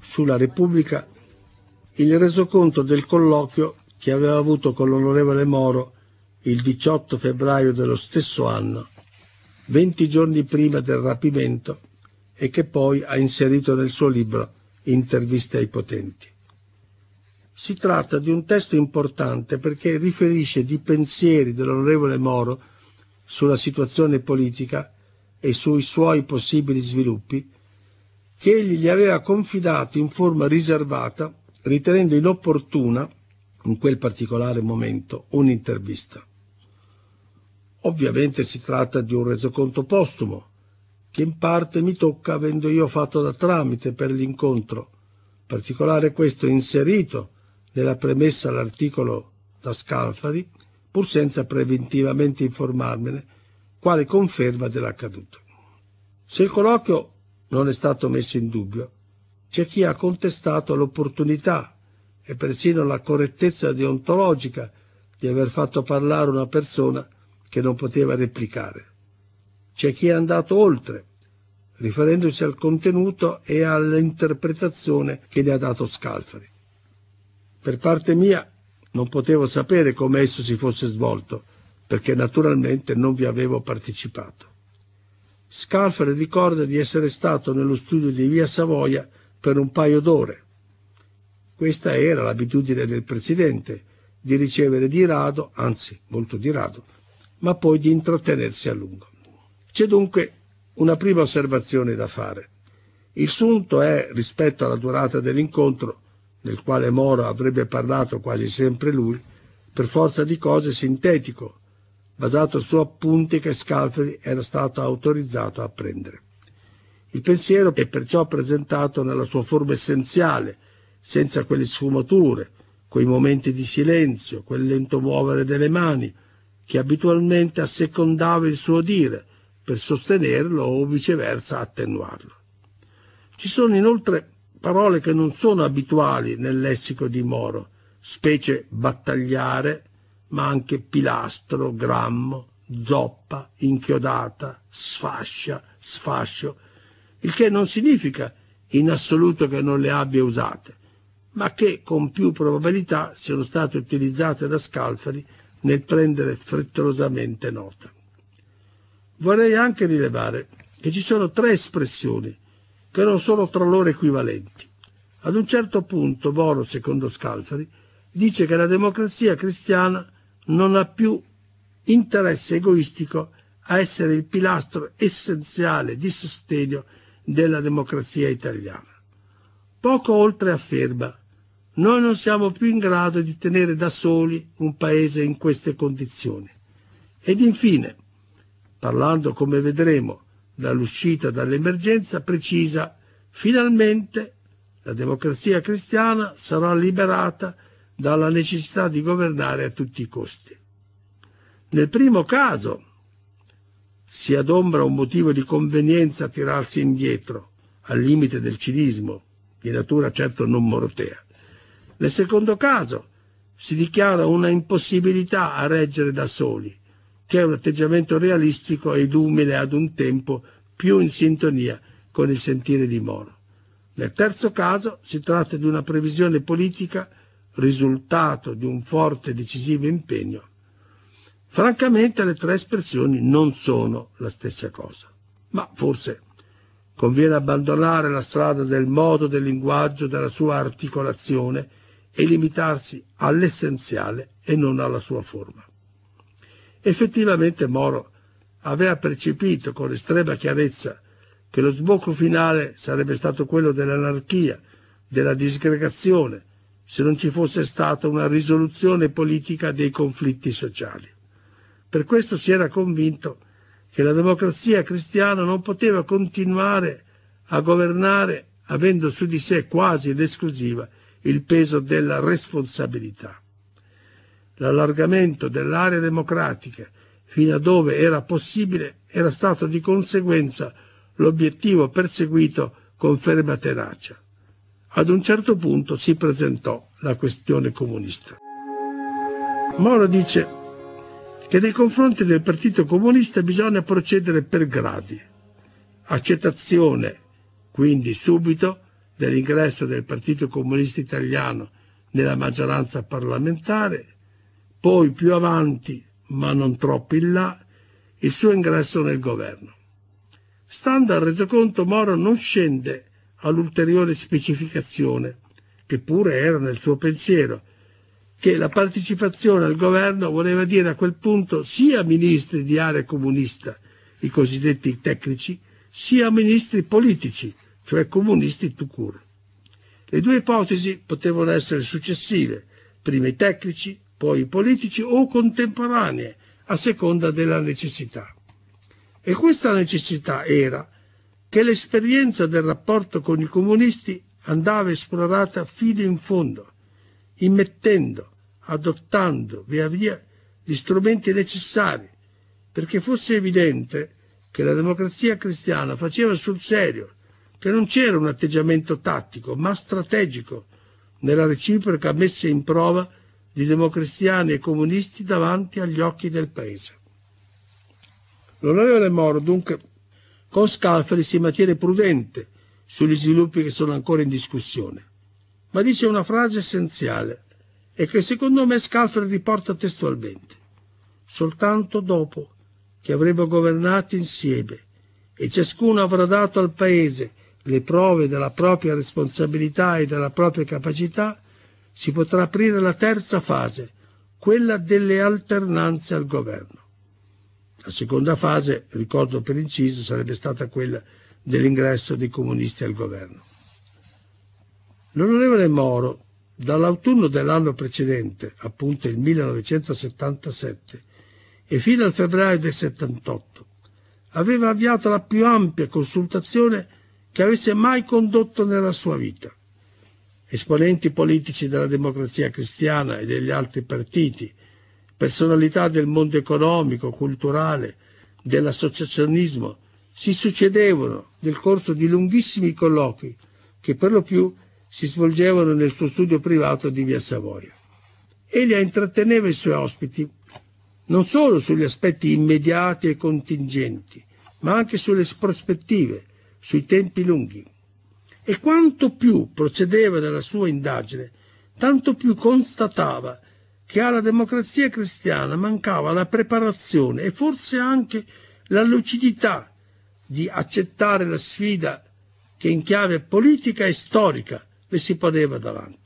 sulla Repubblica il resoconto del colloquio che aveva avuto con l'onorevole Moro il 18 febbraio dello stesso anno 20 giorni prima del rapimento e che poi ha inserito nel suo libro Interviste ai potenti. Si tratta di un testo importante perché riferisce di pensieri dell'onorevole Moro sulla situazione politica e sui suoi possibili sviluppi che egli gli aveva confidato in forma riservata, ritenendo inopportuna, in quel particolare momento, un'intervista. Ovviamente si tratta di un resoconto postumo, che in parte mi tocca avendo io fatto da tramite per l'incontro, particolare questo inserito nella premessa all'articolo da Scalfari, pur senza preventivamente informarmene, quale conferma dell'accaduto. Se il colloquio non è stato messo in dubbio, c'è chi ha contestato l'opportunità e persino la correttezza deontologica di aver fatto parlare una persona che non poteva replicare. C'è chi è andato oltre, riferendosi al contenuto e all'interpretazione che ne ha dato Scalfari. Per parte mia non potevo sapere come esso si fosse svolto, perché naturalmente non vi avevo partecipato. Scalfari ricorda di essere stato nello studio di Via Savoia per un paio d'ore. Questa era l'abitudine del presidente, di ricevere di rado, anzi molto di rado, ma poi di intrattenersi a lungo. C'è dunque una prima osservazione da fare. Il sunto è, rispetto alla durata dell'incontro, nel quale Moro avrebbe parlato quasi sempre lui, per forza di cose sintetico, basato su appunti che Scalfari era stato autorizzato a prendere. Il pensiero è perciò presentato nella sua forma essenziale, senza quelle sfumature, quei momenti di silenzio, quel lento muovere delle mani, che abitualmente assecondava il suo dire per sostenerlo o viceversa attenuarlo. Ci sono inoltre parole che non sono abituali nel lessico di Moro, specie battagliare, ma anche pilastro, grammo, zoppa, inchiodata, sfascia, sfascio, il che non significa in assoluto che non le abbia usate, ma che con più probabilità siano state utilizzate da Scalfari nel prendere frettolosamente nota. Vorrei anche rilevare che ci sono tre espressioni che non sono tra loro equivalenti. Ad un certo punto Boro, secondo Scalfari, dice che la democrazia cristiana non ha più interesse egoistico a essere il pilastro essenziale di sostegno della democrazia italiana. Poco oltre afferma noi non siamo più in grado di tenere da soli un paese in queste condizioni. Ed infine, parlando come vedremo dall'uscita dall'emergenza, precisa finalmente la democrazia cristiana sarà liberata dalla necessità di governare a tutti i costi. Nel primo caso si adombra un motivo di convenienza a tirarsi indietro, al limite del cinismo, di natura certo non morotea. Nel secondo caso si dichiara una impossibilità a reggere da soli, che è un atteggiamento realistico ed umile ad un tempo più in sintonia con il sentire di Moro. Nel terzo caso si tratta di una previsione politica risultato di un forte e decisivo impegno. Francamente le tre espressioni non sono la stessa cosa, ma forse conviene abbandonare la strada del modo, del linguaggio, della sua articolazione e limitarsi all'essenziale e non alla sua forma. Effettivamente Moro aveva percepito con estrema chiarezza che lo sbocco finale sarebbe stato quello dell'anarchia, della disgregazione, se non ci fosse stata una risoluzione politica dei conflitti sociali. Per questo si era convinto che la democrazia cristiana non poteva continuare a governare avendo su di sé quasi l'esclusiva il peso della responsabilità. L'allargamento dell'area democratica fino a dove era possibile era stato di conseguenza l'obiettivo perseguito con ferma tenacia. Ad un certo punto si presentò la questione comunista. Moro dice che nei confronti del Partito Comunista bisogna procedere per gradi. Accettazione, quindi subito, dell'ingresso del Partito Comunista Italiano nella maggioranza parlamentare, poi più avanti, ma non troppo in là, il suo ingresso nel governo. Stando al resoconto Moro non scende all'ulteriore specificazione, che pure era nel suo pensiero, che la partecipazione al governo voleva dire a quel punto sia ministri di area comunista, i cosiddetti tecnici, sia ministri politici, cioè comunisti tu court. Le due ipotesi potevano essere successive, prima i tecnici, poi i politici o contemporanee, a seconda della necessità. E questa necessità era che l'esperienza del rapporto con i comunisti andava esplorata fino in fondo, immettendo, adottando via via gli strumenti necessari, perché fosse evidente che la democrazia cristiana faceva sul serio che non c'era un atteggiamento tattico, ma strategico nella reciproca messa in prova di democristiani e comunisti davanti agli occhi del paese. L'onorevole Moro, dunque, con Scalfari si mantiene prudente sugli sviluppi che sono ancora in discussione, ma dice una frase essenziale e che secondo me Scalfari riporta testualmente. Soltanto dopo che avremo governato insieme e ciascuno avrà dato al Paese le prove della propria responsabilità e della propria capacità, si potrà aprire la terza fase, quella delle alternanze al governo. La seconda fase, ricordo per inciso, sarebbe stata quella dell'ingresso dei comunisti al governo. L'onorevole Moro, dall'autunno dell'anno precedente, appunto il 1977, e fino al febbraio del 78, aveva avviato la più ampia consultazione che avesse mai condotto nella sua vita. Esponenti politici della democrazia cristiana e degli altri partiti, personalità del mondo economico, culturale, dell'associazionismo, si succedevano nel corso di lunghissimi colloqui che per lo più si svolgevano nel suo studio privato di via Savoia. Egli intratteneva i suoi ospiti non solo sugli aspetti immediati e contingenti, ma anche sulle prospettive, sui tempi lunghi. E quanto più procedeva nella sua indagine, tanto più constatava che alla democrazia cristiana mancava la preparazione e forse anche la lucidità di accettare la sfida che in chiave politica e storica le si poneva davanti.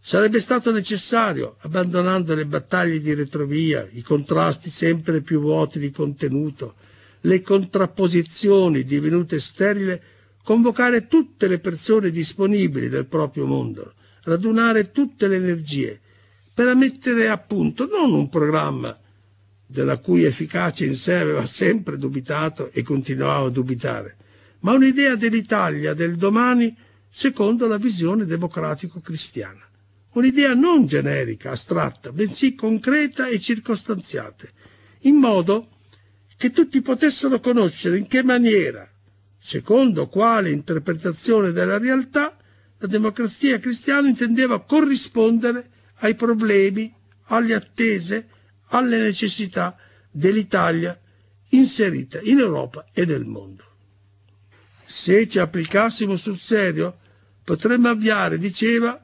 Sarebbe stato necessario, abbandonando le battaglie di retrovia, i contrasti sempre più vuoti di contenuto, le contrapposizioni divenute sterile, convocare tutte le persone disponibili del proprio mondo, radunare tutte le energie per mettere a punto non un programma della cui efficacia in sé aveva sempre dubitato e continuava a dubitare, ma un'idea dell'Italia del domani secondo la visione democratico-cristiana. Un'idea non generica, astratta, bensì concreta e circostanziata, in modo che tutti potessero conoscere in che maniera, secondo quale interpretazione della realtà, la democrazia cristiana intendeva corrispondere ai problemi, alle attese, alle necessità dell'Italia inserita in Europa e nel mondo. Se ci applicassimo sul serio, potremmo avviare, diceva,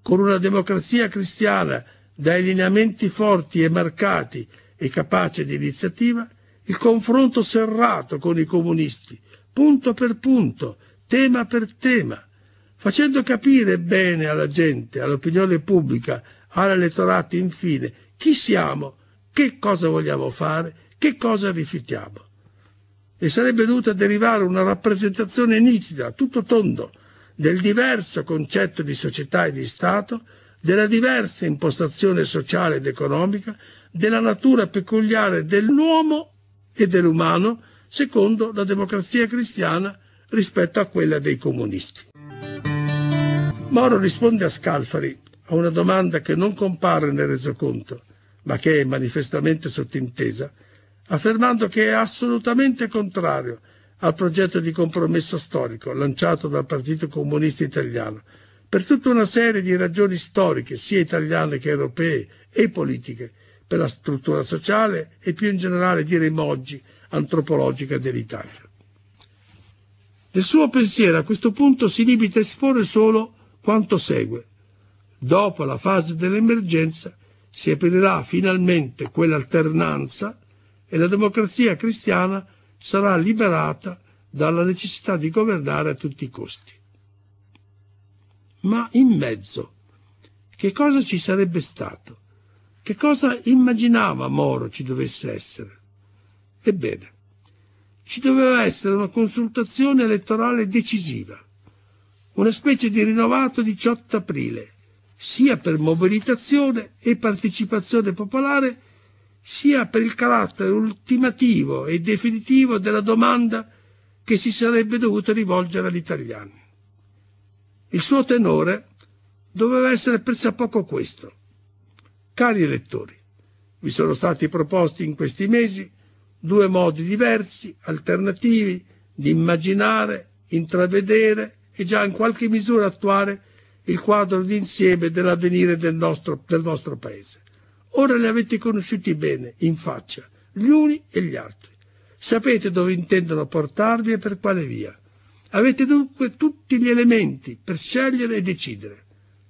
con una democrazia cristiana dai lineamenti forti e marcati e capace di iniziativa, il confronto serrato con i comunisti, punto per punto, tema per tema, facendo capire bene alla gente, all'opinione pubblica, all'elettorato infine, chi siamo, che cosa vogliamo fare, che cosa rifiutiamo. E sarebbe dovuta derivare una rappresentazione nitida, tutto tondo, del diverso concetto di società e di Stato, della diversa impostazione sociale ed economica, della natura peculiare dell'uomo e dell'umano secondo la democrazia cristiana rispetto a quella dei comunisti. Moro risponde a Scalfari a una domanda che non compare nel resoconto, ma che è manifestamente sottintesa, affermando che è assolutamente contrario al progetto di compromesso storico lanciato dal Partito Comunista Italiano, per tutta una serie di ragioni storiche, sia italiane che europee e politiche, per la struttura sociale e più in generale direi oggi antropologica dell'Italia. Nel suo pensiero a questo punto si limita a esporre solo quanto segue. Dopo la fase dell'emergenza si aprirà finalmente quell'alternanza e la democrazia cristiana sarà liberata dalla necessità di governare a tutti i costi. Ma in mezzo, che cosa ci sarebbe stato? Che cosa immaginava Moro ci dovesse essere? Ebbene, ci doveva essere una consultazione elettorale decisiva, una specie di rinnovato 18 aprile, sia per mobilitazione e partecipazione popolare, sia per il carattere ultimativo e definitivo della domanda che si sarebbe dovuta rivolgere agli italiani. Il suo tenore doveva essere presa poco questo, Cari elettori, vi sono stati proposti in questi mesi due modi diversi, alternativi, di immaginare, intravedere e già in qualche misura attuare il quadro d'insieme dell'avvenire del nostro, del nostro Paese. Ora li avete conosciuti bene, in faccia, gli uni e gli altri. Sapete dove intendono portarvi e per quale via. Avete dunque tutti gli elementi per scegliere e decidere.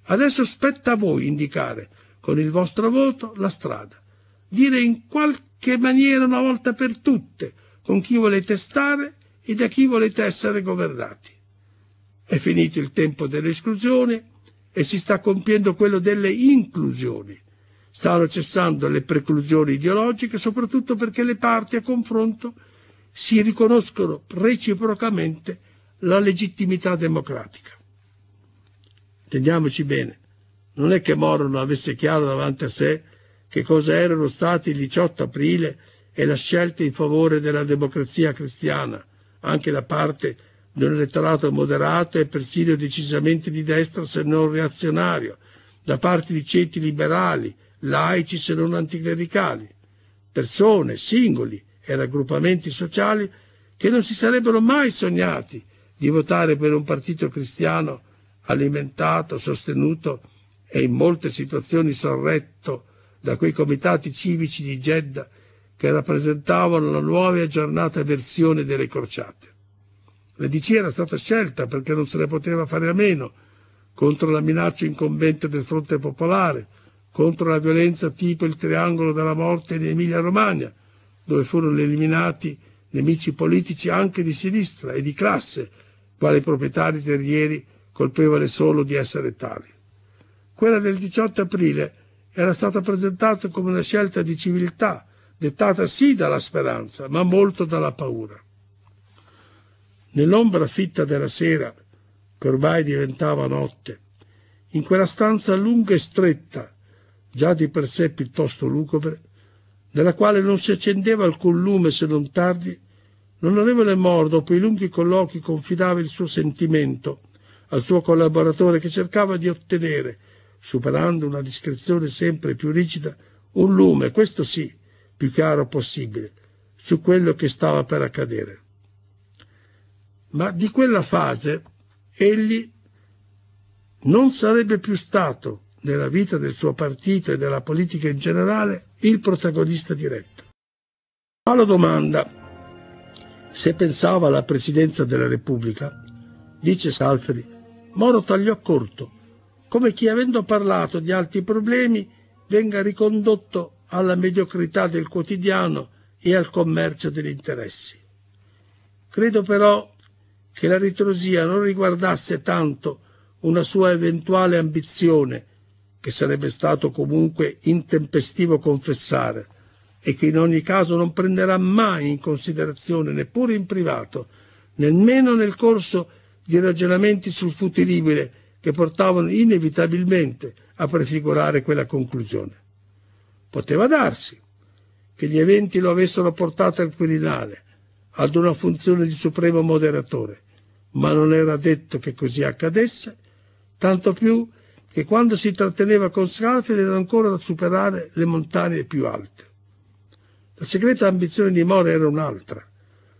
Adesso spetta a voi indicare con il vostro voto la strada. Dire in qualche maniera una volta per tutte con chi volete stare e da chi volete essere governati. È finito il tempo dell'esclusione e si sta compiendo quello delle inclusioni. Stanno cessando le preclusioni ideologiche, soprattutto perché le parti a confronto si riconoscono reciprocamente la legittimità democratica. Teniamoci bene, non è che Moro non avesse chiaro davanti a sé che cosa erano stati il 18 aprile e la scelta in favore della democrazia cristiana, anche da parte di un elettorato moderato e persino decisamente di destra se non reazionario, da parte di ceti liberali, laici se non anticlericali, persone, singoli e raggruppamenti sociali che non si sarebbero mai sognati di votare per un partito cristiano alimentato, sostenuto e in molte situazioni sorretto da quei comitati civici di Jeddah che rappresentavano la nuova e aggiornata versione delle crociate. La DC era stata scelta perché non se ne poteva fare a meno contro la minaccia incombente del fronte popolare, contro la violenza tipo il triangolo della morte in Emilia-Romagna, dove furono eliminati nemici politici anche di sinistra e di classe, quali i proprietari terrieri colpevole solo di essere tali. Quella del 18 aprile era stata presentata come una scelta di civiltà, dettata sì dalla speranza, ma molto dalla paura. Nell'ombra fitta della sera, che ormai diventava notte, in quella stanza lunga e stretta, già di per sé piuttosto lugubre, nella quale non si accendeva alcun lume se non tardi, l'onorevole Mor, dopo i lunghi colloqui, confidava il suo sentimento al suo collaboratore che cercava di ottenere superando una discrezione sempre più rigida, un lume, questo sì, più chiaro possibile, su quello che stava per accadere. Ma di quella fase egli non sarebbe più stato, nella vita del suo partito e della politica in generale, il protagonista diretto. Alla domanda se pensava alla presidenza della Repubblica, dice Salferi, Moro tagliò corto come chi avendo parlato di altri problemi venga ricondotto alla mediocrità del quotidiano e al commercio degli interessi. Credo però che la ritrosia non riguardasse tanto una sua eventuale ambizione, che sarebbe stato comunque intempestivo confessare, e che in ogni caso non prenderà mai in considerazione neppure in privato, nemmeno nel corso di ragionamenti sul futilibile che portavano inevitabilmente a prefigurare quella conclusione. Poteva darsi che gli eventi lo avessero portato al Quirinale, ad una funzione di supremo moderatore, ma non era detto che così accadesse, tanto più che quando si tratteneva con Scarfield era ancora da superare le montagne più alte. La segreta ambizione di Moro era un'altra,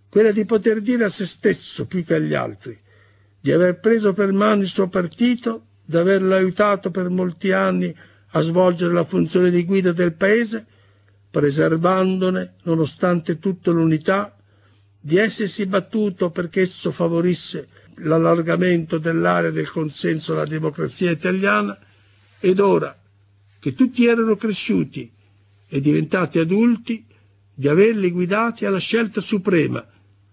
quella di poter dire a se stesso più che agli altri di aver preso per mano il suo partito, di averlo aiutato per molti anni a svolgere la funzione di guida del Paese, preservandone, nonostante tutto, l'unità, di essersi battuto perché esso favorisse l'allargamento dell'area del consenso alla democrazia italiana ed ora che tutti erano cresciuti e diventati adulti, di averli guidati alla scelta suprema,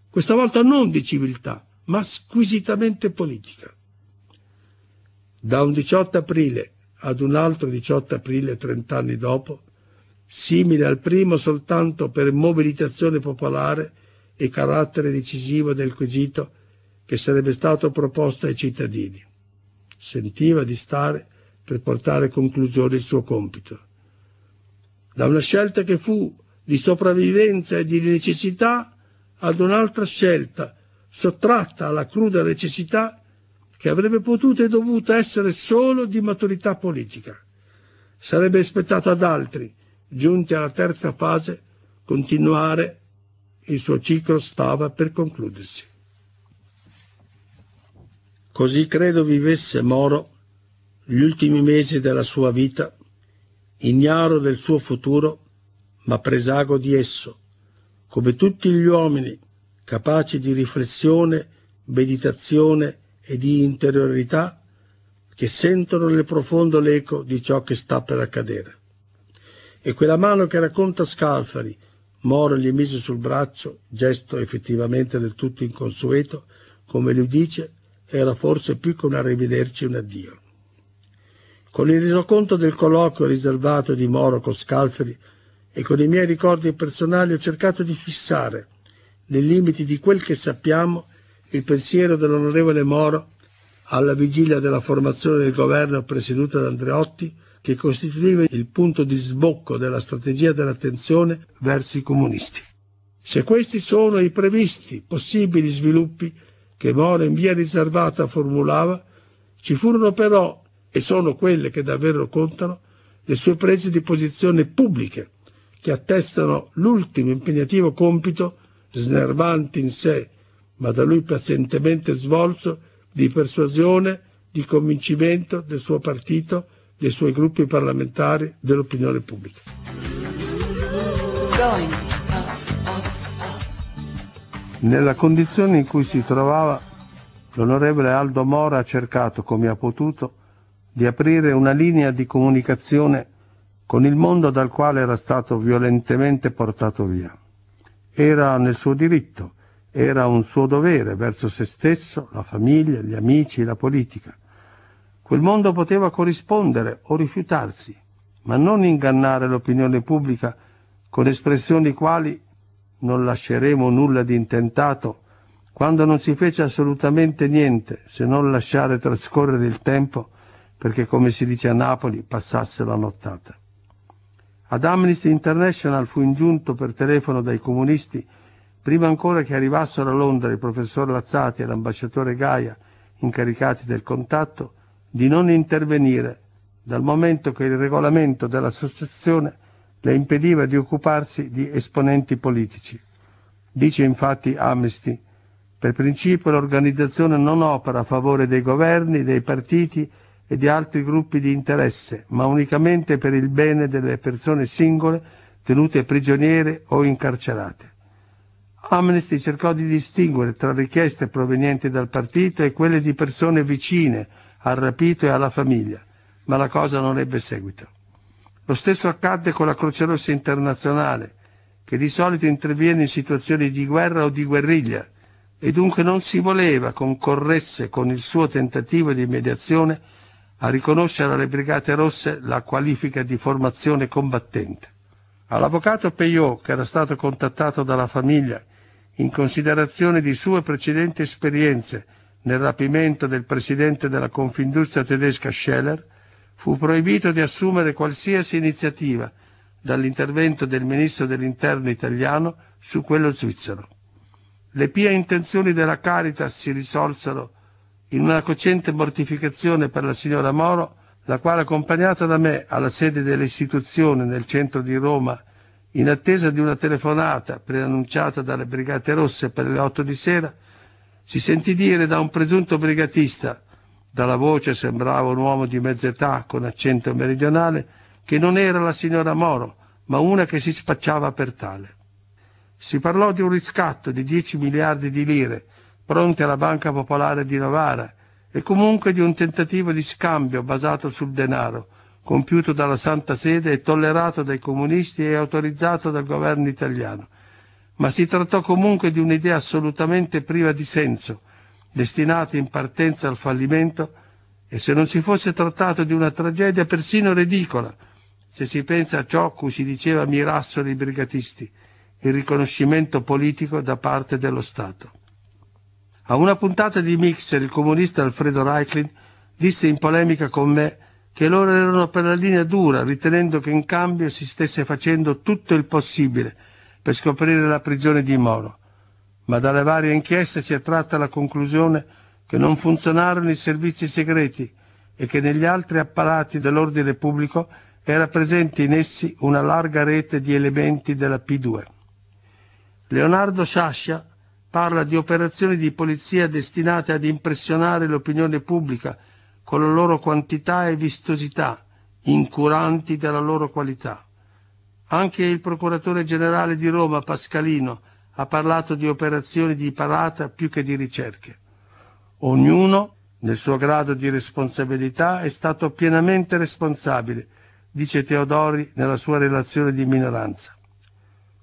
questa volta non di civiltà, ma squisitamente politica. Da un 18 aprile ad un altro 18 aprile, 30 anni dopo, simile al primo soltanto per mobilitazione popolare e carattere decisivo del quesito che sarebbe stato proposto ai cittadini. Sentiva di stare per portare a conclusione il suo compito. Da una scelta che fu di sopravvivenza e di necessità ad un'altra scelta sottratta alla cruda necessità che avrebbe potuto e dovuto essere solo di maturità politica. Sarebbe aspettato ad altri, giunti alla terza fase, continuare il suo ciclo stava per concludersi. Così credo vivesse Moro gli ultimi mesi della sua vita, ignaro del suo futuro, ma presago di esso, come tutti gli uomini capace di riflessione, meditazione e di interiorità che sentono nel profondo l'eco di ciò che sta per accadere. E quella mano che racconta Scalfari, Moro gli mise sul braccio, gesto effettivamente del tutto inconsueto, come lui dice, era forse più che un arrivederci e un addio. Con il resoconto del colloquio riservato di Moro con Scalfari e con i miei ricordi personali ho cercato di fissare nei limiti di quel che sappiamo, il pensiero dell'onorevole Moro alla vigilia della formazione del governo presieduta da Andreotti, che costituiva il punto di sbocco della strategia dell'attenzione verso i comunisti. Se questi sono i previsti possibili sviluppi che Moro in via riservata formulava, ci furono però, e sono quelle che davvero contano, le sue prese di posizione pubbliche, che attestano l'ultimo impegnativo compito snervante in sé, ma da lui pazientemente svolto di persuasione, di convincimento del suo partito, dei suoi gruppi parlamentari, dell'opinione pubblica. Nella condizione in cui si trovava, l'onorevole Aldo Mora ha cercato, come ha potuto, di aprire una linea di comunicazione con il mondo dal quale era stato violentemente portato via era nel suo diritto, era un suo dovere verso se stesso, la famiglia, gli amici, la politica. Quel mondo poteva corrispondere o rifiutarsi, ma non ingannare l'opinione pubblica con espressioni quali non lasceremo nulla di intentato, quando non si fece assolutamente niente se non lasciare trascorrere il tempo perché, come si dice a Napoli, passasse la nottata. Ad Amnesty International fu ingiunto per telefono dai comunisti, prima ancora che arrivassero a Londra il professor Lazzati e l'ambasciatore Gaia, incaricati del contatto, di non intervenire, dal momento che il regolamento dell'associazione le impediva di occuparsi di esponenti politici. Dice infatti Amnesty, per principio l'organizzazione non opera a favore dei governi, dei partiti e di altri gruppi di interesse, ma unicamente per il bene delle persone singole tenute prigioniere o incarcerate. Amnesty cercò di distinguere tra richieste provenienti dal partito e quelle di persone vicine al rapito e alla famiglia, ma la cosa non ebbe seguito. Lo stesso accadde con la Croce Rossa internazionale, che di solito interviene in situazioni di guerra o di guerriglia, e dunque non si voleva concorresse con il suo tentativo di mediazione a riconoscere alle Brigate Rosse la qualifica di formazione combattente. All'avvocato Peillot, che era stato contattato dalla famiglia in considerazione di sue precedenti esperienze nel rapimento del presidente della Confindustria tedesca Scheller, fu proibito di assumere qualsiasi iniziativa dall'intervento del ministro dell'interno italiano su quello svizzero. Le pie intenzioni della Caritas si risolsero in una cocente mortificazione per la signora Moro, la quale accompagnata da me alla sede dell'istituzione nel centro di Roma, in attesa di una telefonata preannunciata dalle Brigate Rosse per le otto di sera, si sentì dire da un presunto brigatista, dalla voce sembrava un uomo di mezz'età con accento meridionale, che non era la signora Moro, ma una che si spacciava per tale. Si parlò di un riscatto di 10 miliardi di lire pronte alla Banca Popolare di Novara e comunque di un tentativo di scambio basato sul denaro, compiuto dalla Santa Sede e tollerato dai comunisti e autorizzato dal governo italiano. Ma si trattò comunque di un'idea assolutamente priva di senso, destinata in partenza al fallimento e se non si fosse trattato di una tragedia persino ridicola, se si pensa a ciò cui si diceva mirassero i brigatisti, il riconoscimento politico da parte dello Stato. A una puntata di Mixer il comunista Alfredo Reichlin disse in polemica con me che loro erano per la linea dura, ritenendo che in cambio si stesse facendo tutto il possibile per scoprire la prigione di Moro. Ma dalle varie inchieste si è tratta la conclusione che non funzionarono i servizi segreti e che negli altri apparati dell'ordine pubblico era presente in essi una larga rete di elementi della P2. Leonardo Sciascia parla di operazioni di polizia destinate ad impressionare l'opinione pubblica con la loro quantità e vistosità, incuranti della loro qualità. Anche il procuratore generale di Roma, Pascalino, ha parlato di operazioni di parata più che di ricerche. Ognuno, nel suo grado di responsabilità, è stato pienamente responsabile, dice Teodori nella sua relazione di minoranza.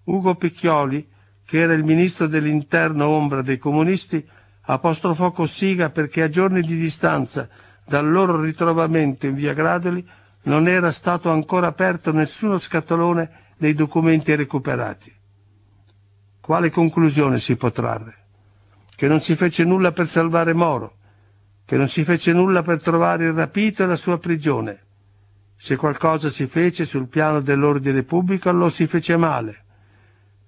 Ugo Picchioli, che era il ministro dell'interno ombra dei comunisti, apostrofò Cossiga perché a giorni di distanza dal loro ritrovamento in via Gradoli non era stato ancora aperto nessuno scatolone dei documenti recuperati. Quale conclusione si può trarre? Che non si fece nulla per salvare Moro, che non si fece nulla per trovare il rapito e la sua prigione. Se qualcosa si fece sul piano dell'ordine pubblico lo si fece male.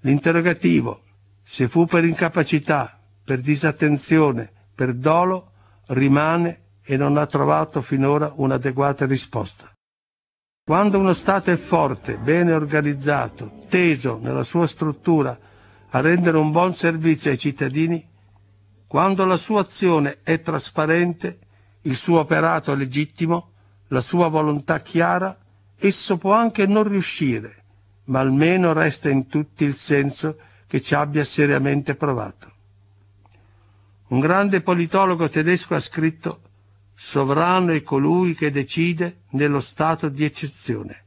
L'interrogativo, se fu per incapacità, per disattenzione, per dolo, rimane e non ha trovato finora un'adeguata risposta. Quando uno Stato è forte, bene organizzato, teso nella sua struttura a rendere un buon servizio ai cittadini, quando la sua azione è trasparente, il suo operato è legittimo, la sua volontà chiara, esso può anche non riuscire, ma almeno resta in tutti il senso che ci abbia seriamente provato. Un grande politologo tedesco ha scritto Sovrano è colui che decide nello stato di eccezione.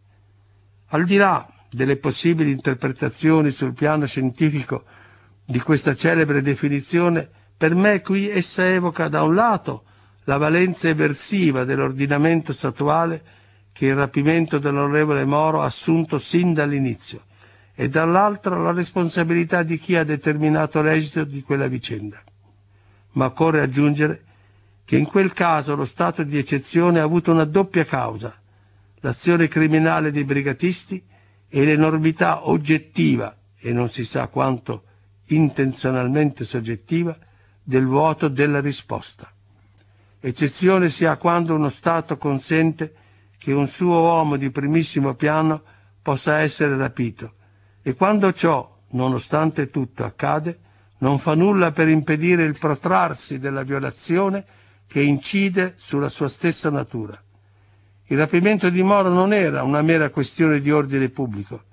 Al di là delle possibili interpretazioni sul piano scientifico di questa celebre definizione, per me qui essa evoca da un lato la valenza eversiva dell'ordinamento statuale che il rapimento dell'onorevole Moro ha assunto sin dall'inizio e dall'altro la responsabilità di chi ha determinato l'esito di quella vicenda. Ma occorre aggiungere che in quel caso lo stato di eccezione ha avuto una doppia causa, l'azione criminale dei brigatisti e l'enormità oggettiva, e non si sa quanto intenzionalmente soggettiva, del vuoto della risposta. Eccezione si ha quando uno Stato consente che un suo uomo di primissimo piano possa essere rapito. E quando ciò, nonostante tutto, accade, non fa nulla per impedire il protrarsi della violazione che incide sulla sua stessa natura. Il rapimento di Moro non era una mera questione di ordine pubblico,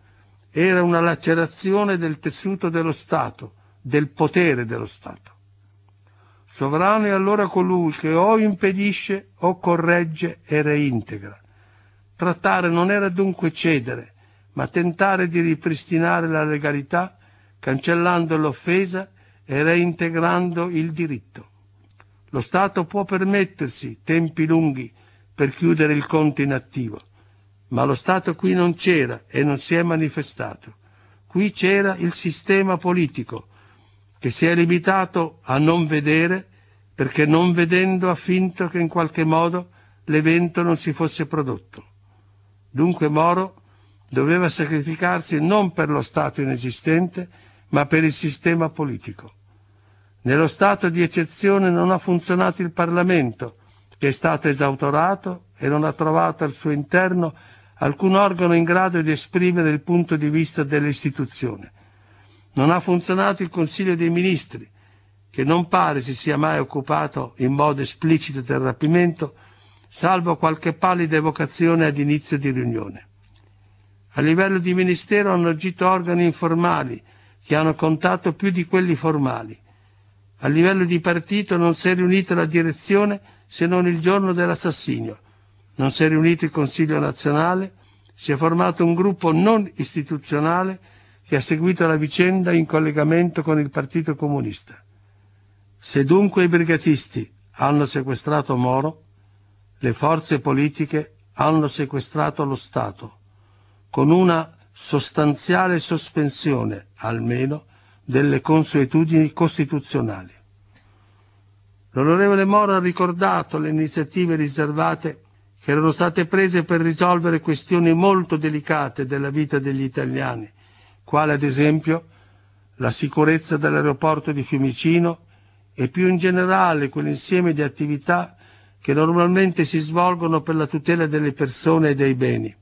era una lacerazione del tessuto dello Stato, del potere dello Stato. Sovrano è allora colui che o impedisce o corregge e reintegra, Trattare non era dunque cedere, ma tentare di ripristinare la legalità cancellando l'offesa e reintegrando il diritto. Lo Stato può permettersi tempi lunghi per chiudere il conto inattivo, ma lo Stato qui non c'era e non si è manifestato. Qui c'era il sistema politico che si è limitato a non vedere perché non vedendo ha finto che in qualche modo l'evento non si fosse prodotto. Dunque Moro doveva sacrificarsi non per lo Stato inesistente, ma per il sistema politico. Nello Stato di eccezione non ha funzionato il Parlamento, che è stato esautorato e non ha trovato al suo interno alcun organo in grado di esprimere il punto di vista dell'istituzione. Non ha funzionato il Consiglio dei Ministri, che non pare si sia mai occupato in modo esplicito del rapimento, salvo qualche pallida evocazione ad inizio di riunione. A livello di ministero hanno agito organi informali che hanno contato più di quelli formali. A livello di partito non si è riunita la direzione se non il giorno dell'assassinio. Non si è riunito il Consiglio nazionale, si è formato un gruppo non istituzionale che ha seguito la vicenda in collegamento con il Partito Comunista. Se dunque i brigatisti hanno sequestrato Moro, le forze politiche hanno sequestrato lo Stato, con una sostanziale sospensione, almeno, delle consuetudini costituzionali. L'onorevole Moro ha ricordato le iniziative riservate che erano state prese per risolvere questioni molto delicate della vita degli italiani, quale ad esempio la sicurezza dell'aeroporto di Fiumicino e più in generale quell'insieme di attività che normalmente si svolgono per la tutela delle persone e dei beni.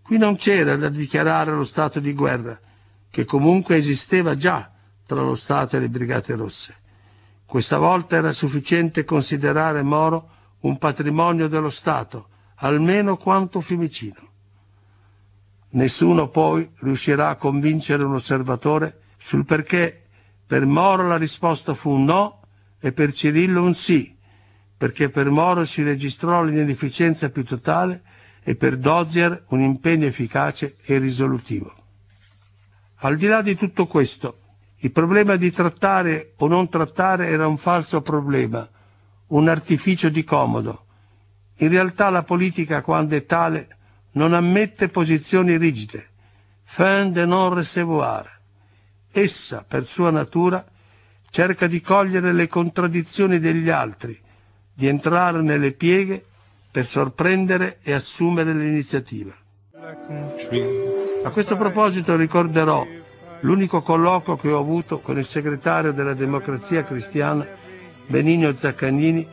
Qui non c'era da dichiarare lo stato di guerra, che comunque esisteva già tra lo Stato e le Brigate Rosse. Questa volta era sufficiente considerare Moro un patrimonio dello Stato, almeno quanto Fiumicino. Nessuno poi riuscirà a convincere un osservatore sul perché per Moro la risposta fu un no e per Cirillo un sì, perché per Moro si registrò l'inefficienza più totale e per Dozier un impegno efficace e risolutivo. Al di là di tutto questo, il problema di trattare o non trattare era un falso problema, un artificio di comodo. In realtà la politica, quando è tale, non ammette posizioni rigide, fin de non recevoir. Essa, per sua natura, cerca di cogliere le contraddizioni degli altri di entrare nelle pieghe per sorprendere e assumere l'iniziativa. A questo proposito ricorderò l'unico colloquio che ho avuto con il segretario della democrazia cristiana Benigno Zaccagnini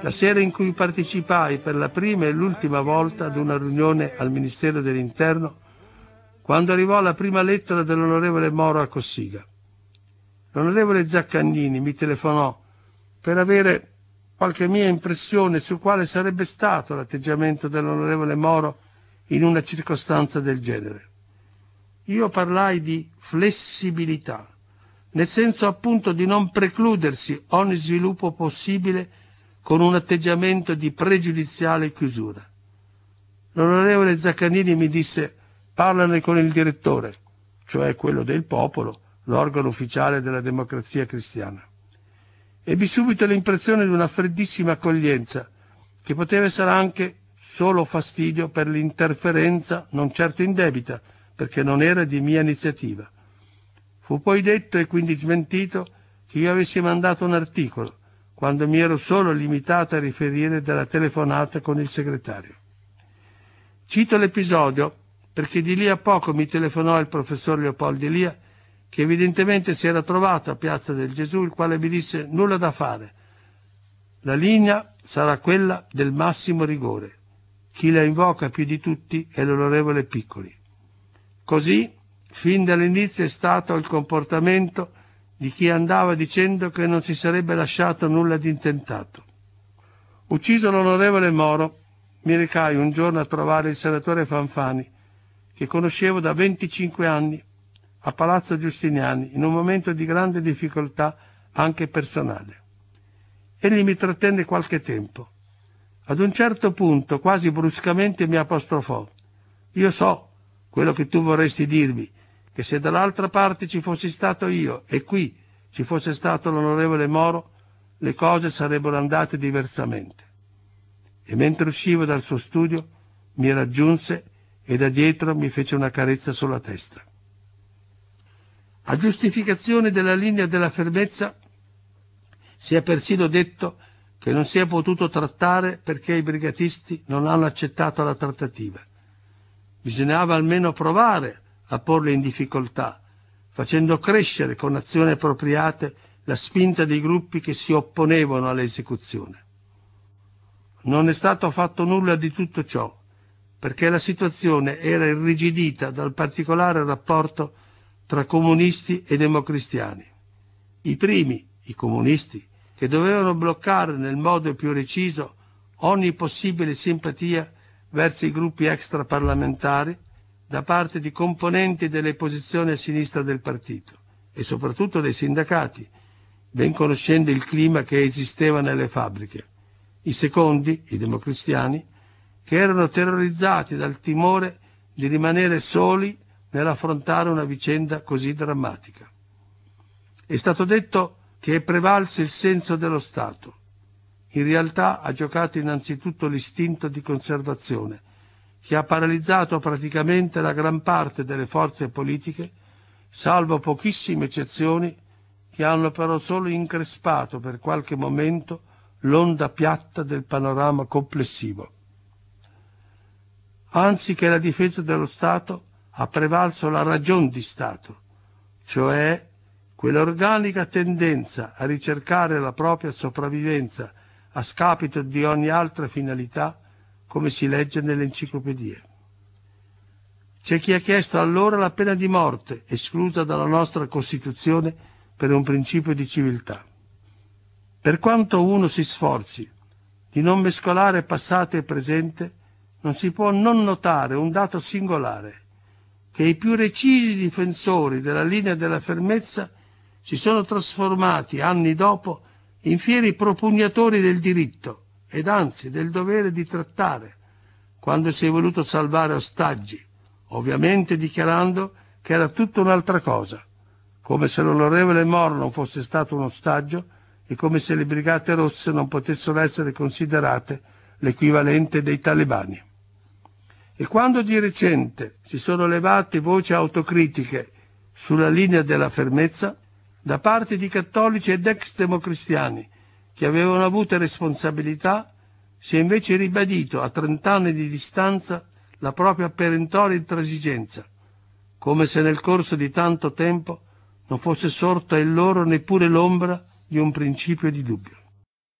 la sera in cui partecipai per la prima e l'ultima volta ad una riunione al Ministero dell'Interno, quando arrivò la prima lettera dell'onorevole Moro a Cossiga. L'onorevole Zaccagnini mi telefonò per avere qualche mia impressione su quale sarebbe stato l'atteggiamento dell'onorevole Moro in una circostanza del genere. Io parlai di flessibilità, nel senso appunto di non precludersi ogni sviluppo possibile con un atteggiamento di pregiudiziale chiusura. L'onorevole Zaccanini mi disse parlane con il direttore, cioè quello del popolo, l'organo ufficiale della democrazia cristiana. Ebbi subito l'impressione di una freddissima accoglienza, che poteva essere anche solo fastidio per l'interferenza non certo indebita, perché non era di mia iniziativa. Fu poi detto e quindi smentito che io avessi mandato un articolo, quando mi ero solo limitato a riferire della telefonata con il segretario. Cito l'episodio perché di lì a poco mi telefonò il professor Leopoldi Lia che evidentemente si era trovato a Piazza del Gesù, il quale mi disse nulla da fare. La linea sarà quella del massimo rigore. Chi la invoca più di tutti è l'onorevole Piccoli. Così, fin dall'inizio è stato il comportamento di chi andava dicendo che non si sarebbe lasciato nulla di intentato. Ucciso l'onorevole Moro, mi recai un giorno a trovare il senatore Fanfani, che conoscevo da 25 anni a Palazzo Giustiniani in un momento di grande difficoltà anche personale. Egli mi trattenne qualche tempo. Ad un certo punto, quasi bruscamente, mi apostrofò. Io so quello che tu vorresti dirmi, che se dall'altra parte ci fossi stato io e qui ci fosse stato l'onorevole Moro, le cose sarebbero andate diversamente. E mentre uscivo dal suo studio, mi raggiunse e da dietro mi fece una carezza sulla testa. A giustificazione della linea della fermezza si è persino detto che non si è potuto trattare perché i brigatisti non hanno accettato la trattativa. Bisognava almeno provare a porle in difficoltà, facendo crescere con azioni appropriate la spinta dei gruppi che si opponevano all'esecuzione. Non è stato fatto nulla di tutto ciò, perché la situazione era irrigidita dal particolare rapporto tra comunisti e democristiani. I primi, i comunisti, che dovevano bloccare nel modo più reciso ogni possibile simpatia verso i gruppi extraparlamentari da parte di componenti delle posizioni a sinistra del partito e soprattutto dei sindacati, ben conoscendo il clima che esisteva nelle fabbriche. I secondi, i democristiani, che erano terrorizzati dal timore di rimanere soli nell'affrontare una vicenda così drammatica. È stato detto che è prevalso il senso dello Stato. In realtà ha giocato innanzitutto l'istinto di conservazione, che ha paralizzato praticamente la gran parte delle forze politiche, salvo pochissime eccezioni che hanno però solo increspato per qualche momento l'onda piatta del panorama complessivo. Anziché la difesa dello Stato, ha prevalso la ragion di Stato, cioè quell'organica tendenza a ricercare la propria sopravvivenza a scapito di ogni altra finalità, come si legge nelle enciclopedie. C'è chi ha chiesto allora la pena di morte, esclusa dalla nostra Costituzione per un principio di civiltà. Per quanto uno si sforzi di non mescolare passato e presente, non si può non notare un dato singolare, che i più recisi difensori della linea della fermezza si sono trasformati anni dopo in fieri propugnatori del diritto ed anzi del dovere di trattare, quando si è voluto salvare ostaggi, ovviamente dichiarando che era tutta un'altra cosa, come se l'onorevole Moro non fosse stato un ostaggio e come se le Brigate Rosse non potessero essere considerate l'equivalente dei talebani. E quando di recente si sono levate voci autocritiche sulla linea della fermezza da parte di cattolici ed ex democristiani che avevano avuto responsabilità, si è invece ribadito a trent'anni di distanza la propria perentoria intransigenza, come se nel corso di tanto tempo non fosse sorta in loro neppure l'ombra di un principio di dubbio.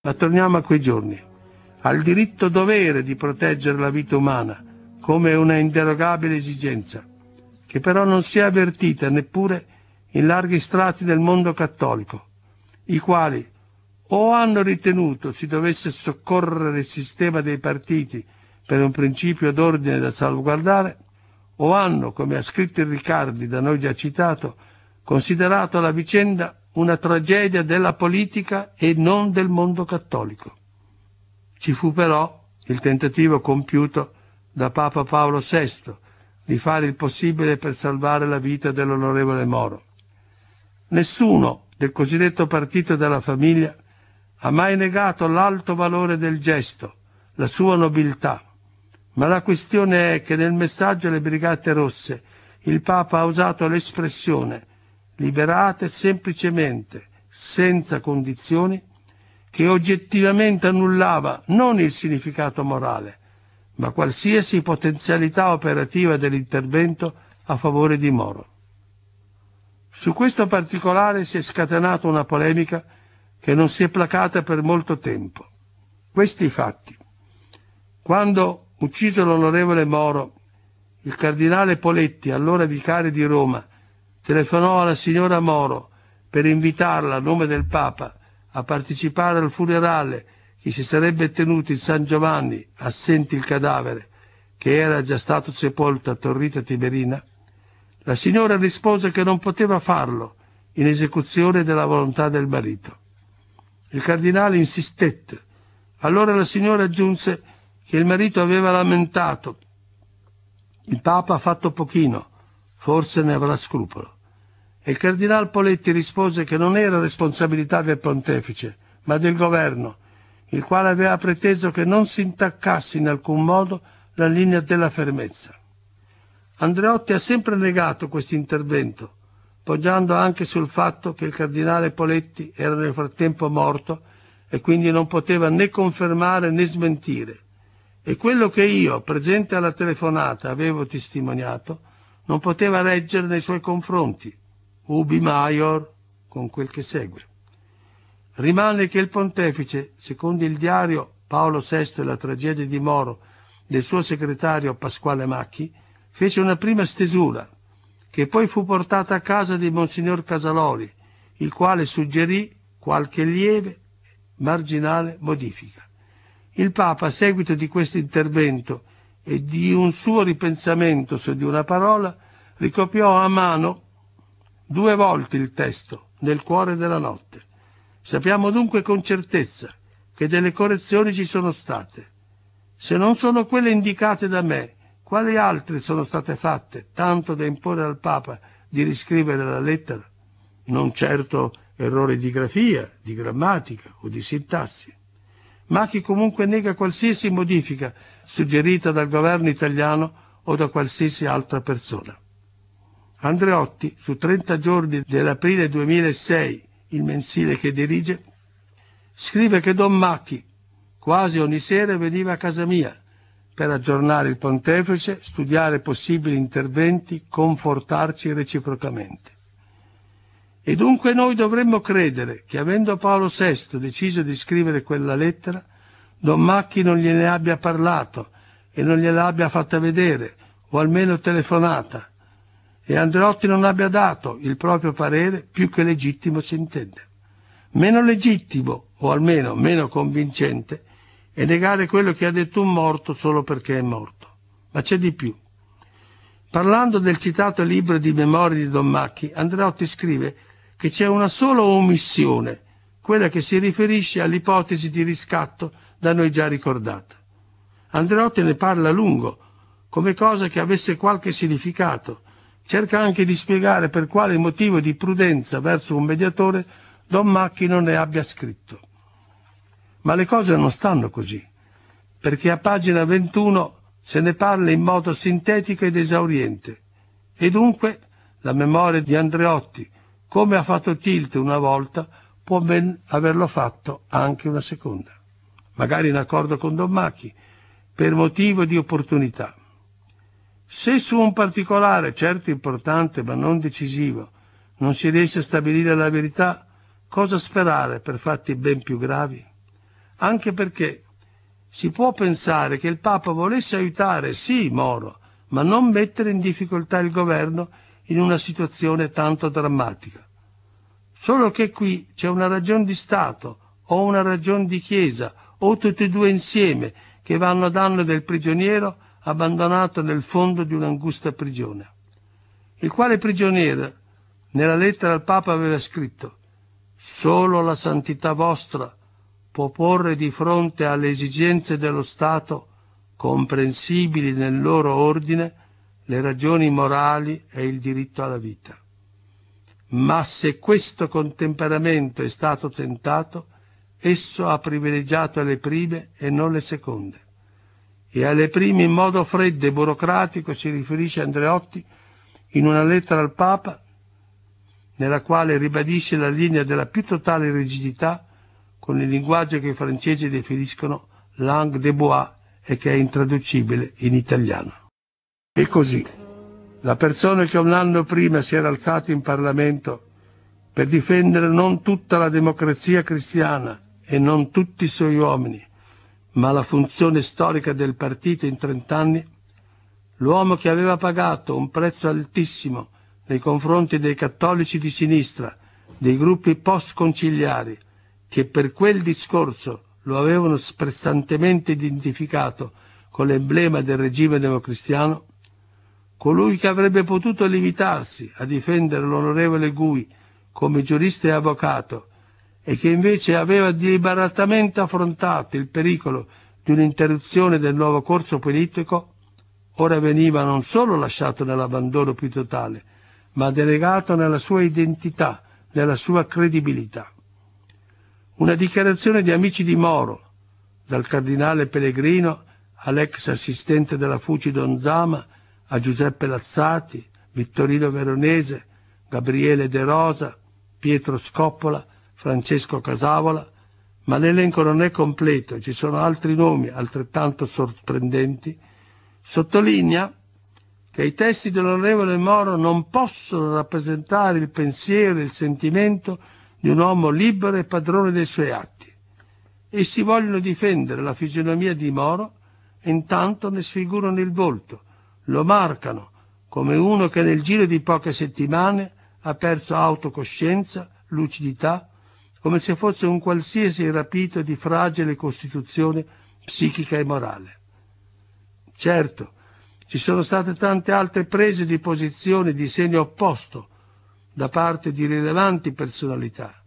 Ma torniamo a quei giorni, al diritto dovere di proteggere la vita umana, come una inderogabile esigenza, che però non si è avvertita neppure in larghi strati del mondo cattolico, i quali o hanno ritenuto si dovesse soccorrere il sistema dei partiti per un principio d'ordine da salvaguardare, o hanno, come ha scritto il Riccardi da noi già citato, considerato la vicenda una tragedia della politica e non del mondo cattolico. Ci fu però il tentativo compiuto da Papa Paolo VI di fare il possibile per salvare la vita dell'onorevole Moro. Nessuno del cosiddetto partito della famiglia ha mai negato l'alto valore del gesto, la sua nobiltà. Ma la questione è che nel messaggio alle Brigate Rosse il Papa ha usato l'espressione liberate semplicemente, senza condizioni, che oggettivamente annullava non il significato morale, ma qualsiasi potenzialità operativa dell'intervento a favore di Moro. Su questo particolare si è scatenata una polemica che non si è placata per molto tempo. Questi fatti. Quando ucciso l'onorevole Moro, il cardinale Poletti, allora vicario di Roma, telefonò alla signora Moro per invitarla a nome del Papa a partecipare al funerale che si sarebbe tenuto in San Giovanni, assenti il cadavere, che era già stato sepolto a Torrita Tiberina, la signora rispose che non poteva farlo in esecuzione della volontà del marito. Il cardinale insistette. Allora la signora aggiunse che il marito aveva lamentato. Il Papa ha fatto pochino, forse ne avrà scrupolo. E il cardinale Poletti rispose che non era responsabilità del pontefice, ma del governo, il quale aveva preteso che non si intaccasse in alcun modo la linea della fermezza. Andreotti ha sempre negato questo intervento, poggiando anche sul fatto che il cardinale Poletti era nel frattempo morto e quindi non poteva né confermare né smentire. E quello che io, presente alla telefonata, avevo testimoniato, non poteva reggere nei suoi confronti. Ubi Maior, con quel che segue. Rimane che il pontefice, secondo il diario Paolo VI e la tragedia di Moro del suo segretario Pasquale Macchi, fece una prima stesura, che poi fu portata a casa di Monsignor Casaloli, il quale suggerì qualche lieve, marginale modifica. Il Papa, a seguito di questo intervento e di un suo ripensamento su di una parola, ricopiò a mano due volte il testo nel cuore della notte. Sappiamo dunque con certezza che delle correzioni ci sono state. Se non sono quelle indicate da me, quali altre sono state fatte, tanto da imporre al Papa di riscrivere la lettera? Non certo errori di grafia, di grammatica o di sintassi. Ma chi comunque nega qualsiasi modifica suggerita dal governo italiano o da qualsiasi altra persona. Andreotti, su 30 giorni dell'aprile 2006 il mensile che dirige, scrive che Don Macchi quasi ogni sera veniva a casa mia per aggiornare il pontefice, studiare possibili interventi, confortarci reciprocamente. E dunque noi dovremmo credere che avendo Paolo VI deciso di scrivere quella lettera, Don Macchi non gliene abbia parlato e non gliela abbia fatta vedere, o almeno telefonata, e Andreotti non abbia dato il proprio parere più che legittimo si intende. Meno legittimo, o almeno meno convincente, è negare quello che ha detto un morto solo perché è morto. Ma c'è di più. Parlando del citato libro di memorie di Don Macchi, Andreotti scrive che c'è una sola omissione, quella che si riferisce all'ipotesi di riscatto da noi già ricordata. Andreotti ne parla a lungo, come cosa che avesse qualche significato, cerca anche di spiegare per quale motivo di prudenza verso un mediatore Don Macchi non ne abbia scritto. Ma le cose non stanno così, perché a pagina 21 se ne parla in modo sintetico ed esauriente. E dunque la memoria di Andreotti, come ha fatto Tilt una volta, può ben averlo fatto anche una seconda, magari in accordo con Don Macchi, per motivo di opportunità. Se su un particolare, certo importante ma non decisivo, non si riesce a stabilire la verità, cosa sperare per fatti ben più gravi? Anche perché si può pensare che il Papa volesse aiutare, sì, Moro, ma non mettere in difficoltà il governo in una situazione tanto drammatica. Solo che qui c'è una ragione di Stato o una ragione di Chiesa o tutti e due insieme che vanno a danno del prigioniero abbandonato nel fondo di un'angusta prigione, il quale prigioniero nella lettera al Papa aveva scritto Solo la santità vostra può porre di fronte alle esigenze dello Stato, comprensibili nel loro ordine, le ragioni morali e il diritto alla vita. Ma se questo contemperamento è stato tentato, esso ha privilegiato le prime e non le seconde e alle prime in modo freddo e burocratico si riferisce Andreotti in una lettera al Papa nella quale ribadisce la linea della più totale rigidità con il linguaggio che i francesi definiscono langue de bois e che è intraducibile in italiano. E così, la persona che un anno prima si era alzata in Parlamento per difendere non tutta la democrazia cristiana e non tutti i suoi uomini, ma la funzione storica del partito in trent'anni, l'uomo che aveva pagato un prezzo altissimo nei confronti dei cattolici di sinistra, dei gruppi post-conciliari, che per quel discorso lo avevano sprezzantemente identificato con l'emblema del regime democristiano, colui che avrebbe potuto limitarsi a difendere l'onorevole Gui come giurista e avvocato e che invece aveva deliberatamente affrontato il pericolo di un'interruzione del nuovo corso politico, ora veniva non solo lasciato nell'abbandono più totale, ma delegato nella sua identità, nella sua credibilità. Una dichiarazione di amici di Moro, dal cardinale Pellegrino all'ex assistente della Fuci Donzama, a Giuseppe Lazzati, Vittorino Veronese, Gabriele De Rosa, Pietro Scoppola, Francesco Casavola, ma l'elenco non è completo, ci sono altri nomi altrettanto sorprendenti, sottolinea che i testi dell'onorevole Moro non possono rappresentare il pensiero e il sentimento di un uomo libero e padrone dei suoi atti. Essi vogliono difendere la fisionomia di Moro e intanto ne sfigurano il volto, lo marcano come uno che nel giro di poche settimane ha perso autocoscienza, lucidità, come se fosse un qualsiasi rapito di fragile costituzione psichica e morale. Certo, ci sono state tante altre prese di posizione di segno opposto da parte di rilevanti personalità,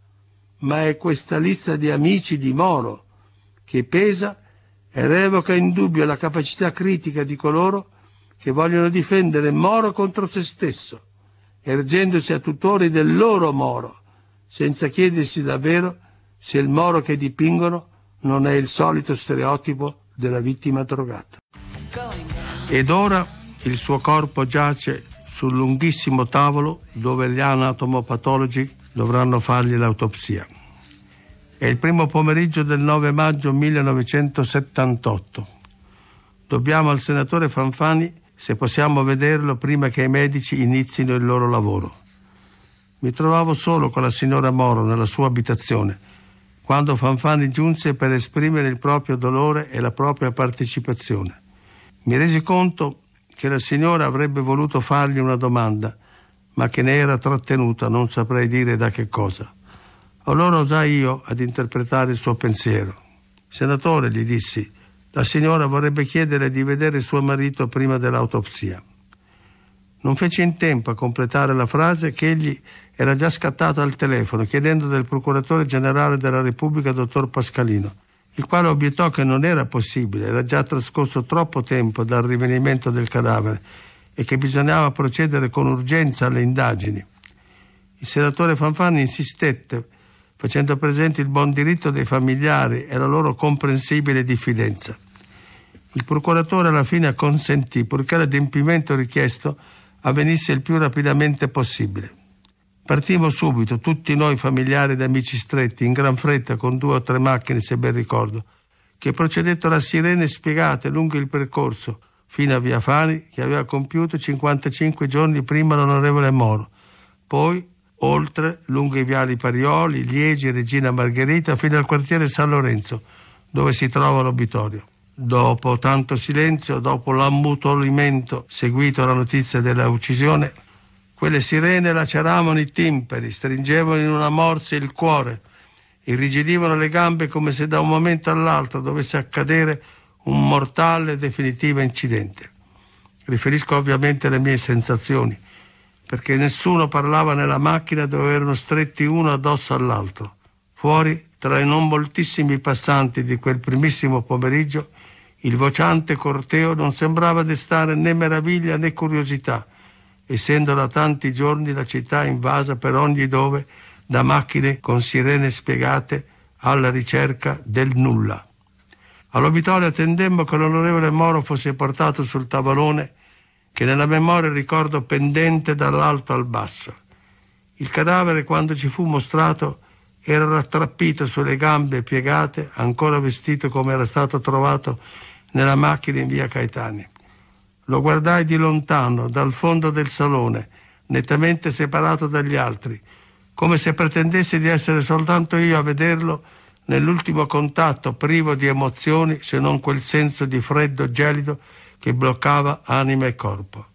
ma è questa lista di amici di Moro che pesa e revoca in dubbio la capacità critica di coloro che vogliono difendere Moro contro se stesso, ergendosi a tutori del loro Moro, senza chiedersi davvero se il moro che dipingono non è il solito stereotipo della vittima drogata. Ed ora il suo corpo giace sul lunghissimo tavolo dove gli anatomopatologi dovranno fargli l'autopsia. È il primo pomeriggio del 9 maggio 1978. Dobbiamo al senatore Fanfani se possiamo vederlo prima che i medici inizino il loro lavoro. Mi trovavo solo con la signora Moro nella sua abitazione, quando Fanfani giunse per esprimere il proprio dolore e la propria partecipazione. Mi resi conto che la signora avrebbe voluto fargli una domanda, ma che ne era trattenuta, non saprei dire da che cosa. Allora osai io ad interpretare il suo pensiero. Senatore, gli dissi, la signora vorrebbe chiedere di vedere suo marito prima dell'autopsia. Non fece in tempo a completare la frase che egli era già scattato al telefono chiedendo del procuratore generale della Repubblica, dottor Pascalino, il quale obiettò che non era possibile, era già trascorso troppo tempo dal rivenimento del cadavere e che bisognava procedere con urgenza alle indagini. Il senatore Fanfani insistette, facendo presente il buon diritto dei familiari e la loro comprensibile diffidenza. Il procuratore alla fine acconsentì purché l'adempimento richiesto avvenisse il più rapidamente possibile. Partivo subito, tutti noi familiari ed amici stretti, in gran fretta, con due o tre macchine, se ben ricordo, che procedettero a sirene spiegate lungo il percorso, fino a Via Fani, che aveva compiuto 55 giorni prima l'onorevole Moro. Poi, oltre, lungo i viali Parioli, Liegi, Regina Margherita, fino al quartiere San Lorenzo, dove si trova l'obitorio. Dopo tanto silenzio, dopo l'ammutolimento seguito alla notizia della uccisione, quelle sirene laceravano i timpani, stringevano in una morsa il cuore, irrigidivano le gambe come se da un momento all'altro dovesse accadere un mortale e definitivo incidente. Riferisco ovviamente le mie sensazioni, perché nessuno parlava nella macchina dove erano stretti uno addosso all'altro. Fuori, tra i non moltissimi passanti di quel primissimo pomeriggio, il vociante corteo non sembrava destare né meraviglia né curiosità, essendo da tanti giorni la città invasa per ogni dove da macchine con sirene spiegate alla ricerca del nulla. All'obitorio attendemmo che l'onorevole Moro fosse portato sul tavolone che nella memoria ricordo pendente dall'alto al basso. Il cadavere, quando ci fu mostrato, era rattrappito sulle gambe piegate, ancora vestito come era stato trovato nella macchina in via Caetani. Lo guardai di lontano, dal fondo del salone, nettamente separato dagli altri, come se pretendessi di essere soltanto io a vederlo nell'ultimo contatto privo di emozioni se non quel senso di freddo gelido che bloccava anima e corpo.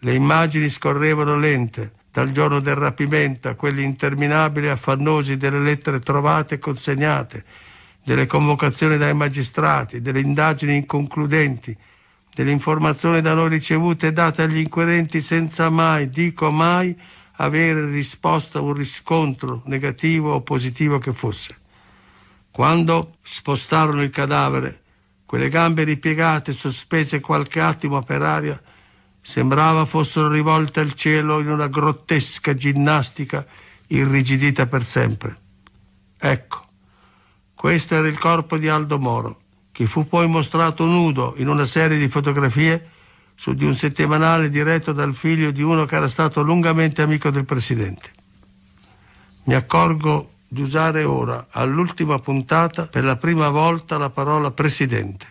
Le immagini scorrevano lente, dal giorno del rapimento a quelli interminabili e affannosi delle lettere trovate e consegnate, delle convocazioni dai magistrati, delle indagini inconcludenti, delle informazioni da noi ricevute e date agli inquirenti senza mai, dico mai, avere risposta un riscontro negativo o positivo che fosse. Quando spostarono il cadavere, quelle gambe ripiegate, sospese qualche attimo per aria, sembrava fossero rivolte al cielo in una grottesca ginnastica irrigidita per sempre. Ecco, questo era il corpo di Aldo Moro che fu poi mostrato nudo in una serie di fotografie su di un settimanale diretto dal figlio di uno che era stato lungamente amico del presidente. Mi accorgo di usare ora, all'ultima puntata, per la prima volta la parola presidente,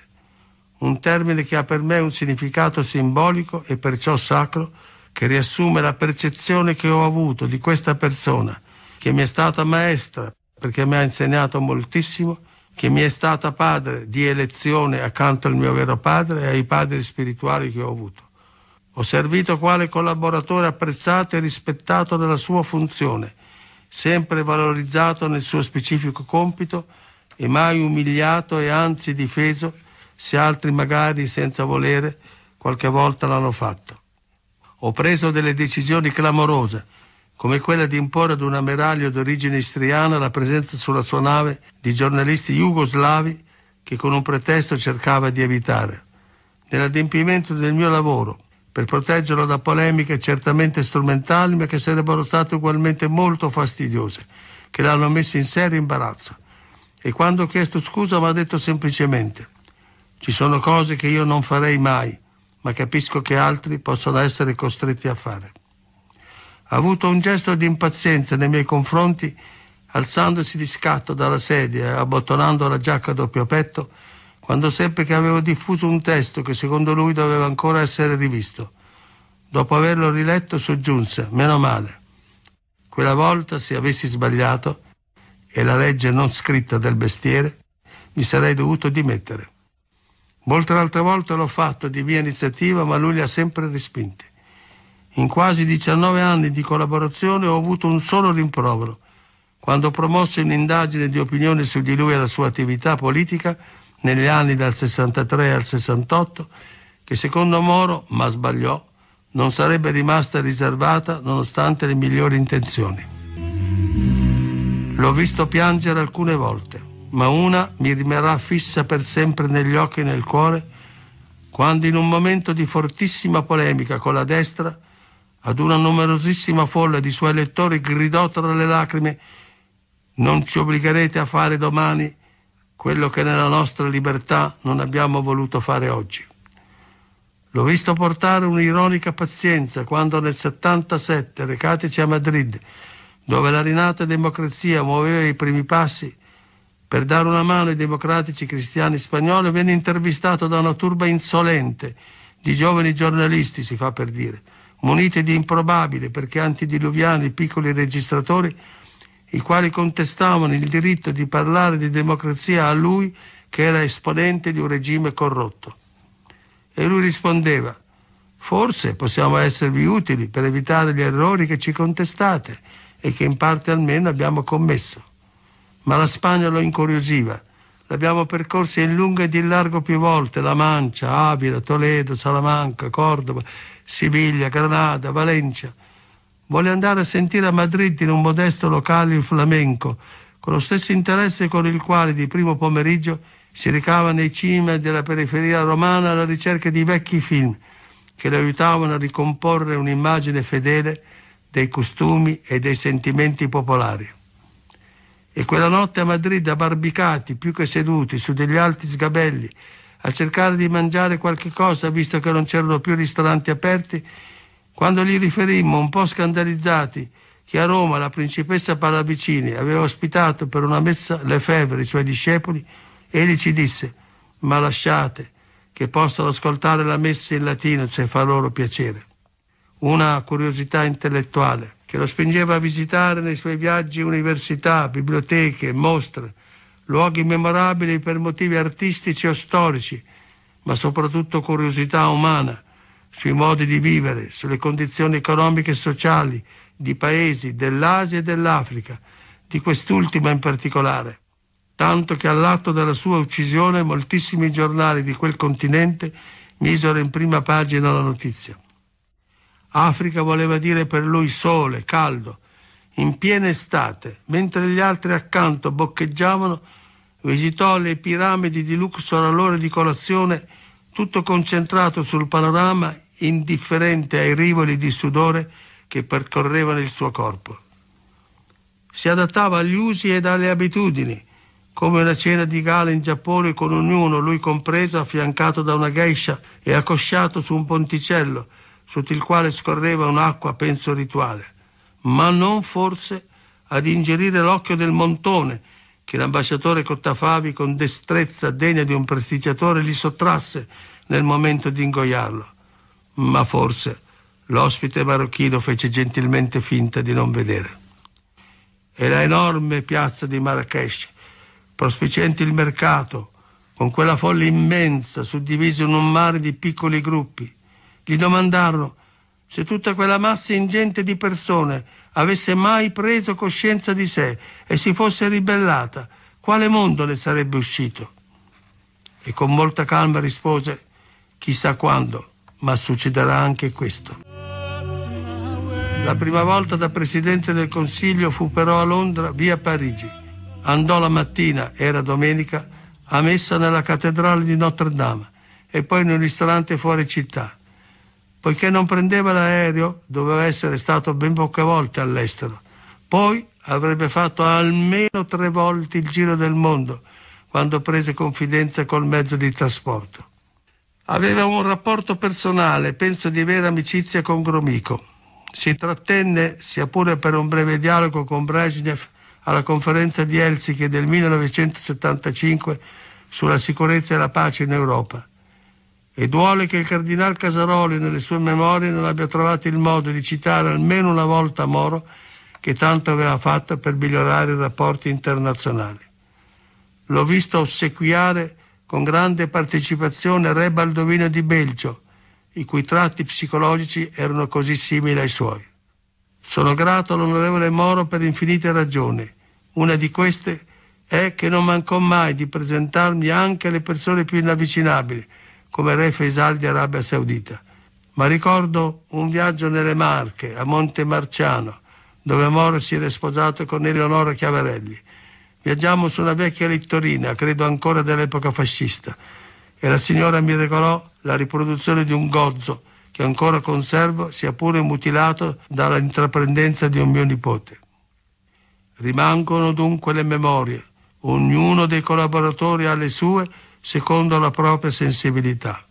un termine che ha per me un significato simbolico e perciò sacro, che riassume la percezione che ho avuto di questa persona, che mi è stata maestra perché mi ha insegnato moltissimo che mi è stata padre di elezione accanto al mio vero padre e ai padri spirituali che ho avuto. Ho servito quale collaboratore apprezzato e rispettato nella sua funzione, sempre valorizzato nel suo specifico compito e mai umiliato e anzi difeso se altri magari senza volere qualche volta l'hanno fatto. Ho preso delle decisioni clamorose come quella di imporre ad un ammiraglio d'origine istriana la presenza sulla sua nave di giornalisti jugoslavi che con un pretesto cercava di evitare. Nell'adempimento del mio lavoro, per proteggerlo da polemiche certamente strumentali, ma che sarebbero state ugualmente molto fastidiose, che l'hanno messo in serio imbarazzo. E quando ho chiesto scusa mi ha detto semplicemente, ci sono cose che io non farei mai, ma capisco che altri possono essere costretti a fare ha avuto un gesto di impazienza nei miei confronti, alzandosi di scatto dalla sedia e abbottonando la giacca a doppio petto, quando seppe che avevo diffuso un testo che secondo lui doveva ancora essere rivisto. Dopo averlo riletto soggiunse, meno male. Quella volta, se avessi sbagliato, e la legge non scritta del bestiere, mi sarei dovuto dimettere. Molte altre volte l'ho fatto di mia iniziativa, ma lui li ha sempre respinti. In quasi 19 anni di collaborazione ho avuto un solo rimprovero. Quando promosso un'indagine di opinione su di lui e la sua attività politica negli anni dal 63 al 68, che secondo Moro, ma sbagliò, non sarebbe rimasta riservata nonostante le migliori intenzioni. L'ho visto piangere alcune volte, ma una mi rimarrà fissa per sempre negli occhi e nel cuore quando in un momento di fortissima polemica con la destra ad una numerosissima folla di suoi lettori gridò tra le lacrime Non ci obbligherete a fare domani quello che nella nostra libertà non abbiamo voluto fare oggi. L'ho visto portare un'ironica pazienza quando nel 77, recateci a Madrid, dove la rinata democrazia muoveva i primi passi, per dare una mano ai democratici cristiani spagnoli, venne intervistato da una turba insolente di giovani giornalisti, si fa per dire munite di improbabile perché antidiluviani piccoli registratori, i quali contestavano il diritto di parlare di democrazia a lui che era esponente di un regime corrotto. E lui rispondeva, forse possiamo esservi utili per evitare gli errori che ci contestate e che in parte almeno abbiamo commesso. Ma la Spagna lo incuriosiva. L'abbiamo percorsa in lungo e in largo più volte, La Mancia, Avila, Toledo, Salamanca, Cordova Siviglia, Granada, Valencia. Vuole andare a sentire a Madrid in un modesto locale il flamenco, con lo stesso interesse con il quale di primo pomeriggio si recava nei cinema della periferia romana alla ricerca di vecchi film che lo aiutavano a ricomporre un'immagine fedele dei costumi e dei sentimenti popolari. E quella notte a Madrid, abbarbicati più che seduti su degli alti sgabelli a cercare di mangiare qualche cosa, visto che non c'erano più ristoranti aperti, quando gli riferimmo, un po' scandalizzati, che a Roma la principessa Pallavicini aveva ospitato per una messa le febbre i suoi discepoli, egli ci disse, ma lasciate che possano ascoltare la messa in latino se fa loro piacere. Una curiosità intellettuale che lo spingeva a visitare nei suoi viaggi università, biblioteche, mostre, luoghi memorabili per motivi artistici o storici, ma soprattutto curiosità umana sui modi di vivere, sulle condizioni economiche e sociali di paesi dell'Asia e dell'Africa, di quest'ultima in particolare, tanto che all'atto della sua uccisione moltissimi giornali di quel continente misero in prima pagina la notizia. Africa voleva dire per lui sole, caldo, in piena estate, mentre gli altri accanto boccheggiavano visitò le piramidi di Luxor all'ora di colazione, tutto concentrato sul panorama, indifferente ai rivoli di sudore che percorrevano il suo corpo. Si adattava agli usi ed alle abitudini, come una cena di gala in Giappone con ognuno, lui compreso, affiancato da una geisha e accosciato su un ponticello, sotto il quale scorreva un'acqua penso rituale, ma non forse ad ingerire l'occhio del montone, che l'ambasciatore Cottafavi con destrezza degna di un prestigiatore gli sottrasse nel momento di ingoiarlo. Ma forse l'ospite marocchino fece gentilmente finta di non vedere. E la enorme piazza di Marrakesh, prospiciente il mercato, con quella folla immensa suddivisa in un mare di piccoli gruppi, gli domandarono se tutta quella massa ingente di persone avesse mai preso coscienza di sé e si fosse ribellata, quale mondo le sarebbe uscito? E con molta calma rispose, chissà quando, ma succederà anche questo. La prima volta da Presidente del Consiglio fu però a Londra, via Parigi. Andò la mattina, era domenica, a messa nella cattedrale di Notre Dame e poi in un ristorante fuori città. Poiché non prendeva l'aereo, doveva essere stato ben poche volte all'estero. Poi avrebbe fatto almeno tre volte il giro del mondo quando prese confidenza col mezzo di trasporto. Aveva un rapporto personale, penso di vera amicizia con Gromico. Si trattenne, sia pure per un breve dialogo con Brezhnev, alla conferenza di Helsinki del 1975 sulla sicurezza e la pace in Europa e duole che il cardinal Casaroli nelle sue memorie non abbia trovato il modo di citare almeno una volta Moro che tanto aveva fatto per migliorare i rapporti internazionali. L'ho visto ossequiare con grande partecipazione Re Baldovino di Belgio, i cui tratti psicologici erano così simili ai suoi. Sono grato all'onorevole Moro per infinite ragioni. Una di queste è che non mancò mai di presentarmi anche alle persone più inavvicinabili, come re Faisal di Arabia Saudita. Ma ricordo un viaggio nelle Marche, a Monte Marciano, dove Moro si era sposato con Eleonora Chiavarelli. Viaggiamo su una vecchia littorina, credo ancora dell'epoca fascista, e la signora mi regolò la riproduzione di un gozzo che ancora conservo, sia pure mutilato dalla intraprendenza di un mio nipote. Rimangono dunque le memorie, ognuno dei collaboratori ha le sue secondo la propria sensibilità.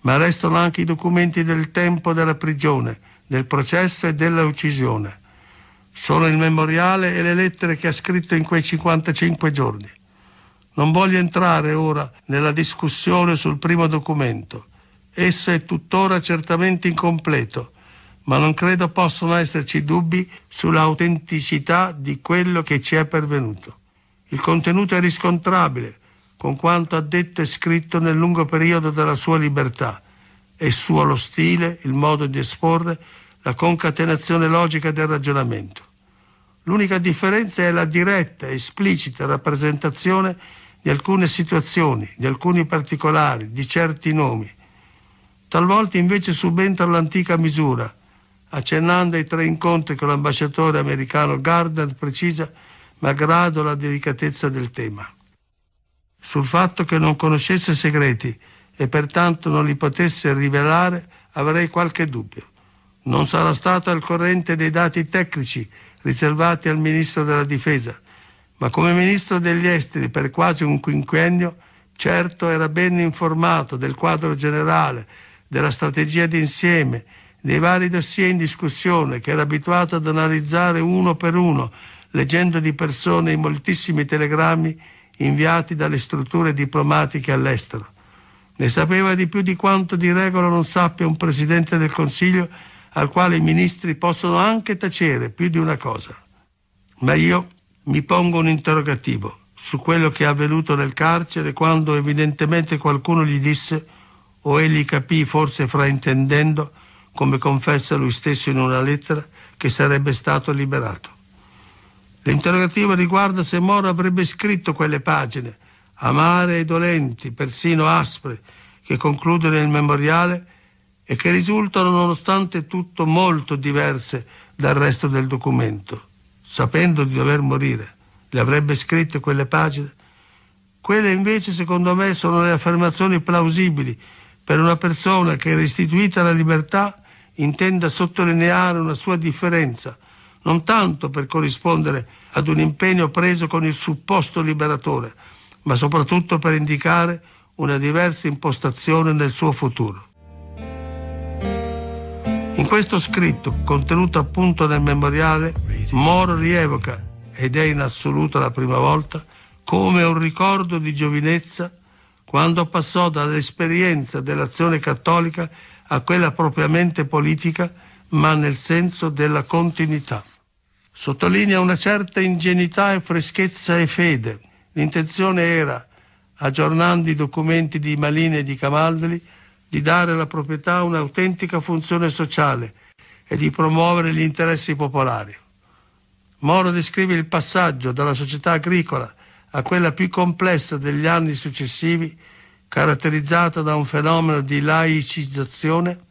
Ma restano anche i documenti del tempo della prigione, del processo e della uccisione. Sono il memoriale e le lettere che ha scritto in quei 55 giorni. Non voglio entrare ora nella discussione sul primo documento. Esso è tuttora certamente incompleto, ma non credo possano esserci dubbi sull'autenticità di quello che ci è pervenuto. Il contenuto è riscontrabile con quanto ha detto e scritto nel lungo periodo della sua libertà. È suo lo stile, il modo di esporre, la concatenazione logica del ragionamento. L'unica differenza è la diretta, esplicita rappresentazione di alcune situazioni, di alcuni particolari, di certi nomi. Talvolta invece subentra l'antica misura. Accennando ai tre incontri con l'ambasciatore americano Gardner precisa, malgrado la delicatezza del tema sul fatto che non conoscesse segreti e pertanto non li potesse rivelare avrei qualche dubbio. Non sarà stato al corrente dei dati tecnici riservati al Ministro della Difesa, ma come Ministro degli Esteri per quasi un quinquennio certo era ben informato del quadro generale, della strategia d'insieme, dei vari dossier in discussione che era abituato ad analizzare uno per uno, leggendo di persona i moltissimi telegrammi inviati dalle strutture diplomatiche all'estero. Ne sapeva di più di quanto di regola non sappia un Presidente del Consiglio al quale i ministri possono anche tacere più di una cosa. Ma io mi pongo un interrogativo su quello che è avvenuto nel carcere quando evidentemente qualcuno gli disse, o egli capì forse fraintendendo, come confessa lui stesso in una lettera, che sarebbe stato liberato. L'interrogativo riguarda se Moro avrebbe scritto quelle pagine, amare e dolenti, persino aspre, che concludono il memoriale e che risultano nonostante tutto molto diverse dal resto del documento. Sapendo di dover morire, le avrebbe scritte quelle pagine? Quelle invece, secondo me, sono le affermazioni plausibili per una persona che, restituita la libertà, intenda sottolineare una sua differenza non tanto per corrispondere ad un impegno preso con il supposto liberatore, ma soprattutto per indicare una diversa impostazione nel suo futuro. In questo scritto, contenuto appunto nel memoriale, Moro rievoca, ed è in assoluto la prima volta, come un ricordo di giovinezza quando passò dall'esperienza dell'azione cattolica a quella propriamente politica, ma nel senso della continuità. Sottolinea una certa ingenuità e freschezza e fede. L'intenzione era, aggiornando i documenti di Malini e di Camaldi, di dare alla proprietà un'autentica funzione sociale e di promuovere gli interessi popolari. Moro descrive il passaggio dalla società agricola a quella più complessa degli anni successivi, caratterizzata da un fenomeno di laicizzazione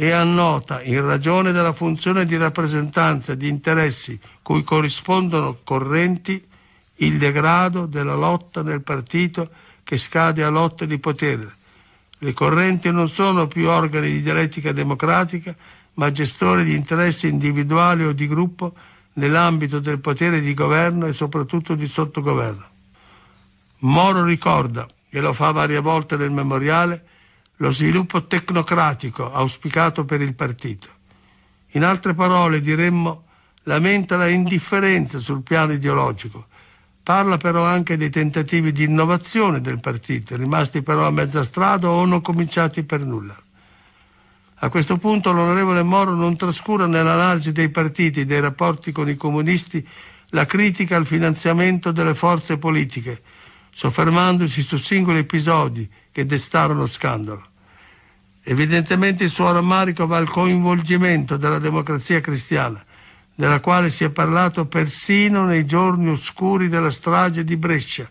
e annota, in ragione della funzione di rappresentanza di interessi cui corrispondono correnti, il degrado della lotta nel partito che scade a lotte di potere. Le correnti non sono più organi di dialettica democratica, ma gestori di interessi individuali o di gruppo nell'ambito del potere di governo e soprattutto di sottogoverno. Moro ricorda, e lo fa varie volte nel memoriale, lo sviluppo tecnocratico auspicato per il partito. In altre parole diremmo lamenta la indifferenza sul piano ideologico, parla però anche dei tentativi di innovazione del partito, rimasti però a mezza strada o non cominciati per nulla. A questo punto l'onorevole Moro non trascura nell'analisi dei partiti e dei rapporti con i comunisti la critica al finanziamento delle forze politiche, soffermandosi su singoli episodi che destarono scandalo. Evidentemente il suo rammarico va al coinvolgimento della democrazia cristiana, della quale si è parlato persino nei giorni oscuri della strage di Brescia,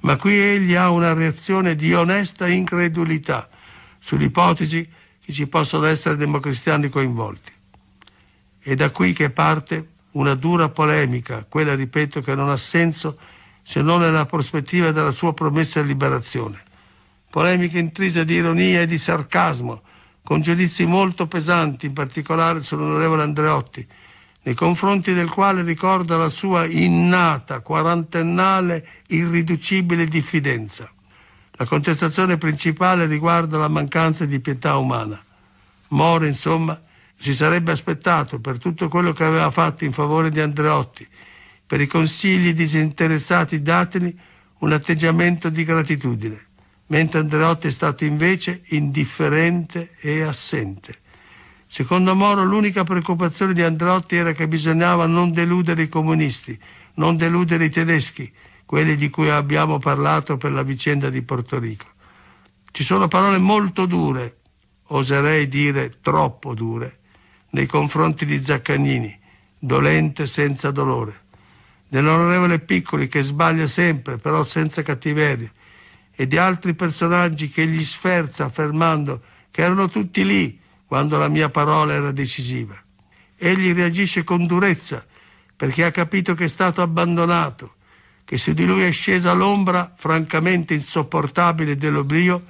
ma qui egli ha una reazione di onesta incredulità sull'ipotesi che ci possano essere democristiani coinvolti. È da qui che parte una dura polemica, quella, ripeto, che non ha senso se non nella prospettiva della sua promessa liberazione. Polemica intrisa di ironia e di sarcasmo, con giudizi molto pesanti, in particolare sull'onorevole Andreotti, nei confronti del quale ricorda la sua innata, quarantennale, irriducibile diffidenza. La contestazione principale riguarda la mancanza di pietà umana. Moro, insomma, si sarebbe aspettato per tutto quello che aveva fatto in favore di Andreotti, per i consigli disinteressati dateli un atteggiamento di gratitudine, mentre Andreotti è stato invece indifferente e assente. Secondo Moro l'unica preoccupazione di Andreotti era che bisognava non deludere i comunisti, non deludere i tedeschi, quelli di cui abbiamo parlato per la vicenda di Porto Rico. Ci sono parole molto dure, oserei dire troppo dure, nei confronti di Zaccagnini, dolente senza dolore dell'onorevole Piccoli che sbaglia sempre, però senza cattiveria, e di altri personaggi che gli sferza affermando che erano tutti lì quando la mia parola era decisiva. Egli reagisce con durezza perché ha capito che è stato abbandonato, che su di lui è scesa l'ombra francamente insopportabile dell'oblio,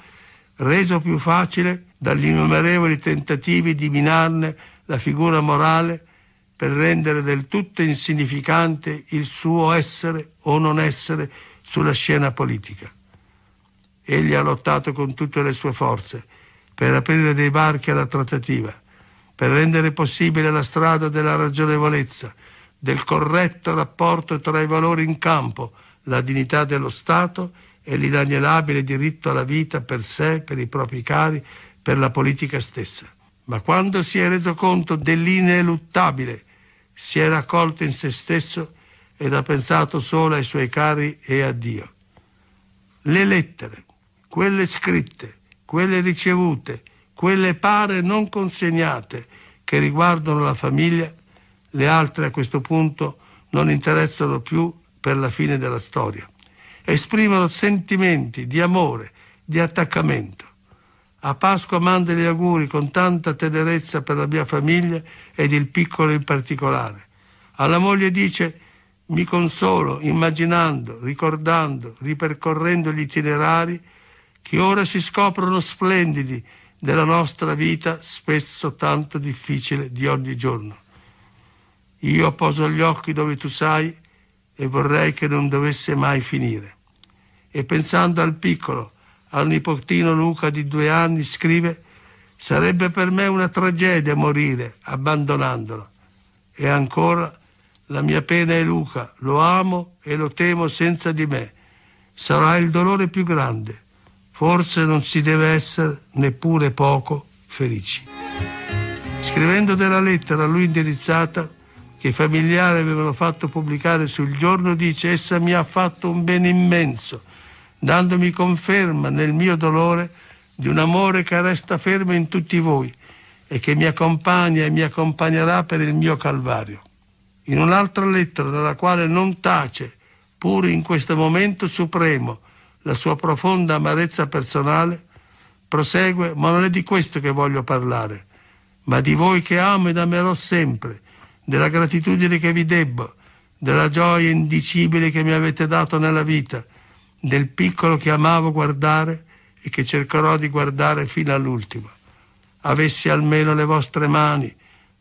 reso più facile dagli innumerevoli tentativi di minarne la figura morale per rendere del tutto insignificante il suo essere o non essere sulla scena politica. Egli ha lottato con tutte le sue forze per aprire dei varchi alla trattativa, per rendere possibile la strada della ragionevolezza, del corretto rapporto tra i valori in campo, la dignità dello Stato e l'inalienabile diritto alla vita per sé, per i propri cari, per la politica stessa. Ma quando si è reso conto dell'ineluttabile si è raccolto in se stesso ed ha pensato solo ai suoi cari e a Dio. Le lettere, quelle scritte, quelle ricevute, quelle pare non consegnate che riguardano la famiglia, le altre a questo punto non interessano più per la fine della storia. Esprimono sentimenti di amore, di attaccamento. A Pasqua manda gli auguri con tanta tenerezza per la mia famiglia ed il piccolo in particolare. Alla moglie dice mi consolo immaginando, ricordando, ripercorrendo gli itinerari che ora si scoprono splendidi della nostra vita spesso tanto difficile di ogni giorno. Io poso gli occhi dove tu sai e vorrei che non dovesse mai finire. E pensando al piccolo, al nipotino Luca di due anni scrive Sarebbe per me una tragedia morire abbandonandola. E ancora la mia pena è Luca, lo amo e lo temo senza di me. Sarà il dolore più grande. Forse non si deve essere neppure poco felici. Scrivendo della lettera a lui indirizzata, che i familiari avevano fatto pubblicare sul giorno, dice, essa mi ha fatto un bene immenso dandomi conferma nel mio dolore di un amore che resta fermo in tutti voi e che mi accompagna e mi accompagnerà per il mio Calvario. In un'altra lettera dalla quale non tace, pur in questo momento supremo, la sua profonda amarezza personale, prosegue, ma non è di questo che voglio parlare, ma di voi che amo ed amerò sempre, della gratitudine che vi debbo, della gioia indicibile che mi avete dato nella vita, del piccolo che amavo guardare e che cercherò di guardare fino all'ultimo. Avessi almeno le vostre mani,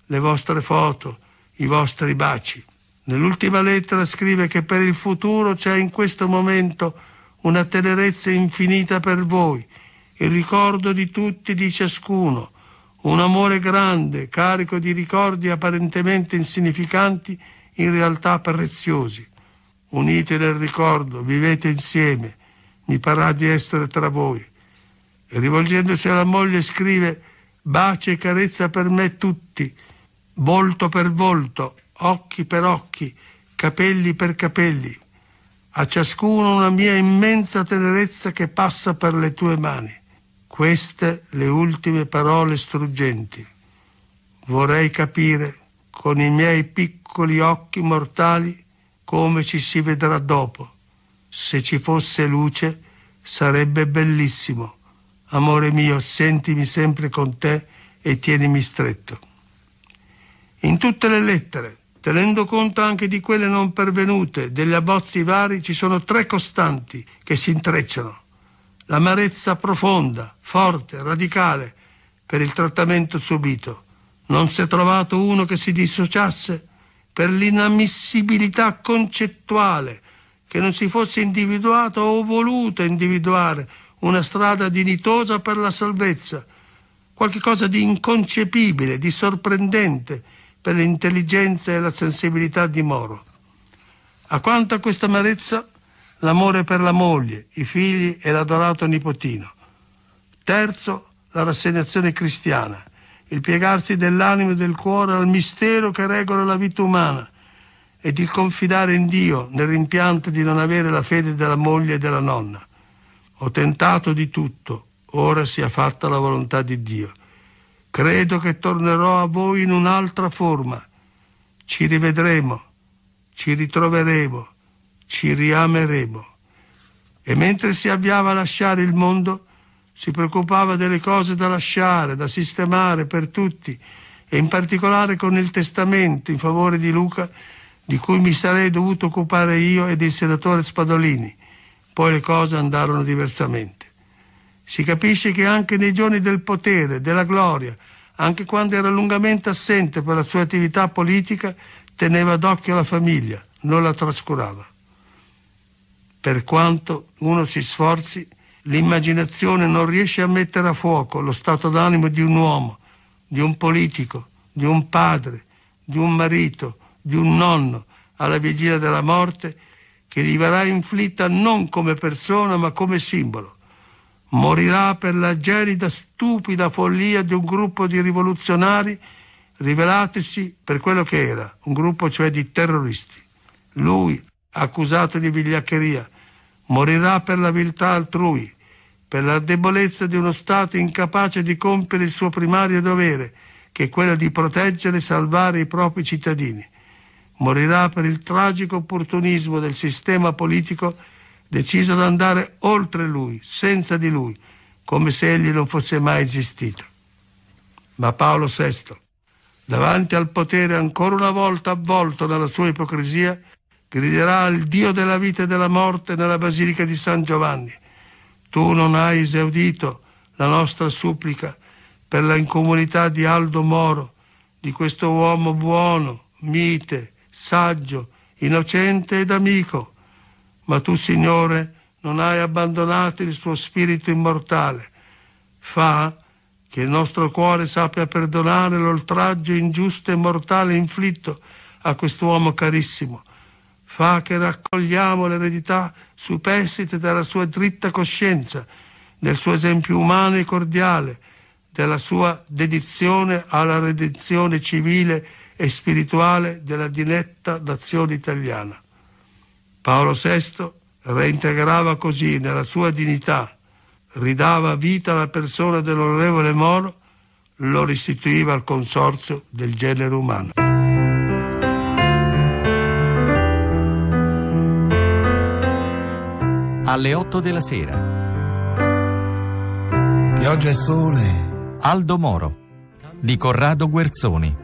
le vostre foto, i vostri baci. Nell'ultima lettera scrive che per il futuro c'è in questo momento una tenerezza infinita per voi, il ricordo di tutti e di ciascuno, un amore grande, carico di ricordi apparentemente insignificanti, in realtà preziosi unite nel ricordo, vivete insieme, mi parrà di essere tra voi. E rivolgendosi alla moglie scrive, bacia e carezza per me tutti, volto per volto, occhi per occhi, capelli per capelli. A ciascuno una mia immensa tenerezza che passa per le tue mani. Queste le ultime parole struggenti. Vorrei capire con i miei piccoli occhi mortali come ci si vedrà dopo. Se ci fosse luce sarebbe bellissimo. Amore mio, sentimi sempre con te e tienimi stretto. In tutte le lettere, tenendo conto anche di quelle non pervenute, degli abbozzi vari, ci sono tre costanti che si intrecciano. L'amarezza profonda, forte, radicale per il trattamento subito. Non si è trovato uno che si dissociasse per l'inammissibilità concettuale che non si fosse individuato o voluto individuare una strada dignitosa per la salvezza, qualcosa di inconcepibile, di sorprendente per l'intelligenza e la sensibilità di Moro. A quanto questa amarezza, l'amore per la moglie, i figli e l'adorato nipotino. Terzo, la rassegnazione cristiana, il piegarsi dell'animo e del cuore al mistero che regola la vita umana e di confidare in Dio nel rimpianto di non avere la fede della moglie e della nonna. Ho tentato di tutto, ora sia fatta la volontà di Dio. Credo che tornerò a voi in un'altra forma. Ci rivedremo, ci ritroveremo, ci riameremo. E mentre si avviava a lasciare il mondo, si preoccupava delle cose da lasciare, da sistemare per tutti e in particolare con il testamento in favore di Luca di cui mi sarei dovuto occupare io ed il senatore Spadolini. Poi le cose andarono diversamente. Si capisce che anche nei giorni del potere, della gloria, anche quando era lungamente assente per la sua attività politica, teneva d'occhio la famiglia, non la trascurava. Per quanto uno si sforzi, L'immaginazione non riesce a mettere a fuoco lo stato d'animo di un uomo, di un politico, di un padre, di un marito, di un nonno alla vigilia della morte che gli verrà inflitta non come persona ma come simbolo. Morirà per la gelida, stupida follia di un gruppo di rivoluzionari rivelatisi per quello che era, un gruppo cioè di terroristi. Lui, accusato di vigliaccheria, morirà per la viltà altrui, per la debolezza di uno Stato incapace di compiere il suo primario dovere, che è quello di proteggere e salvare i propri cittadini. Morirà per il tragico opportunismo del sistema politico deciso ad andare oltre lui, senza di lui, come se egli non fosse mai esistito. Ma Paolo VI, davanti al potere ancora una volta avvolto dalla sua ipocrisia, griderà al Dio della vita e della morte nella Basilica di San Giovanni. Tu non hai esaudito la nostra supplica per la incomunità di Aldo Moro, di questo uomo buono, mite, saggio, innocente ed amico. Ma tu, Signore, non hai abbandonato il suo spirito immortale. Fa che il nostro cuore sappia perdonare l'oltraggio ingiusto e mortale inflitto a quest'uomo carissimo fa che raccogliamo l'eredità superstite della sua dritta coscienza, del suo esempio umano e cordiale, della sua dedizione alla redenzione civile e spirituale della diletta nazione italiana. Paolo VI reintegrava così nella sua dignità, ridava vita alla persona dell'onorevole Moro, lo restituiva al consorzio del genere umano. alle 8 della sera. Pioggia e sole. Aldo Moro di Corrado Guerzoni.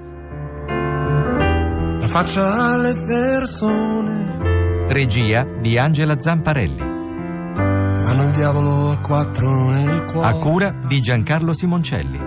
La faccia alle persone. Regia di Angela Zamparelli. Fanno il diavolo a quattro nel cuore. A cura di Giancarlo Simoncelli.